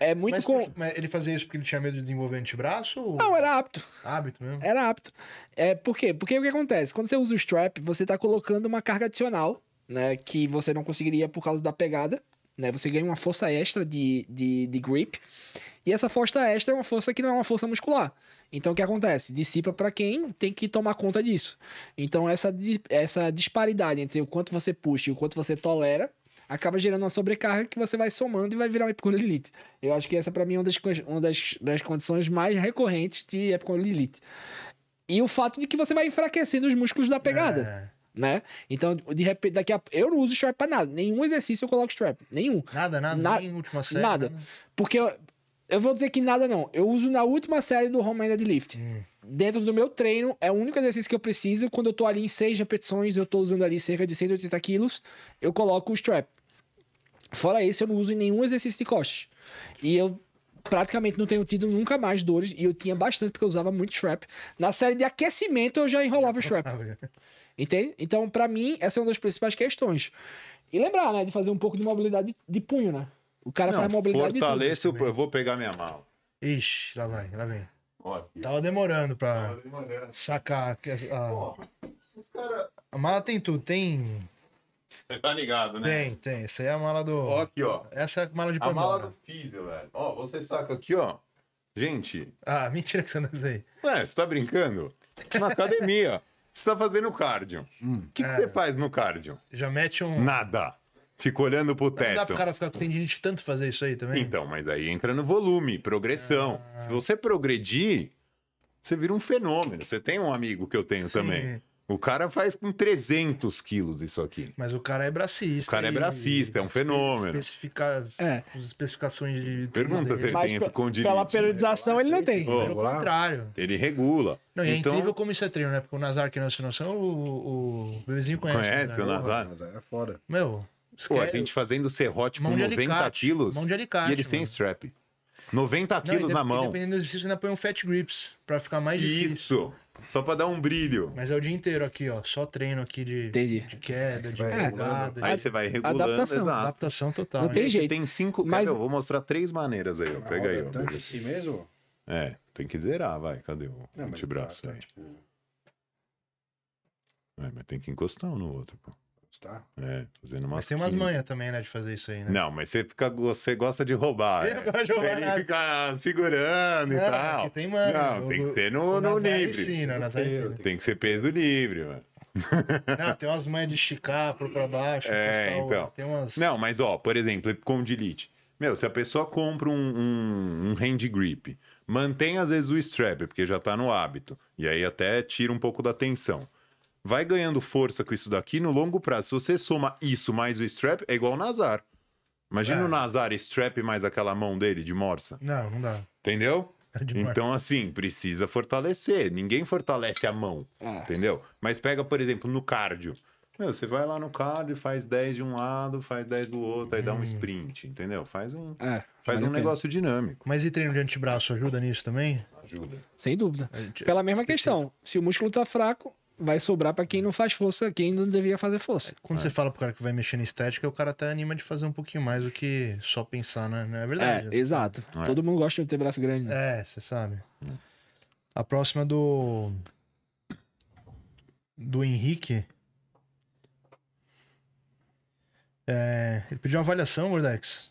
é muito mas, com... mas ele fazia isso porque ele tinha medo de desenvolver antebraço? Ou... Não, era apto. Hábito mesmo? Era apto. É, por quê? Porque o que acontece? Quando você usa o strap, você está colocando uma carga adicional, né? Que você não conseguiria por causa da pegada, né? Você ganha uma força extra de, de, de grip. E essa força extra é uma força que não é uma força muscular. Então o que acontece? Dissipa para quem tem que tomar conta disso. Então essa, essa disparidade entre o quanto você puxa e o quanto você tolera acaba gerando uma sobrecarga que você vai somando e vai virar um epicondilite. Eu acho que essa, para mim, é uma, das, uma das, das condições mais recorrentes de epicondilite. E o fato de que você vai enfraquecendo os músculos da pegada. É. Né? Então, de repente, daqui a... Eu não uso strap pra nada. Nenhum exercício eu coloco strap. Nenhum. Nada, nada. Na... Nem última série. Nada. nada. Porque eu... eu vou dizer que nada não. Eu uso na última série do Home Deadlift. Hum. Dentro do meu treino, é o único exercício que eu preciso. Quando eu tô ali em seis repetições, eu tô usando ali cerca de 180 quilos, eu coloco o strap. Fora esse, eu não uso em nenhum exercício de costas. E eu praticamente não tenho tido nunca mais dores. E eu tinha bastante, porque eu usava muito strap. Na série de aquecimento, eu já enrolava o strap. Entende? Então, para mim, essa é uma das principais questões. E lembrar, né? De fazer um pouco de mobilidade de punho, né? O cara não, faz mobilidade de punho. Eu vou pegar minha mala. Ixi, lá vai, lá vem. Tava demorando pra Tava demorando. sacar. A, a... cara... a mala tem tudo. Tem você tá ligado, né? Tem, tem. Essa aí é a mala do. Ó, aqui, ó. Essa é a mala de Pandora. A mala do filho, velho. Ó, você saca aqui, ó. Gente. Ah, mentira que você não usa Ué, você tá brincando? Na academia. você tá fazendo cardio. Hum. O hum. que, que é... você faz no cardio? Já mete um. Nada. Fica olhando pro teto. Não dá pro cara ficar com tendinite de tanto fazer isso aí também? Então, mas aí entra no volume, progressão. Ah. Se você progredir, você vira um fenômeno. Você tem um amigo que eu tenho Sim. também o cara faz com 300 quilos isso aqui. Mas o cara é bracista. O cara é bracista, é um fenômeno. Especifica... É. As especificações de. Pergunta se ele tem epicondilite. Pela periodização né? ele não tem. Pelo contrário. Ele regula. Não, e é então... é incrível como isso é treino, né? Porque o Nazar, que não é se noção, o, o bebezinho conhece. Conhece né? o Nazar? É fora. Meu. Pô, a gente fazendo serrote com 90 alicate, quilos. Mão de alicate. E ele mano. sem strap. 90 quilos não, na mão. Dependendo do exercício, ainda põe um fat grips pra ficar mais difícil. Isso. Só pra dar um brilho. Mas é o dia inteiro aqui, ó. Só treino aqui de, de queda, de vai Aí você vai regulando, adaptação, exato. Adaptação total. Não tem jeito. Tem cinco... Mas... Cadê? Eu vou mostrar três maneiras aí, ó. Pega aí, é ó. Tanto assim mesmo? É, tem que zerar, vai. Cadê o tá, antebraço tá, tá, é. aí? Tipo... É, mas tem que encostar um no outro, pô tá? É, fazendo umas. Mas tem umas manhas também, né, de fazer isso aí, né? Não, mas você, fica, você gosta de roubar. Você né? gosta de roubar. Né? fica segurando não, e é, tal. Tem Não, o, tem que ser no, no livre. tem, tem, tem que ser peso livre, mano. Não, tem umas manhas de esticar para baixo. É, tal, então. Tem umas... Não, mas ó, por exemplo, delete Meu, se a pessoa compra um, um, um hand grip, mantém às vezes o strap, porque já está no hábito. E aí até tira um pouco da tensão vai ganhando força com isso daqui no longo prazo. Se você soma isso mais o strap, é igual o Nazar. Imagina é. o Nazar strap mais aquela mão dele de morsa. Não, não dá. Entendeu? É então, assim, precisa fortalecer. Ninguém fortalece a mão, é. entendeu? Mas pega, por exemplo, no cardio. Meu, você vai lá no cardio, faz 10 de um lado, faz 10 do outro, aí hum. dá um hum. sprint, entendeu? Faz um, é, faz um negócio dinâmico. Mas e treino de antebraço ajuda nisso também? Ajuda. Sem dúvida. Pela mesma questão. Se o músculo tá fraco, vai sobrar para quem não faz força, quem não deveria fazer força. É, quando é. você fala pro cara que vai mexer na estética, o cara até anima de fazer um pouquinho mais do que só pensar, né? Não é verdade? É, exato. É. Todo mundo gosta de ter braço grande. Né? É, você sabe. Hum. A próxima é do. Do Henrique. É, ele pediu uma avaliação, Gordex,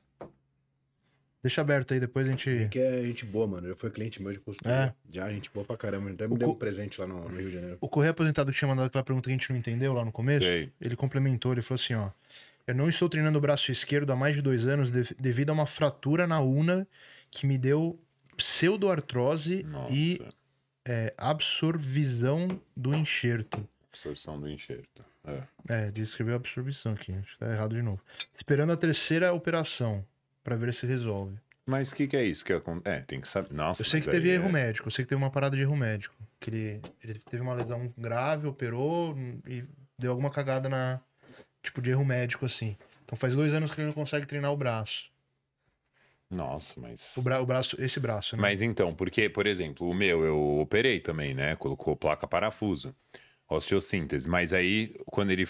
Deixa aberto aí, depois a gente. É que é gente boa, mano. Já foi cliente meu de consultoria. É. Já, gente boa pra caramba. Até me o deu um presente lá no, no, Rio de Janeiro. O Correio Aposentado tinha mandado aquela pergunta que a gente não entendeu lá no começo, Sei. ele complementou, ele falou assim, ó. Eu não estou treinando o braço esquerdo há mais de dois anos devido a uma fratura na una que me deu pseudoartrose e é, absorvisão do enxerto. Absorção do enxerto. É, é ele escreveu absorvição aqui. Acho que tá errado de novo. Esperando a terceira operação para ver se resolve. Mas o que, que é isso que acontece? É, tem que saber. Nossa, eu sei que teve é erro é... médico, eu sei que teve uma parada de erro médico. Que ele, ele teve uma lesão grave, operou e deu alguma cagada na. Tipo, de erro médico, assim. Então faz dois anos que ele não consegue treinar o braço. Nossa, mas. O, bra o braço, esse braço, né? Mas então, porque, por exemplo, o meu eu operei também, né? Colocou placa parafuso osteossíntese. Mas aí, quando ele,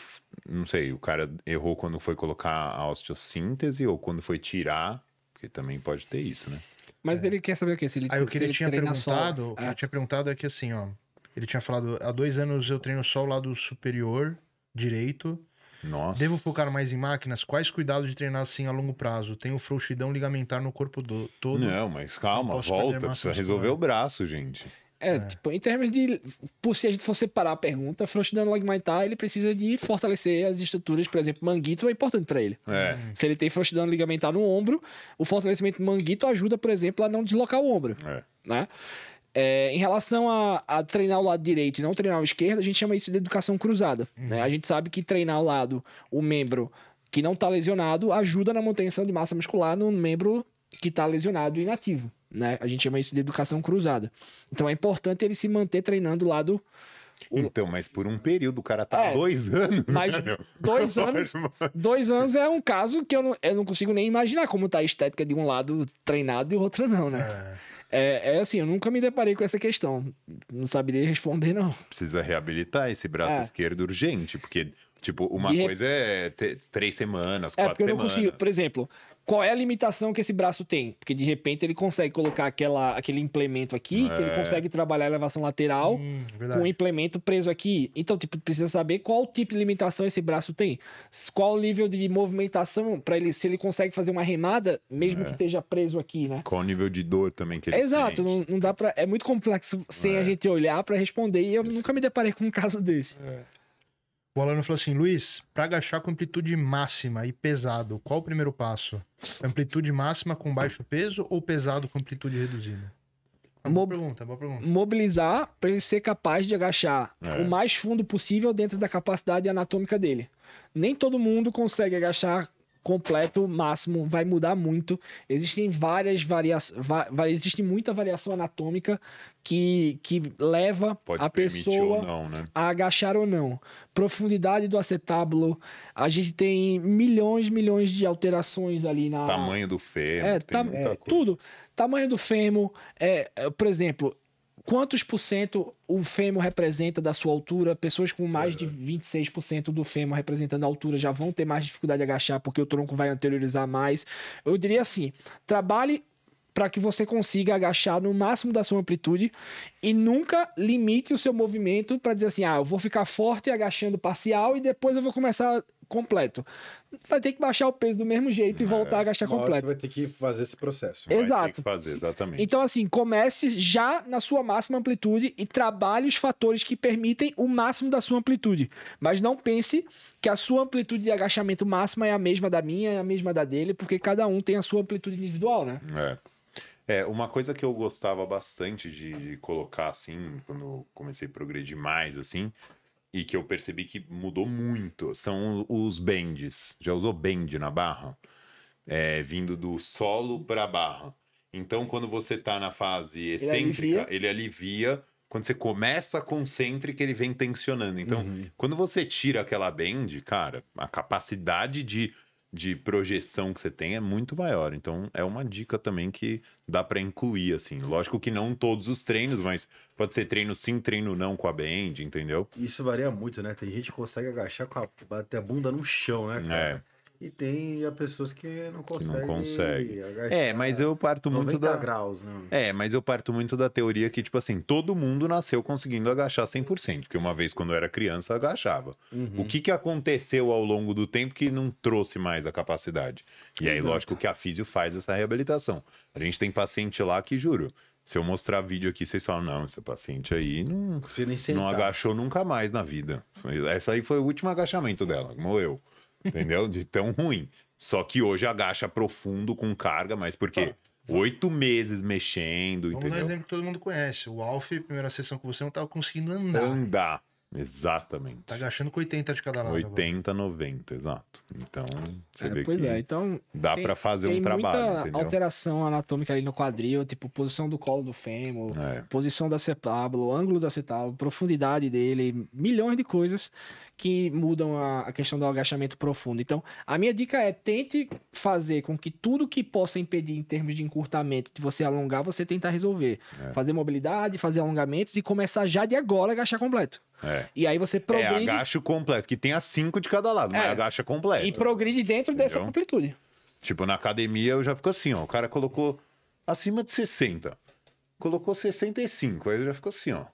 não sei, o cara errou quando foi colocar a osteossíntese ou quando foi tirar, porque também pode ter isso, né? Mas é. ele quer saber o quê? Se ele, ah, o que ele, ele tinha perguntado, o que ah. ele tinha perguntado é que assim, ó, ele tinha falado, há dois anos eu treino só o lado superior direito. Nossa. Devo focar mais em máquinas? Quais cuidados de treinar assim a longo prazo? Tenho frouxidão ligamentar no corpo do, todo. Não, mas calma, volta. Precisa resolver o braço, gente. É, é, tipo, em termos de. Por se a gente for separar a pergunta, o Ligmaitar ele precisa de fortalecer as estruturas, por exemplo, manguito é importante para ele. É. Se ele tem Frontidano ligamentar no ombro, o fortalecimento do manguito ajuda, por exemplo, a não deslocar o ombro. É. Né? É, em relação a, a, treinar o lado direito e não treinar o esquerdo, a gente chama isso de educação cruzada. Uhum. Né? A gente sabe que treinar o lado, o membro que não está lesionado, ajuda na manutenção de massa muscular no membro que está lesionado e inativo. Né? A gente chama isso de educação cruzada. Então é importante ele se manter treinando o lado. O... Então, mas por um período, o cara tá é, dois anos. Mas né, dois anos. dois anos é um caso que eu não, eu não consigo nem imaginar como tá a estética de um lado treinado e o outro não, né? É. É, é, assim, eu nunca me deparei com essa questão. Não saberia responder, não. Precisa reabilitar esse braço é. esquerdo urgente, porque, tipo, uma de coisa é três semanas, é, quatro semanas. Consigo, por exemplo, qual é a limitação que esse braço tem. Porque de repente ele consegue colocar aquela, aquele implemento aqui, é. que ele é. consegue trabalhar a elevação lateral hum, é com o implemento preso aqui. Então, tipo, precisa saber qual tipo de limitação esse braço tem. Qual o nível de movimentação para ele, se ele consegue fazer uma remada, mesmo é. que esteja preso aqui, né? Qual o nível de dor também que ele Exato, não, não, dá para É muito complexo sem é. a gente olhar para responder. E eu Isso. nunca me deparei com um caso desse. É. O Alano falou assim, Luiz, para agachar com amplitude máxima e pesado, qual o primeiro passo? Amplitude máxima com baixo peso ou pesado com amplitude reduzida? É boa pergunta, é boa pergunta. Mobilizar para ele ser capaz de agachar é. o mais fundo possível dentro da capacidade anatômica dele. Nem todo mundo consegue agachar completo máximo vai mudar muito. Existem várias variações, existe muita variação anatômica que, que leva Pode a pessoa não, né? a agachar ou não. Profundidade do acetábulo, a gente tem milhões, milhões de alterações ali na tamanho do fêmur, é, é tudo. Tamanho do fêmur, é, é por exemplo, quantos por cento o fêmur representa da sua altura? Pessoas com mais é. de 26% do fêmur representando a altura já vão ter mais dificuldade de agachar porque o tronco vai anteriorizar mais. Eu diria assim: trabalhe para que você consiga agachar no máximo da sua amplitude e nunca limite o seu movimento para dizer assim: ah, eu vou ficar forte agachando parcial e depois eu vou começar completo. Vai ter que baixar o peso do mesmo jeito e é, voltar é, a gastar completo. Você vai ter que fazer esse processo. Exato. fazer, exatamente. Então, assim, comece já na sua máxima amplitude e trabalhe os fatores que permitem o máximo da sua amplitude. Mas não pense que a sua amplitude de agachamento máxima é a mesma da minha, é a mesma da dele, porque cada um tem a sua amplitude individual, né? É. É, uma coisa que eu gostava bastante de, de, colocar, assim, quando comecei a progredir mais, assim, e que eu percebi que mudou muito são os bends. Já usou bend na barra? É, vindo do solo para a barra. Então, quando você está na fase excêntrica, ele alivia. ele alivia. Quando você começa concêntrica, ele vem tensionando. Então, uhum. quando você tira aquela bend, cara, a capacidade de de projeção que você tem é muito maior. Então é uma dica também que dá para incluir, assim. Lógico que não todos os treinos, mas pode ser treino sim, treino não com a band, entendeu? Isso varia muito, né? Tem gente que consegue agachar com a, bater a bunda no chão, né, é. cara? É e tem a pessoas que não conseguem. Que não consegue. É, mas eu parto muito da graus, né? É, mas eu parto muito da teoria que tipo assim, todo mundo nasceu conseguindo agachar 100%, porque uma vez quando eu era criança agachava. Uhum. O que que aconteceu ao longo do tempo que não trouxe mais a capacidade? E aí lógico que a físio faz essa reabilitação. A gente tem paciente lá que juro, se eu mostrar vídeo aqui, vocês falam, não, esse paciente aí não, não agachou nunca mais na vida. Essa aí foi o último agachamento dela, morreu entendeu? De tão ruim. Só que hoje agacha profundo com carga, mas porque ah, oito meses mexendo, Vamos entendeu? Um exemplo que todo mundo conhece. O Alf, primeira sessão com você, não estava conseguindo andar. Andar, exatamente. Tá agachando com 80 de cada lado. 80, agora. 90, exato. Então, você é, vê que é. então, dá para fazer um muita trabalho, entendeu? alteração anatômica ali no quadril, tipo posição do colo do fêmur, é. posição da acetábulo, ângulo da acetábulo, profundidade dele, milhões de coisas que mudam a, a questão do agachamento profundo. Então, a minha dica é tente fazer com que tudo que possa impedir em termos de encurtamento, de você alongar, você tentar resolver. É. Fazer mobilidade, fazer alongamentos e começar já de agora a agachar completo. É. E aí você é, progride... É, agacho completo, que tem as cinco de cada lado, mas é. agacha completo. E progride dentro Entendeu? dessa amplitude. Tipo, na academia eu já fico assim, ó. O cara colocou acima de 60. Colocou 65, aí eu já fico assim, ó.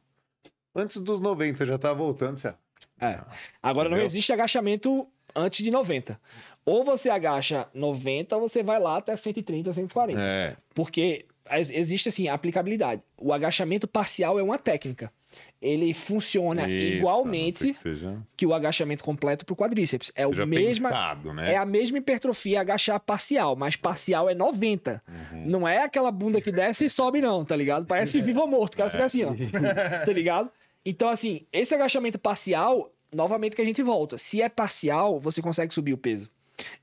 Antes dos 90 já tá voltando, assim, é. Agora Entendeu? não existe agachamento antes de 90. Ou você agacha 90, ou você vai lá até 130, 140. É. Porque existe assim aplicabilidade. O agachamento parcial é uma técnica. Ele funciona Isso, igualmente que, seja... que, o agachamento completo para o quadríceps. É o mesma pensado, né? é a mesma hipertrofia agachar parcial, mas parcial é 90. Uhum. Não é aquela bunda que desce e sobe não, tá ligado? Parece é. vivo ou morto, o cara é. fica assim, ó. tá ligado? Então, assim, esse agachamento parcial, novamente que a gente volta. Se é parcial, você consegue subir o peso.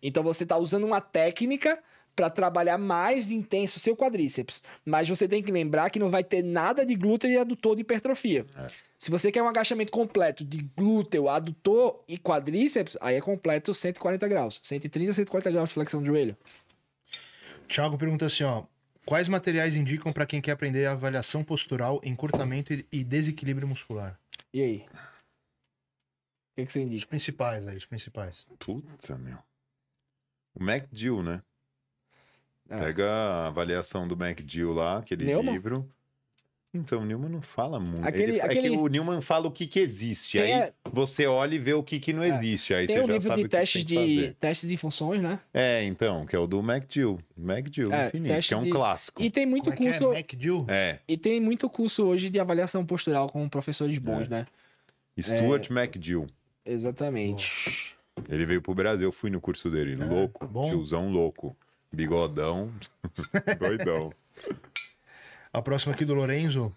Então, você está usando uma técnica para trabalhar mais intenso o seu quadríceps. Mas você tem que lembrar que não vai ter nada de glúteo e adutor de hipertrofia. É. Se você quer um agachamento completo de glúteo, adutor e quadríceps, aí é completo 140 graus. 130 a 140 graus de flexão de joelho. Thiago pergunta assim, ó. Quais materiais indicam para quem quer aprender avaliação postural, encurtamento e desequilíbrio muscular? E aí? O que, que você indica? Os principais aí, os principais. Puta, meu. O MacDill, né? Ah. Pega a avaliação do MacDill lá, aquele Neuma? livro. Então, o Newman não fala muito. Aquele, Ele, aquele... É que o Newman fala o que, que existe. Tem aí você olha e vê o que, que não é, existe. Aí tem você um já livro sabe de, testes de testes e funções, né? É, então, que é o do MacDill. MacDill é, Infinito, que é um de... clássico. E tem muito Como é é? curso. É, é MacDill? É. E tem muito curso hoje de avaliação postural com professores bons, é. né? Stuart é... MacDill. Exatamente. Oh. Ele veio pro Brasil, eu fui no curso dele. Louco. Bom. Tiozão louco. Bigodão. Doidão. A próxima aqui do Lorenzo.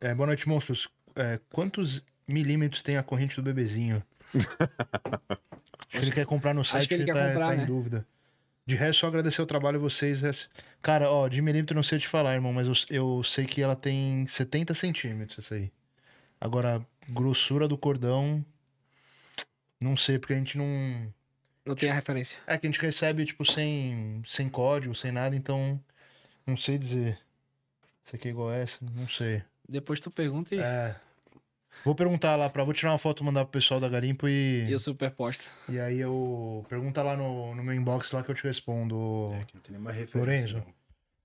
É, boa noite, monstros. É, quantos milímetros tem a corrente do bebezinho? acho que ele quer comprar no site, que ele, ele tá, comprar, tá né? em dúvida. De resto, só agradecer o trabalho de vocês. Cara, ó, de milímetro não sei te falar, irmão, mas eu, eu sei que ela tem 70 centímetros, essa aí. Agora, grossura do cordão, não sei, porque a gente não... Não tem a referência. É que a gente recebe, tipo, sem, sem código, sem nada, então não sei dizer. Isso aqui é igual essa, não sei. Depois tu pergunta e. É. Vou perguntar lá pra. Vou tirar uma foto, mandar pro pessoal da Garimpo e. E eu superposto. E aí eu. Pergunta lá no, no meu inbox lá que eu te respondo. É, que não tem nenhuma referência. Lorenzo. Não.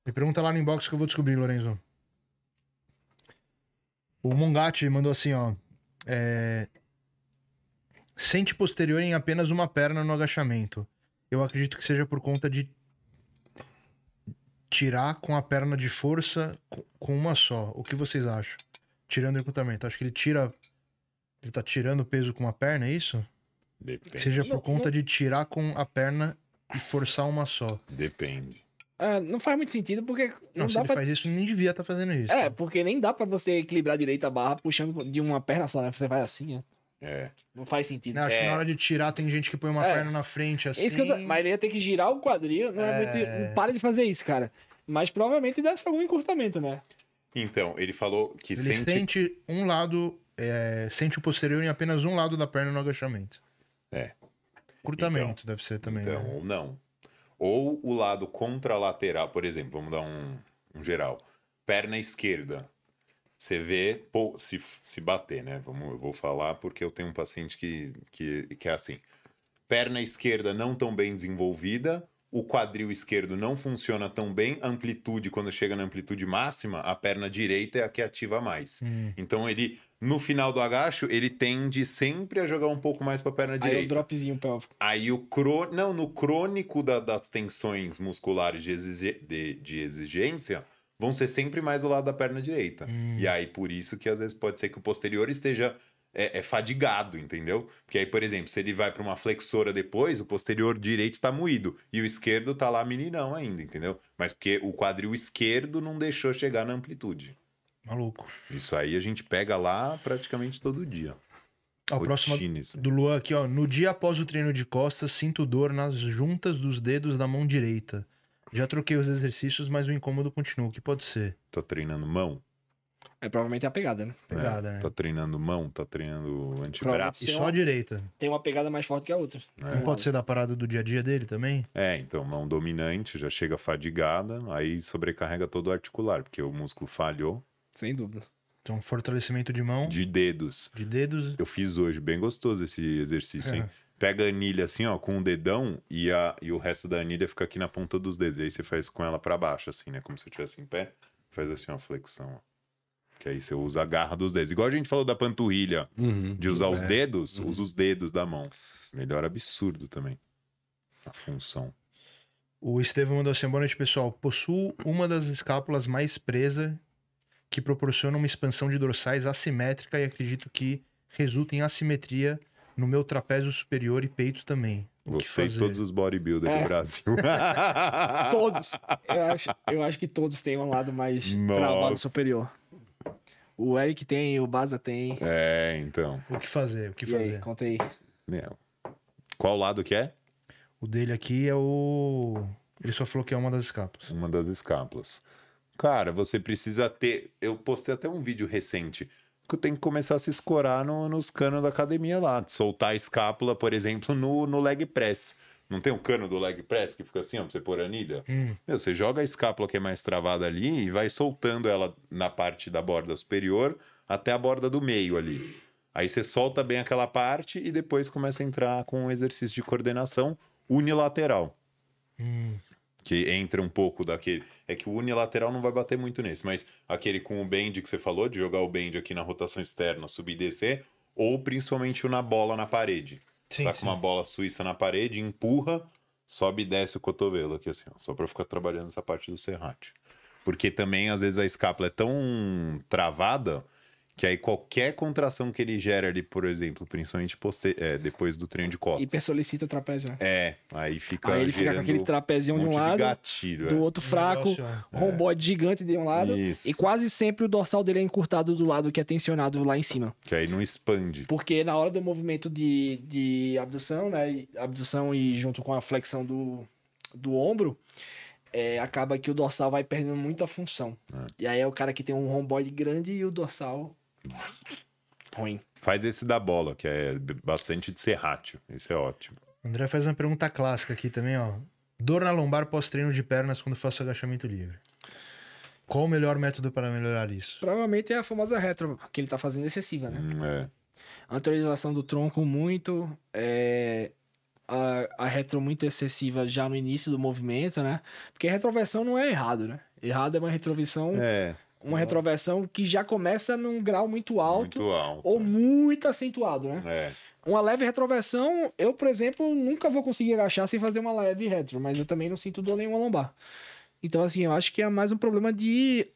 Me pergunta lá no inbox que eu vou descobrir, Lorenzo. O Mongati mandou assim, ó. É... Sente posterior em apenas uma perna no agachamento. Eu acredito que seja por conta de tirar com a perna de força com uma só. O que vocês acham? Tirando o recrutamento. Acho que ele tira. Ele tá tirando peso com uma perna, é isso? Depende. Seja por não, conta não... de tirar com a perna e forçar uma só. Depende. Ah, não faz muito sentido porque. Não, não se dá ele pra... faz isso, nem devia estar tá fazendo isso. É, porque nem dá para você equilibrar direito a barra puxando de uma perna só, né? Você vai assim, ó. É. Não faz sentido. Não, acho é. que na hora de tirar tem gente que põe uma é. perna na frente é assim. Tô... Mas ele ia ter que girar o quadril. Não é, é. muito. para de fazer isso, cara. Mas provavelmente deve ser algum encurtamento, né? Então, ele falou que ele sente... sente um lado, é, sente o posterior em apenas um lado da perna no agachamento. É. Encurtamento então, deve ser também. Então, né? não. Ou o lado contralateral, por exemplo, vamos dar um, um geral. Perna esquerda você vê, pô, se, se bater, né? Vamos, eu vou falar porque eu tenho um paciente que, que, que é assim: perna esquerda não tão bem desenvolvida, o quadril esquerdo não funciona tão bem, amplitude, quando chega na amplitude máxima, a perna direita é a que ativa mais. Hum. Então ele, no final do agacho, ele tende sempre a jogar um pouco mais para a perna é direita. Aí o dropzinho pélvico. Aí o cro... Não, no crônico da, das tensões musculares de, exige... de, de exigência, vão ser sempre mais o lado da perna direita. Hum. E aí, por isso que às vezes pode ser que o posterior esteja é, é, fadigado, entendeu? Porque aí, por exemplo, se ele vai para uma flexora depois, o posterior direito está moído e o esquerdo está lá meninão ainda, entendeu? Mas porque o quadril esquerdo não deixou chegar na amplitude. Maluco. Isso aí a gente pega lá praticamente todo dia. Ó, próximo do Luan aqui, ó. No dia após o treino de costas, sinto dor nas juntas dos dedos da mão direita. Já troquei os exercícios, mas o incômodo continua. O que pode ser? Tá treinando mão? É provavelmente é a pegada, né? É, pegada, é, né? Tá treinando mão, tá treinando antebraço. E só a direita. Tem uma pegada mais forte que a outra. É. Não pode ser da parada do dia a dia dele também? É, então, mão dominante, já chega fadigada, aí sobrecarrega todo o articular, porque o músculo falhou. Sem dúvida. Então, fortalecimento de mão. De dedos. De dedos. Eu fiz hoje, bem gostoso esse exercício, é. hein? pega a anilha assim, ó, com o um dedão e, a, e o resto da anilha fica aqui na ponta dos dedos. E aí você faz com ela para baixo, assim, né? Como se eu estivesse em pé. Faz assim uma flexão, ó. Que aí você usa a garra dos dedos. Igual a gente falou da panturrilha, uhum, de usar é. os dedos, uhum. usa os dedos da mão. Melhor absurdo também. A função. O Estevam mandou assim, boa noite, pessoal. Possuo uma das escápulas mais presa que proporciona uma expansão de dorsais assimétrica e acredito que resulta em assimetria no meu trapézio superior e peito também. O Vocês, todos os bodybuilders é. do Brasil. todos. Eu acho, eu acho que todos têm um lado mais Nossa. travado superior. O Eric tem, o Baza tem. É, então. O que fazer? O que e fazer? Aí, conta aí. Meu. Qual lado que é? O dele aqui é o. Ele só falou que é uma das escápulas. Uma das escápulas. Cara, você precisa ter. Eu postei até um vídeo recente tem que começar a se escorar no, nos canos da academia lá. Soltar a escápula, por exemplo, no, no leg press. Não tem o um cano do leg press que fica assim, ó, pra você pôr anilha? Hum. Meu, você joga a escápula que é mais travada ali e vai soltando ela na parte da borda superior até a borda do meio ali. Aí você solta bem aquela parte e depois começa a entrar com um exercício de coordenação unilateral. Hum que entra um pouco daquele. É que o unilateral não vai bater muito nesse, mas aquele com o bend que você falou, de jogar o bend aqui na rotação externa, subir e descer, ou principalmente o na bola na parede. Sim, tá sim. com uma bola suíça na parede, empurra, sobe e desce o cotovelo aqui assim, ó, só para ficar trabalhando essa parte do serrate. Porque também às vezes a escápula é tão travada que aí qualquer contração que ele gera ali, por exemplo, principalmente poster... é, depois do treino de costas. Hipersolicita o trapézio, né? É, aí fica. Aí ele fica com aquele trapézio de um lado, de gatilho, do é. outro fraco, é. romboide gigante de um lado, Isso. e quase sempre o dorsal dele é encurtado do lado que é tensionado lá em cima. Que aí não expande. Porque na hora do movimento de, de abdução, né? Abdução e junto com a flexão do, do ombro. É, acaba que o dorsal vai perdendo muita função. É. E aí é o cara que tem um romboide grande e o dorsal Ruim. Faz esse da bola, que é bastante de serrátil. Isso é ótimo. André faz uma pergunta clássica aqui também, ó. Dor na lombar pós-treino de pernas quando faço agachamento livre. Qual o melhor método para melhorar isso? Provavelmente é a famosa retro, que ele tá fazendo excessiva, né? Hum, é. Anteriorização do tronco muito, é... a, a retro muito excessiva já no início do movimento, né? Porque retroversão não é errado, né? Errado é uma retrovisão é. Uma uhum. retroversão que já começa num grau muito alto, muito alto ou é. muito acentuado, né? É. Uma leve retroversão, eu, por exemplo, nunca vou conseguir agachar sem fazer uma leve retro, mas eu também não sinto dor nenhuma lombar. Então, assim, eu acho que é mais um problema de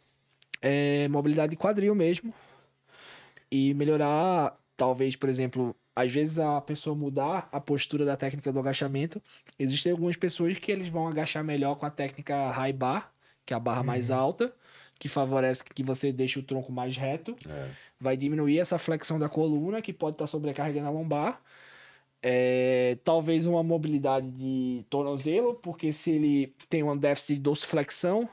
é, mobilidade de quadril mesmo. E melhorar, talvez, por exemplo, às vezes a pessoa mudar a postura da técnica do agachamento. Existem algumas pessoas que eles vão agachar melhor com a técnica high bar, que é a barra uhum. mais alta, que favorece que você deixe o tronco mais reto. É. Vai diminuir essa flexão da coluna, que pode estar tá sobrecarregando a lombar. É, talvez uma mobilidade de tornozelo, porque se ele tem um déficit de dorsiflexão,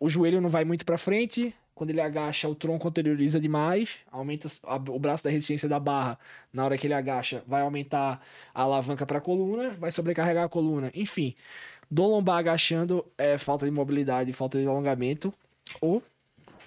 o joelho não vai muito para frente. Quando ele agacha, o tronco anterioriza demais, aumenta o braço da resistência da barra. Na hora que ele agacha, vai aumentar a alavanca para a coluna, vai sobrecarregar a coluna. Enfim, do lombar agachando é falta de mobilidade, falta de alongamento. Ou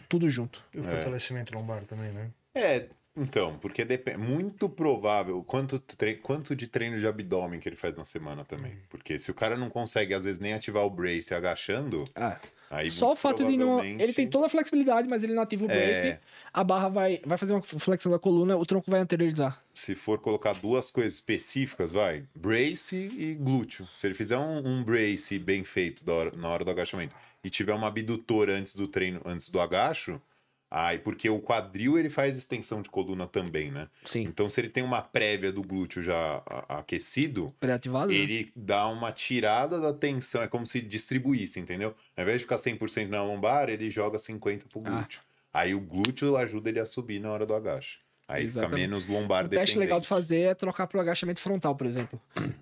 tudo junto. E o é. fortalecimento é. lombar também, né? É, então, porque é muito provável quanto, quanto de treino de abdômen que ele faz na semana também. Hum. Porque se o cara não consegue, às vezes, nem ativar o brace agachando, ah. Aí, Só o fato de não. Ele tem toda a flexibilidade, mas ele não ativa o é. brace. A barra vai, vai fazer uma flexão da coluna, o tronco vai anteriorizar. Se for colocar duas coisas específicas, vai. Brace e glúteo. Se ele fizer um, um brace bem feito hora, na hora do agachamento e tiver uma abdutora antes do treino, antes do agacho, ah, e porque o quadril ele faz extensão de coluna também, né? Sim. Então, se ele tem uma prévia do glúteo já aquecido, né? ele né? dá uma tirada da tensão, é como se distribuísse, entendeu? Ao invés de ficar 100% na lombar, ele joga 50% pro ah. glúteo. Ah. Aí o glúteo ajuda ele a subir na hora do agacho. Aí Exatamente. fica menos lombar dependente. O teste legal de fazer é trocar para o agachamento frontal, por exemplo.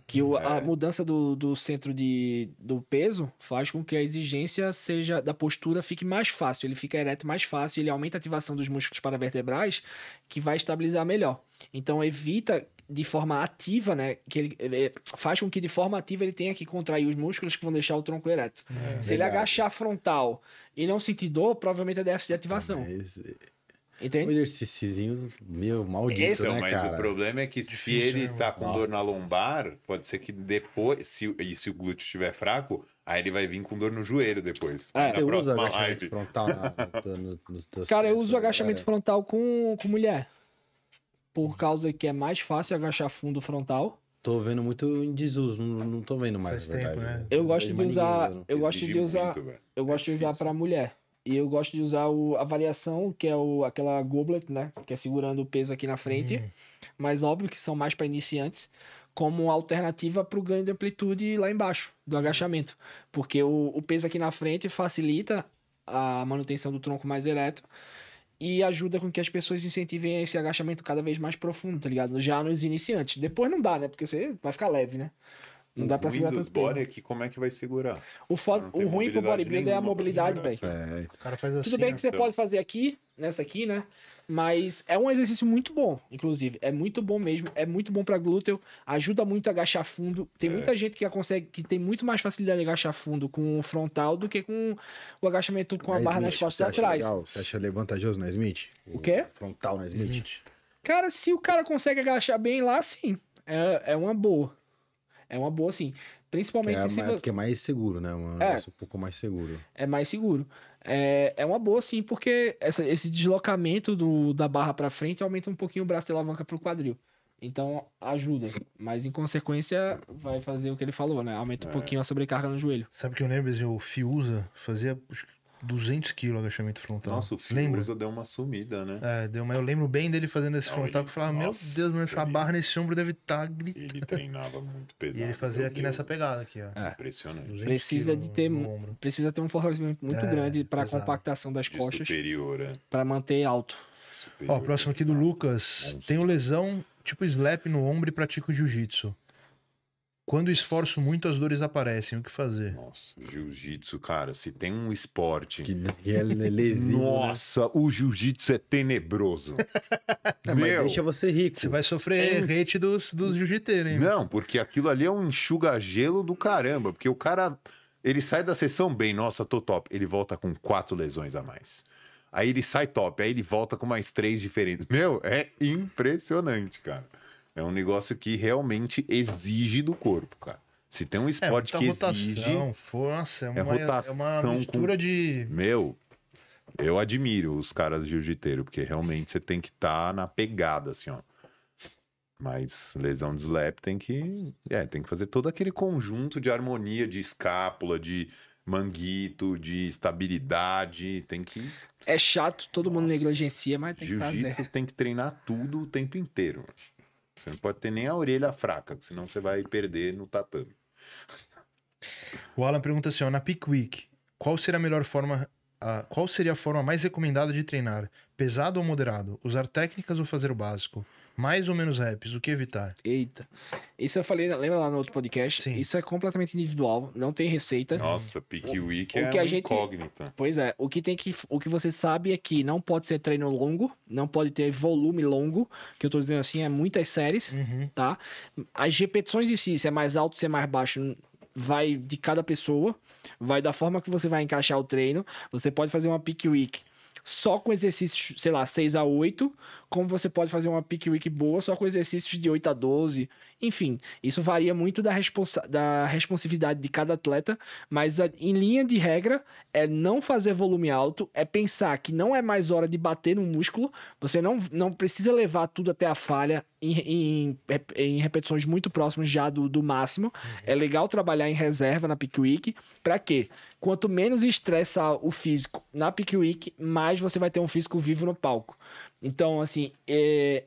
Que o, é. a mudança do, do centro de, do peso faz com que a exigência seja da postura fique mais fácil. Ele fica ereto mais fácil, ele aumenta a ativação dos músculos paravertebrais, que vai estabilizar melhor. Então evita de forma ativa, né? Que ele é, faz com que de forma ativa ele tenha que contrair os músculos que vão deixar o tronco ereto. É, Se verdade. ele agachar frontal e não sentir dor, provavelmente é déficit de ativação. Mas é, Entende? Um exercíciozinho, meu, maldito, Esse, é né, Mas cara? o problema é que se Difícil, ele né, tá com Nossa. dor na lombar, pode ser que depois, se, e se o glúteo estiver fraco, aí ele vai vir com dor no joelho depois. É, na eu uso agachamento live. frontal. Na, no, no, cara, eu uso agachamento galera. frontal com, com mulher. Por causa que é mais fácil agachar fundo frontal. Tô vendo muito em desuso, não, não tô vendo mais, Faz Tempo, né? né? Eu gosto de usar, eu é gosto de usar, eu gosto de usar para mulher. E eu gosto de usar o, a variação, que é o, aquela goblet, né? Que é segurando o peso aqui na frente. Uhum. Mas óbvio que são mais para iniciantes, como alternativa para o ganho de amplitude lá embaixo, do agachamento. Porque o, o peso aqui na frente facilita a manutenção do tronco mais ereto e ajuda com que as pessoas incentivem esse agachamento cada vez mais profundo, tá ligado? Já nos iniciantes. Depois não dá, né? Porque você vai ficar leve, né? Não dá pra segurar tanto peso. Né? aqui, como é que vai segurar? O, o ruim pro bodybuilder é a mobilidade, é. velho. É. Tudo assim, bem né? que então. você pode fazer aqui, nessa aqui, né? Mas é um exercício muito bom, inclusive. É muito bom mesmo. É muito bom para glúteo. Ajuda muito a agachar fundo. Tem é. muita gente que consegue, que tem muito mais facilidade de agachar fundo com o frontal do que com o agachamento com a barra Smith, nas costas atrás. Legal? Você acha vantajoso na Smith? O, o quê? Frontal na Smith. Smith. Cara, se o cara consegue agachar bem lá, sim. É, é uma boa. É uma boa, sim. É Principalmente é, se você... Porque é mais seguro, né? Um é, um pouco mais seguro. É mais seguro. É, é uma boa, sim, porque essa, esse deslocamento do, da barra para frente aumenta um pouquinho o braço de alavanca pro quadril. Então ajuda. Mas em consequência vai fazer o que ele falou, né? Aumenta um é. pouquinho a sobrecarga no joelho. Sabe que eu lembro, eu assim, o Fiuza fazia 200 kg agachamento frontal. Nossa, o Fiuza deu uma sumida, né? É, deu uma... eu lembro bem dele fazendo esse não, frontal, que eu falava, meu Deus, essa ele... barra nesse ombro deve estar tá gritando. Ele treinava muito pesado. E ele fazia aqui Deus. nessa pegada aqui, ó. É. Impressionante. Precisa de ter, precisa ter um fortalecimento muito é, grande para compactação das Diz costas. Superior, é. Para manter alto. Superior, ó, próximo né? aqui do Lucas. Monstro. Tenho lesão tipo slap no ombro e pratico jiu-jitsu. Quando esforço muito, as dores aparecem. O que fazer? Nossa, jiu-jitsu, cara. Se tem um esporte. Que, que é, é lesivo. Né? Nossa, né? o jiu-jitsu é tenebroso. Não, é, Meu, mas deixa você rico. Você vai sofrer é... hate dos, dos jiu-jiteiros, hein? Não, porque aquilo ali é um enxuga-gelo do caramba. Porque o cara. Ele sai da sessão bem, nossa, tô top. Ele volta com quatro lesões a mais. Aí ele sai top, aí ele volta com mais três diferentes. Meu, é impressionante, cara. É um negócio que realmente exige do corpo, cara. Se tem um é esporte é, que rotação, exige. Força, é, uma, é, rotação é uma mistura com... de. Meu, eu admiro os caras jiu-jiteiro, porque realmente você tem que estar tá na pegada, assim, ó. Mas lesão de slap tem que. É, tem que fazer todo aquele conjunto de harmonia, de escápula, de manguito, de estabilidade. Tem que. É chato, todo Nossa. mundo negligencia, mas tem que Jiu-jitsu tem que treinar tudo o tempo inteiro. Mano. Você não pode ter nem a orelha fraca, senão você vai perder no tatame. O Alan pergunta assim: ó, na Peak Week, qual será a melhor forma? A, qual seria a forma mais recomendada de treinar? Pesado ou moderado? Usar técnicas ou fazer o básico? Mais ou menos reps, o que evitar? Eita. Isso eu falei, lembra lá no outro podcast? Sim. Isso é completamente individual, não tem receita. Nossa, Pique Week o, é o que a gente, incógnita. Pois é, o que tem que o que você sabe é que não pode ser treino longo, não pode ter volume longo, que eu tô dizendo assim, é muitas séries, uhum. tá? As repetições em si, se é mais alto, se é mais baixo, vai de cada pessoa, vai da forma que você vai encaixar o treino. Você pode fazer uma Pique Week só com exercícios, sei lá, 6 a 8 como você pode fazer uma pick week boa só com exercícios de 8 a 12. Enfim, isso varia muito da, responsa da responsividade de cada atleta, mas a, em linha de regra é não fazer volume alto, é pensar que não é mais hora de bater no músculo, você não, não precisa levar tudo até a falha em, em, em repetições muito próximas já do, do máximo. Uhum. É legal trabalhar em reserva na pick week, para quê? Quanto menos estressa o físico na pick week, mais você vai ter um físico vivo no palco. Então, assim, é...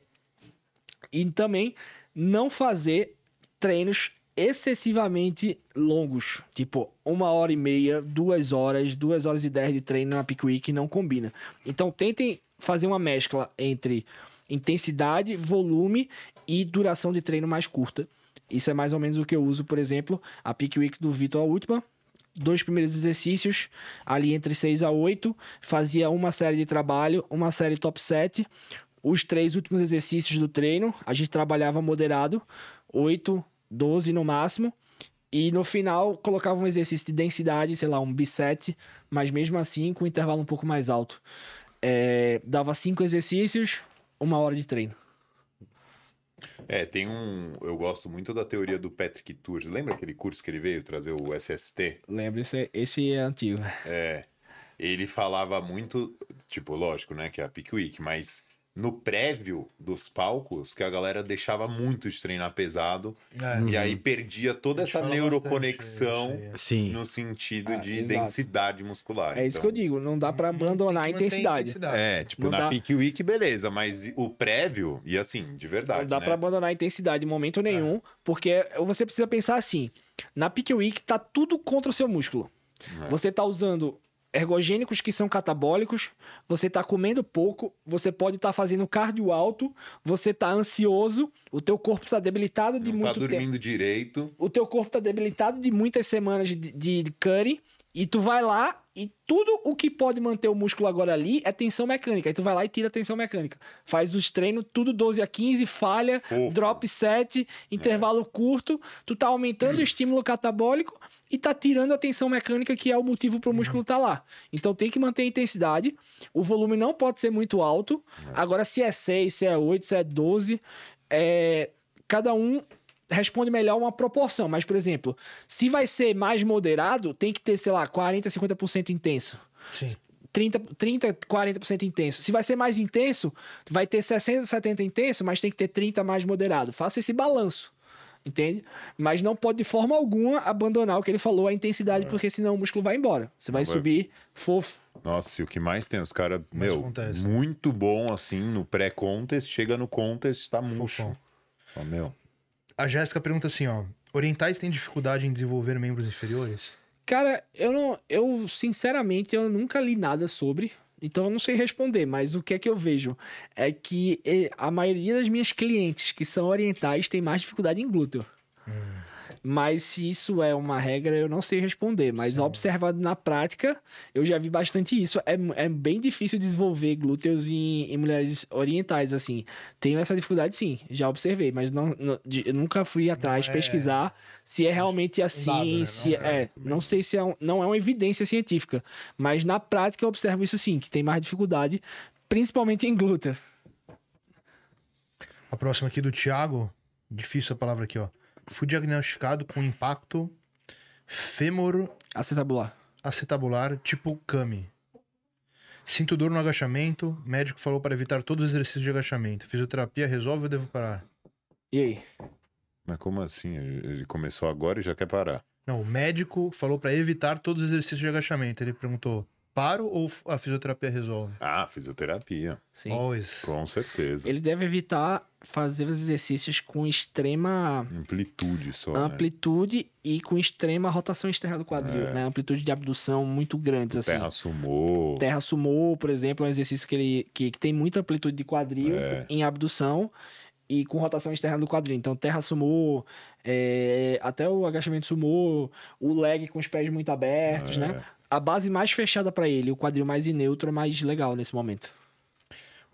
e também não fazer treinos excessivamente longos, tipo uma hora e meia, duas horas, duas horas e dez de treino na peak week não combina. Então tentem fazer uma mescla entre intensidade, volume e duração de treino mais curta. Isso é mais ou menos o que eu uso, por exemplo, a peak week do Vitor, a última, dois primeiros exercícios, ali entre 6 a 8, fazia uma série de trabalho, uma série top 7. Os três últimos exercícios do treino, a gente trabalhava moderado, 8, 12 no máximo. E no final colocava um exercício de densidade, sei lá, um bisete, mas mesmo assim com um intervalo um pouco mais alto. É, dava cinco exercícios, uma hora de treino. É, tem um. Eu gosto muito da teoria do Patrick Tours. Lembra aquele curso que ele veio trazer o SST? Lembro, esse, esse é antigo. É. Ele falava muito, tipo, lógico, né, que é a Pickwick, mas no prévio dos palcos que a galera deixava muito de treinar pesado é, e uhum. aí perdia toda essa neuroconexão é. Sim. no sentido ah, de exato. densidade muscular. É então, isso que eu então. digo, não dá para abandonar a intensidade. intensidade. É, tipo, não na dá... peak week, beleza, mas o prévio, e assim, de verdade. Não dá né? para abandonar a intensidade em momento é. nenhum, é. porque você precisa pensar assim: na peak week tá tudo contra o seu músculo. É. Você tá usando ergogênicos que são catabólicos, você está comendo pouco, você pode estar tá fazendo cardio alto, você está ansioso, o teu corpo está debilitado de Não tá muito tempo. dormindo direito. O teu corpo está debilitado de muitas semanas de, de, de curry e tu vai lá e tudo o que pode manter o músculo agora ali é tensão mecânica. Aí tu vai lá e tira a tensão mecânica. Faz os treinos, tudo 12 a 15, falha, Fofo. drop set, intervalo é. curto. Tu tá aumentando hum. o estímulo catabólico e tá tirando a tensão mecânica, que é o motivo para o uhum. músculo estar tá lá. Então tem que manter a intensidade. O volume não pode ser muito alto. É. Agora, se é 6, se é 8, se é 12, é... cada um responde melhor uma proporção. Mas, por exemplo, se vai ser mais moderado, tem que ter, sei lá, 40, 50% intenso. Sim. 30, 30 40% intenso. Se vai ser mais intenso, vai ter 60, 70 intenso, mas tem que ter 30 mais moderado. Faça esse balanço entende? Mas não pode de forma alguma abandonar o que ele falou, a intensidade, é. porque senão o músculo vai embora. Você vai, subir fofo. Nossa, e o que mais tem? Os caras, meu, acontece. muito bom assim no pré-contest, chega no contest, tá murcho. Oh, meu. A Jéssica pergunta assim, ó: orientais têm dificuldade em desenvolver membros inferiores? Cara, eu não, eu sinceramente eu nunca li nada sobre, então eu não sei responder, mas o que é que eu vejo? É que eh, a maioria das minhas clientes que são orientais tem mais dificuldade em glúteo. Mas se isso é uma regra, eu não sei responder. Mas Sim. observado na prática, eu já vi bastante isso. É, é bem difícil desenvolver glúteos em, em mulheres orientais, assim. Tenho essa dificuldade, sim. Já observei, mas não, não eu nunca fui atrás é pesquisar se é realmente assim, Dado, né? se não é... é... Né? Não sei se é um, não é uma evidência científica. Mas na prática eu observo isso sim, que tem mais dificuldade, principalmente em glúteo. A próxima aqui do Thiago. Difícil a palavra aqui, ó fui diagnosticado com impacto fêmur... Acetabular. Acetabular, tipo CAMI. Sinto dor no agachamento. Médico falou para evitar todos os exercícios de agachamento. Fisioterapia resolve ou devo parar? E aí? Mas como assim? Ele começou agora e já quer parar? Não, o médico falou para evitar todos os exercícios de agachamento. Ele perguntou: paro ou a fisioterapia resolve? Ah, fisioterapia. Sim. Com certeza. Ele deve evitar fazer os exercícios com extrema amplitude só. Né? Amplitude né? e com extrema rotação externa do quadril, é. né? Amplitude de abdução muito grandes assim. Terra sumou. Terra sumou, por exemplo, é um exercício que ele que, que tem muita amplitude de quadril é. em abdução e com rotação externa do quadril. Então, terra sumou é, até o agachamento sumou, o leg com os pés muito abertos, é. né? a base mais fechada para ele, o quadril mais neutro é mais legal nesse momento.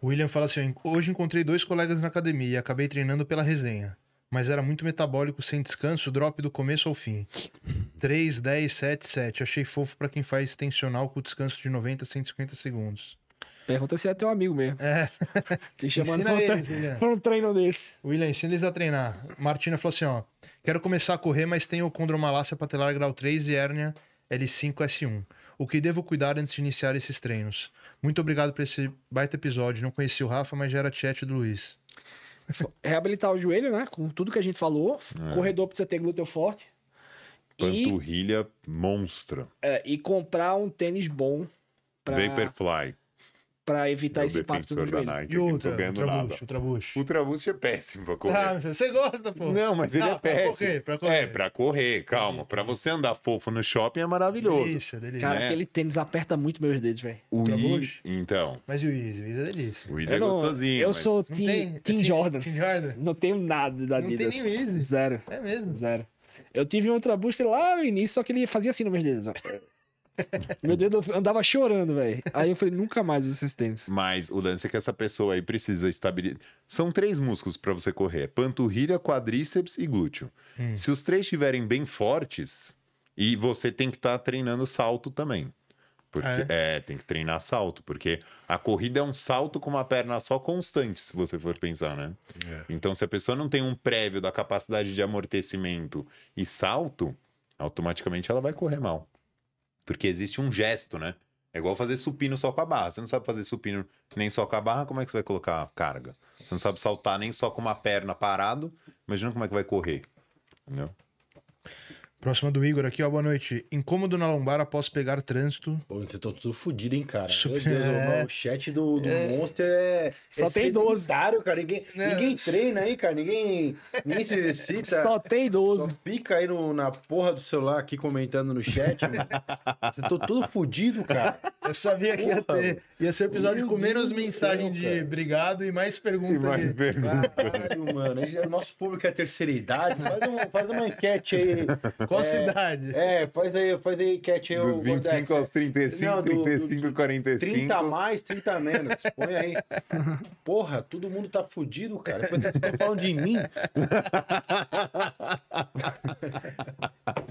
William fala assim: hoje encontrei dois colegas na academia e acabei treinando pela resenha. Mas era muito metabólico, sem descanso, drop do começo ao fim. 3, 10, 7, 7. Achei fofo para quem faz tensional com descanso de 90 150 segundos. Pergunta se é teu amigo mesmo. É. Te chamando pra, ele, pra um treino desse. William, ensina eles a treinar. Martina falou assim: ó, quero começar a correr, mas tenho condromalácia patelar grau 3 e hérnia L5S1. O que devo cuidar antes de iniciar esses treinos? Muito obrigado por esse baita episódio. Não conheci o Rafa, mas já era chat do Luiz. É reabilitar o joelho, né? Com tudo que a gente falou. É. Corredor precisa ter glúteo forte. Panturrilha e, monstra. É, e comprar um tênis bom. Pra... Vaporfly para evitar Meu é esse impacto no joelho. Nike, e outra, o Trabucho, o O é péssimo para correr. Tá, você gosta, pô. Não, mas ele é ah, é pra péssimo. Correr, pra correr. É, para correr, calma. Para você andar fofo no shopping é maravilhoso. Delícia, delícia. Cara, né? aquele tênis aperta muito meus dedos, velho. O, o então. Mas o Easy, o Easy é delícia. O Easy é gostosinho. Eu mas... sou Tim, tem, é Jordan. Tim Jordan. Não tenho nada da Adidas. Não tem nem Easy. Zero. É mesmo? Zero. Eu tive um Ultra lá no início, só que ele fazia assim nos meus dedos. Meu dedo andava chorando, velho. Aí eu falei, nunca mais os tênis. Mas o lance é que essa pessoa aí precisa estabilizar. São três músculos para você correr: panturrilha, quadríceps e glúteo. Hum. Se os três estiverem bem fortes, e você tem que estar tá treinando salto também. Porque, ah, é. é. tem que treinar salto, porque a corrida é um salto com uma perna só constante, se você for pensar, né? É. Então, se a pessoa não tem um prévio da capacidade de amortecimento e salto, automaticamente ela vai correr mal. Porque existe um gesto, né? É igual fazer supino só com a barra. Você não sabe fazer supino nem só com a barra, como é que você vai colocar carga? Você não sabe saltar nem só com uma perna parado, imagina como é que vai correr, entendeu? Próxima do Igor aqui, ó. Boa noite. Incômodo na lombar após pegar trânsito. Pô, você tá tudo fodido, hein, cara? Meu Deus, é... o chat do, do é... Monster é. Só é tem 12. cara. Ninguém, é... ninguém treina aí, cara. Ninguém, ninguém se exercita. Só tem 12. Só fica aí no, na porra do celular aqui comentando no chat, mano. Você tá tudo fodido, cara. Eu sabia que ia ter. Ia ser episódio com menos mensagem céu, de obrigado e mais perguntas. E mais perguntas. Caralho, mano. Nosso público é terceira idade. Faz, um, faz uma enquete aí. Qual é, cidade? É, faz aí, faz aí enquete aí. Dos 25 aos 35, não, 35, do, 45. 30 mais, 30 menos. Põe aí. Porra, todo mundo tá fudido, cara. Depois vocês ficam falando de mim.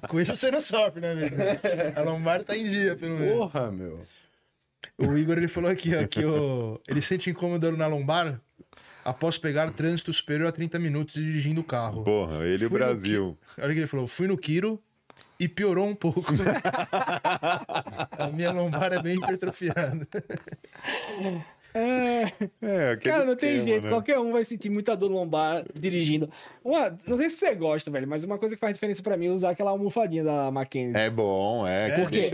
Com isso você não sofre, né, amigo? A lombar tá em dia, pelo menos. Porra, meu. O Igor, ele falou aqui, ó, que o... ele sente incômodo na lombar após pegar trânsito superior a 30 minutos dirigindo o carro. Porra, ele e o Brasil. Olha o que ele falou: fui no Quiro e piorou um pouco. a minha lombar é bem hipertrofiada. É, é cara, não esquema, tem jeito. Né? Qualquer um vai sentir muita dor lombar dirigindo. Uma, não sei se você gosta, velho, mas uma coisa que faz diferença para mim é usar aquela almofadinha da Mackenzie. É bom, é. é porque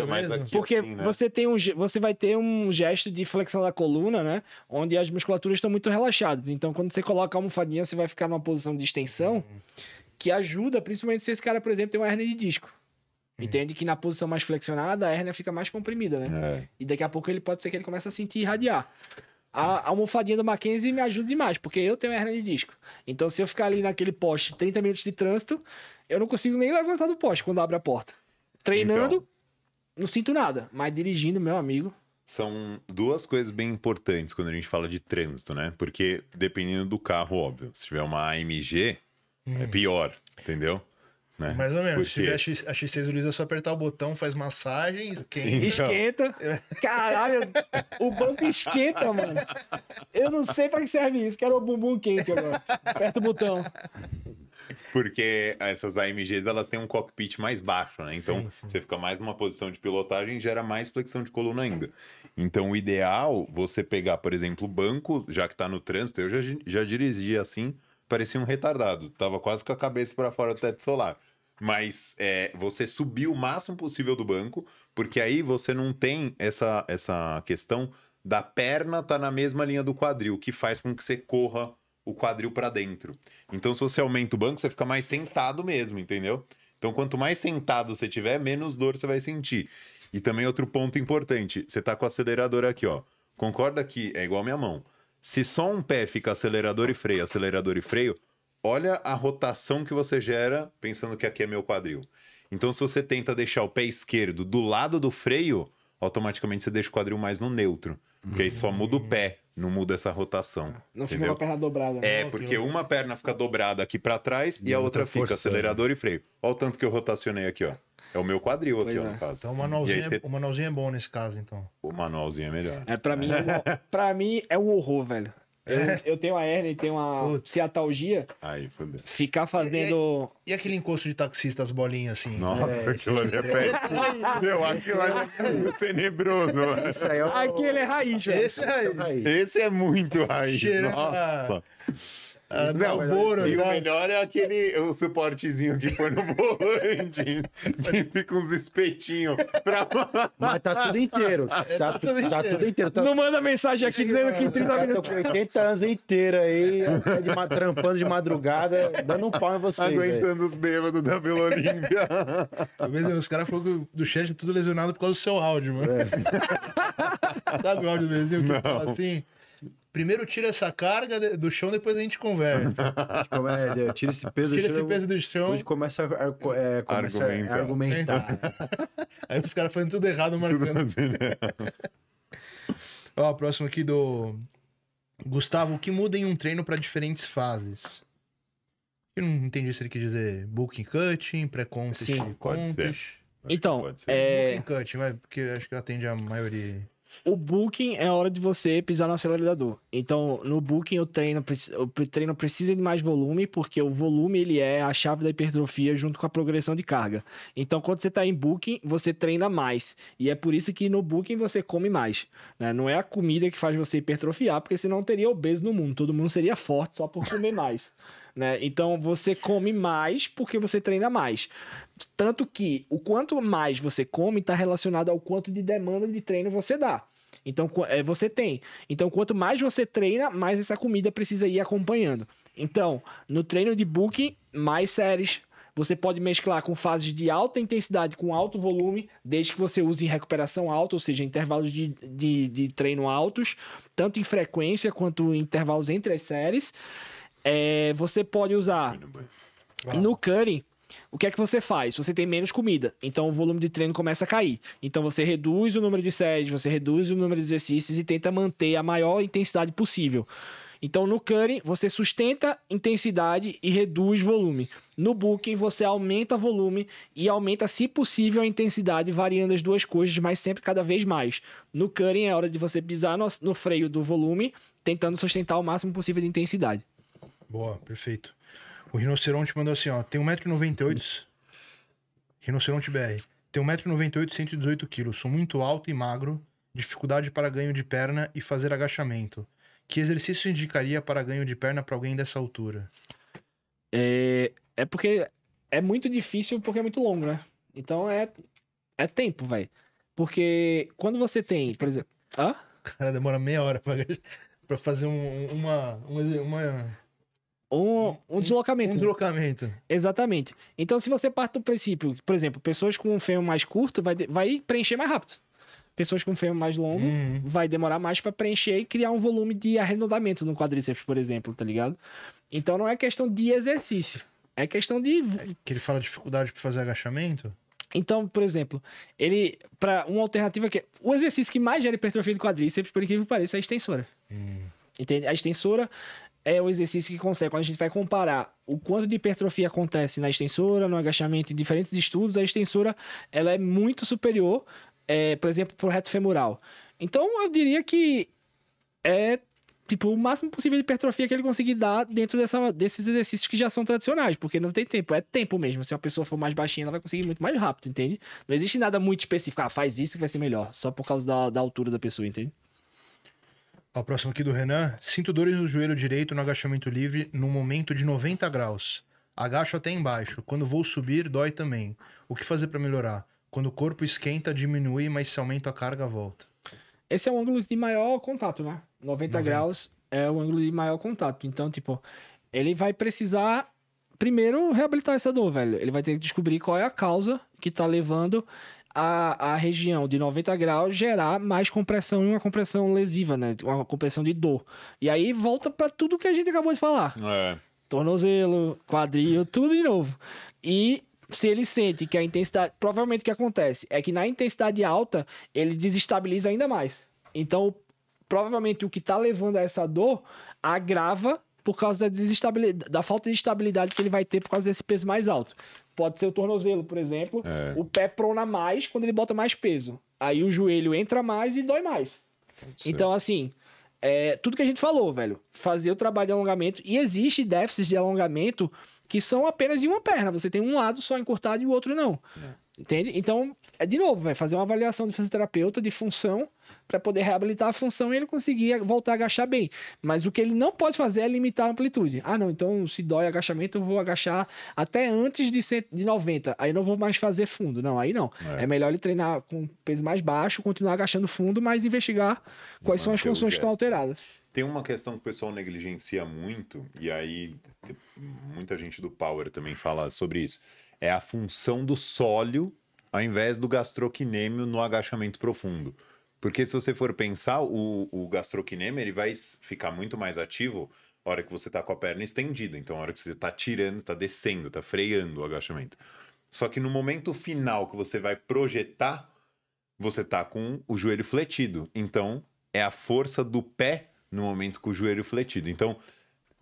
porque assim, né? você, tem um, você vai ter um gesto de flexão da coluna, né? Onde as musculaturas estão muito relaxadas. Então, quando você coloca a almofadinha, você vai ficar numa posição de extensão uhum. que ajuda, principalmente se esse cara, por exemplo, tem uma hernia de disco. É. Entende que na posição mais flexionada a hérnia fica mais comprimida, né? É. E daqui a pouco ele pode ser que ele comece a sentir irradiar. A, almofadinha do Mackenzie me ajuda demais, porque eu tenho hérnia de disco. Então, se eu ficar ali naquele poste 30 minutos de trânsito, eu não consigo nem levantar do poste quando abre a porta. Treinando, então, não sinto nada, mas dirigindo, meu amigo. São duas coisas bem importantes quando a gente fala de trânsito, né? Porque dependendo do carro, óbvio, se tiver uma AMG, é hum. é pior, entendeu? Né? Mais ou menos. Se tiver a, X, 6 Luiz é só apertar o botão, faz massagem, esquenta. Então. Esquenta. É. Caralho, o banco esquenta, mano. Eu não sei para que serve isso. Quero o bumbum quente agora. Aperta o botão. Porque essas AMGs elas têm um cockpit mais baixo, né? Então sim, sim. você fica mais numa posição de pilotagem e gera mais flexão de coluna ainda. Então o ideal você pegar, por exemplo, o banco, já que está no trânsito, eu já, já dirigi assim parecia um retardado, tava quase com a cabeça para fora do teto solar. Mas é, você subiu o máximo possível do banco, porque aí você não tem essa, essa questão da perna tá na mesma linha do quadril, que faz com que você corra o quadril para dentro. Então, se você aumenta o banco, você fica mais sentado mesmo, entendeu? Então, quanto mais sentado você tiver, menos dor você vai sentir. E também outro ponto importante, você tá com o acelerador aqui, ó. Concorda que é igual a minha mão se só um pé fica acelerador e freio, acelerador e freio, olha a rotação que você gera pensando que aqui é meu quadril. Então, se você tenta deixar o pé esquerdo do lado do freio, automaticamente você deixa o quadril mais no neutro. Porque aí só muda o pé, não muda essa rotação. Ah, não entendeu? fica uma perna dobrada. Né? É, porque uma perna fica dobrada aqui para trás e, e, a outra, outra fica acelerador e freio. Olha o tanto que eu rotacionei aqui, ó. É o meu quadril pois aqui, é. ó, no caso. Então o manualzinho, você... É- o manualzinho é bom nesse caso, então. O manualzinho é melhor. É, pra, mim, é, é pra mim é um horror, velho. Eu, é. eu, tenho a hernia e tenho a ciatalgia. Aí, fodeu. Ficar fazendo. E, e, e, aquele encosto de taxista, as bolinhas assim? Nossa, é, aquilo ali é, é péssimo. Né? Meu, aquilo ali é muito tenebroso. Esse aí é o... Né? Aquele é raiz, velho. Esse é raiz. Esse é muito raiz. Cheira. Nossa. Ah, não, é o Boro, e o melhor é aquele o suportezinho que foi no volante, que fica uns espetinhos. Pra... Mas tá tudo inteiro. Tá, tá, tudo, inteiro. tá tudo inteiro. Tá... Não manda mensagem aqui dizendo que em 30 minutos. Tô com 80 anos inteiro aí, é de, trampando de madrugada, dando um pau em vocês. Aguentando véio. os bêbados da Vila Olímpia. Os caras falaram que do chat tudo lesionado por causa do seu áudio, mano. É. Sabe o áudio do Brasil que fala assim? Primeiro tira essa carga do chão, depois a gente conversa. É, tira esse peso tira do chão. Peso do chão. A gente começa a, é, começa argumentar. A argumentar. Aí os caras fazendo tudo errado, marcando. Tudo Ó, próximo aqui do Gustavo. O que muda em um treino para diferentes fases? Eu não entendi se ele quis dizer booking cutting, pré-contest, Sim, pode ser. Acho então, é... Booking cutting, mas porque acho que atende a maioria o booking é hora de você pisar no acelerador. Então, no booking eu treino, o treino precisa de mais volume, porque o volume ele é a chave da hipertrofia junto com a progressão de carga. Então, quando você está em booking, você treina mais. E é por isso que no booking você come mais. Né? Não é a comida que faz você hipertrofiar, porque senão teria obeso no mundo. Todo mundo seria forte só por comer mais. Né? Então você come mais porque você treina mais. Tanto que o quanto mais você come está relacionado ao quanto de demanda de treino você dá. Então, é, você tem. Então, quanto mais você treina, mais essa comida precisa ir acompanhando. Então, no treino de booking, mais séries. Você pode mesclar com fases de alta intensidade com alto volume, desde que você use recuperação alta, ou seja, intervalos de, de, de treino altos, tanto em frequência quanto em intervalos entre as séries. É, você pode usar no cutting, o que é que você faz? Você tem menos comida, então o volume de treino começa a cair. Então você reduz o número de séries, você reduz o número de exercícios e tenta manter a maior intensidade possível. Então no cutting você sustenta intensidade e reduz volume. No booking você aumenta volume e aumenta se possível a intensidade variando as duas coisas, mas sempre cada vez mais. No cutting é hora de você pisar no, no freio do volume, tentando sustentar o máximo possível de intensidade. Boa, perfeito. O Rinoceronte mandou assim, ó. Tem 1,98m. Rinoceronte BR. Tem 1,98m e 118kg. Sou muito alto e magro. Dificuldade para ganho de perna e fazer agachamento. Que exercício indicaria para ganho de perna para alguém dessa altura? É, é porque é muito difícil porque é muito longo, né? Então é, é tempo, velho. Porque quando você tem, por exemplo. Hã? Cara, demora meia hora pra, pra fazer um, uma, uma, uma um, um deslocamento. Um né? deslocamento. Né? Exatamente. Então, se você parte do princípio, por exemplo, pessoas com um fêmur mais curto vai, vai preencher mais rápido. Pessoas com fêmur mais longo uhum. vai demorar mais para preencher e criar um volume de arredondamento no quadríceps, por exemplo, tá ligado? Então, não é questão de exercício. É questão de. É que ele fala dificuldade para fazer agachamento? Então, por exemplo, ele. para Uma alternativa que. O exercício que mais gera hipertrofia do quadríceps, por incrível que pareça, é a extensora. Hum. Entende? A extensora, é um exercício que consegue, quando a gente vai comparar o quanto de hipertrofia acontece na extensora, no agachamento, em diferentes estudos, a extensora ela é muito superior, é, por exemplo, para o reto femoral. Então, eu diria que é tipo o máximo possível de hipertrofia que ele conseguir dar dentro dessa, desses exercícios que já são tradicionais, porque não tem tempo, é tempo mesmo. Se uma pessoa for mais baixinha, ela vai conseguir muito mais rápido, entende? Não existe nada muito específico, ah, faz isso que vai ser melhor, só por causa da, da altura da pessoa, entende? Ó, próximo aqui do Renan. Sinto dores no joelho direito no agachamento livre no momento de 90 graus. Agacho até embaixo. Quando vou subir, dói também. O que fazer para melhorar? Quando o corpo esquenta, diminui, mas se aumenta a carga, volta. Esse é um ângulo de maior contato, né? 90, 90. graus é o ângulo de maior contato. Então, tipo, ele vai precisar primeiro reabilitar essa dor, velho. Ele vai ter que descobrir qual é a causa que tá levando a, a região de 90 graus gerar mais compressão e uma compressão lesiva, né? Uma compressão de dor. E aí volta para tudo que a gente acabou de falar. É. Tornozelo, quadril, tudo de novo. E se ele sente que a intensidade. Provavelmente o que acontece é que na intensidade alta ele desestabiliza ainda mais. Então, provavelmente o que está levando a essa dor agrava por causa da, desestabilidade, da falta de estabilidade que ele vai ter por causa desse peso mais alto. Pode ser o tornozelo, por exemplo. É. O pé prona mais quando ele bota mais peso. Aí o joelho entra mais e dói mais. Então, assim, é, tudo que a gente falou, velho. Fazer o trabalho de alongamento. E existe déficit de alongamento que são apenas de uma perna. Você tem um lado só encurtado e o outro não. É. Entende? Então, é de novo, vai fazer uma avaliação do fisioterapeuta de função para poder reabilitar a função e ele conseguir voltar a agachar bem. Mas o que ele não pode fazer é limitar a amplitude. Ah, não, então se dói agachamento, eu vou agachar até antes de, 90. Aí não vou mais fazer fundo. Não, aí não. É, é melhor ele treinar com peso mais baixo, continuar agachando fundo, mas investigar quais são é as funções que estão alteradas. Tem uma questão que o pessoal negligencia muito, e aí muita gente do Power também fala sobre isso é a função do sólio ao invés do gastroquinêmio no agachamento profundo. Porque se você for pensar, o, o gastroquinêmio ele vai ficar muito mais ativo na hora que você está com a perna estendida. Então, na hora que você está tirando, está descendo, está freando o agachamento. Só que no momento final que você vai projetar, você está com o joelho fletido. Então, é a força do pé no momento com o joelho fletido. Então,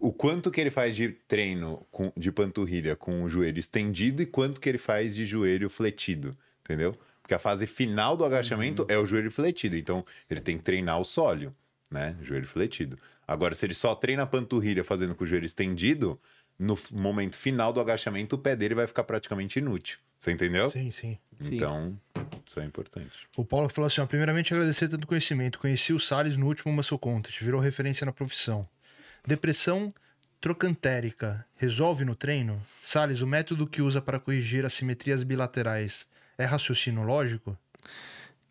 o quanto que ele faz de treino com, de panturrilha com o joelho estendido e quanto que ele faz de joelho fletido, entendeu? Porque a fase final do agachamento uhum. é o joelho fletido, então ele tem que treinar o sólio, né? Joelho fletido. Agora, se ele só treina a panturrilha fazendo com o joelho estendido, no momento final do agachamento, o pé dele vai ficar praticamente inútil. Você entendeu? Sim, sim. Então, sim. isso é importante. O Paulo falou assim: ó, primeiramente agradecer tanto conhecimento. Conheci o Salles no último Muscle Contest, virou referência na profissão. Depressão trocantérica resolve no treino? Sales, o método que usa para corrigir assimetrias bilaterais é raciocínio lógico?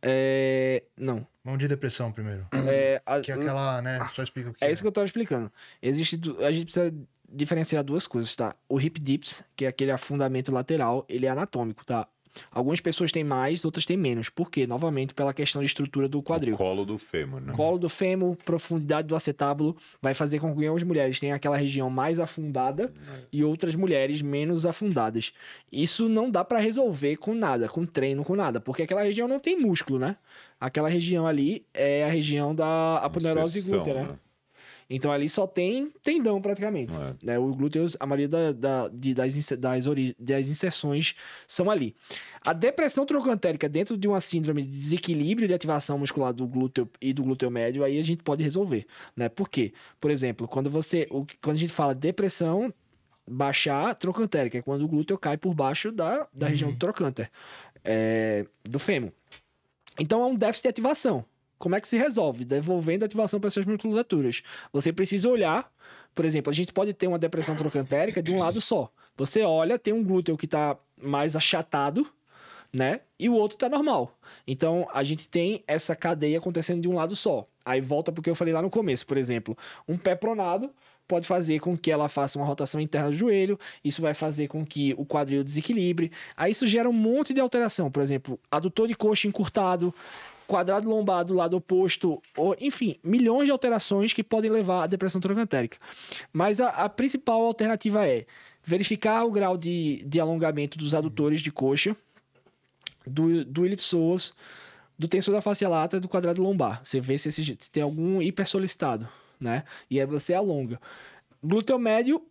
É... Não. Vamos de depressão primeiro. É, Que é aquela, né? Ah, só explica o que é. É isso que eu tava explicando. Existe... A gente precisa diferenciar duas coisas, tá? O hip dips, que é aquele afundamento lateral, ele é anatômico, tá? Algumas pessoas têm mais, outras têm menos. Por quê? Novamente, pela questão de estrutura do quadril. O colo do fêmur, né? Colo do fêmur, profundidade do acetábulo, vai fazer com que algumas mulheres tenham aquela região mais afundada e outras mulheres menos afundadas. Isso não dá para resolver com nada, com treino, com nada, porque aquela região não tem músculo, né? Aquela região ali é a região da aponeurose glútea, né? né? Então ali só tem tendão praticamente. É. Né? O glúteo, a maioria da, da, de, das, das, das inserções são ali. A depressão trocantérica dentro de uma síndrome de desequilíbrio de ativação muscular do glúteo e do glúteo médio, aí a gente pode resolver. Né? Por quê? Por exemplo, quando você. Quando a gente fala depressão, baixar trocantérica, é quando o glúteo cai por baixo da, da uhum. região do trocânter, é, do fêmur. Então é um déficit de ativação. Como é que se resolve? Devolvendo a ativação para essas musculaturas. Você precisa olhar, por exemplo, a gente pode ter uma depressão trocantérica de um lado só. Você olha, tem um glúteo que está mais achatado, né? E o outro está normal. Então a gente tem essa cadeia acontecendo de um lado só. Aí volta porque eu falei lá no começo, por exemplo, um pé pronado pode fazer com que ela faça uma rotação interna do joelho, isso vai fazer com que o quadril desequilibre. Aí isso gera um monte de alteração, por exemplo, adutor de coxa encurtado, quadrado lombar do lado oposto, ou, enfim, milhões de alterações que podem levar à depressão troncantérica. Mas a, a principal alternativa é verificar o grau de, de alongamento dos adutores de coxa, do, do elipsoas, do tensor da face lata do quadrado lombar. Você vê se, esse, se tem algum hipersolicitado, né? E aí você alonga. Glúteo médio,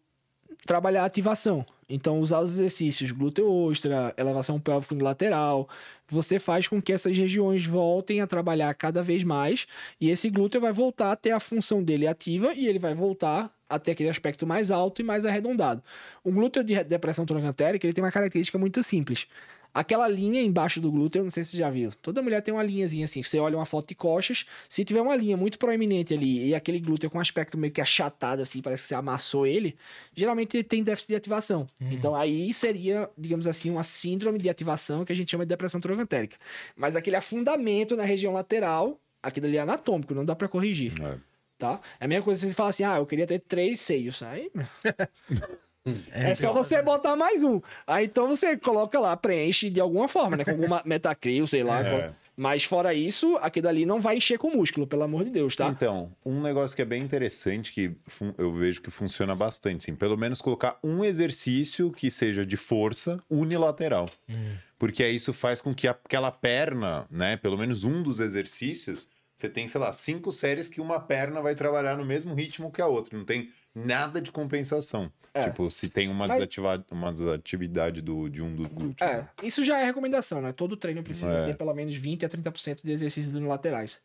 trabalhar a ativação. Então, usar os exercícios glúteo ostra, elevação pélvica unilateral, você faz com que essas regiões voltem a trabalhar cada vez mais e esse glúteo vai voltar até a função dele ativa e ele vai voltar até aquele aspecto mais alto e mais arredondado. O glúteo de depressão troncantérica ele tem uma característica muito simples. Aquela linha embaixo do glúteo, eu não sei se você já viu. Toda mulher tem uma linhazinha assim. Você olha uma foto de coxas, se tiver uma linha muito proeminente ali e aquele glúteo com um aspecto meio que achatado assim, parece que você amassou ele, geralmente ele tem déficit de ativação. Uhum. Então aí seria, digamos assim, uma síndrome de ativação que a gente chama de depressão troncantérica. Mas aquele afundamento na região lateral, aquilo ali é anatômico, não dá para corrigir. É. Tá? É a mesma coisa se você fala assim, ah, eu queria ter três seios. Aí... É, é só você botar mais um. Aí então você coloca lá, preenche de alguma forma, né? Com alguma metacril, sei lá. É. Qual... Mas fora isso, aquilo ali não vai encher com músculo, pelo amor de Deus, tá? Então, um negócio que é bem interessante, que eu vejo que funciona bastante, sim. Pelo menos colocar um exercício que seja de força unilateral. Hum. Porque aí isso faz com que aquela perna, né? Pelo menos um dos exercícios você tem, sei lá, cinco séries que uma perna vai trabalhar no mesmo ritmo que a outra. Não tem nada de compensação. É. Tipo, se tem uma, Mas... uma desatividade do, de um dos glúteos. Tipo é. Isso já é recomendação, né? Todo treino precisa é. ter pelo menos 20 a 30% de exercícios unilaterais.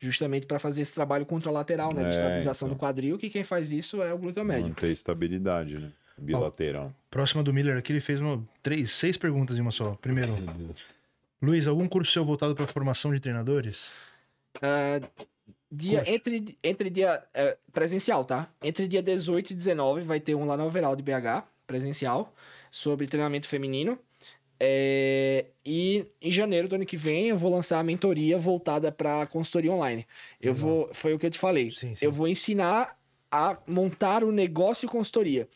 Justamente para fazer esse trabalho contralateral, né? De é, estabilização então... do quadril, que quem faz isso é o glúteo médio. Manter estabilidade, né? Bilateral. Ó, próxima do Miller aqui, ele fez uma, três, seis perguntas em uma só. Primeiro, Luiz, algum curso seu voltado para formação de treinadores? Uh, dia, entre, entre dia. É, presencial, tá? Entre dia 18 e 19 vai ter um lá no Overall de BH, presencial, sobre treinamento feminino. É, e em janeiro do ano que vem eu vou lançar a mentoria voltada para consultoria online. Eu uhum. vou, foi o que eu te falei. Sim, sim. Eu vou ensinar a montar o negócio consultoria,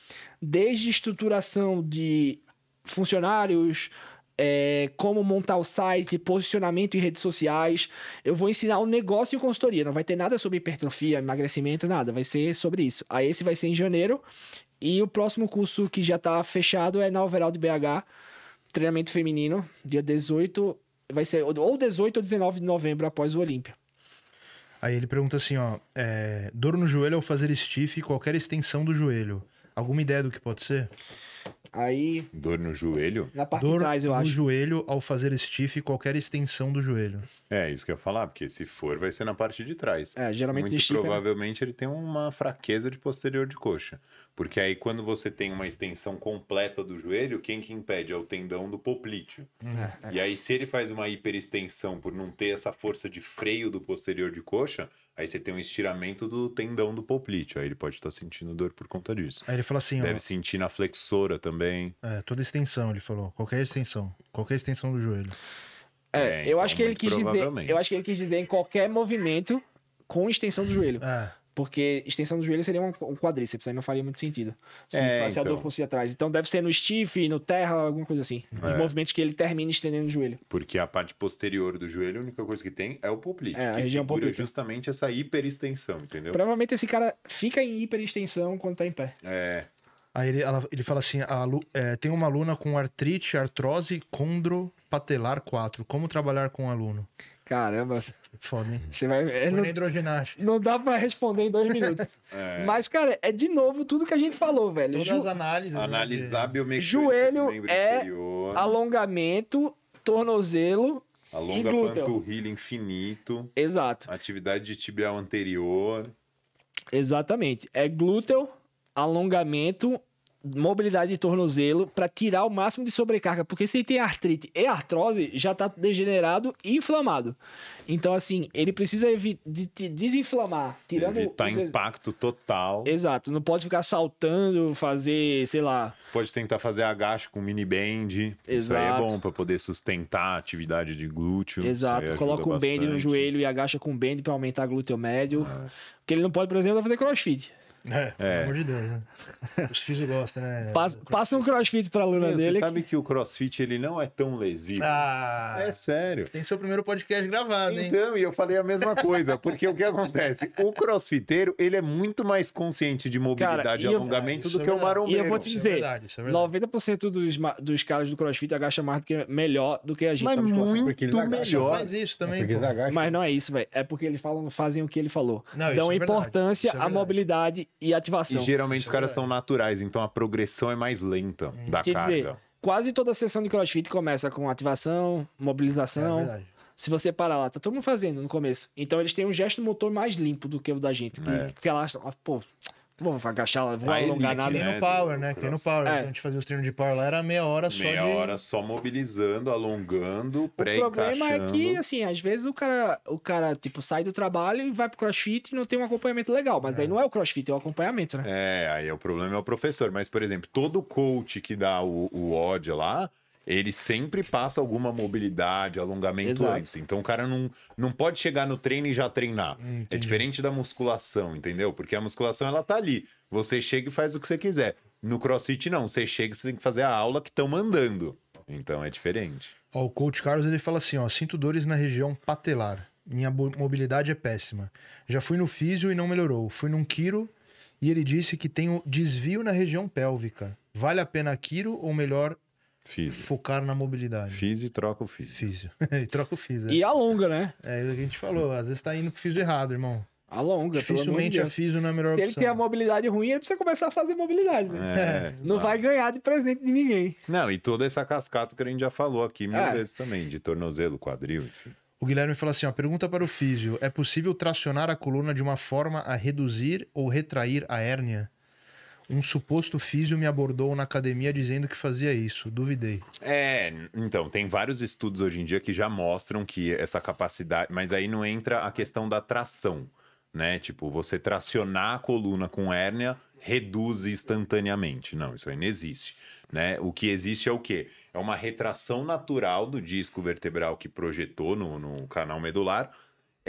desde estruturação de funcionários, é, como montar o site, posicionamento em redes sociais. Eu vou ensinar o um negócio e consultoria. Não vai ter nada sobre hipertrofia, emagrecimento, nada. Vai ser sobre isso. Aí esse vai ser em janeiro. E o próximo curso que já está fechado é na Overall de BH, treinamento feminino, dia 18. Vai ser ou 18 ou 19 de novembro após o Olímpia. Aí ele pergunta assim, ó, é, dor no joelho ao fazer stiff qualquer extensão do joelho. Alguma ideia do que pode ser? Aí. Dor no joelho? Na parte Dor de trás, eu acho. No joelho ao fazer stiff qualquer extensão do joelho. É, isso que eu ia falar, porque se for, vai ser na parte de trás. É, geralmente Muito é- provavelmente é... ele tem uma fraqueza de posterior de coxa. Porque aí, quando você tem uma extensão completa do joelho, quem que impede? É o tendão do poplíteo. É, é. E aí, se ele faz uma hiperextensão por não ter essa força de freio do posterior de coxa, Aí você tem um estiramento do tendão do poplite, aí ele pode estar tá sentindo dor por conta disso. Aí ele fala assim, Deve ó, sentir na flexora também. É, toda extensão, ele falou, qualquer extensão, qualquer extensão do joelho. É, é eu então, acho que ele quis dizer, eu acho que ele quis dizer em qualquer movimento com extensão do joelho. É. Porque extensão do joelho seria um, quadríceps, aí não faria muito sentido. Se, é, se a dor então. fosse atrás. Então deve ser no stiff, no terra, alguma coisa assim. É. Os movimentos que ele termina estendendo o joelho. Porque a parte posterior do joelho, a única coisa que tem é o poplite. É, a região poplite. justamente essa hiperextensão, entendeu? Provavelmente esse cara fica em hiperextensão quando tá em pé. É. Aí ele, ela, ele fala assim: a, é, tem uma aluna com artrite, artrose, condropatelar 4. Como trabalhar com um aluno? Caramba, Foda, hein? Você vai. É, não, hidroginástica. Não dá pra responder em dois minutos. é. Mas, cara, é de novo tudo que a gente falou, velho. Todas as análises. Né, Analisar né? biomecânica. Joelho é inferior. alongamento, tornozelo. Alonga panturrilha infinito. Exato. Atividade de tibial anterior. Exatamente. É glúteo, alongamento, mobilidade de tornozelo para tirar o máximo de sobrecarga, porque se ele tem artrite e artrose, já está degenerado e inflamado. Então, assim, ele precisa de, de desinflamar, tirando... Evitar os... impacto total. Exato, não pode ficar saltando, fazer, sei lá... Pode tentar fazer agacho com mini band, Exato. isso aí é bom para poder sustentar a atividade de glúteo. Exato, coloca um bastante. band no joelho e agacha com band para aumentar glúteo médio. É. Porque ele não pode, por exemplo, fazer crossfit. É. é, pelo amor de Deus, né? Os filhos gostam, né? Passa, passa, um crossfit pra aluna dele. Você sabe que... o crossfit ele não é tão lesivo. Ah, é sério. Tem seu primeiro podcast gravado, então, hein? Então, e eu falei a mesma coisa, porque o que acontece? O crossfiteiro, ele é muito mais consciente de mobilidade Cara, e alongamento é, do é que o marombeiro. E eu vou te dizer, isso é verdade, isso é verdade. 90% dos, dos caras do crossfit agacham mais do que, melhor do que a gente. Mas tá muito porque eles melhor. Faz isso também, é Mas não é isso, velho. É porque eles falam, fazem o que ele falou. Não, Dão é importância verdade, à mobilidade e ativação. E geralmente os caras são naturais, então a progressão é mais lenta hum. da Quer carga. Dizer, quase toda a sessão de crossfit começa com ativação, mobilização. É se você parar lá, tá todo mundo fazendo no começo. Então eles têm um gesto motor mais limpo do que o da gente. Que, é. que lá, pô, Vou agachar, vou aí, alongar nada. Treino né, power, né? no power. É. A gente fazia os treinos de power lá, era meia hora só meia de... hora só mobilizando, alongando, pré O problema é que, assim, às vezes o cara, o cara, tipo, sai do trabalho e vai pro crossfit e não tem um acompanhamento legal. Mas é. daí não é o crossfit, é o acompanhamento, né? É, aí é o problema é o professor. Mas, por exemplo, todo coach que dá o, o lá ele sempre passa alguma mobilidade, alongamento Exato. antes. Então o cara não, não pode chegar no treino e já treinar. é diferente da musculação, entendeu? Porque a musculação ela tá ali. Você chega e faz o que você quiser. No CrossFit não, você chega e você tem que fazer a aula que estão mandando. Então é diferente. Ó, o coach Carlos ele fala assim, ó, sinto dores na região patelar. Minha mobilidade é péssima. Já fui no físio e não melhorou. Fui num quiro e ele disse que tenho desvio na região pélvica. Vale a pena quiro ou melhor Físio. Focar na mobilidade. Físio e troca o físio. Físio. e troca o físio. É. E alonga, né? É isso é que a gente falou. Às vezes tá indo pro físio errado, irmão. Alonga, Dificilmente a é físio não é a melhor Se opção. Se ele tem a mobilidade ruim, ele precisa começar a fazer mobilidade. Né? É, não vai ganhar de presente de ninguém. Não, e toda essa cascata que a gente já falou aqui mil é. vezes também, de tornozelo, quadril, enfim. O Guilherme falou assim: ó, pergunta para o físio: é possível tracionar a coluna de uma forma a reduzir ou retrair a hérnia? Um suposto físio me abordou na academia dizendo que fazia isso. Duvidei. É, então, tem vários estudos hoje em dia que já mostram que essa capacidade. Mas aí não entra a questão da tração, né? Tipo, você tracionar a coluna com hérnia reduz instantaneamente. Não, isso aí não existe. Né? O que existe é o quê? É uma retração natural do disco vertebral que projetou no, no canal medular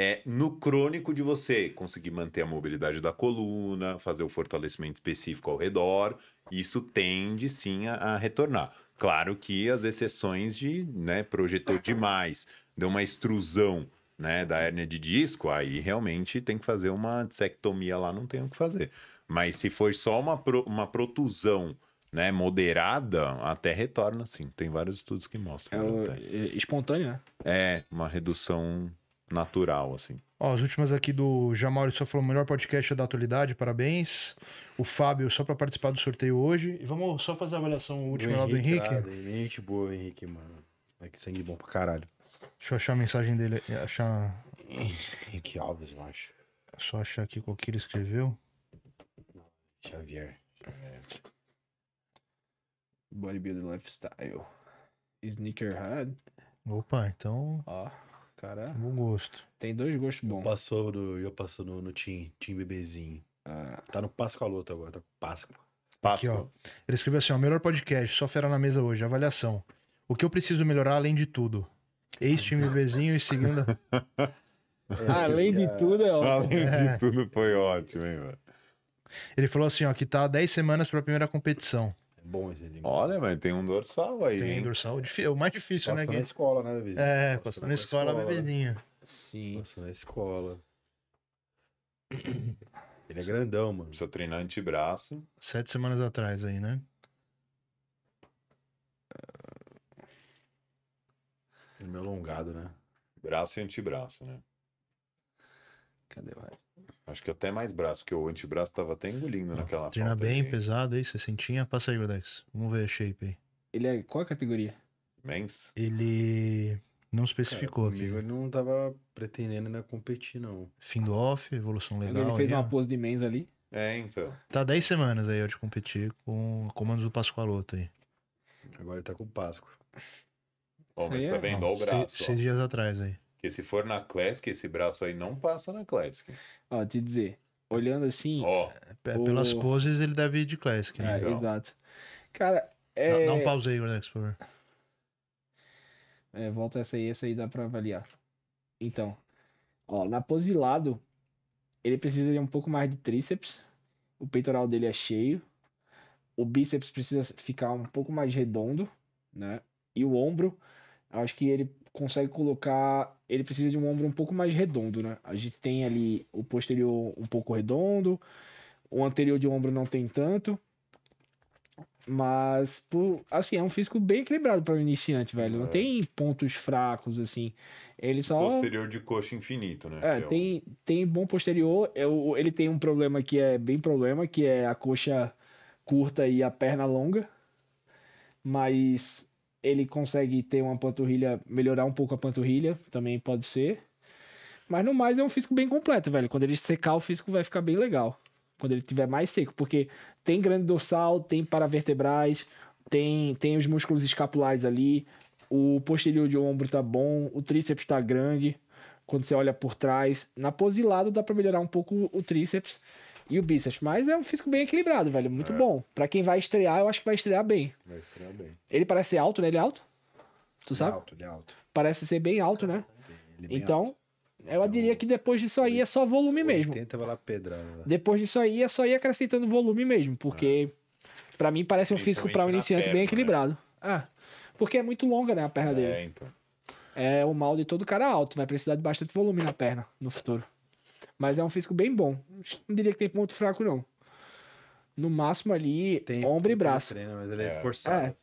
é no crônico de você conseguir manter a mobilidade da coluna, fazer o fortalecimento específico ao redor, isso tende sim a, a retornar. Claro que as exceções de né, projetor demais, deu uma extrusão né, da hérnia de disco, aí realmente tem que fazer uma dissectomia lá, não tem o que fazer. Mas se for só uma, pro, uma protusão né, moderada, até retorna, sim. Tem vários estudos que mostram. É, o, é espontânea, né? É, uma redução natural, assim. Ó, as últimas aqui do Jamari só falou melhor podcast da atualidade, parabéns. O Fábio, só para participar do sorteio hoje. E vamos só fazer a avaliação última lá do Henrique. Ah, gente boa, Henrique, mano. É que sangue bom pra caralho. Deixa eu achar a mensagem dele, é, achar... Henrique Alves, eu acho. É só achar aqui qual que ele escreveu. Xavier. Xavier. Bodybuilding Lifestyle. Sneakerhead. Opa, então... Ó cara. É bom gosto. Tem dois gostos bons. Eu passou no, eu passou no, no Team, team Bebezinho. Ah. Tá no Pascoaloto agora, tá com Páscoa. Páscoa. Aqui, ó. Ele escreveu assim: ó, melhor podcast, só fera na mesa hoje, avaliação. O que eu preciso melhorar além de tudo? Ex-time Bebezinho e segunda. Ah, além de tudo é ótimo. Além de é. tudo foi ótimo, hein, mano. Ele falou assim, ó, que tá 10 semanas para a primeira competição bom esse Olha, mas tem um dorsal aí. Tem um dorsal é é O mais difícil, passou né? Passou na escola, né, bebezinha? É, passou, passou na, escola, escola, né? bebezinha. Sim. Passou na escola. Ele é grandão, mano. Precisa treinar antebraço. Sete semanas atrás aí, né? Ele é meio alongado, né? Braço e antebraço, né? Cadê o resto? Acho que até mais braço, porque o antebraço tava até engolindo naquela Treina bem, aí. pesado aí, você sentia. Passa aí, Godex. Vamos ver a shape aí. Ele é qual a categoria? Men's? Ele não especificou Cara, comigo aqui. Ele não tava pretendendo né, competir, não. Fim do off, evolução legal. Ele fez aí, uma pose de men's ali. É, então. Tá 10 semanas aí, eu de competir com comandos do Pascoaloto aí. Agora ele tá com o Páscoa. Ó, mas tá é- vendo, ó, o braço. Seis, ó. seis dias atrás aí. Porque se for na Classic, esse braço aí não passa na Classic. Ó, te dizer, olhando assim. Ó. É, é, pelas poses ele deve ir de Classic, né? É, então. Exato. Cara, é. Dá, um pause aí, Rex, por favor. É, volta essa aí, essa aí dá pra avaliar. Então, ó, na pose de lado, ele precisa de um pouco mais de tríceps. O peitoral dele é cheio. O bíceps precisa ficar um pouco mais redondo, né? E o ombro, acho que ele consegue colocar. Ele precisa de um ombro um pouco mais redondo, né? A gente tem ali o posterior um pouco redondo, o anterior de ombro não tem tanto. Mas, por, assim, é um físico bem equilibrado para o iniciante, velho. Não é. tem pontos fracos, assim. Ele só. Posterior de coxa infinito, né? É, é tem, um... tem bom posterior. Eu, é ele tem um problema que é bem problema, que é a coxa curta e a perna longa. Mas ele consegue ter uma panturrilha, melhorar um pouco a panturrilha, também pode ser. Mas no mais é um físico bem completo, velho. Quando ele secar, o físico vai ficar bem legal. Quando ele tiver mais seco, porque tem grande dorsal, tem paravertebrais, tem, tem os músculos escapulares ali, o posterior de ombro tá bom, o tríceps tá grande. Quando você olha por trás, na pose de lado dá para melhorar um pouco o tríceps e o bíceps. Mas é um físico bem equilibrado, velho. Muito é. bom. Pra quem vai estrear, eu acho que vai estrear bem. Vai estrear bem. Ele parece ser alto, né? Ele é alto? Tu ele é sabe? É alto, ele é alto. Parece ser bem alto, né? É bem então, alto. eu então, diria que depois disso aí é só volume mesmo. tenta vai lá Depois disso aí é só ir acrescentando volume mesmo, porque ah. É. para mim parece um físico para um iniciante perna, bem né? equilibrado. Né? Ah, porque é muito longa, né, a perna é, dele. Então. É o mal de todo cara alto, vai precisar de bastante volume na perna no futuro. Mas é um físico bem bom. Não diria que tem ponto fraco, não. No máximo ali, tem, ombro e braço. Treino, mas ele é, é forçado. É.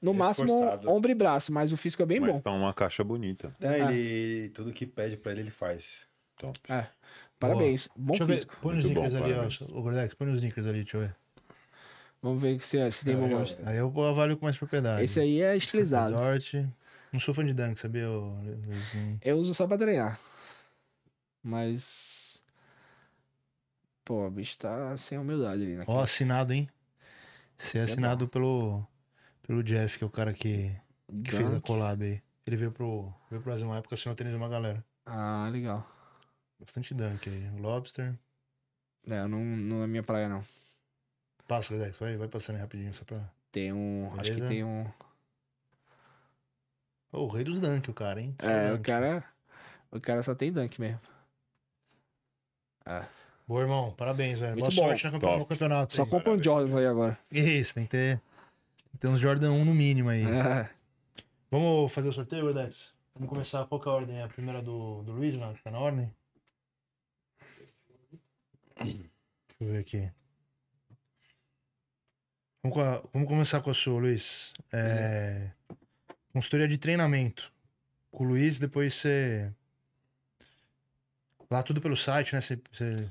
No ele é máximo, é ombro e braço, mas o físico é bem mas bom. Mas tá uma caixa bonita. É, é, ele. Tudo que pede pra ele, ele faz. Top. É. Parabéns. Boa. Bom deixa físico. Põe os links ali, ó. O Gordex, põe os links ali, deixa eu ver. Vamos ver se, é, se tem bom gosto. Aí eu avalio com mais propriedade. Esse aí é estilizado. Resort. Não sou fã de dunk, sabia? Eu, eu, eu uso só pra treinar. Mas Pô, o bicho tá sem humildade ali, né? Ó, assinado, hein? Você é, é assinado pelo, pelo Jeff, que é o cara que, que fez a collab aí. Ele veio pro, veio pro Brasil uma época, assinou o tênis de uma galera. Ah, legal. Bastante dunk aí. Lobster. É, não, não é minha praia, não. Passa, Ledex, vai, vai passando aí rapidinho só pra. Tem um. Beleza? Acho que tem um. Oh, o rei dos dunk, o cara, hein? é, dunk. o cara. O cara só tem dunk mesmo. Ah. Boa, irmão. Parabéns, velho. Muito Boa bom. sorte campe... no campeonato. Só compra um Jordan aí agora. Isso, tem que ter. Tem que ter uns Jordan 1 no mínimo aí. É. Vamos fazer o sorteio, Gordex? Vamos começar. Qual que é a ordem? A primeira do, do Luiz, lá, né? tá na ordem? Deixa eu ver aqui. Vamos, com a... Vamos começar com a sua, Luiz. É... Consultoria de treinamento. Com o Luiz, depois você Lá tudo pelo site, né?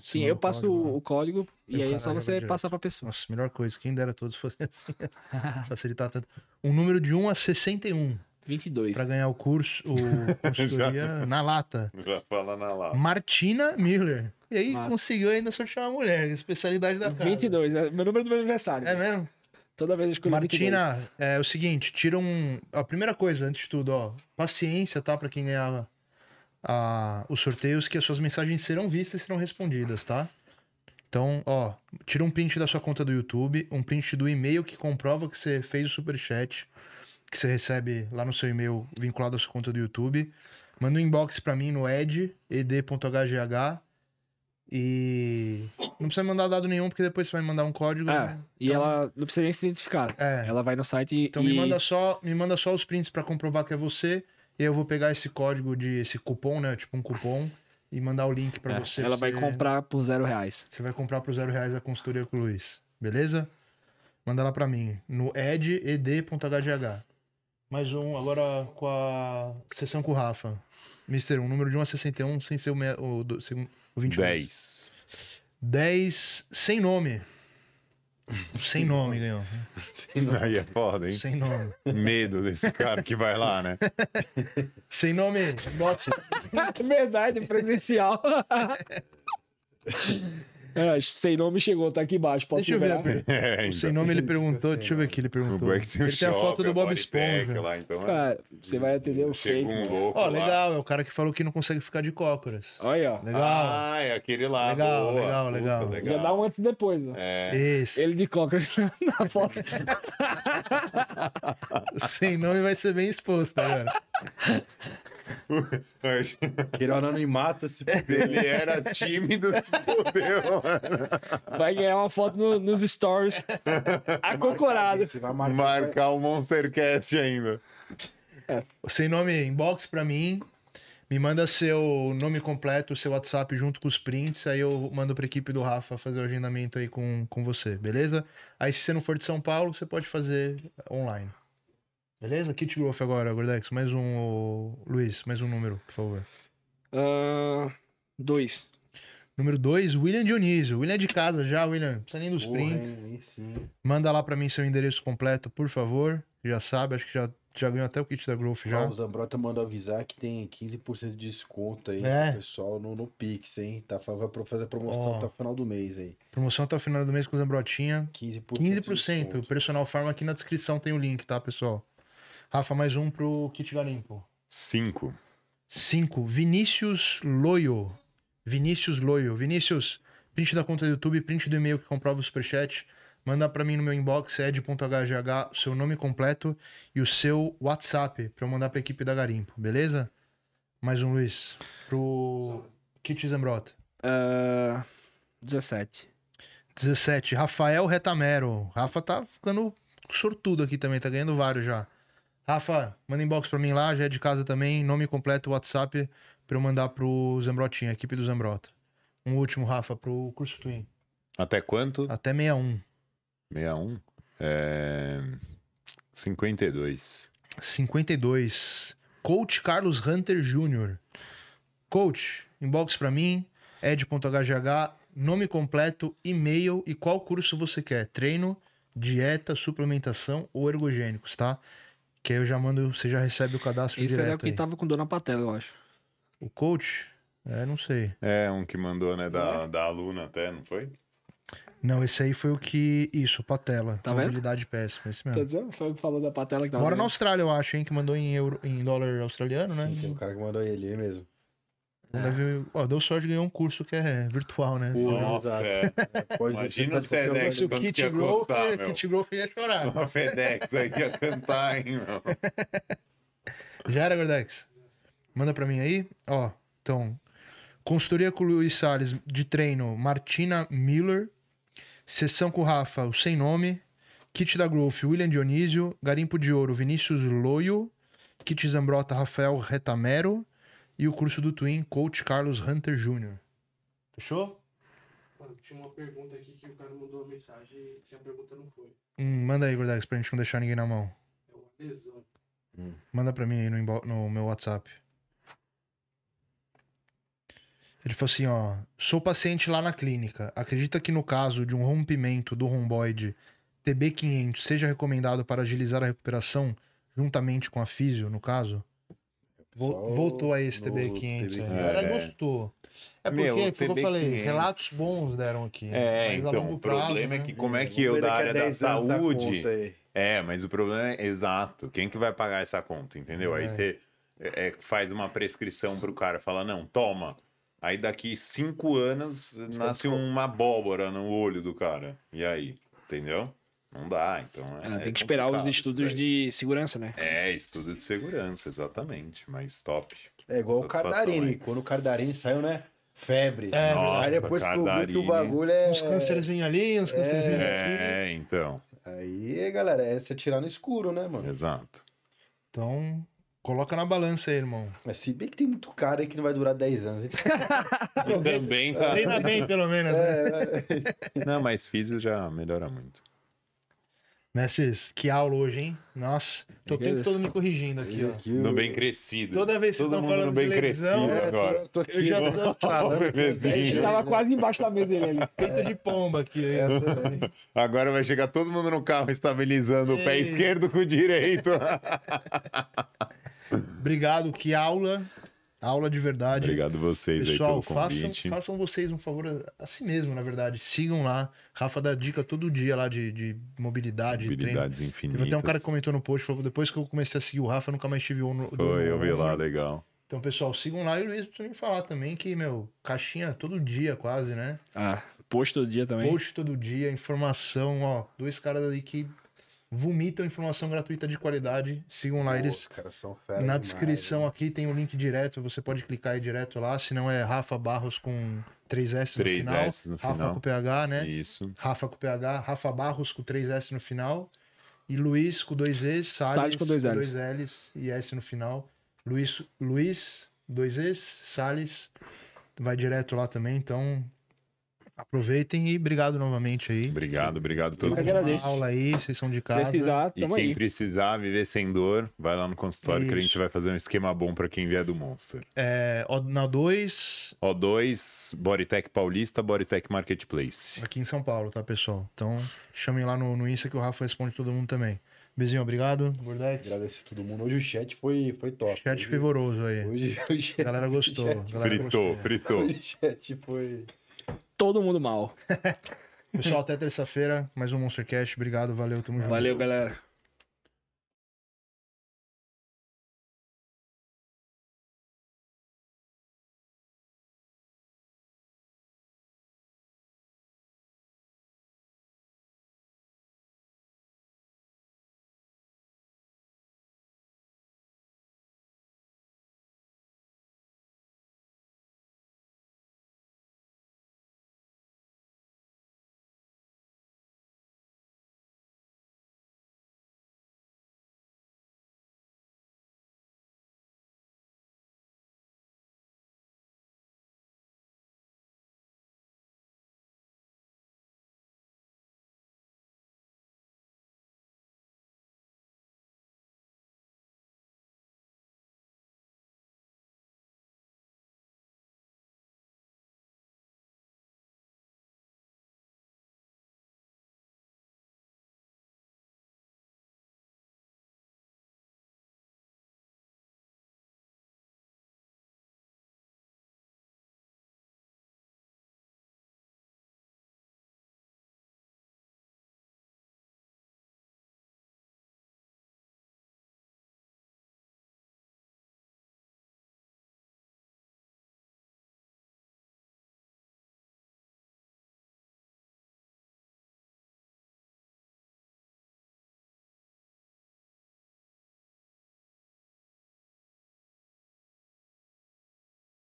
Sim, eu passo o código, o código e aí é só é você passar para a pessoa. Nossa, melhor coisa. Quem dera todos fossem assim. Né? facilitar tanto. Um número de 1 a 61. 22. Para ganhar o curso, o consultoria na lata. Já fala na lata. Martina Miller. E aí conseguiu ainda sortear uma mulher, especialidade da casa. 22, é meu número do meu aniversário. É mesmo? Toda vez eu escolho Martina, 22. é o seguinte, tira um... A primeira coisa, antes de tudo, ó. Paciência, tá? Para quem ganhava a, os sorteios que as suas mensagens serão vistas e serão respondidas, tá? Então, ó, tira um print da sua conta do YouTube, um print do e-mail que comprova que você fez o superchat, que você recebe lá no seu e-mail vinculado à sua conta do YouTube. Manda um inbox para mim no ed, ed.hgh, e não precisa mandar dado nenhum, porque depois você vai mandar um código. É, né? e então ela não precisa nem se identificar. É. Ela vai no site e. Então me manda só, me manda só os prints para comprovar que é você. E eu vou pegar esse código de esse cupom, né? Tipo um cupom e mandar o link para é, você. Ela você... vai comprar por zero reais. Você vai comprar por zero reais a consultoria com o Luiz, beleza? Manda lá para mim no eded.hgh. Mais um agora com a sessão com o Rafa. Mister 1, um, número de 1 a 61 sem ser o, me... o, do... o 21. 10. 10 sem nome. Sem nome ganhou. Sem nome. Aí é foda, hein? Sem nome. Medo desse cara que vai lá, né? Sem nome, bote. Verdade, presencial. É, sem nome chegou, tá aqui embaixo. Posso deixa liberar? eu ver. É, sem nome ele perguntou, deixa eu ver aqui, ele perguntou. É ele tem, shopping, a foto do Bob Esponja. Lá, então, né? Cara, você vai atender o fake. Um né? louco ó, legal, é o cara que falou que não consegue ficar de cócoras. Olha, ó. Legal. Ah, é aquele lá. Legal, boa, legal, puta, legal, legal. Já dá um antes e depois, né? É. Isso. Ele de cócoras na foto. sem nome vai ser bem exposto tá agora. Queira o anonimato, se fuder. Ele era tímido, se fudeu, Vai ganhar uma foto no, nos stories. Acocorado. Vai marcar, marcar o Monstercast ainda. É. Sem nome, inbox pra mim. Me manda seu nome completo, seu WhatsApp junto com os prints, aí eu mando pra equipe do Rafa fazer o agendamento aí com, com você, beleza? Aí se você não for de São Paulo, você pode fazer online. Beleza? Kit Growth agora, Gordex. Mais um, Luiz, mais um número, por favor. Uh, dois. Número 2, William Dionísio. William é de casa já, William. Não precisa nem dos prints. sim. Manda lá para mim seu endereço completo, por favor. Já sabe, acho que já, já ganhou até o kit da Growth já. Ah, o Zambrota mandou avisar que tem 15% de desconto aí é. pessoal no, no Pix, hein? Tá, vai fazer a promoção oh. até o final do mês aí. Promoção até o final do mês com o Zambrotinha. 15%. 15%. De o Personal Farm aqui na descrição tem o link, tá, pessoal? Rafa, mais um pro Kit Garimpo. Cinco. Cinco. Vinícius Loio. Vinícius Loio. Vinícius, print da conta do YouTube, print do e-mail que comprova o superchat. Manda para mim no meu inbox, ed.hgh, seu nome completo e o seu WhatsApp para eu mandar pra equipe da Garimpo, beleza? Mais um, Luiz. Pro Kit Zambrota. Uh, 17. 17. Rafael Retamero. Rafa tá ficando sortudo aqui também, tá ganhando vários já. Rafa, manda inbox pra mim lá, já é de casa também. Nome completo, WhatsApp, pra eu mandar pro Zambrotinha, a equipe do Zambrota. Um último, Rafa, pro curso Twin. Até quanto? Até 61. 61? É... 52. 52. Coach Carlos Hunter Jr. Coach, inbox pra mim, ed.hgh, nome completo, e-mail e qual curso você quer. Treino, dieta, suplementação ou ergogênicos, tá? Que aí eu já mando, você já recebe o cadastro Esse direto. Esse é o que aí. tava com Dona Patela, eu acho. O coach? É, não sei. É, um que mandou, né, da, é. da aluna até, não foi? Não, esse aí foi o que. Isso, Patela. Tá mobilidade péssima, esse mesmo. Tá dizendo? Foi o que falou da Patela que tava. Mora na Austrália, eu acho, hein? Que mandou em, euro, em dólar australiano, Sim, né? Tem um cara que mandou ele mesmo. O é. Davi, ó, deu sorte de ganhar um curso que é virtual, né? Nossa, é. é. Imagina o FedEx o Kit Growth, Kit Growth ia chorar. O FedEx aí ia cantar, hein, meu. Já era, Gordex. Manda pra mim aí. Ó, então, consultoria com o Luiz Salles de treino, Martina Miller. Sessão com o Rafa, o Sem Nome. Kit da Growth, William Dionísio. Garimpo de Ouro, Vinícius Loio. Kit Zambrota, Rafael Retamero e o curso do Twin Coach Carlos Hunter Jr. Fechou? Mano, tinha uma pergunta aqui que o cara mandou uma mensagem que a pergunta não foi. Hum, manda aí, Gordex, pra gente não deixar ninguém na mão. É uma lesão. Hum. Manda pra mim aí no, no meu WhatsApp. Ele falou assim, ó, sou paciente lá na clínica. Acredita que no caso de um rompimento do romboide TB500 seja recomendado para agilizar a recuperação juntamente com a físio, no caso? voltou a esse TB 500 A é. gostou. É porque, Meu, como eu falei, relatos bons deram aqui. Né? É, então, o prazo, problema é né? é que como é que eu, da área da saúde... É, mas o problema é, exato, quem que vai pagar essa conta, entendeu? Aí é. você é, é, faz uma prescrição para o cara, fala, não, toma. Aí daqui cinco anos nasce uma abóbora no olho do cara. E aí, entendeu? Não dá, então é, ah, tem é que esperar os estudos de segurança, né? É, estudo de segurança, exatamente. Mas top. É igual o Cardarini. Aí. Quando o Cardarini saiu, né? Febre. É, Nossa, aí depois que o bagulho é. Uns câncerzinhos ali, uns câncerzinhos é... aqui. É, então. Aí, galera, é você tirar no escuro, né, mano? Exato. Então, Coloca na balança aí, irmão. Mas se bem que tem muito cara aí que não vai durar 10 anos. também tá. Treina bem, pelo menos. É, né? é. Não, mas físico já melhora muito. Nesses, que aula hoje, hein? Nossa, tô o tempo todo me corrigindo aqui, ó. No bem crescido. Toda vez que Todo estão mundo falando bem de televisão, crescido agora. Tô aqui, eu já tô falando. Né? É, tava quase embaixo da mesa ele ali. Peito de pomba aqui. É. Agora vai chegar todo mundo no carro estabilizando o pé esquerdo com o direito. Obrigado, que aula aula de verdade. Obrigado vocês Pessoal, aí pelo convite. Façam, façam vocês um favor a si mesmo, na verdade. Sigam lá. Rafa dá dica todo dia lá de, de mobilidade, Mobilidades treino. infinitas. Teve até um cara que comentou no post, falou, depois que eu comecei a seguir o Rafa, nunca mais tive um... Foi, eu vi lá, né? legal. Então, pessoal, sigam lá e o Luiz precisa me falar também que, meu, caixinha todo dia quase, né? Ah, post todo dia também. Post todo dia, informação, ó, dois caras ali que vomitam informação gratuita de qualidade. Sigam lá Pô, eles. Na descrição demais, né? aqui tem o um link direto, você pode clicar aí direto lá, se não é Rafa Barros com 3S no 3S final. No Rafa final. com PH, né? Isso. Rafa com PH, Rafa Barros com 3S no final. E Luiz com 2Es, Salles, com 2 L's. L's e S no final. Luiz, Luiz 2Es, Salles, vai direto lá também, então aproveitem e obrigado novamente aí. Obrigado, obrigado a todo mundo. Agradeço. aula aí, vocês são de casa. Precisar, e quem aí. precisar viver sem dor, vai lá no consultório Isso. que a gente vai fazer um esquema bom para quem vier do Monster. É, na 2... O2, Boritec Paulista, Boritec Marketplace. Aqui em São Paulo, tá, pessoal? Então, chamem lá no, no Insta que o Rafa responde todo mundo também. Bezinho, obrigado. Gordete. a todo mundo. Hoje o chat foi, foi top. Chat fervoroso aí. Hoje o chat. A galera gostou. Chat, galera fritou, gostou. fritou. Hoje o chat foi todo mundo mal. Pessoal, até terça-feira, mais um Monstercast. Obrigado, valeu, tamo junto. Valeu, galera.